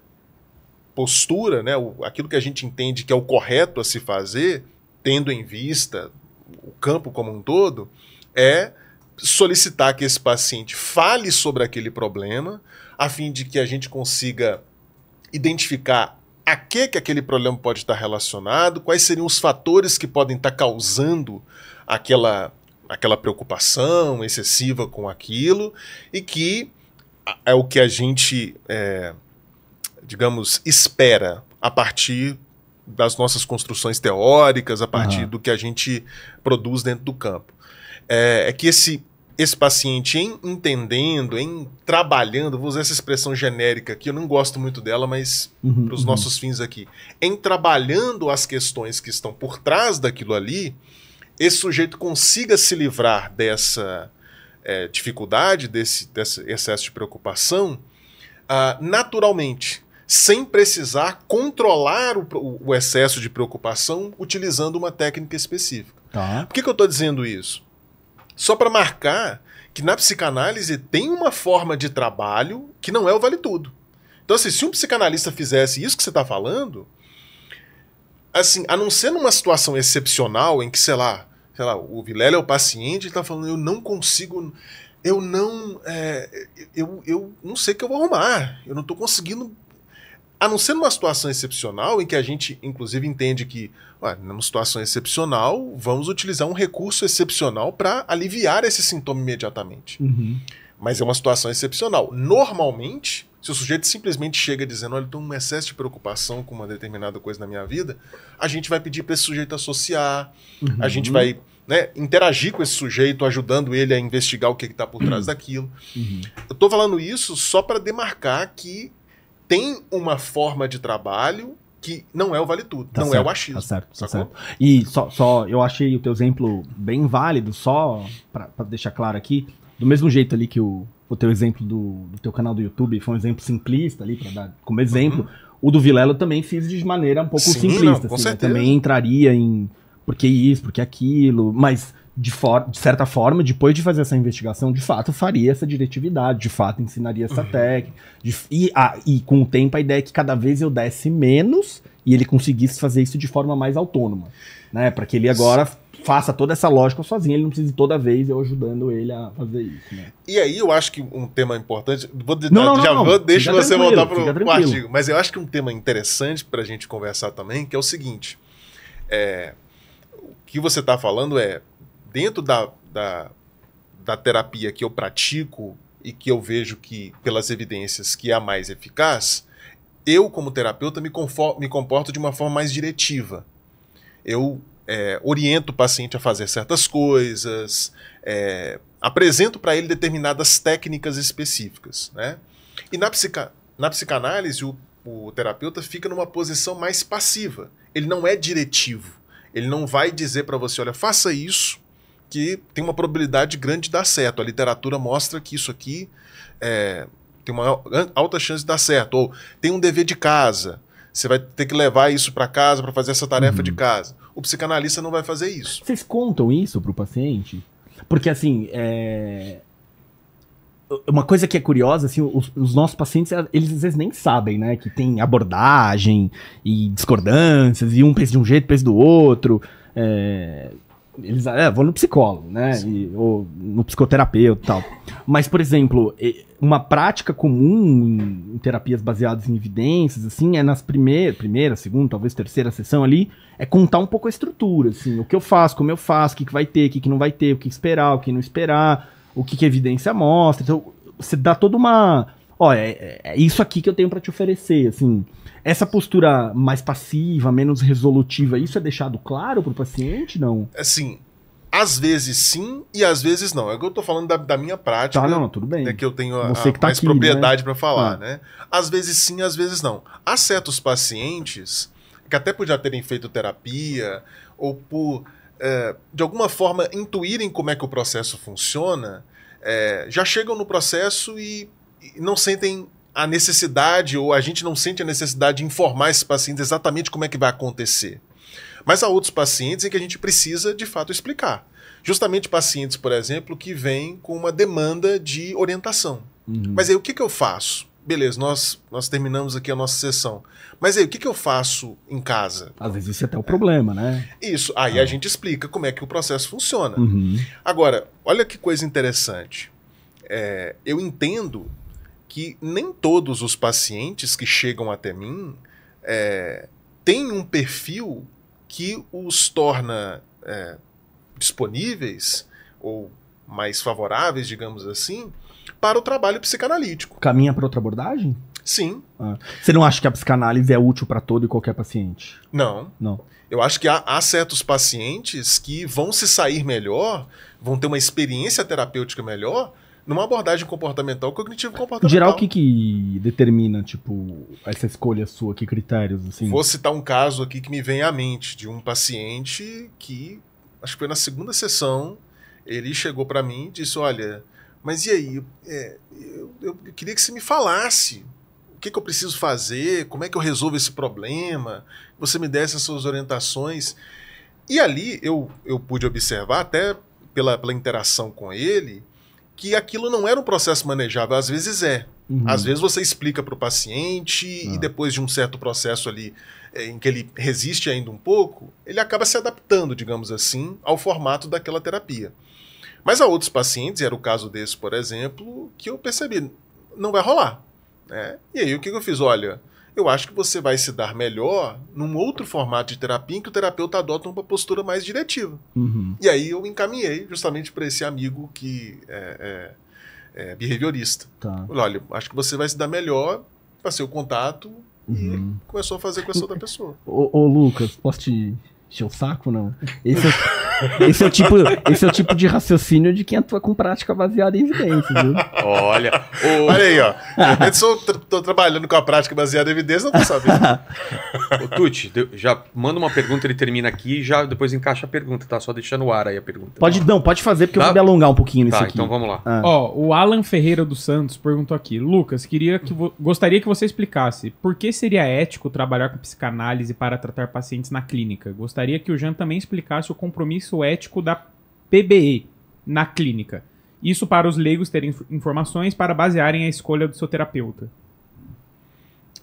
postura, né, o, aquilo que a gente entende que é o correto a se fazer, tendo em vista o campo como um todo, é solicitar que esse paciente fale sobre aquele problema, a fim de que a gente consiga identificar a que, que aquele problema pode estar relacionado, quais seriam os fatores que podem estar causando aquela, aquela preocupação excessiva com aquilo, e que é o que a gente, é, digamos, espera a partir das nossas construções teóricas, a partir uhum. do que a gente produz dentro do campo é, é que esse, esse paciente, em entendendo, em trabalhando, vou usar essa expressão genérica que eu não gosto muito dela, mas uhum, para os uhum. nossos fins aqui, em trabalhando as questões que estão por trás daquilo ali, esse sujeito consiga se livrar dessa é, dificuldade, desse, desse, excesso de preocupação, uh, naturalmente, sem precisar controlar o, o, excesso de preocupação utilizando uma técnica específica. Tá. Por que, que eu estou dizendo isso? Só para marcar que na psicanálise tem uma forma de trabalho que não é o vale tudo. Então, assim, se um psicanalista fizesse isso que você está falando, assim, a não ser numa situação excepcional em que, sei lá, sei lá, o Vilela é o paciente e está falando, eu não consigo, eu não, é, eu, eu não sei o que eu vou arrumar, eu não estou conseguindo a não ser numa situação excepcional, em que a gente, inclusive, entende que, ué, numa situação excepcional, vamos utilizar um recurso excepcional para aliviar esse sintoma imediatamente. Uhum. Mas é uma situação excepcional. Normalmente, se o sujeito simplesmente chega dizendo, olha, eu estou um excesso de preocupação com uma determinada coisa na minha vida, a gente vai pedir para esse sujeito associar, uhum. a gente vai né, interagir com esse sujeito, ajudando ele a investigar o que está por trás uhum. daquilo. Uhum. Eu estou falando isso só para demarcar que tem uma forma de trabalho que não é o vale tudo, tá não é certo, é o tá achismo. Tá certo, tá certo. E só, só, eu achei o teu exemplo bem válido, só para deixar claro aqui, do mesmo jeito ali que o, o teu exemplo do, do teu canal do YouTube foi um exemplo simplista ali, para dar como exemplo, uhum. o do Vilelo também fiz de maneira um pouco Sim, simplista. Não, assim, né? Também entraria em por que isso, por que aquilo, mas de, for, de certa forma, depois de fazer essa investigação, de fato faria essa diretividade, de fato ensinaria essa uhum. técnica. De, e, a, e com o tempo a ideia é que cada vez eu desse menos e ele conseguisse fazer isso de forma mais autônoma, né? Para que ele agora faça toda essa lógica sozinho, ele não precisa toda vez eu ajudando ele a fazer isso. Né? E aí eu acho que um tema importante, vou, não, não, já não, vou, deixa você voltar para o artigo, mas eu acho que um tema interessante para a gente conversar também, que é o seguinte, é, o que você está falando é dentro da, da, da terapia que eu pratico e que eu vejo que, pelas evidências, que é a mais eficaz, eu, como terapeuta, me, me comporto de uma forma mais diretiva. Eu é, oriento o paciente a fazer certas coisas, é, apresento para ele determinadas técnicas específicas. Né? E na, psica, na psicanálise, o, o terapeuta fica numa posição mais passiva. Ele não é diretivo. Ele não vai dizer para você, olha, faça isso que tem uma probabilidade grande de dar certo. A literatura mostra que isso aqui é, tem uma alta chance de dar certo. Ou tem um dever de casa, você vai ter que levar isso para casa para fazer essa tarefa uhum. de casa. O psicanalista não vai fazer isso. Vocês contam isso para o paciente? Porque assim, é... uma coisa que é curiosa, assim, os, os, nossos pacientes, eles às vezes nem sabem, né, que tem abordagem e discordâncias e um pensa de um jeito, pensa do outro. É eles é, vão no psicólogo, né? E, ou no psicoterapeuta e tal. Mas, por exemplo, uma prática comum em terapias baseadas em evidências, assim, é nas primeiras, primeira, segunda, talvez terceira sessão ali, é contar um pouco a estrutura, assim, o que eu faço, como eu faço, o que, que vai ter, o que, que não vai ter, o que esperar, o que não esperar, o que, que a evidência mostra. Então, você dá toda uma. Olha, é, é, é isso aqui que eu tenho para te oferecer, assim. Essa postura mais passiva, menos resolutiva, isso é deixado claro para o paciente? Não? Assim, às vezes sim e às vezes não. É que eu tô falando da, da minha prática. Tá, não, tudo bem. É que eu tenho a, Você que tá mais aqui, né? propriedade né? para falar, ah. né? Às vezes sim, às vezes não. Há certos pacientes que até por já terem feito terapia ou por, é, de alguma forma, intuírem como é que o processo funciona, é, já chegam no processo e, e não sentem a necessidade, ou a gente não sente a necessidade de informar esse paciente exatamente como é que vai acontecer. Mas há outros pacientes em que a gente precisa, de fato, explicar. Justamente pacientes, por exemplo, que vêm com uma demanda de orientação. Uhum. Mas aí o que, que eu faço? beleza, nós, nós terminamos aqui a nossa sessão. Mas aí, o que, que eu faço em casa? Às vezes isso é até o problema, né? Isso. Aí ah. a gente explica como é que o processo funciona. Uhum. Agora, olha que coisa interessante. É, eu entendo que nem todos os pacientes que chegam até mim é, têm um perfil que os torna é, disponíveis ou mais favoráveis, digamos assim, para o trabalho psicanalítico. Caminha para outra abordagem? Sim. Ah. Você não acha que a psicanálise é útil para todo e qualquer paciente? Não. Não. Eu acho que há, há, certos pacientes que vão se sair melhor, vão ter uma experiência terapêutica melhor numa abordagem comportamental, cognitivo comportamental. Geral, o que, que determina, tipo, essa escolha sua? Que critérios, assim? Vou citar um caso aqui que me vem à mente de um paciente que, acho que foi na segunda sessão, ele chegou para mim e disse: Olha, mas e aí? É, eu, eu, queria que você me falasse o que, que eu preciso fazer, como é que eu resolvo esse problema, você me desse as suas orientações. E ali eu, eu pude observar, até pela, pela interação com ele, que aquilo não era um processo manejável, às vezes é. Uhum. Às vezes você explica para o paciente ah. e depois de um certo processo ali é, em que ele resiste ainda um pouco, ele acaba se adaptando, digamos assim, ao formato daquela terapia. Mas há outros pacientes, e era o caso desse, por exemplo, que eu percebi, não vai rolar. Né? E aí o que eu fiz? Olha, eu acho que você vai se dar melhor num outro formato de terapia em que o terapeuta adota uma postura mais diretiva. Uhum. E aí eu encaminhei justamente para esse amigo que é, é, é behaviorista. Tá. Olha, acho que você vai se dar melhor, passei o contato e uhum. começou a fazer com essa outra pessoa. Ô, ô Lucas, posso te encher o saco, não? Esse é... Esse é o tipo, esse é o tipo de raciocínio de quem atua com prática baseada em evidência, viu? Olha. O... Olha aí, ó. Eu estou trabalhando com a prática baseada em evidência, não tô sabendo. O Tuti, já manda uma pergunta, ele termina aqui e já depois encaixa a pergunta, tá? Só deixando o ar aí a pergunta. Pode, não, pode fazer, porque tá? eu vou tá? me alongar um pouquinho tá, nisso tá, aqui. então vamos lá. Ah. Ó, o Alan Ferreira dos Santos perguntou aqui. Lucas, queria que gostaria que você explicasse por que seria ético trabalhar com psicanálise para tratar pacientes na clínica. Gostaria que o Jean também explicasse o compromisso compromisso ético da PBE na clínica. Isso para os leigos terem informações para basearem a escolha do seu terapeuta.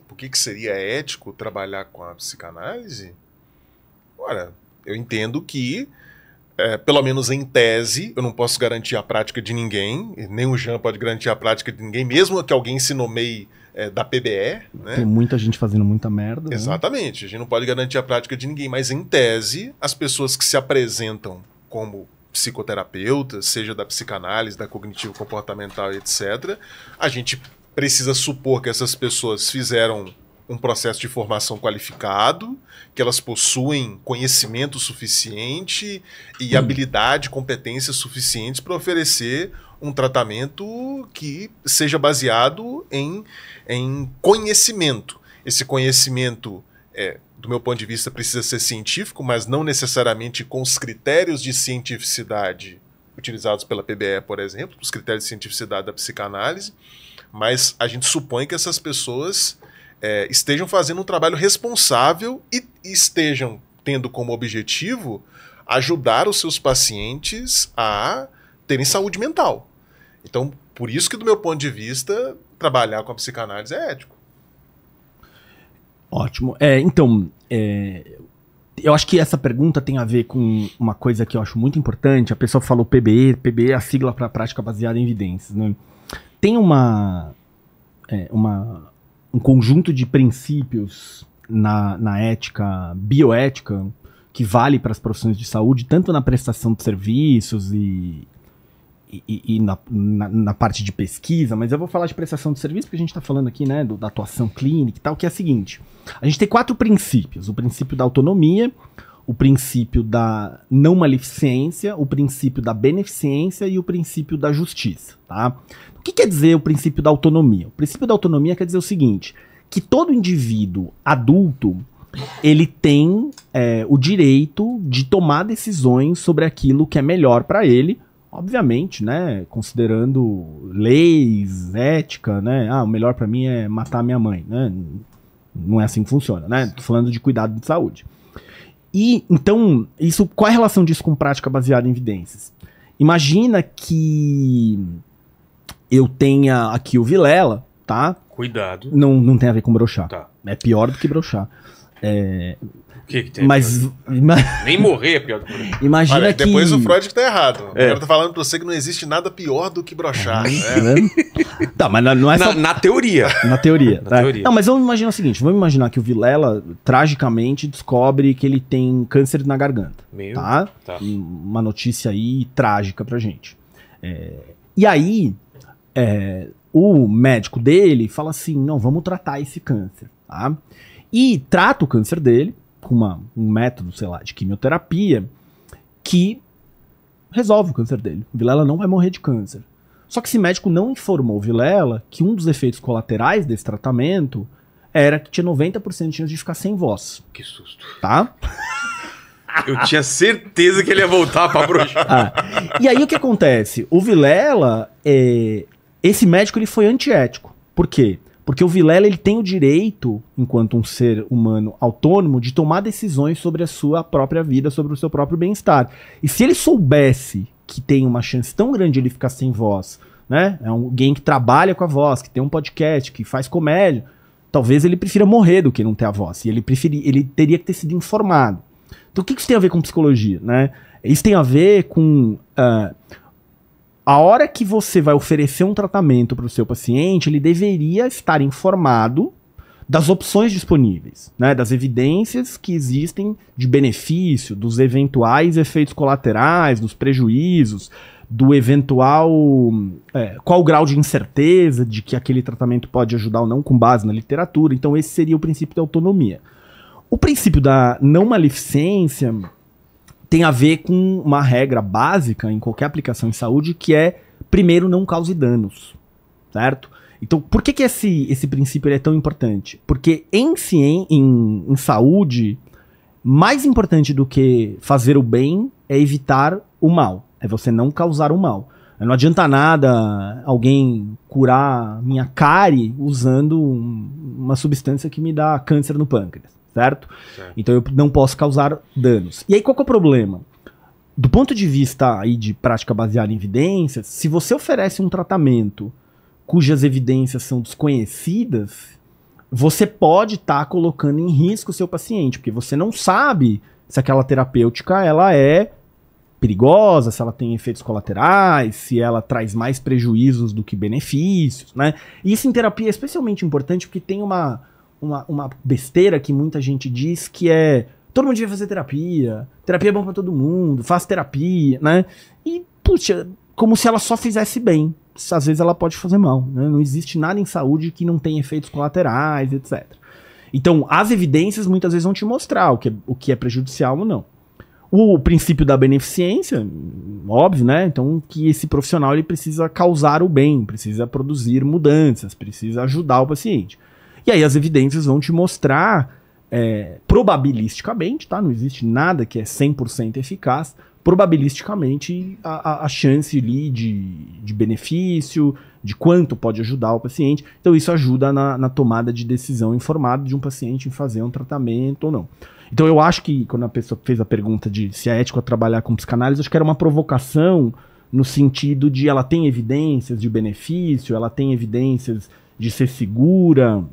Por que, que seria ético trabalhar com a psicanálise? Olha, eu entendo que, é, pelo menos em tese, eu não posso garantir a prática de ninguém, nem o Jean pode garantir a prática de ninguém, mesmo que alguém se nomeie é, da PBE. Né? Tem muita gente fazendo muita merda. Né? Exatamente. Né? A gente não pode garantir a prática de ninguém, mas em tese, as pessoas que se apresentam como psicoterapeutas, seja da psicanálise, da cognitivo-comportamental, etc., a gente precisa supor que essas pessoas fizeram um processo de formação qualificado, que elas possuem conhecimento suficiente e hum. habilidade, competências suficientes para oferecer um tratamento que seja baseado em, em conhecimento. Esse conhecimento, é, do meu ponto de vista, precisa ser científico, mas não necessariamente com os critérios de cientificidade utilizados pela PBE, por exemplo, os critérios de cientificidade da psicanálise, mas a gente supõe que essas pessoas é, estejam fazendo um trabalho responsável e, e estejam tendo como objetivo ajudar os seus pacientes a terem saúde mental. Então, por isso que, do meu ponto de vista, trabalhar com a psicanálise é ético. Ótimo. É, então, é, eu acho que essa pergunta tem a ver com uma coisa que eu acho muito importante. A pessoa falou PBE, PBE é a sigla para prática baseada em evidências. Né? Tem uma, é, uma, um conjunto de princípios na, na ética, bioética, que vale para as profissões de saúde, tanto na prestação de serviços e e, e, na, na, na, parte de pesquisa, mas eu vou falar de prestação de serviço, porque a gente está falando aqui né, do, da atuação clínica e tal, que é a seguinte: a gente tem quatro princípios: o princípio da autonomia, o princípio da não maleficência, o princípio da beneficência e o princípio da justiça. Tá? O que quer dizer o princípio da autonomia? O princípio da autonomia quer dizer o seguinte: que todo indivíduo adulto ele tem é, o direito de tomar decisões sobre aquilo que é melhor para ele, Obviamente, né? Considerando leis, ética, né? Ah, o melhor para mim é matar minha mãe, né? Não é assim que funciona, né? Tô falando de cuidado de saúde. E então, isso, qual é a relação disso com prática baseada em evidências? Imagina que eu tenha aqui o Vilela, tá? Cuidado. Não, não tem a ver com brochar. Tá. É pior do que brochar. É... O que, que tem? Mas... Ima... Nem morrer é pior do que Imagina Olha, que... Depois o Freud que tá errado. É. O cara tá falando pra você que não existe nada pior do que brochar. É. Né? né? tá, mas não é só... Na, na teoria. Na teoria. na tá? teoria. Não, mas vamos imaginar o seguinte. Vamos imaginar que o Vilela, tragicamente, descobre que ele tem câncer na garganta. Meu. Tá? tá. Uma notícia aí trágica pra gente. É... E aí, é... o médico dele fala assim, não, vamos tratar esse câncer, tá? E trata o câncer dele com uma, um método, sei lá, de quimioterapia que resolve o câncer dele. O Vilela não vai morrer de câncer. Só que esse médico não informou o Vilela que um dos efeitos colaterais desse tratamento era que tinha 90% de chance de ficar sem voz. Que susto. Tá? <laughs> Eu tinha certeza que ele ia voltar pra bruxa. Ah, e aí o que acontece? O Vilela, é... esse médico ele foi antiético. Por quê? Porque o Vilela ele tem o direito, enquanto um ser humano autônomo, de tomar decisões sobre a sua própria vida, sobre o seu próprio bem-estar. E se ele soubesse que tem uma chance tão grande de ele ficar sem voz, né? É alguém que trabalha com a voz, que tem um podcast, que faz comédia. Talvez ele prefira morrer do que não ter a voz. E ele, preferir, ele teria que ter sido informado. Então o que isso tem a ver com psicologia, né? Isso tem a ver com... Uh, a hora que você vai oferecer um tratamento para o seu paciente, ele deveria estar informado das opções disponíveis, né, das evidências que existem de benefício, dos eventuais efeitos colaterais, dos prejuízos, do eventual. É, qual o grau de incerteza de que aquele tratamento pode ajudar ou não, com base na literatura. Então, esse seria o princípio da autonomia. O princípio da não maleficência tem a ver com uma regra básica em qualquer aplicação em saúde que é primeiro não cause danos, certo? Então, por que, que esse, esse princípio é tão importante? Porque em, cien, em, em saúde, mais importante do que fazer o bem é evitar o mal, é você não causar o mal. Não adianta nada alguém curar minha cárie usando uma substância que me dá câncer no pâncreas certo? Então eu não posso causar danos. E aí qual é o problema? Do ponto de vista aí de prática baseada em evidências, se você oferece um tratamento cujas evidências são desconhecidas, você pode estar tá colocando em risco o seu paciente, porque você não sabe se aquela terapêutica ela é perigosa, se ela tem efeitos colaterais, se ela traz mais prejuízos do que benefícios, né? E isso em terapia é especialmente importante porque tem uma uma, uma besteira que muita gente diz que é todo mundo devia fazer terapia, terapia é bom para todo mundo, faz terapia, né? E, puxa, como se ela só fizesse bem. Às vezes ela pode fazer mal, né? Não existe nada em saúde que não tenha efeitos colaterais, etc. Então, as evidências muitas vezes vão te mostrar o que é, o que é prejudicial ou não. O princípio da beneficência, óbvio, né? Então, que esse profissional ele precisa causar o bem, precisa produzir mudanças, precisa ajudar o paciente. E aí as evidências vão te mostrar, é, probabilisticamente, tá? Não existe nada que é 100% eficaz. Probabilisticamente, a, a, a chance ali de, de benefício, de quanto pode ajudar o paciente. Então, isso ajuda na, na tomada de decisão informada de um paciente em fazer um tratamento ou não. Então, eu acho que quando a pessoa fez a pergunta de se é ético trabalhar com psicanálise, acho que era uma provocação no sentido de ela tem evidências de benefício, ela tem evidências de ser segura,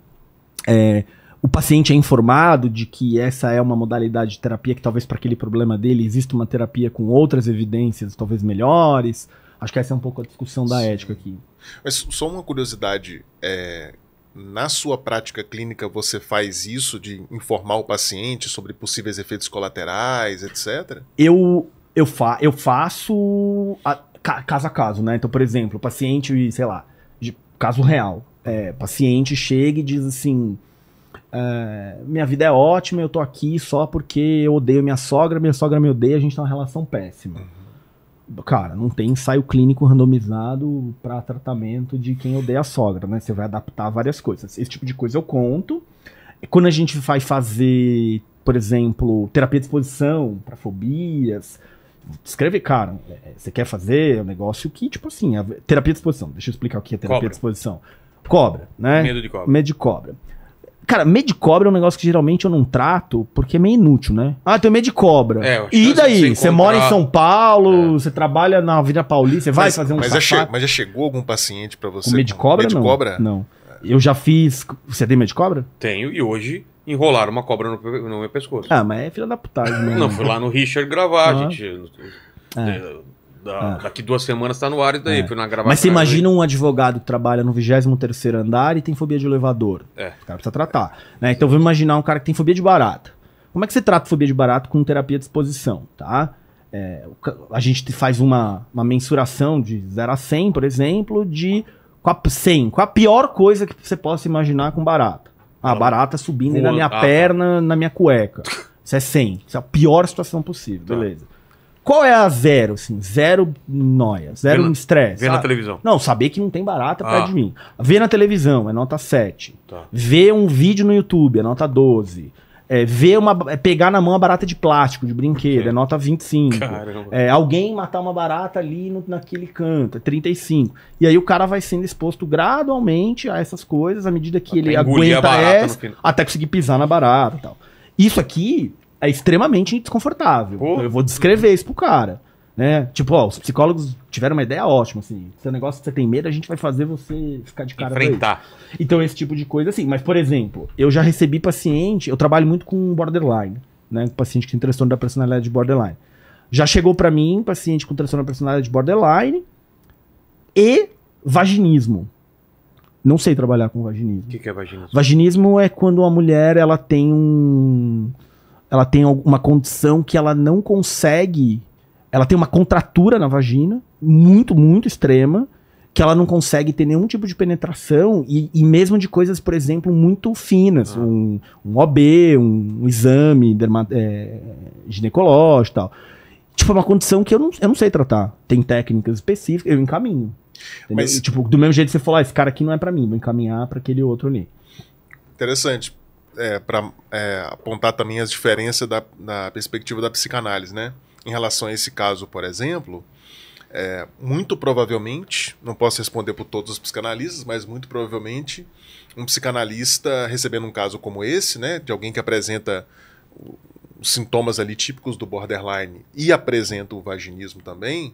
é, o paciente é informado de que essa é uma modalidade de terapia que talvez para aquele problema dele exista uma terapia com outras evidências talvez melhores. Acho que essa é um pouco a discussão da Sim. ética aqui. Mas só uma curiosidade, é, na sua prática clínica você faz isso de informar o paciente sobre possíveis efeitos colaterais, etc? Eu eu, fa eu faço a, ca caso a caso, né? Então, por exemplo, o paciente, sei lá, de caso real, é, paciente chega e diz assim: é, minha vida é ótima, eu tô aqui só porque eu odeio minha sogra, minha sogra me odeia, a gente tá numa relação péssima. Uhum. Cara, não tem ensaio clínico randomizado para tratamento de quem odeia a sogra, né? Você vai adaptar várias coisas. Esse tipo de coisa eu conto. Quando a gente vai fazer, por exemplo, terapia de exposição para fobias, escreve, cara, é, é, você quer fazer um negócio que, tipo assim, terapia de exposição. Deixa eu explicar o que é terapia Cobra. de exposição. Cobra, né? Medo de cobra. Medo de cobra. Cara, medo de cobra é um negócio que geralmente eu não trato porque é meio inútil, né? Ah, tem medo de cobra. É, e daí? Você encontrar... mora em São Paulo, é. você trabalha na Vila Paulista, você vai mas, fazer um mas já, mas já, chegou algum paciente para você? Com medo de cobra? Medo não. De cobra? Não. Eu já fiz. Você tem medo de cobra? Tenho, e hoje enrolaram uma cobra no, no meu pescoço. Ah, mas é filha da putagem, né? <laughs> não, fui lá no Richard gravar, a ah. gente. É. é da, ah. Daqui duas semanas tá no ar e daí, é. foi na gravação. Mas você imagina um advogado que trabalha no 23 andar e tem fobia de elevador. É. O cara precisa tratar. É. Né? Então vamos imaginar um cara que tem fobia de barata. Como é que você trata fobia de barata com terapia de exposição, tá? É, a gente faz uma, uma mensuração de 0 a 100, por exemplo, de com a, 100, com a pior coisa que você possa imaginar com barata. Ah, barata subindo na minha ah, tá. perna, na minha cueca. <laughs> Isso é 100. Isso é a pior situação possível, tá. beleza. Qual é a zero, assim? Zero noia, zero estresse. Ver, na, na ah, televisão. Não, saber que não tem barata ah. perto de mim. Ver na televisão é nota 7. Tá. Ver um vídeo no YouTube é nota 12. É, ver uma, é, pegar na mão a barata de plástico, de brinquedo, é, nota 25. É, alguém matar uma barata ali no, naquele canto, é 35. E aí o cara vai sendo exposto gradualmente a essas coisas à medida que até ele aguenta essa, até conseguir pisar na barata e tal. Isso aqui é extremamente desconfortável. eu vou descrever isso pro cara. Né? Tipo, ó, os psicólogos tiveram uma ideia ótima, assim. Se é um negócio que você tem medo, a gente vai fazer você ficar de cara. Enfrentar. Então, esse tipo de coisa, assim. Mas, por exemplo, eu já recebi paciente, eu trabalho muito com borderline, né? Com paciente que tem transtorno da personalidade de borderline. Já chegou para mim paciente com transtorno da personalidade de borderline e vaginismo. Não sei trabalhar com vaginismo. O que, que é vaginismo? Vaginismo é quando uma mulher ela tem um ela tem uma condição que ela não consegue. Ela tem uma contratura na vagina, muito, muito extrema, que ela não consegue ter nenhum tipo de penetração, e, e mesmo de coisas, por exemplo, muito finas, ah. um, um, OB, um, um exame derma, é, ginecológico e tal. Tipo, é uma condição que eu não, eu não sei tratar. Tem técnicas específicas, eu encaminho. Mas... E, tipo, do mesmo jeito que você falar ah, esse cara aqui não é para mim, vou encaminhar para aquele outro ali. Interessante é, para é, apontar também as diferenças da, da, perspectiva da psicanálise, né? Em relação a esse caso, por exemplo, é, muito provavelmente, não posso responder por todos os psicanalistas, mas muito provavelmente um psicanalista recebendo um caso como esse, né, de alguém que apresenta os sintomas ali típicos do borderline e apresenta o vaginismo também,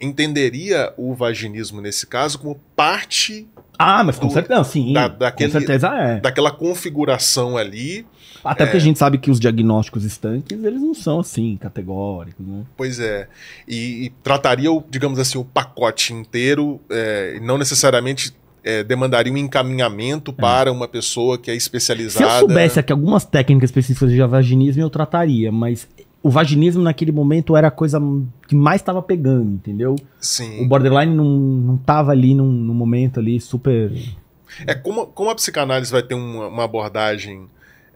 entenderia o vaginismo nesse caso como parte ah, mas com do, certeza, sim. Da, daquele, com certeza é. Daquela configuração ali. Até é, porque a gente sabe que os diagnósticos estanques, eles não são assim, categóricos, né? Pois é. E, e trataria, digamos assim, o pacote inteiro, é, não necessariamente é, demandaria um encaminhamento é. para uma pessoa que é especializada. Se eu soubesse aqui algumas técnicas específicas de vaginismo, eu trataria, mas o vaginismo naquele momento era a coisa que mais estava pegando, entendeu? Sim. O borderline não, não tava ali num, num momento ali super. É como, como a psicanálise vai ter uma, uma abordagem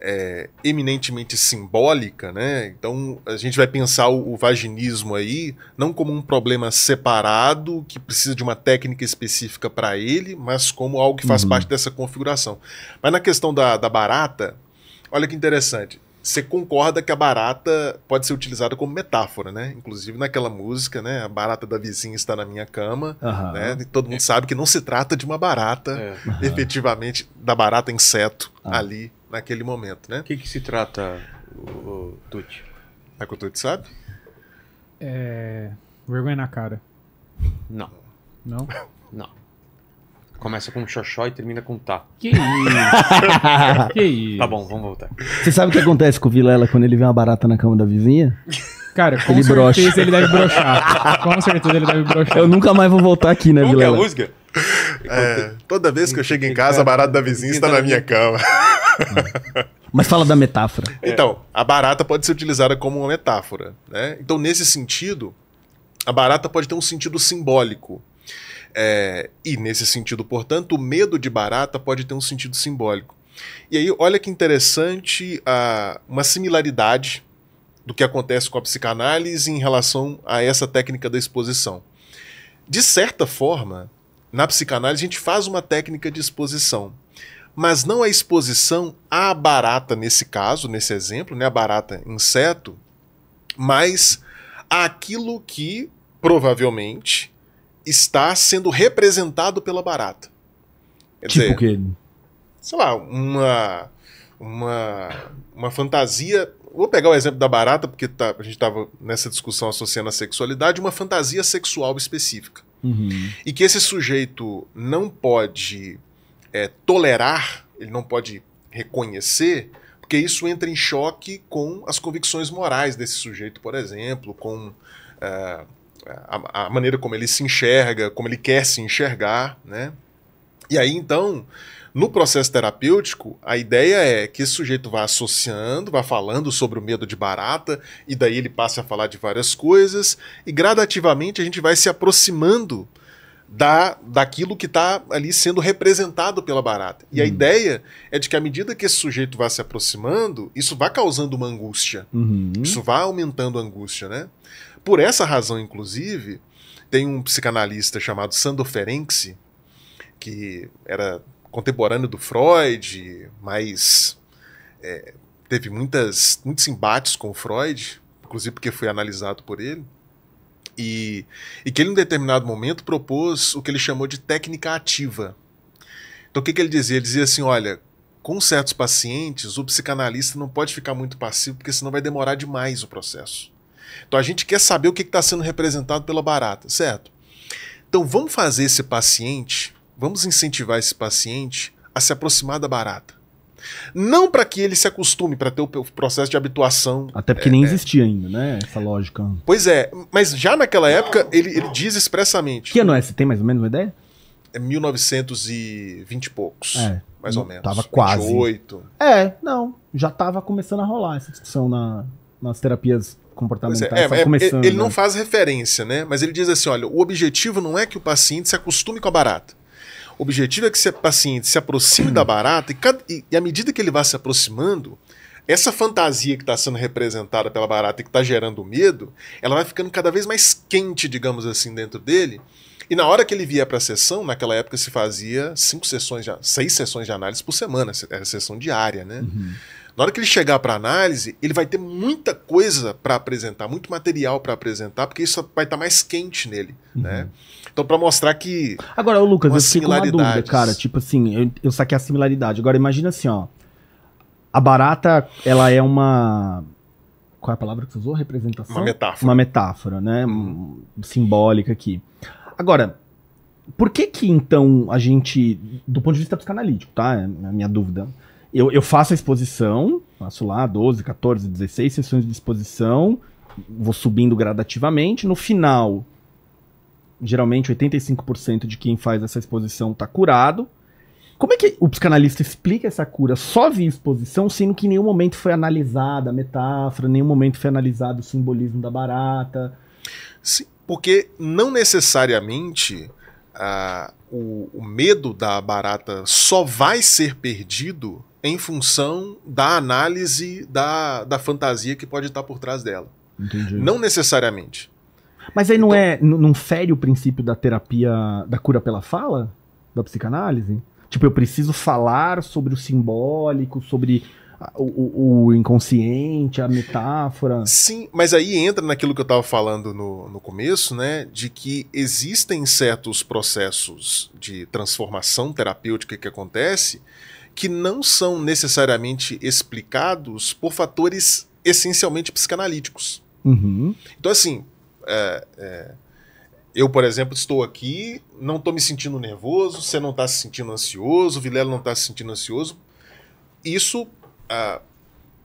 é, eminentemente simbólica, né? Então a gente vai pensar o, o, vaginismo aí não como um problema separado que precisa de uma técnica específica para ele, mas como algo que faz uhum. parte dessa configuração. Mas na questão da, da barata, olha que interessante. Você concorda que a barata pode ser utilizada como metáfora, né? Inclusive naquela música, né? A barata da vizinha está na minha cama, uhum. né? E todo mundo sabe que não se trata de uma barata, é. uhum. efetivamente, da barata inseto ah. ali naquele momento, né? O que, que, se trata, o, Tuti? É que o Tuti sabe? É... Vergonha na cara. Não. Não? <laughs> Não. Começa com xoxó e termina com tá. Que isso? que isso? Tá bom, vamos voltar. Você sabe o que acontece com o Vilela quando ele vê uma barata na cama da vizinha? Cara, com ele certeza brocha. ele deve brochar. Com certeza ele deve brochar. Eu nunca mais vou voltar aqui, né, Vilela? Qual é a música? É, toda vez que eu chego em casa, a barata da vizinha está tá na minha cama. <laughs> Mas fala da metáfora. É. Então, a barata pode ser utilizada como uma metáfora. Né? Então, nesse sentido, a barata pode ter um sentido simbólico. É, e nesse sentido, portanto, o medo de barata pode ter um sentido simbólico. E aí, olha que interessante a, uma similaridade do que acontece com a psicanálise em relação a essa técnica da exposição. De certa forma, na psicanálise, a gente faz uma técnica de exposição mas não a exposição à barata nesse caso, nesse exemplo, né, a barata inseto, mas aquilo que provavelmente está sendo representado pela barata. Quer tipo dizer, que... sei lá, uma uma uma fantasia Vou pegar o exemplo da barata, porque tá, a gente estava nessa discussão associando a sexualidade, uma fantasia sexual específica. Uhum. E que esse sujeito não pode é, tolerar, ele não pode reconhecer, porque isso entra em choque com as convicções morais desse sujeito, por exemplo, com é, a, a, maneira como ele se enxerga, como ele quer se enxergar, né? E aí então, no processo terapêutico, a ideia é que esse sujeito vá associando, vá falando sobre o medo de barata, e daí ele passa a falar de várias coisas, e gradativamente a gente vai se aproximando da, daquilo que está ali sendo representado pela barata. E uhum. a hum. ideia é de que à medida que esse sujeito vá se aproximando, isso vá causando uma angústia. Uhum. Isso vá aumentando a angústia, né? Por essa razão, inclusive, tem um psicanalista chamado Sandor Ferenczi, que era contemporâneo do Freud, mas é, teve muitas, muitos embates com o Freud, inclusive porque foi analisado por ele. E, e que ele, em determinado momento, propôs o que ele chamou de técnica ativa. Então, o que, que ele dizia? Ele dizia assim: olha, com certos pacientes, o psicanalista não pode ficar muito passivo, porque senão vai demorar demais o processo. Então, a gente quer saber o que está sendo representado pela barata, certo? Então, vamos fazer esse paciente, vamos incentivar esse paciente a se aproximar da barata. Não para que ele se acostume, para ter o processo de habituação. Até porque é, nem é. existia ainda, né? Essa lógica. Pois é, mas já naquela época ele, ele diz expressamente. Que ano é? Você tem mais ou menos uma ideia? É 1920 e poucos. É. Mais ou hum, menos. Tava quase. 28. É, não. Já tava começando a rolar essa discussão na, nas terapias é, comportamentais. É, é, ele não faz referência, né? Mas ele diz assim: olha, o objetivo não é que o paciente se acostume com a barata o objetivo é que esse paciente se aproxime da barata e, cada, e, e à medida que ele vai se aproximando, essa fantasia que está sendo representada pela barata e que está gerando medo, ela vai ficando cada vez mais quente, digamos assim, dentro dele. E na hora que ele via para a sessão, naquela época se fazia cinco sessões, de, seis sessões de análise por semana, era sessão diária, né? Uhum. Na hora que ele chegar para análise, ele vai ter muita coisa para apresentar, muito material para apresentar, porque isso vai estar tá mais quente nele, né? uhum. né? Então, para mostrar que. Agora, o Lucas, eu fico com uma dúvida, cara. Tipo assim, eu, eu saquei a similaridade. Agora, imagina assim, ó. A barata, ela é uma. Qual é a palavra que você usou? Representação? Uma metáfora. Uma metáfora, né? Hum. Simbólica aqui. Agora, por que que então a gente, do ponto de vista psicanalítico, tá? É a minha dúvida. Eu, eu faço a exposição, faço lá 12, 14, 16 sessões de exposição, vou subindo gradativamente. No final, geralmente 85% de quem faz essa exposição está curado. Como é que o psicanalista explica essa cura só via exposição, sendo que em nenhum momento foi analisada a metáfora, em nenhum momento foi analisado o simbolismo da barata? Sim, porque não necessariamente ah, o, o medo da barata só vai ser perdido em função da análise da, da fantasia que pode estar por trás dela. Entendi. Não necessariamente. Mas aí não então- é. Não fere o princípio da terapia. da cura pela fala? Da psicanálise? Tipo, eu preciso falar sobre o simbólico, sobre o, o, o, inconsciente, a metáfora. Sim, mas aí entra naquilo que eu estava falando no, no começo, né? De que existem certos processos de transformação terapêutica que acontece que não são necessariamente explicados por fatores essencialmente psicanalíticos. Uhum. Então, assim, é, é, eu, por exemplo, estou aqui, não estou me sentindo nervoso, você não está se sentindo ansioso, o Vilela não está se sentindo ansioso. Isso ah,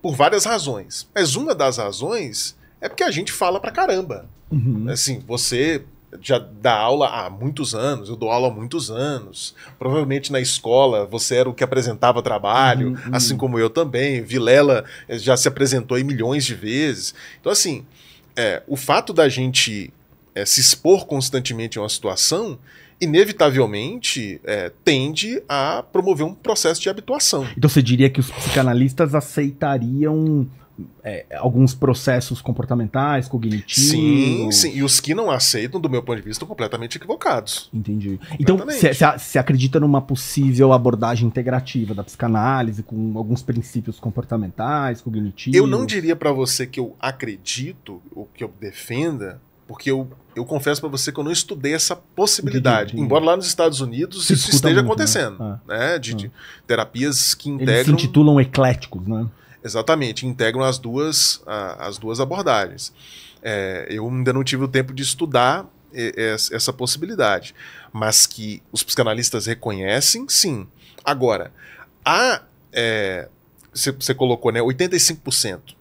por várias razões. Mas uma das razões é porque a gente fala pra caramba. Uhum. Assim, você já dá aula há muitos anos, eu dou aula há muitos anos. Provavelmente na escola você era o que apresentava trabalho, uhum. uhum. assim como eu também. Vilela já se apresentou aí milhões de vezes. Então, assim, é, o fato da gente é, se expor constantemente a uma situação inevitavelmente é, tende a promover um processo de habituação. Então você diria que os psicanalistas aceitariam é, alguns processos comportamentais, cognitivos. Sim, sim. E os que não aceitam, do meu ponto de vista, completamente equivocados. Entendi. Então, você acredita numa possível abordagem integrativa da psicanálise com alguns princípios comportamentais, cognitivos? Eu não diria para você que eu acredito ou que eu defenda, porque eu, eu confesso para você que eu não estudei essa possibilidade. Entendi. Embora lá nos Estados Unidos Se isso esteja muito, né? acontecendo, né? né? De, ah. de, terapias que integram... Eles se intitulam ecléticos, né? Exatamente, integram as duas, as duas abordagens. É, eu ainda não tive o tempo de estudar essa possibilidade, mas que os psicanalistas reconhecem, sim. Agora, há, é, você colocou, né, 85%.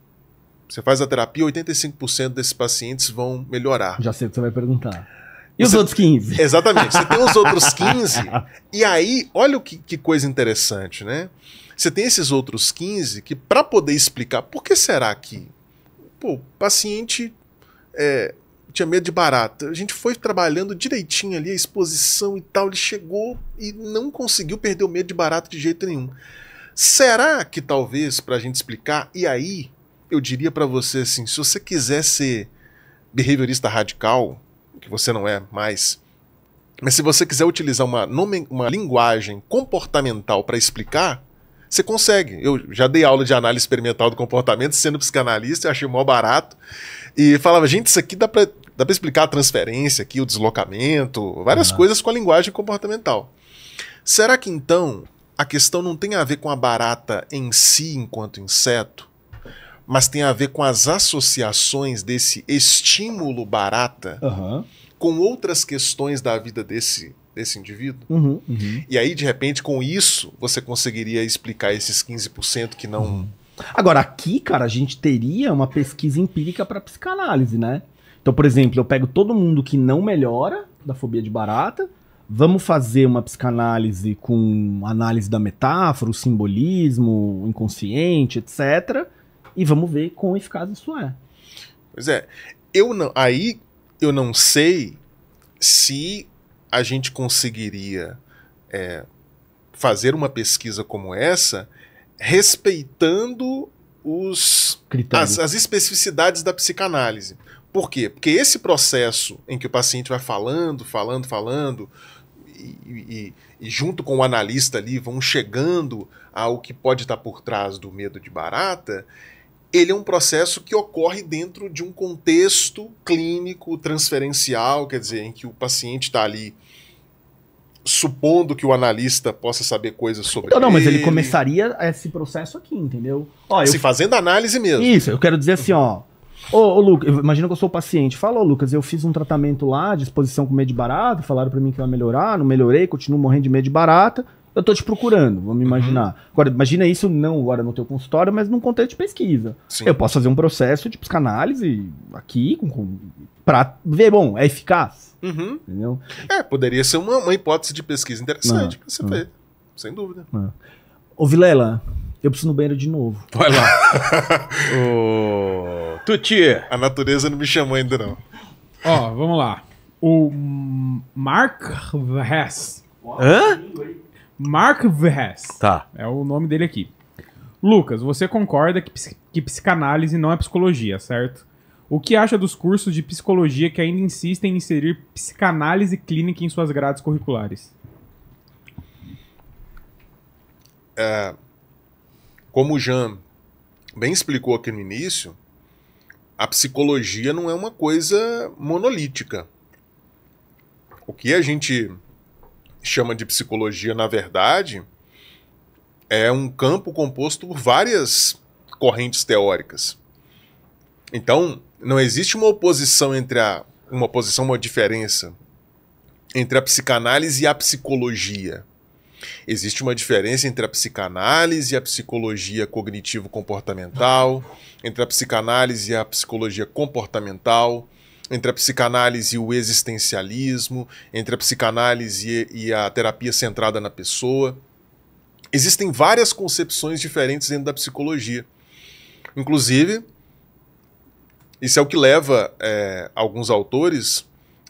Você faz a terapia, 85% desses pacientes vão melhorar. Já sei o que você vai perguntar. E os outros 15? Exatamente. Você tem os outros 15. <laughs> e aí, olha que, que coisa interessante, né? Você tem esses outros 15 que, para poder explicar por que será que pô, o paciente é, tinha medo de barata, a gente foi trabalhando direitinho ali a exposição e tal, ele chegou e não conseguiu perder o medo de barata de jeito nenhum. Será que talvez, para a gente explicar, e aí eu diria para você assim: se você quiser ser behaviorista radical, que você não é mais, mas se você quiser utilizar uma, uma linguagem comportamental para explicar, você consegue. Eu já dei aula de análise experimental do comportamento, sendo psicanalista, eu achei maior barato. E falava, gente, isso aqui dá para dá pra explicar a transferência aqui, o deslocamento, várias uhum. coisas com a linguagem comportamental. Será que então a questão não tem a ver com a barata em si enquanto inseto, mas tem a ver com as associações desse estímulo barata uhum. com outras questões da vida desse desse indivíduo. Uhum, uhum. E aí, de repente, com isso, você conseguiria explicar esses 15% que não. Uhum. Agora, aqui, cara, a gente teria uma pesquisa empírica para psicanálise, né? Então, por exemplo, eu pego todo mundo que não melhora da fobia de barata, vamos fazer uma psicanálise com análise da metáfora, o simbolismo, o inconsciente, etc. E vamos ver quão eficaz isso é. Pois é. Eu não, aí eu não sei se a gente conseguiria é, fazer uma pesquisa como essa respeitando os, as, as especificidades da psicanálise. Por quê? Porque esse processo em que o paciente vai falando, falando, falando, e, e, e, junto com o analista ali vão chegando ao que pode estar por trás do medo de barata, ele é um processo que ocorre dentro de um contexto clínico transferencial, quer dizer, em que o paciente está ali supondo que o analista possa saber coisas sobre então, não, ele. mas ele começaria esse processo aqui, entendeu? Ó, Se eu... fazendo análise mesmo. Isso, eu quero dizer assim, ó. Ô, ô Lucas, imagina que eu sou paciente. Falou, Lucas, eu fiz um tratamento lá de exposição com medo de barata, falaram para mim que vai melhorar, não melhorei, continuo morrendo de medo de barata eu tô te procurando, vamos uhum. imaginar. Uhum. Agora, imagina isso não agora no teu consultório, mas num contexto de pesquisa. Sim. Eu posso fazer um processo de psicanálise aqui, com, com, pra ver, bom, é eficaz. Uhum. Entendeu? É, poderia ser uma, uma hipótese de pesquisa interessante não, ah, pra você não. ver, ah. sem dúvida. Não. Ah. Ô, Vilela, eu preciso no banheiro de novo. Vai lá. <laughs> Ô, Tuti. A natureza não me chamou ainda, não. Ó, vamos lá. O Mark Hess. Hã? Mark Verhess. Tá. É o nome dele aqui. Lucas, você concorda que, que psicanálise não é psicologia, certo? O que acha dos cursos de psicologia que ainda insistem em inserir psicanálise clínica em suas grades curriculares? É, como o Jean bem explicou aqui no início, a psicologia não é uma coisa monolítica. O que a gente chama de psicologia, na verdade, é um campo composto por várias correntes teóricas. Então, não existe uma oposição entre a. uma posição, uma diferença entre a psicanálise e a psicologia. Existe uma diferença entre a psicanálise e a psicologia cognitivo-comportamental, entre a psicanálise e a psicologia comportamental, entre a psicanálise e o existencialismo, entre a psicanálise e, e a terapia centrada na pessoa. Existem várias concepções diferentes dentro da psicologia. Inclusive, isso é o que leva é, alguns autores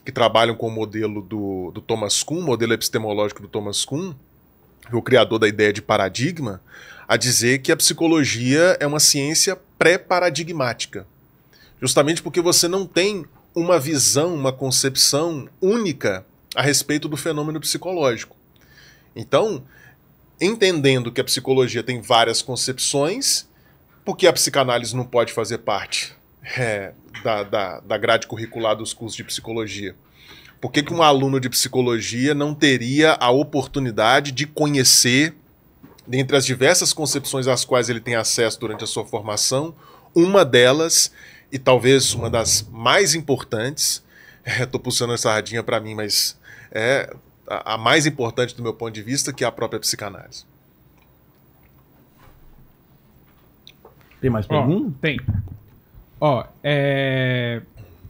que trabalham com o modelo do, do Thomas Kuhn, modelo epistemológico do Thomas Kuhn, é o criador da ideia de paradigma, a dizer que a psicologia é uma ciência pré-paradigmática. Justamente porque você não tem uma visão, uma concepção única a respeito do fenômeno psicológico. Então, entendendo que a psicologia tem várias concepções, porque a psicanálise não pode fazer parte é, da, da, da grade curricular dos cursos de psicologia? Por que, que um aluno de psicologia não teria a oportunidade de conhecer, dentre as diversas concepções às quais ele tem acesso durante a sua formação, uma delas e talvez uma das mais importantes, <laughs> estou é, puxando essa radinha para mim, mas é a, a mais importante do meu ponto de vista, que é a própria psicanálise. Tem mais pergunta? Oh, tem. Ó, oh, é...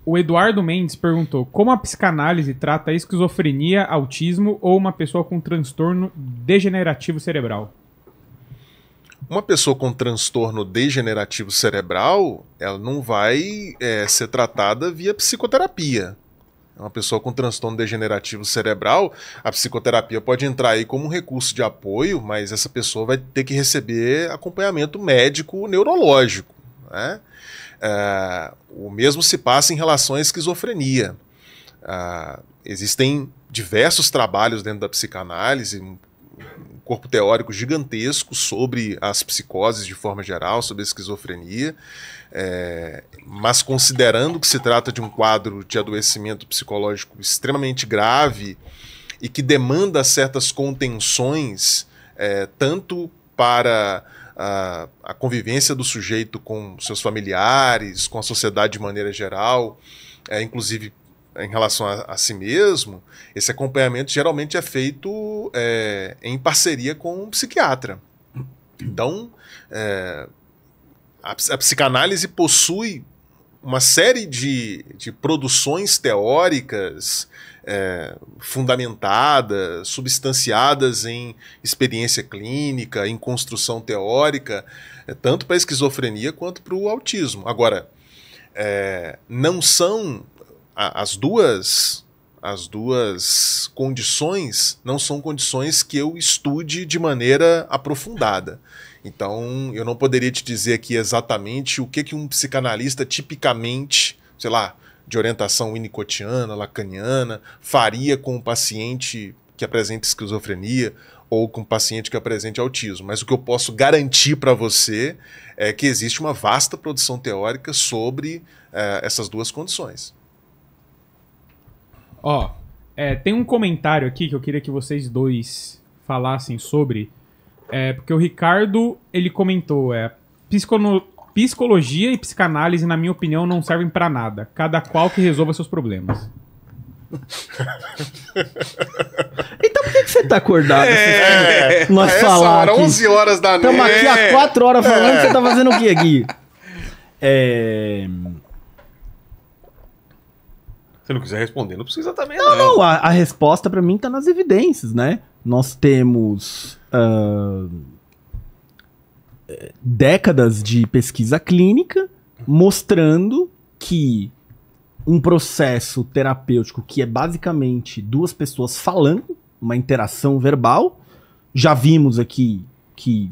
o Eduardo Mendes perguntou: como a psicanálise trata a esquizofrenia, autismo ou uma pessoa com transtorno degenerativo cerebral? Uma pessoa com transtorno degenerativo cerebral, ela não vai é, ser tratada via psicoterapia. É uma pessoa com transtorno degenerativo cerebral, a psicoterapia pode entrar aí como um recurso de apoio, mas essa pessoa vai ter que receber acompanhamento médico neurológico. Né? É, o mesmo se passa em relação à esquizofrenia. Ah, existem diversos trabalhos dentro da psicanálise, um corpo teórico gigantesco sobre as psicoses de forma geral, sobre a esquizofrenia, é, mas considerando que se trata de um quadro de adoecimento psicológico extremamente grave e que demanda certas contenções, é, tanto para a, a convivência do sujeito com seus familiares, com a sociedade de maneira geral, é, inclusive em relação a, a si mesmo, esse acompanhamento geralmente é feito é, em parceria com um psiquiatra. Então, é, a, a psicanálise possui uma série de, de produções teóricas é, fundamentadas, substanciadas em experiência clínica, em construção teórica, é, tanto para a esquizofrenia quanto para o autismo. Agora, é, não são a, as duas as duas condições não são condições que eu estude de maneira aprofundada. Então, eu não poderia te dizer aqui exatamente o que, que um psicanalista tipicamente, sei lá, de orientação winnicottiana, lacaniana, faria com um paciente que apresenta esquizofrenia ou com um paciente que apresente autismo. Mas o que eu posso garantir para você é que existe uma vasta produção teórica sobre eh, essas duas condições. Ó, é, tem um comentário aqui que eu queria que vocês dois falassem sobre. É, porque o Ricardo, ele comentou, é, Psicono... psicologia e psicanálise, na minha opinião, não servem para nada. Cada qual que resolva seus problemas. <laughs> então por que, que, você tá acordado? É, assim, nós é falar hora, aqui. 11 horas da noite. Estamos aqui há 4 horas falando, é. você tá fazendo o que aqui? É... é se não quiser responder, não precisa também. Não, não, né? não a, a, resposta para mim tá nas evidências, né? Nós temos uh, décadas de pesquisa clínica mostrando que um processo terapêutico que é basicamente duas pessoas falando, uma interação verbal. Já vimos aqui que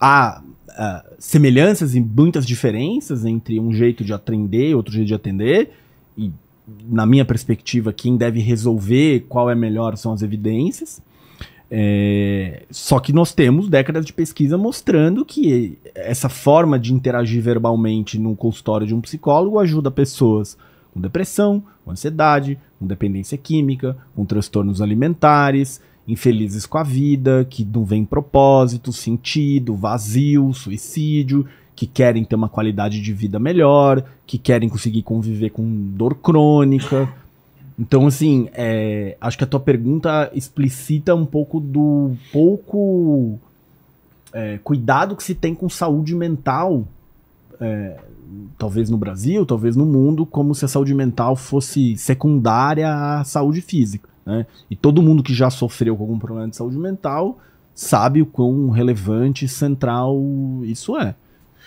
há uh, semelhanças e muitas diferenças entre um jeito de atender e outro jeito de atender, e na minha perspectiva, quem deve resolver qual é melhor são as evidências. É, só que nós temos décadas de pesquisa mostrando que essa forma de interagir verbalmente no consultório de um psicólogo ajuda pessoas com depressão, com ansiedade, com dependência química, com transtornos alimentares, infelizes com a vida, que não vem propósito, sentido, vazio, suicídio, que querem ter uma qualidade de vida melhor, que querem conseguir conviver com dor crônica. Então, assim, é, acho que a tua pergunta explicita um pouco do pouco é, cuidado que se tem com saúde mental, é, talvez no Brasil, talvez no mundo, como se a saúde mental fosse secundária à saúde física. Né? E todo mundo que já sofreu com algum problema de saúde mental sabe o quão relevante e central isso é.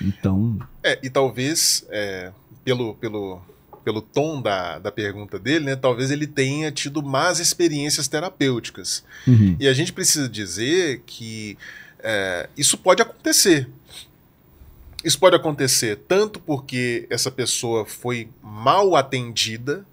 Então. É, e talvez, é, pelo, pelo, pelo tom da, da pergunta dele, né, talvez ele tenha tido más experiências terapêuticas. Uhum. E a gente precisa dizer que é, isso pode acontecer. Isso pode acontecer tanto porque essa pessoa foi mal atendida,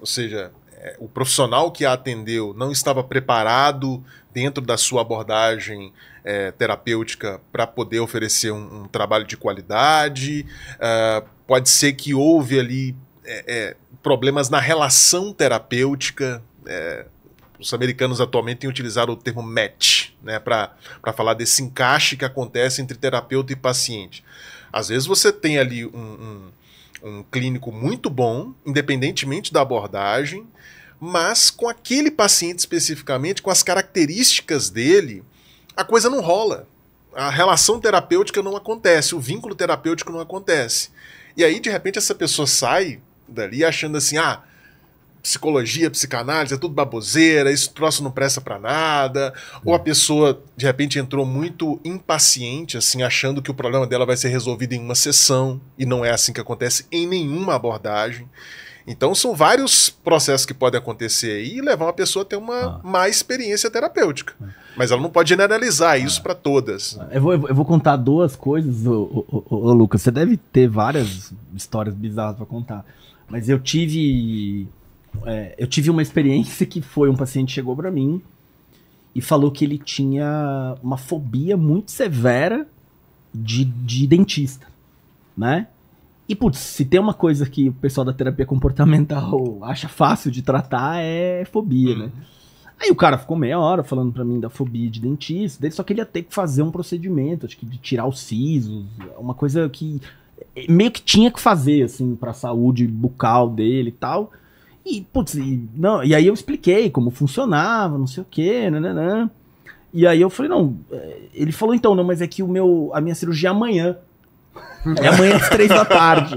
ou seja, é, o profissional que a atendeu não estava preparado dentro da sua abordagem é, terapêutica para poder oferecer um, um, trabalho de qualidade. Uh, pode ser que houve ali é, é problemas na relação terapêutica. É, os americanos atualmente têm utilizado o termo match né, para falar desse encaixe que acontece entre terapeuta e paciente. Às vezes você tem ali um, um um clínico muito bom, independentemente da abordagem, mas com aquele paciente especificamente, com as características dele, a coisa não rola. A relação terapêutica não acontece, o vínculo terapêutico não acontece. E aí, de repente, essa pessoa sai dali achando assim: ah, psicologia, psicanálise, é tudo baboseira, esse troço não presta para nada. Hum. Ou a pessoa, de repente, entrou muito impaciente, assim, achando que o problema dela vai ser resolvido em uma sessão, e não é assim que acontece em nenhuma abordagem. Então são vários processos que podem acontecer e levar uma pessoa a ter uma ah. má experiência terapêutica. Ah. Mas ela não pode generalizar ah. isso para todas. Eu vou, eu vou, contar duas coisas, ô, ô, ô, ô, Lucas. Você deve ter várias histórias bizarras para contar. Mas eu tive. É, eu tive uma experiência que foi um paciente chegou para mim e falou que ele tinha uma fobia muito severa de, de dentista, né? E, putz, se tem uma coisa que o pessoal da terapia comportamental <laughs> acha fácil de tratar é fobia, né? Uhum. Aí o cara ficou meia hora falando para mim da fobia de dentista, dele, só que ele ia ter que fazer um procedimento, acho que de tirar os sisos, uma coisa que eh, meio que tinha que fazer, assim, pra saúde bucal dele e tal. E, putz, e, não, e aí eu expliquei como funcionava, não sei o quê, né. E aí eu falei, não, eh, ele falou então, não, mas é que o meu, a minha cirurgia é amanhã. É amanhã às três da tarde.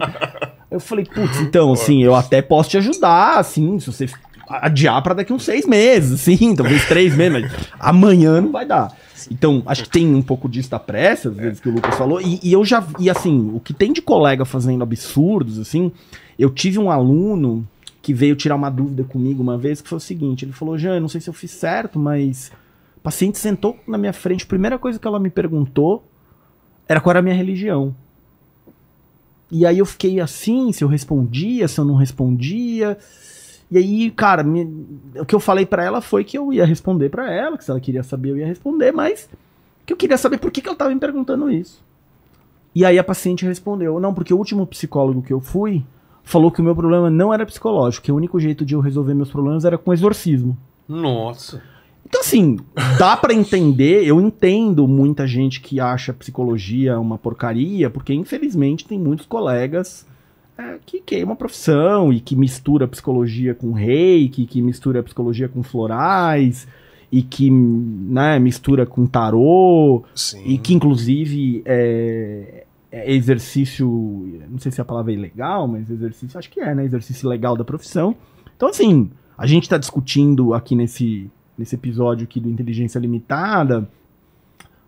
Eu falei, putz, então, assim, eu até posso te ajudar, assim, se você adiar para daqui uns seis meses, sim, talvez três meses, mas amanhã não vai dar. Então, acho que tem um pouco disso da pressa, às é. vezes, que o Lucas falou, e, e eu já, e assim, o que tem de colega fazendo absurdos, assim, eu tive um aluno que veio tirar uma dúvida comigo uma vez, que foi o seguinte, ele falou, Jean, não sei se eu fiz certo, mas o paciente sentou na minha frente, a primeira coisa que ela me perguntou era qual era a minha religião. E aí eu fiquei assim, se eu respondia, se eu não respondia. E aí, cara, me, o que eu falei para ela foi que eu ia responder para ela, que se ela queria saber, eu ia responder, mas que eu queria saber por que, que ela tava me perguntando isso. E aí a paciente respondeu: "Não, porque o último psicólogo que eu fui falou que o meu problema não era psicológico, que o único jeito de eu resolver meus problemas era com exorcismo". Nossa. Então, assim, dá para entender, eu entendo muita gente que acha psicologia uma porcaria, porque infelizmente tem muitos colegas é, que queimam a profissão e que mistura psicologia com reiki, que mistura psicologia com florais e que né, mistura com tarô Sim. e que inclusive é, é, exercício, não sei se a palavra é legal, mas exercício, acho que é, né? Exercício legal da profissão. Então, assim, a gente está discutindo aqui nesse nesse episódio aqui do Inteligência Limitada,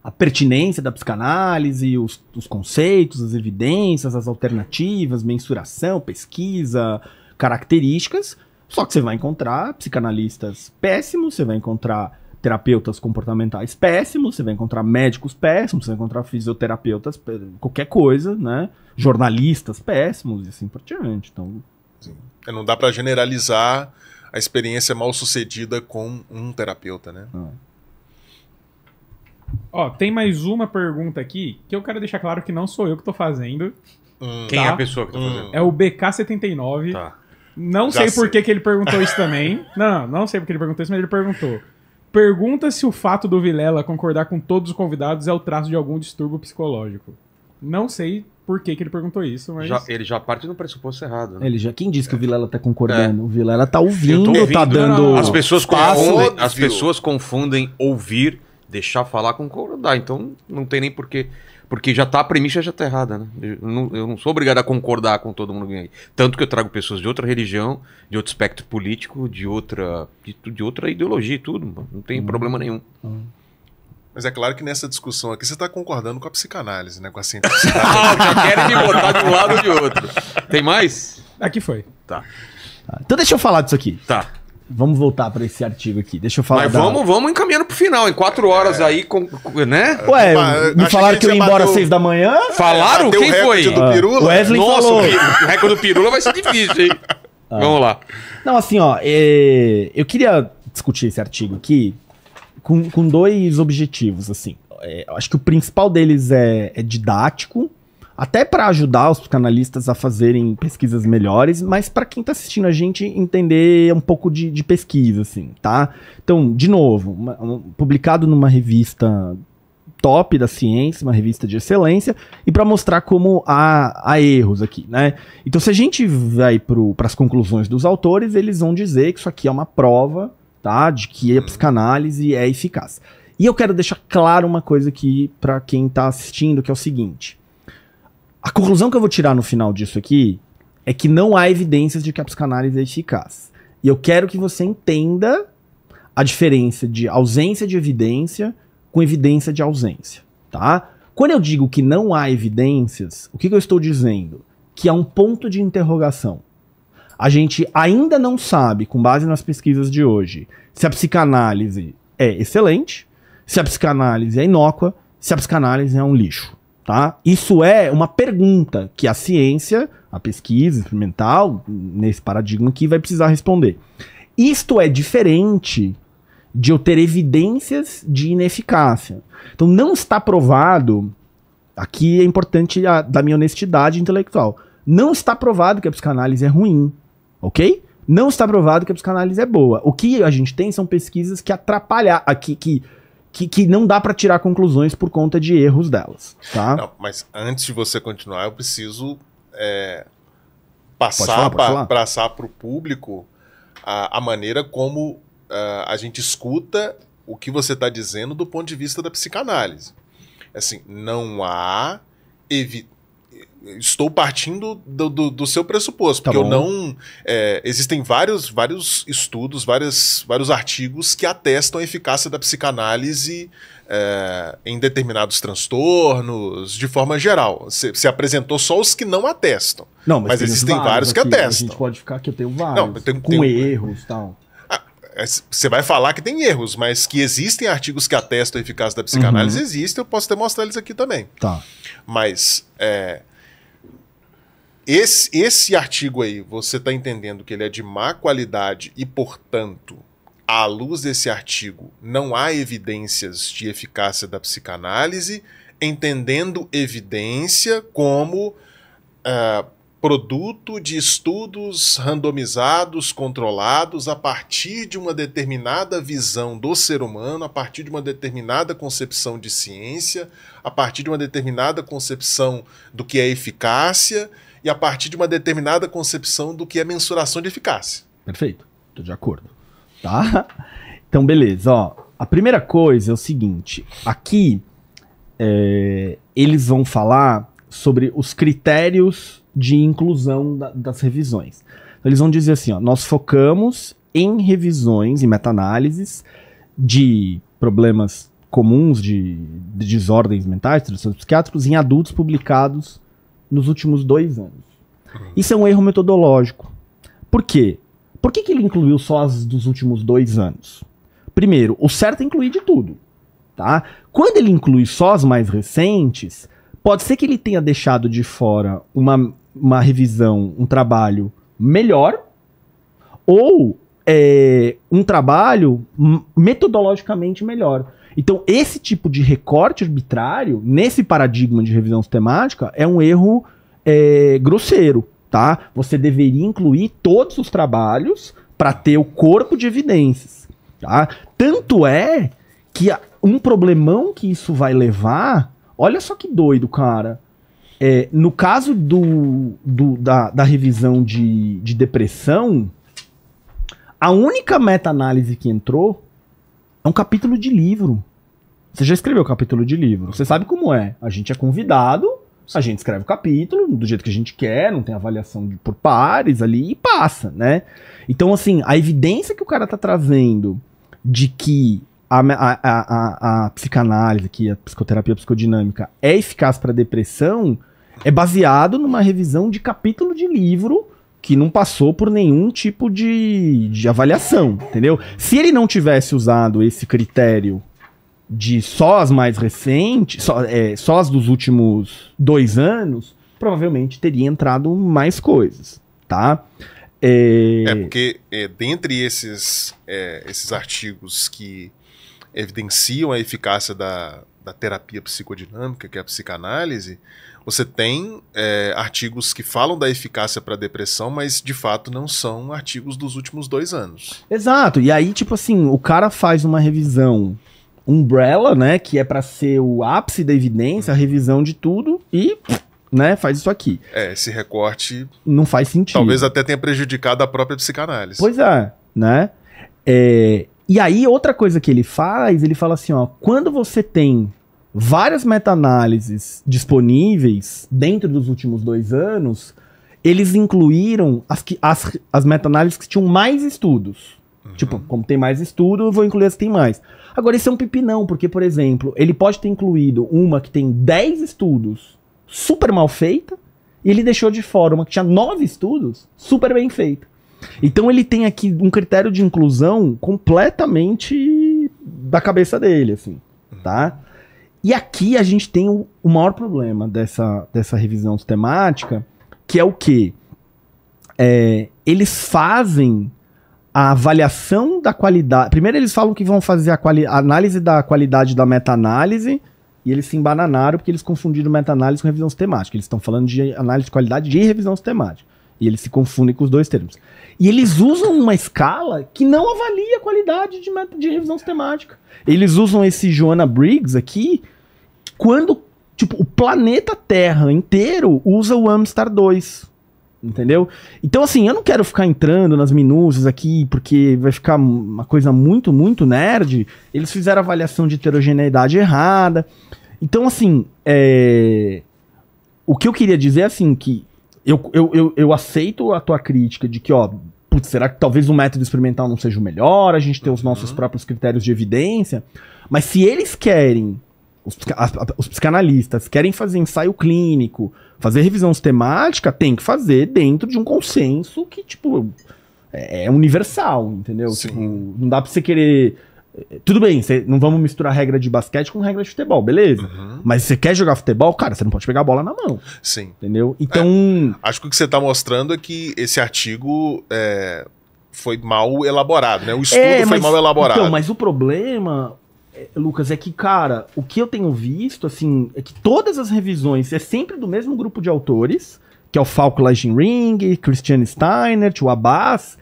a pertinência da psicanálise, os, os conceitos, as evidências, as alternativas, mensuração, pesquisa, características. Só que você vai encontrar psicanalistas péssimos, você vai encontrar terapeutas comportamentais péssimos, você vai encontrar médicos péssimos, você vai encontrar fisioterapeutas, qualquer coisa, né? Jornalistas péssimos e assim por diante. Então, Sim. É, não dá para generalizar a experiência mal sucedida com um terapeuta, né? Ah. Ó, tem mais uma pergunta aqui que eu quero deixar claro que não sou eu que tô fazendo. Hum. Tá? Quem é a pessoa que tá hum. fazendo? É o BK79. Tá. Não sei, sei por que, que ele perguntou isso também. <laughs> não, não sei por que ele perguntou isso, mas ele perguntou. Pergunta se o fato do Vilela concordar com todos os convidados é o traço de algum distúrbio psicológico. Não sei por que, que ele perguntou isso, mas. Já, ele já parte do pressuposto errado, né? Ele já, quem disse que o é. Vilela tá concordando? É. O Vilela tá ouvindo, ouvindo tá dando. As pessoas, confundem, as pessoas confundem ouvir, deixar falar com concordar. Então não tem nem porquê. Porque já tá, a premissa já tá errada, né? Eu não, eu não, sou obrigado a concordar com todo mundo aí. Tanto que eu trago pessoas de outra religião, de outro espectro político, de outra, de, de outra ideologia e tudo. Não tem hum. problema nenhum. Hum. Mas é claro que nessa discussão aqui você está concordando com a psicanálise, né? Com a <laughs> ciência. Ah, querem me botar de um lado ou de outro. Tem mais? Aqui foi. Tá. Então deixa eu falar disso aqui. Tá. Vamos voltar para esse artigo aqui. Deixa eu falar. Mas da... vamos, vamos encaminhando pro final. Em quatro horas é... aí, com, né? Ué, eu, me falaram que, eu ia embora às seis da manhã. Falaram? Quem o foi? Do Pirula? O Wesley Nossa, falou. O recorde do Pirula vai ser difícil, hein? Ah. Vamos lá. Não, assim, ó, é, eu queria discutir esse artigo aqui, com, com dois objetivos, assim. É, acho que o principal deles é, é didático, até para ajudar os canalistas a fazerem pesquisas melhores, mas para quem está assistindo a gente entender um pouco de, de pesquisa, assim, tá? Então, de novo, uma, um, publicado numa revista top da ciência, uma revista de excelência, e para mostrar como há, há, erros aqui, né? Então, se a gente vai para as conclusões dos autores, eles vão dizer que isso aqui é uma prova tá? De que a psicanálise é eficaz. E eu quero deixar claro uma coisa aqui para quem tá assistindo, que é o seguinte. A conclusão que eu vou tirar no final disso aqui é que não há evidências de que a psicanálise é eficaz. E eu quero que você entenda a diferença de ausência de evidência com evidência de ausência, tá? Quando eu digo que não há evidências, o que, que eu estou dizendo? Que há um ponto de interrogação. A gente ainda não sabe, com base nas pesquisas de hoje, se a psicanálise é excelente, se a psicanálise é inócua, se a psicanálise é um lixo. Tá? Isso é uma pergunta que a ciência, a pesquisa experimental, nesse paradigma aqui, vai precisar responder. Isto é diferente de eu ter evidências de ineficácia. Então, não está provado. Aqui é importante a, da minha honestidade intelectual. Não está provado que a psicanálise é ruim ok? Não está provado que a psicanálise é boa. O que a gente tem são pesquisas que atrapalhar, que, que, que, que não dá para tirar conclusões por conta de erros delas, tá? Não, mas antes de você continuar, eu preciso é, passar para o público a, a, maneira como a, é, a gente escuta o que você está dizendo do ponto de vista da psicanálise. Assim, não há evidência estou partindo do, do, do seu pressuposto, tá porque eu não. É, existem vários, vários estudos, vários vários artigos que atestam a eficácia da psicanálise é, em determinados transtornos, de forma geral. Você apresentou só os que não atestam. Não, mas, mas existem vários, vários que aqui, atestam. A gente pode ficar que eu tenho vários. Não, tenho, com tenho... erros e tal. Ah, é, você vai falar que tem erros, mas que existem artigos que atestam a eficácia da psicanálise, uhum. existem, eu posso demonstrar eles aqui também. Tá. Mas é, esse, esse artigo aí, você está entendendo que ele é de má qualidade e, portanto, à luz desse artigo, não há evidências de eficácia da psicanálise, entendendo evidência como uh, produto de estudos randomizados, controlados, a partir de uma determinada visão do ser humano, a partir de uma determinada concepção de ciência, a partir de uma determinada concepção do que é eficácia e a partir de uma determinada concepção do que é mensuração de eficácia. Perfeito, estou de acordo. Tá? Então, beleza. Ó, a primeira coisa é o seguinte: aqui é, eles vão falar sobre os critérios de inclusão da, das revisões. Então, eles vão dizer assim: ó, nós focamos em revisões e meta-análises de problemas comuns de, de desordens mentais, transtornos psiquiátricos em adultos publicados nos últimos dois anos. Isso é um erro metodológico. Por quê? Por que, que ele incluiu só as dos últimos dois anos? Primeiro, o certo é incluir de tudo. Tá? Quando ele inclui só as mais recentes, pode ser que ele tenha deixado de fora uma, uma revisão, um trabalho melhor, ou é, um trabalho metodologicamente melhor. Então, esse tipo de recorte arbitrário, nesse paradigma de revisão sistemática, é um erro é, grosseiro, tá? Você deveria incluir todos os trabalhos para ter o corpo de evidências, tá? Tanto é que um problemão que isso vai levar, olha só que doido, cara. É, no caso do, do da, da, revisão de, de depressão, a única meta-análise que entrou é um capítulo de livro. Você já escreveu capítulo de livro, você sabe como é. A gente é convidado, a gente escreve o capítulo do jeito que a gente quer, não tem avaliação de, por pares ali e passa, né? Então, assim, a evidência que o cara tá trazendo de que a, a, a, a psicanálise, que a psicoterapia psicodinâmica é eficaz para depressão, é baseado numa revisão de capítulo de livro que não passou por nenhum tipo de, de avaliação, entendeu? Se ele não tivesse usado esse critério de só as mais recentes, só, é, só as dos últimos dois anos, provavelmente teria entrado mais coisas, tá? É, é porque é, dentre esses, é, esses artigos que evidenciam a eficácia da, da terapia psicodinâmica, que é a psicanálise, você tem é, artigos que falam da eficácia para depressão, mas de fato não são artigos dos últimos dois anos. Exato. E aí, tipo assim, o cara faz uma revisão Umbrella, né, que é para ser o ápice da evidência, a uhum. revisão de tudo e né, faz isso aqui. É, esse recorte não faz sentido. Talvez até tenha prejudicado a própria psicanálise. Pois é, né? É, e aí outra coisa que ele faz, ele fala assim, ó, quando você tem várias meta-análises disponíveis dentro dos últimos dois anos, eles incluíram as, que, as, as meta-análises que tinham mais estudos. Uhum. Tipo, como tem mais estudo, eu vou incluir as que tem mais. Agora, isso é um pipinão, porque, por exemplo, ele pode ter incluído uma que tem 10 estudos super mal feita, e ele deixou de fora uma que tinha 9 estudos super bem feita. Então ele tem aqui um critério de inclusão completamente da cabeça dele, assim, uhum. tá? E aqui a gente tem o, maior problema dessa, dessa revisão sistemática, que é o que? É, eles fazem a avaliação da qualidade. Primeiro, eles falam que vão fazer a, quali... a análise da qualidade da meta-análise. E eles se embananaram porque eles confundiram meta-análise com revisão sistemática. Eles estão falando de análise de qualidade de revisão sistemática. E eles se confundem com os dois termos. E eles usam uma escala que não avalia a qualidade de, meta, de revisão sistemática. Eles usam esse Joanna Briggs aqui quando tipo, o planeta Terra inteiro usa o Amstar 2. Entendeu? Então, assim, eu não quero ficar entrando nas minúcias aqui, porque vai ficar uma coisa muito, muito nerd. Eles fizeram avaliação de heterogeneidade errada. Então, assim, é... o que eu queria dizer é assim, que eu, eu, eu, eu aceito a tua crítica de que, ó, putz, será que talvez o método experimental não seja o melhor, a gente tem os nossos uhum. próprios critérios de evidência, mas se eles querem os, os, psicanalistas querem fazer ensaio clínico, fazer revisão sistemática, tem que fazer dentro de um consenso que, tipo, é, é universal, entendeu? Tipo, não dá pra você querer. Eh, tudo bem, você, não vamos misturar regra de basquete com regra de futebol, beleza. Uhum. Mas se você quer jogar futebol, cara, você não pode pegar a bola na mão. Sim. Entendeu? É, então. É, acho que o que você tá mostrando é que esse artigo. É foi mal elaborado, né? O estudo é, mas, foi mal elaborado. Então, mas o problema, é, Lucas, é que, cara, o que eu tenho visto, assim, é que todas as revisões é sempre do mesmo grupo de autores, que é o Falco Ring, Christian Steiner, o Abbas,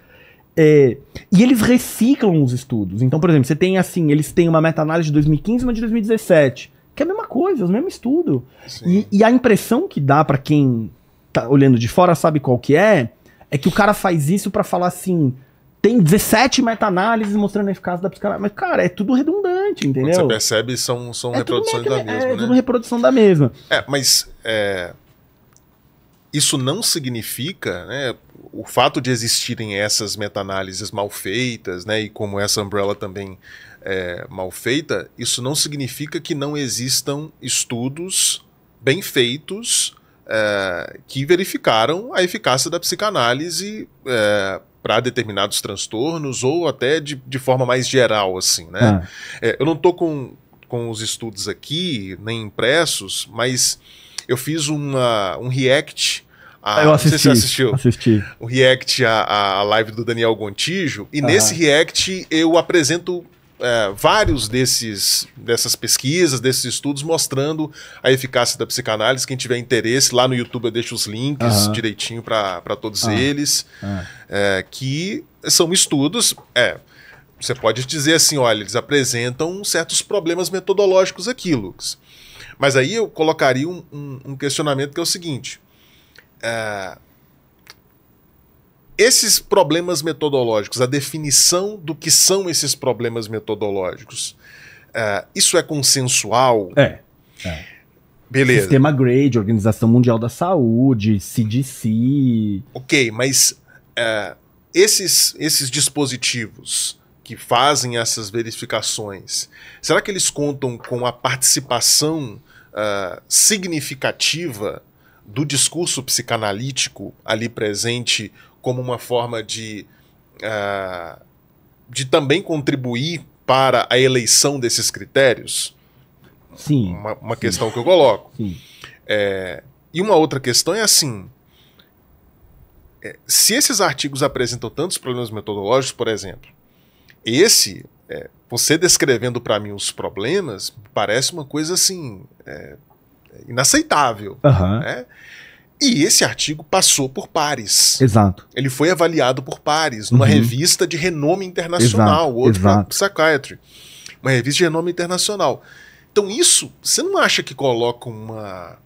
é, e eles reciclam os estudos. Então, por exemplo, você tem, assim, eles têm uma meta-análise de 2015 e uma de 2017, que é a mesma coisa, é o mesmo estudo. E, e, a impressão que dá para quem tá olhando de fora sabe qual que é, é que o cara faz isso para falar assim tem 17 meta-análises mostrando a eficácia da psicanálise. Mas, cara, é tudo redundante, entendeu? Quando você percebe, são, são é reproduções meio, da é, mesma. É, né? tudo reprodução da mesma. É, mas é, isso não significa, né? O fato de existirem essas meta-análises mal feitas, né? E como essa Umbrella também é mal feita, isso não significa que não existam estudos bem feitos. É, que verificaram a eficácia da psicanálise é, para determinados transtornos ou até de, de forma mais geral, assim, né? Ah. É, eu não tô com, com os estudos aqui, nem impressos, mas eu fiz uma, um react a, ah, eu assisti, se assistiu. Assisti. O react à, à live do Daniel Gontijo. E ah. nesse react eu apresento é, vários desses, dessas pesquisas, desses estudos mostrando a eficácia da psicanálise. Quem tiver interesse, lá no YouTube eu deixo os links uhum. direitinho para todos uhum. eles, uhum. É, que são estudos. É, você pode dizer assim: olha, eles apresentam certos problemas metodológicos aqui, Lucas. Mas aí eu colocaria um, um, um questionamento que é o seguinte: é, esses problemas metodológicos, a definição do que são esses problemas metodológicos, uh, isso é consensual? É. é. Beleza. Sistema Grade, Organização Mundial da Saúde, CDC. Ok, mas uh, esses, esses dispositivos que fazem essas verificações, será que eles contam com a participação uh, significativa do discurso psicanalítico ali presente como uma forma de, uh, de também contribuir para a eleição desses critérios? Sim. Uma, uma sim. questão que eu coloco. Sim. É, e uma outra questão é assim: é, se esses artigos apresentam tantos problemas metodológicos, por exemplo, esse, é, você descrevendo para mim os problemas, parece uma coisa assim. É, inaceitável. Uhum. Né? E esse artigo passou por pares. Exato. Ele foi avaliado por pares, numa uhum. revista de renome internacional, exato, outro exato. Psychiatry. Uma revista de renome internacional. Então, isso, você não acha que coloca uma,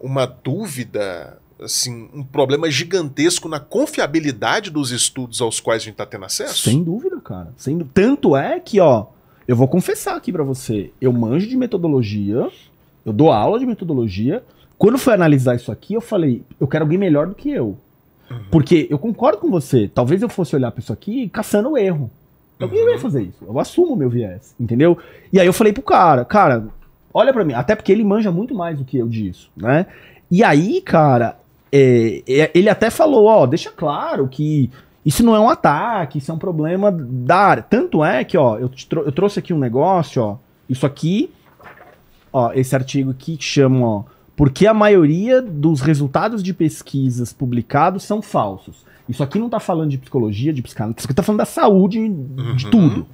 uma dúvida, assim, um problema gigantesco na confiabilidade dos estudos aos quais a gente está tendo acesso? Sem dúvida, cara. Sem, tanto é que, ó, eu vou confessar aqui para você, eu manjo de metodologia, eu dou aula de metodologia, quando foi analisar isso aqui, eu falei, eu quero alguém melhor do que eu. Porque eu concordo com você. Talvez eu fosse olhar pra isso aqui caçando o erro. Alguém uhum. ia fazer isso. Eu assumo o meu viés, entendeu? E aí eu falei pro cara, cara, olha para mim. Até porque ele manja muito mais do que eu disso, né? E aí, cara, é, é, ele até falou, ó, deixa claro que isso não é um ataque, isso é um problema da área. Tanto é que, ó, eu, tro eu trouxe aqui um negócio, ó, isso aqui, ó, esse artigo aqui que chama, ó, porque a maioria dos resultados de pesquisas publicados são falsos. Isso aqui não está falando de psicologia, de psicanálise, isso aqui tá falando da saúde, uhum. de tudo.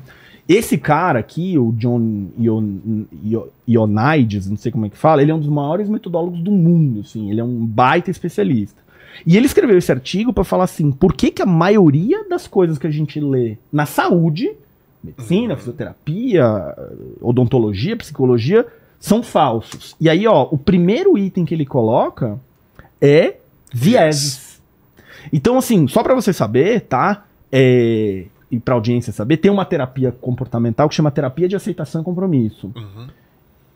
Esse cara aqui, o John Ion, Ionides, não sei como é que fala, ele é um dos maiores metodólogos do mundo, assim, ele é um baita especialista. E ele escreveu esse artigo para falar assim, por que, que a maioria das coisas que a gente lê na saúde, medicina, uhum. fisioterapia, odontologia, psicologia, são falsos. E aí, ó, o primeiro item que ele coloca é vieses. Yes. Então, assim, só para você saber, tá? É, e para audiência saber, tem uma terapia comportamental que chama terapia de aceitação e compromisso. Uhum.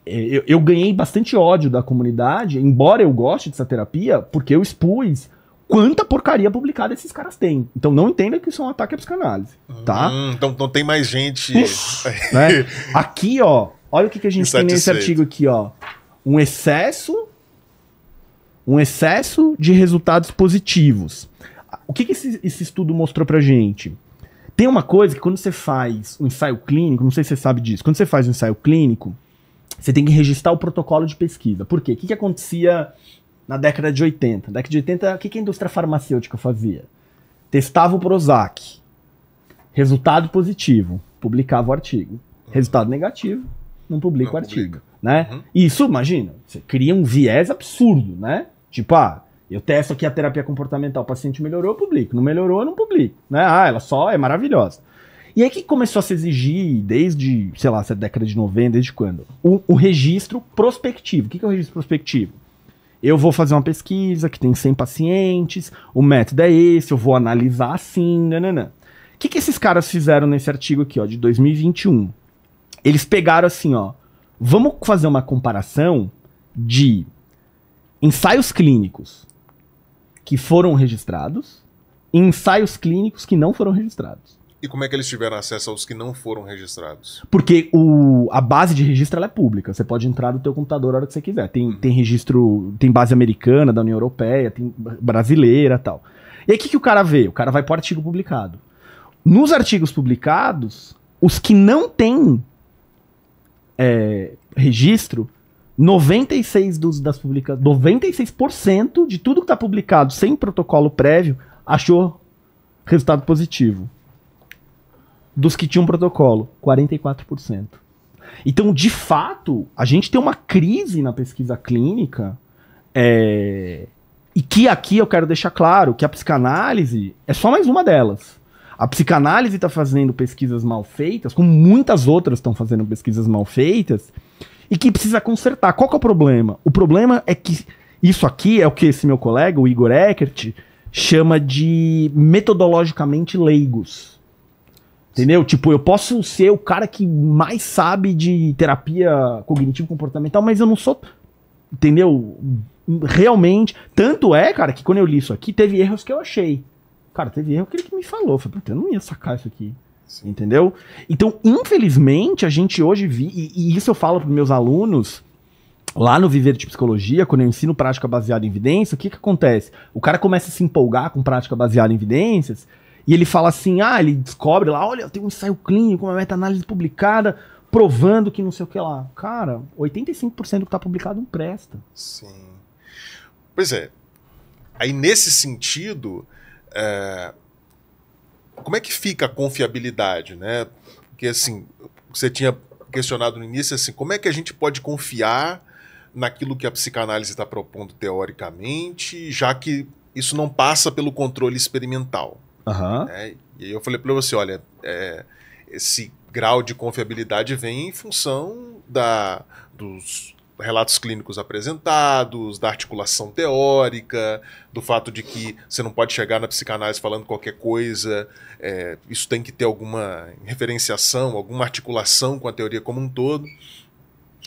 É, eu, eu ganhei bastante ódio da comunidade, embora eu goste dessa terapia, porque eu expus quanta porcaria publicada esses caras têm. Então não entenda que isso é um ataque à psicanálise, tá? Hum, então não tem mais gente... Uf, é. né? <laughs> Aqui, ó, Olha o que, que a gente tem nesse artigo aqui, ó. Um excesso, um excesso de resultados positivos. O que, que esse, esse estudo mostrou pra gente? Tem uma coisa que quando você faz um ensaio clínico, não sei se você sabe disso, quando você faz um ensaio clínico, você tem que registrar o protocolo de pesquisa. Por quê? O que, que acontecia na década de 80? Na década de 80, o que, que a indústria farmacêutica fazia? Testava o Prozac. Resultado positivo. Publicava o artigo. Resultado negativo não publica o artigo. Né? Uhum. Isso, imagina, você cria um viés absurdo, né? Tipo, ah, eu testo aqui a terapia comportamental, o paciente melhorou, eu publico. Não melhorou, eu não publico. Né? Ah, ela só é maravilhosa. E aí que começou a se exigir, desde, sei lá, essa década de 90, desde quando? O, o registro prospectivo. O que, que é o registro prospectivo? Eu vou fazer uma pesquisa que tem 100 pacientes, o método é esse, eu vou analisar assim, nananã. O que, que esses caras fizeram nesse artigo aqui, ó, de 2021? Eles pegaram assim, ó. Vamos fazer uma comparação de ensaios clínicos que foram registrados e ensaios clínicos que não foram registrados. E como é que eles tiveram acesso aos que não foram registrados? Porque o, a base de registro é pública. Você pode entrar no teu computador a hora que você quiser. Tem, uhum. tem registro, tem base americana, da União Europeia, tem brasileira tal. E aí o que, que o cara vê? O cara vai o artigo publicado. Nos artigos publicados, os que não têm é, registro, 96 dos, das publica 96% de tudo que está publicado sem protocolo prévio achou resultado positivo. Dos que tinham protocolo, 44%. Então, de fato, a gente tem uma crise na pesquisa clínica. É, e que aqui eu quero deixar claro que a psicanálise é só mais uma delas. A psicanálise está fazendo pesquisas mal feitas, como muitas outras estão fazendo pesquisas mal feitas, e que precisa consertar. Qual que é o problema? O problema é que isso aqui é o que esse meu colega, o Igor Eckert, chama de metodologicamente leigos. Entendeu? Tipo, eu posso ser o cara que mais sabe de terapia cognitivo-comportamental, mas eu não sou. Entendeu? Realmente. Tanto é, cara, que quando eu li isso aqui, teve erros que eu achei. Cara, teve erro que ele que me falou. Falei, eu não ia sacar isso aqui. Sim. Entendeu? Então, infelizmente, a gente hoje vi, e, e isso eu falo para meus alunos lá no Viver de Psicologia, quando eu ensino prática baseada em evidência, o que, que acontece? O cara começa a se empolgar com prática baseada em evidências, e ele fala assim: ah, ele descobre lá, olha, tem um ensaio clínico, uma meta-análise publicada, provando que não sei o que lá. Cara, 85% do que tá publicado não presta. Sim. Pois é. Aí, nesse sentido, é, como é que fica a confiabilidade, né? Porque assim, você tinha questionado no início assim, como é que a gente pode confiar naquilo que a psicanálise está propondo teoricamente, já que isso não passa pelo controle experimental. Uhum. Né? E aí eu falei para você, olha, é, esse grau de confiabilidade vem em função da, dos relatos clínicos apresentados, da articulação teórica, do fato de que você não pode chegar na psicanálise falando qualquer coisa, é, isso tem que ter alguma referenciação, alguma articulação com a teoria como um todo.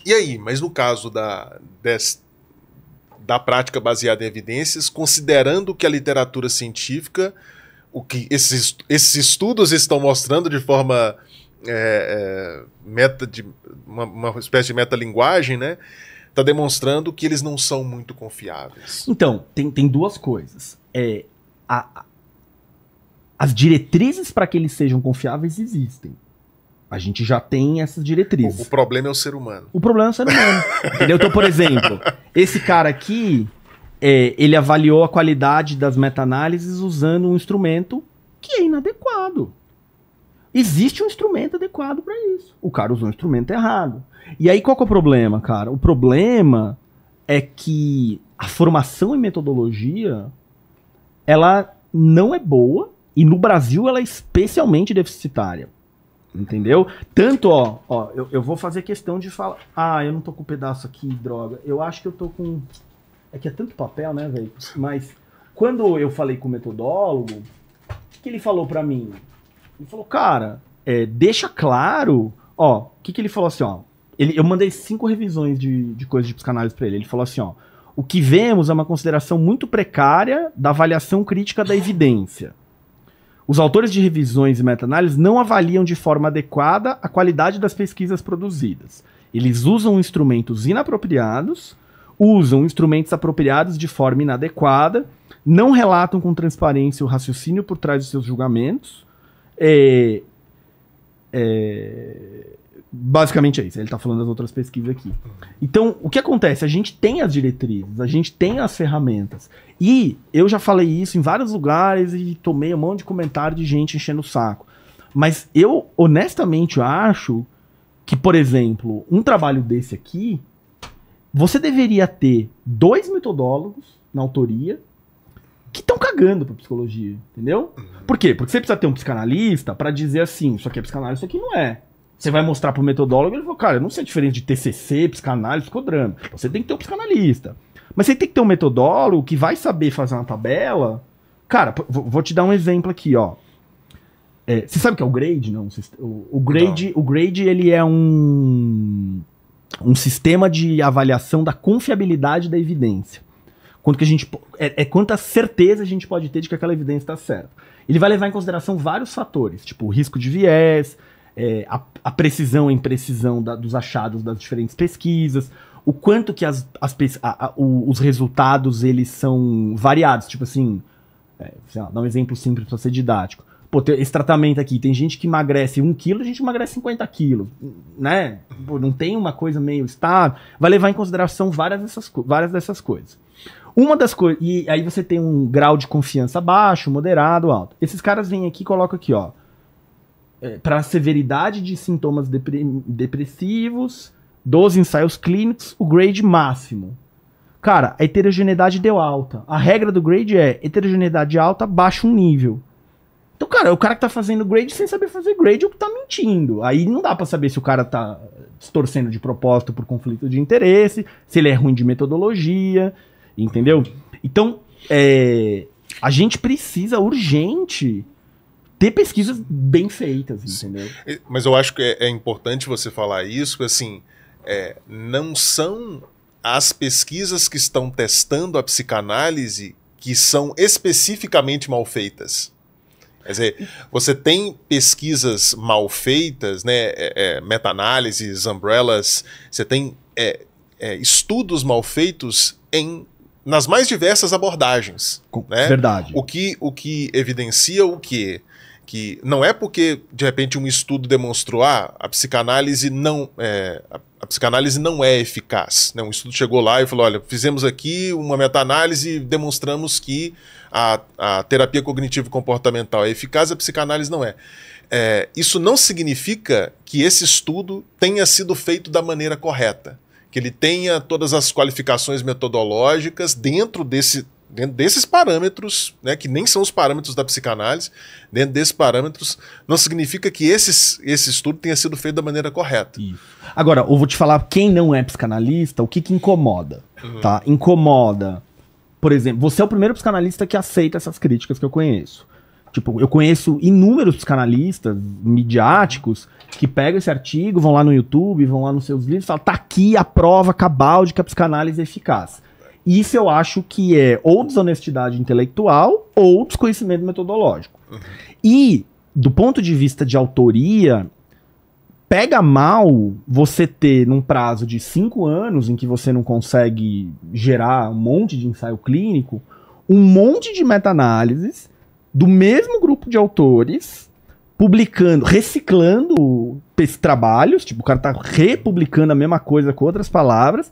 E aí, mas no caso da, des, da prática baseada em evidências, considerando que a literatura científica, o que esses, esses estudos estão mostrando de forma é, é, meta de uma, uma espécie de metalinguagem, né? Está demonstrando que eles não são muito confiáveis. Então, tem, tem duas coisas. É, a, a, as diretrizes para que eles sejam confiáveis existem. A gente já tem essas diretrizes. O, o problema é o ser humano. O problema é o ser humano. <laughs> entendeu? Então, por exemplo, esse cara aqui, é, ele avaliou a qualidade das meta-análises usando um instrumento que é inadequado. Existe um instrumento adequado para isso. O cara usou um instrumento errado. E aí qual que é o problema, cara? O problema é que a formação em metodologia ela não é boa e no Brasil ela é especialmente deficitária. Entendeu? Tanto, ó, ó eu, eu vou fazer questão de falar. Ah, eu não tô com um pedaço aqui, droga. Eu acho que eu tô com. É que é tanto papel, né, velho? Mas quando eu falei com o metodólogo, o que ele falou para mim? Ele falou, cara, é, deixa claro. Ó, o que, que ele falou assim, ó? Ele, eu mandei cinco revisões de, de coisas de psicanálise para ele. Ele falou assim, ó. O que vemos é uma consideração muito precária da avaliação crítica da evidência. Os autores de revisões e meta-análises não avaliam de forma adequada a qualidade das pesquisas produzidas. Eles usam instrumentos inapropriados, usam instrumentos apropriados de forma inadequada, não relatam com transparência o raciocínio por trás dos seus julgamentos, é, é, basicamente é isso. Ele está falando das outras pesquisas aqui. Então, o que acontece? A gente tem as diretrizes, a gente tem as ferramentas. E eu já falei isso em vários lugares e tomei um monte de comentário de gente enchendo o saco. Mas eu, honestamente, acho que, por exemplo, um trabalho desse aqui, você deveria ter dois metodólogos na autoria que estão cagando para psicologia, entendeu? Uhum. Por quê? Porque você precisa ter um psicanalista para dizer assim, isso aqui é psicanálise, isso aqui não é. Você vai mostrar pro metodólogo, ele falou, cara, eu não sei a diferença de TCC, psicanálise, psicodrama. você tem que ter um psicanalista. Mas você tem que ter um metodólogo que vai saber fazer uma tabela. Cara, vou te dar um exemplo aqui, ó. É, você sabe o que é o grade? Não, o, grade, não. o grade ele é um um sistema de avaliação da confiabilidade da evidência quanto que a gente é, é, quanta certeza a gente pode ter de que aquela evidência está certa. Ele vai levar em consideração vários fatores, tipo o risco de viés, é, a, a, precisão e imprecisão da, dos achados das diferentes pesquisas, o quanto que as, as a, a, o, os resultados eles são variados, tipo assim, é, sei lá, dá um exemplo simples para ser didático. Pô, esse tratamento aqui, tem gente que emagrece 1 quilo, a gente emagrece 50 quilos, né? Pô, não tem uma coisa meio estável. Vai levar em consideração várias dessas, várias dessas coisas. Uma das coisas. E aí você tem um grau de confiança baixo, moderado, alto. Esses caras vêm aqui e colocam aqui, ó. É, para severidade de sintomas depressivos, dos ensaios clínicos, o grade máximo. Cara, a heterogeneidade deu alta. A regra do grade é heterogeneidade alta, baixa um nível. Então, cara, o cara que tá fazendo grade sem saber fazer grade, é o que tá mentindo. Aí não dá para saber se o cara tá distorcendo de propósito por conflito de interesse, se ele é ruim de metodologia, Entendeu? Então, é, a gente precisa urgente ter pesquisas bem feitas, entendeu? Mas eu acho que é, é, importante você falar isso, assim, é, não são as pesquisas que estão testando a psicanálise que são especificamente mal feitas. Quer dizer, você tem pesquisas mal feitas, né, é, é meta-análises, umbrellas, você tem é, é, estudos mal feitos em nas mais diversas abordagens. Né? Verdade. O que, o que evidencia o quê? Que não é porque, de repente, um estudo demonstrou ah, a psicanálise não é, a, a psicanálise não é eficaz. Né? Um estudo chegou lá e falou: olha, fizemos aqui uma meta-análise e demonstramos que a, a terapia cognitivo-comportamental é eficaz, a psicanálise não é. é. Isso não significa que esse estudo tenha sido feito da maneira correta que ele tenha todas as qualificações metodológicas dentro desse dentro desses parâmetros, né, que nem são os parâmetros da psicanálise, dentro desses parâmetros, não significa que esses, esse estudo tenha sido feito da maneira correta. Isso. Agora, eu vou te falar quem não é psicanalista, o que, que incomoda, uhum. tá? Incomoda, por exemplo, você é o primeiro psicanalista que aceita essas críticas que eu conheço. Tipo, eu conheço inúmeros psicanalistas midiáticos que pegam esse artigo, vão lá no YouTube, vão lá nos seus livros e falam: tá aqui a prova cabal de que a psicanálise é eficaz. Isso eu acho que é ou desonestidade intelectual ou desconhecimento metodológico. Uhum. E, do ponto de vista de autoria, pega mal você ter, num prazo de cinco anos, em que você não consegue gerar um monte de ensaio clínico, um monte de meta-análises do mesmo grupo de autores publicando, reciclando trabalhos, tipo, o cara tá republicando a mesma coisa com outras palavras,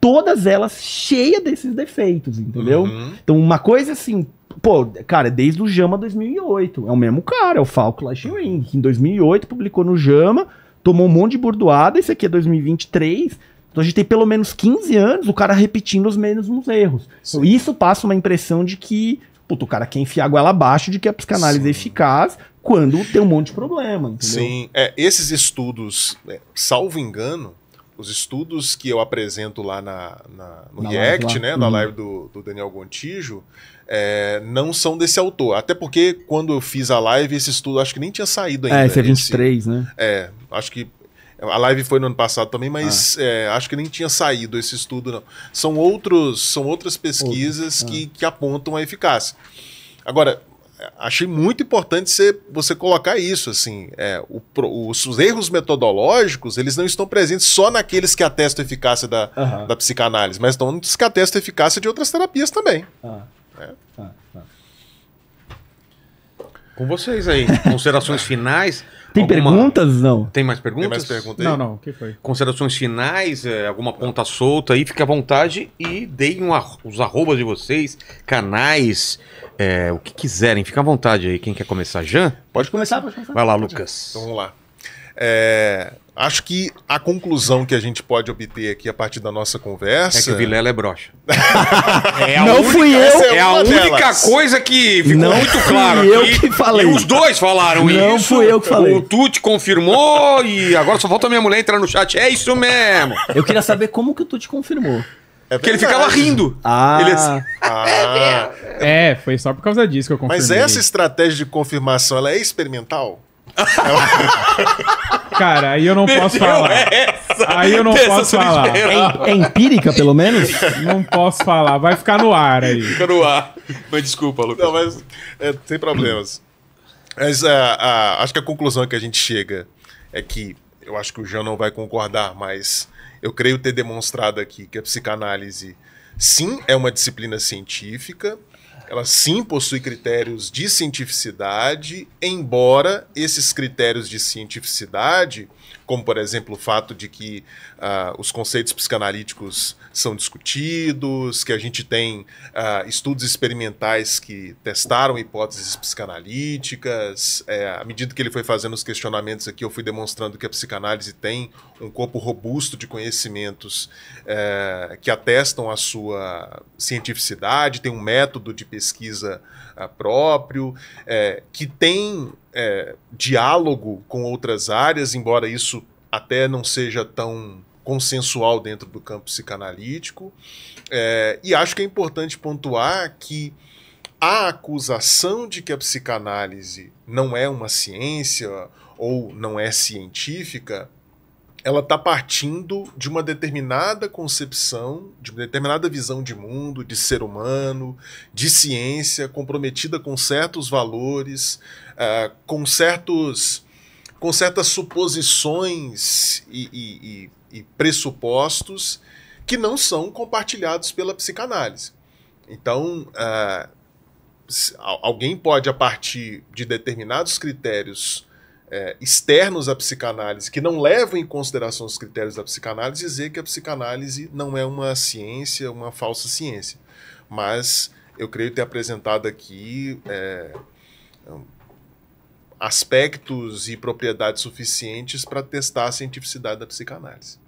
todas elas cheias desses defeitos, entendeu? Uhum. Então, uma coisa assim, pô, cara, desde o Jama 2008, é o mesmo cara, é o Falco Ring, uhum. que em 2008 publicou no Jama, tomou um monte de bordoada, esse aqui é 2023, então a gente tem pelo menos 15 anos o cara repetindo os mesmos erros. Sim. Isso passa uma impressão de que Puta, o cara quer enfiar a goela abaixo de que a psicanálise é Sim. é eficaz quando tem um monte de problema, entendeu? Sim, é, esses estudos, é, salvo engano, os estudos que eu apresento lá na, na no na React, live, né, na uhum. live do, do Daniel Gontijo, é, não são desse autor. Até porque quando eu fiz a live, esse estudo acho que nem tinha saído é, ainda. É, esse é 23, esse, né? É, acho que a live foi no ano passado também, mas ah. é, acho que nem tinha saído esse estudo, não. São, outros, são outras pesquisas ah. que, é. que apontam a eficácia. Agora, achei muito importante você, você colocar isso, assim, é, o, os, os, erros metodológicos, eles não estão presentes só naqueles que atestam a eficácia da, da psicanálise, mas estão nos que atestam a eficácia de outras terapias também. Ah. É. Ah, ah. Com vocês aí, considerações finais... Tem alguma... perguntas? Não. Tem mais perguntas? Tem mais perguntas Não, não. O que foi? Considerações finais, eh, alguma ponta solta aí, fique à vontade e deem os arrobas de vocês, canais, é, o que quiserem. Fica à vontade aí, quem quer começar. Jean? Pode começar, pode começar. Vai lá, Lucas. Então vamos lá. É, acho que a conclusão que a gente pode obter aqui a partir da nossa conversa. É que o Vilela é brocha. <laughs> é não única, fui eu. É, é a única coisa que ficou não muito claro. Fui eu aqui. que falei. E os dois falaram não isso. Não fui eu que falei. O Tuti confirmou e agora só falta a minha mulher entrar no chat. É isso mesmo. Eu queria saber como que o Tuti confirmou. É porque ele ficava rindo. Ah. Ele assim, ah. É, é, foi só por causa disso que eu confirmei. Mas essa estratégia de confirmação, ela é experimental? Cara, aí eu não posso falar. Essa. Aí eu não Pensa posso falar. É, é, empírica, pelo menos? Não posso falar. Vai ficar no ar aí. Fica no ar. Mas desculpa, Lucas. Não, mas é, sem problemas. Mas é, acho que a conclusão que a gente chega é que eu acho que o Jean não vai concordar, mas eu creio ter demonstrado aqui que a psicanálise, sim, é uma disciplina científica, ela sim possui critérios de cientificidade, embora esses critérios de cientificidade como por exemplo o fato de que uh, os conceitos psicanalíticos são discutidos, que a gente tem uh, estudos experimentais que testaram hipóteses psicanalíticas. É, à medida que ele foi fazendo os questionamentos aqui, eu fui demonstrando que a psicanálise tem um corpo robusto de conhecimentos é, que atestam a sua cientificidade, tem um método de pesquisa ah, próprio, é, que tem é, diálogo com outras áreas, embora isso até não seja tão consensual dentro do campo psicanalítico. É, e acho que é importante pontuar que a acusação de que a psicanálise não é uma ciência ou não é científica ela está partindo de uma determinada concepção, de uma determinada visão de mundo, de ser humano, de ciência, comprometida com certos valores, uh, com certos com certas suposições e, e, e, e pressupostos que não são compartilhados pela psicanálise. Então, uh, alguém pode, a partir de determinados critérios é, externos à psicanálise, que não levam em consideração os critérios da psicanálise, dizer que a psicanálise não é uma ciência, uma falsa ciência. Mas eu creio ter apresentado aqui é, aspectos e propriedades suficientes para testar a cientificidade da psicanálise.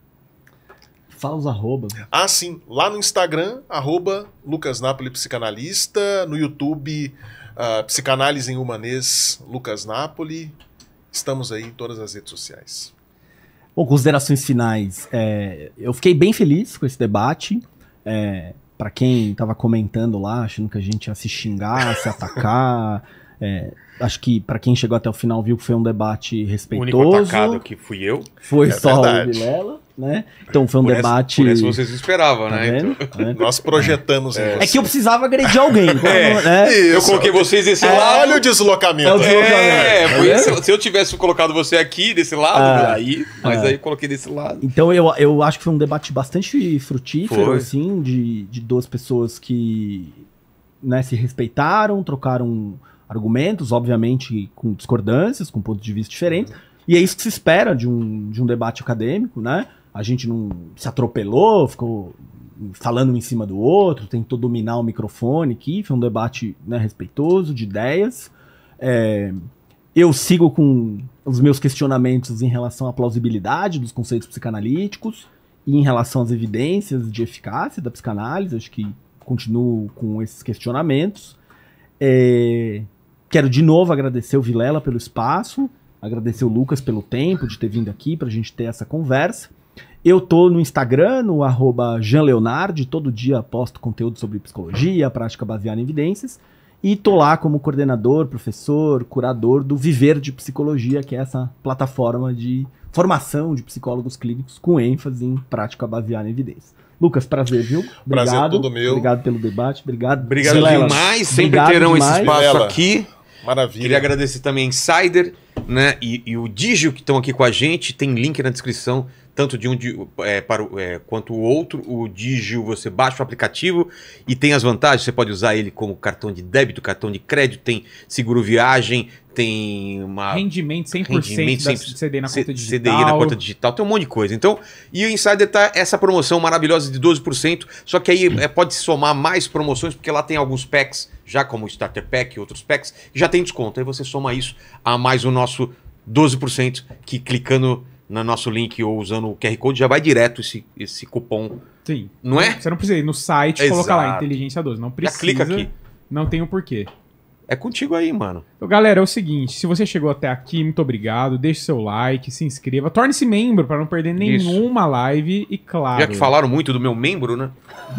Fala os arroba. Ah, sim. Lá no Instagram, arroba Lucas Napoli Psicanalista. No YouTube, uh, Psicanálise em Humanês, Lucas Napoli. Estamos aí em todas as redes sociais. Bom, considerações finais. É, eu fiquei bem feliz com esse debate. É, para quem estava comentando lá, achando que a gente ia se xingar, se atacar. <laughs> É, acho que para quem chegou até o final viu que foi um debate respeitoso. O único atacado que fui eu. Foi é só verdade. o Vilela né? Então foi um por debate. Essa, por isso vocês esperavam, tá né? Então... É. Nós projetamos. É. é que eu precisava agredir alguém. Como, <laughs> é. né? Eu coloquei vocês desse é. lado. Olha o deslocamento. É, o é, deslocamento. Tá se eu tivesse colocado você aqui desse lado, ah. aí, mas ah. aí eu coloquei desse lado. Então eu, eu acho que foi um debate bastante frutífero, foi. assim, de, de duas pessoas que né, se respeitaram, trocaram argumentos, obviamente com discordâncias, com pontos de vista diferentes. E é isso que se espera de um, de um debate acadêmico, né? a gente não se atropelou, ficou falando um em cima do outro, tentou dominar o microfone aqui, foi um debate né, respeitoso, de ideias. É, eu sigo com os meus questionamentos em relação à plausibilidade dos conceitos psicanalíticos e em relação às evidências de eficácia da psicanálise, acho que continuo com esses questionamentos. É, quero de novo agradecer o Vilela pelo espaço, agradecer o Lucas pelo tempo de ter vindo aqui para a gente ter essa conversa. Eu tô no Instagram, no arroba Jean todo dia posto conteúdo sobre psicologia, prática baseada em evidências. E tô lá como coordenador, professor, curador do Viver de Psicologia, que é essa plataforma de formação de psicólogos clínicos com ênfase em prática baseada em evidências. Lucas, prazer, viu? Obrigado, prazer todo meu. Obrigado pelo debate, obrigado. Obrigado Vilela. demais, sempre obrigado terão demais. esse espaço aqui. Maravilha. Queria agradecer também a Insider né, e, e o Digio que estão aqui com a gente, tem link na descrição tanto de um de, é, para, é, quanto o outro. O Digio você baixa o aplicativo e tem as vantagens. Você pode usar ele como cartão de débito, cartão de crédito, tem seguro viagem, tem uma. Rendimento 100%, rendimento 100% CDI na conta digital. CDI na conta digital, tem um monte de coisa. Então, e o Insider tá essa promoção maravilhosa de 12%, só que aí é, pode somar mais promoções, porque lá tem alguns packs, já como o Starter Pack e outros packs, já tem desconto. Aí você soma isso a mais o nosso 12%, que clicando no nosso link ou usando o QR Code, já vai direto esse, esse cupom. Sim. Não é? Você não precisa ir no site e colocar lá inteligência 12. Não precisa. Já clica aqui. Não tem o um porquê. É contigo aí, mano. Então, galera, é o seguinte: se você chegou até aqui, muito obrigado. Deixe seu like, se inscreva, torne-se membro para não perder nenhuma isso. live e claro. Já que falaram muito do meu membro, né?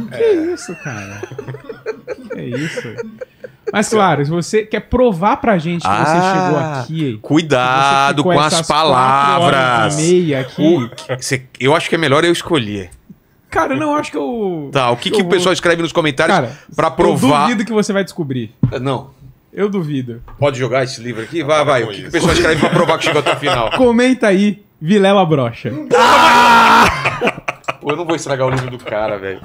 Que é. isso, cara? <laughs> que é isso? Mas claro, se você quer provar pra gente que ah, você chegou aqui. Cuidado com as palavras. Meia aqui. O, eu acho que é melhor eu escolher. Cara, não, acho que eu. Tá, o que, que, o vou... pessoal escreve nos comentários para pra provar. Eu duvido que você vai descobrir. Não. Eu duvido. Pode jogar esse livro aqui? Vai, tá vai. O que, que o pessoal escreve pra provar que chegou até o final? Comenta aí, Vilela Brocha. Ah! <laughs> Pô, eu não vou estragar o livro do cara, velho.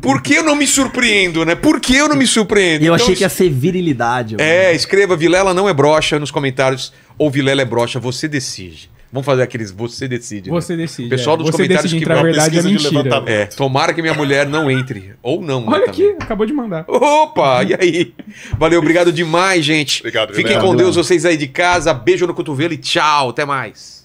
Por que eu não me surpreendo, né? Por que eu não me surpreendo? Eu então, achei que ia ser virilidade. Mano. É, escreva Vilela não é brocha nos comentários ou Vilela é brocha, você decide. Vamos fazer aqueles você decide. Né? Você decide. Pessoal é. dos você comentários que vão verdade é mentira. É, tomara que minha mulher não entre ou não. Né, Olha né, aqui, também. acabou de mandar. Opa, e aí? Valeu, obrigado demais, gente. Obrigado. Fiquem com Deus vocês aí de casa. Beijo no cotovelo e tchau, até mais.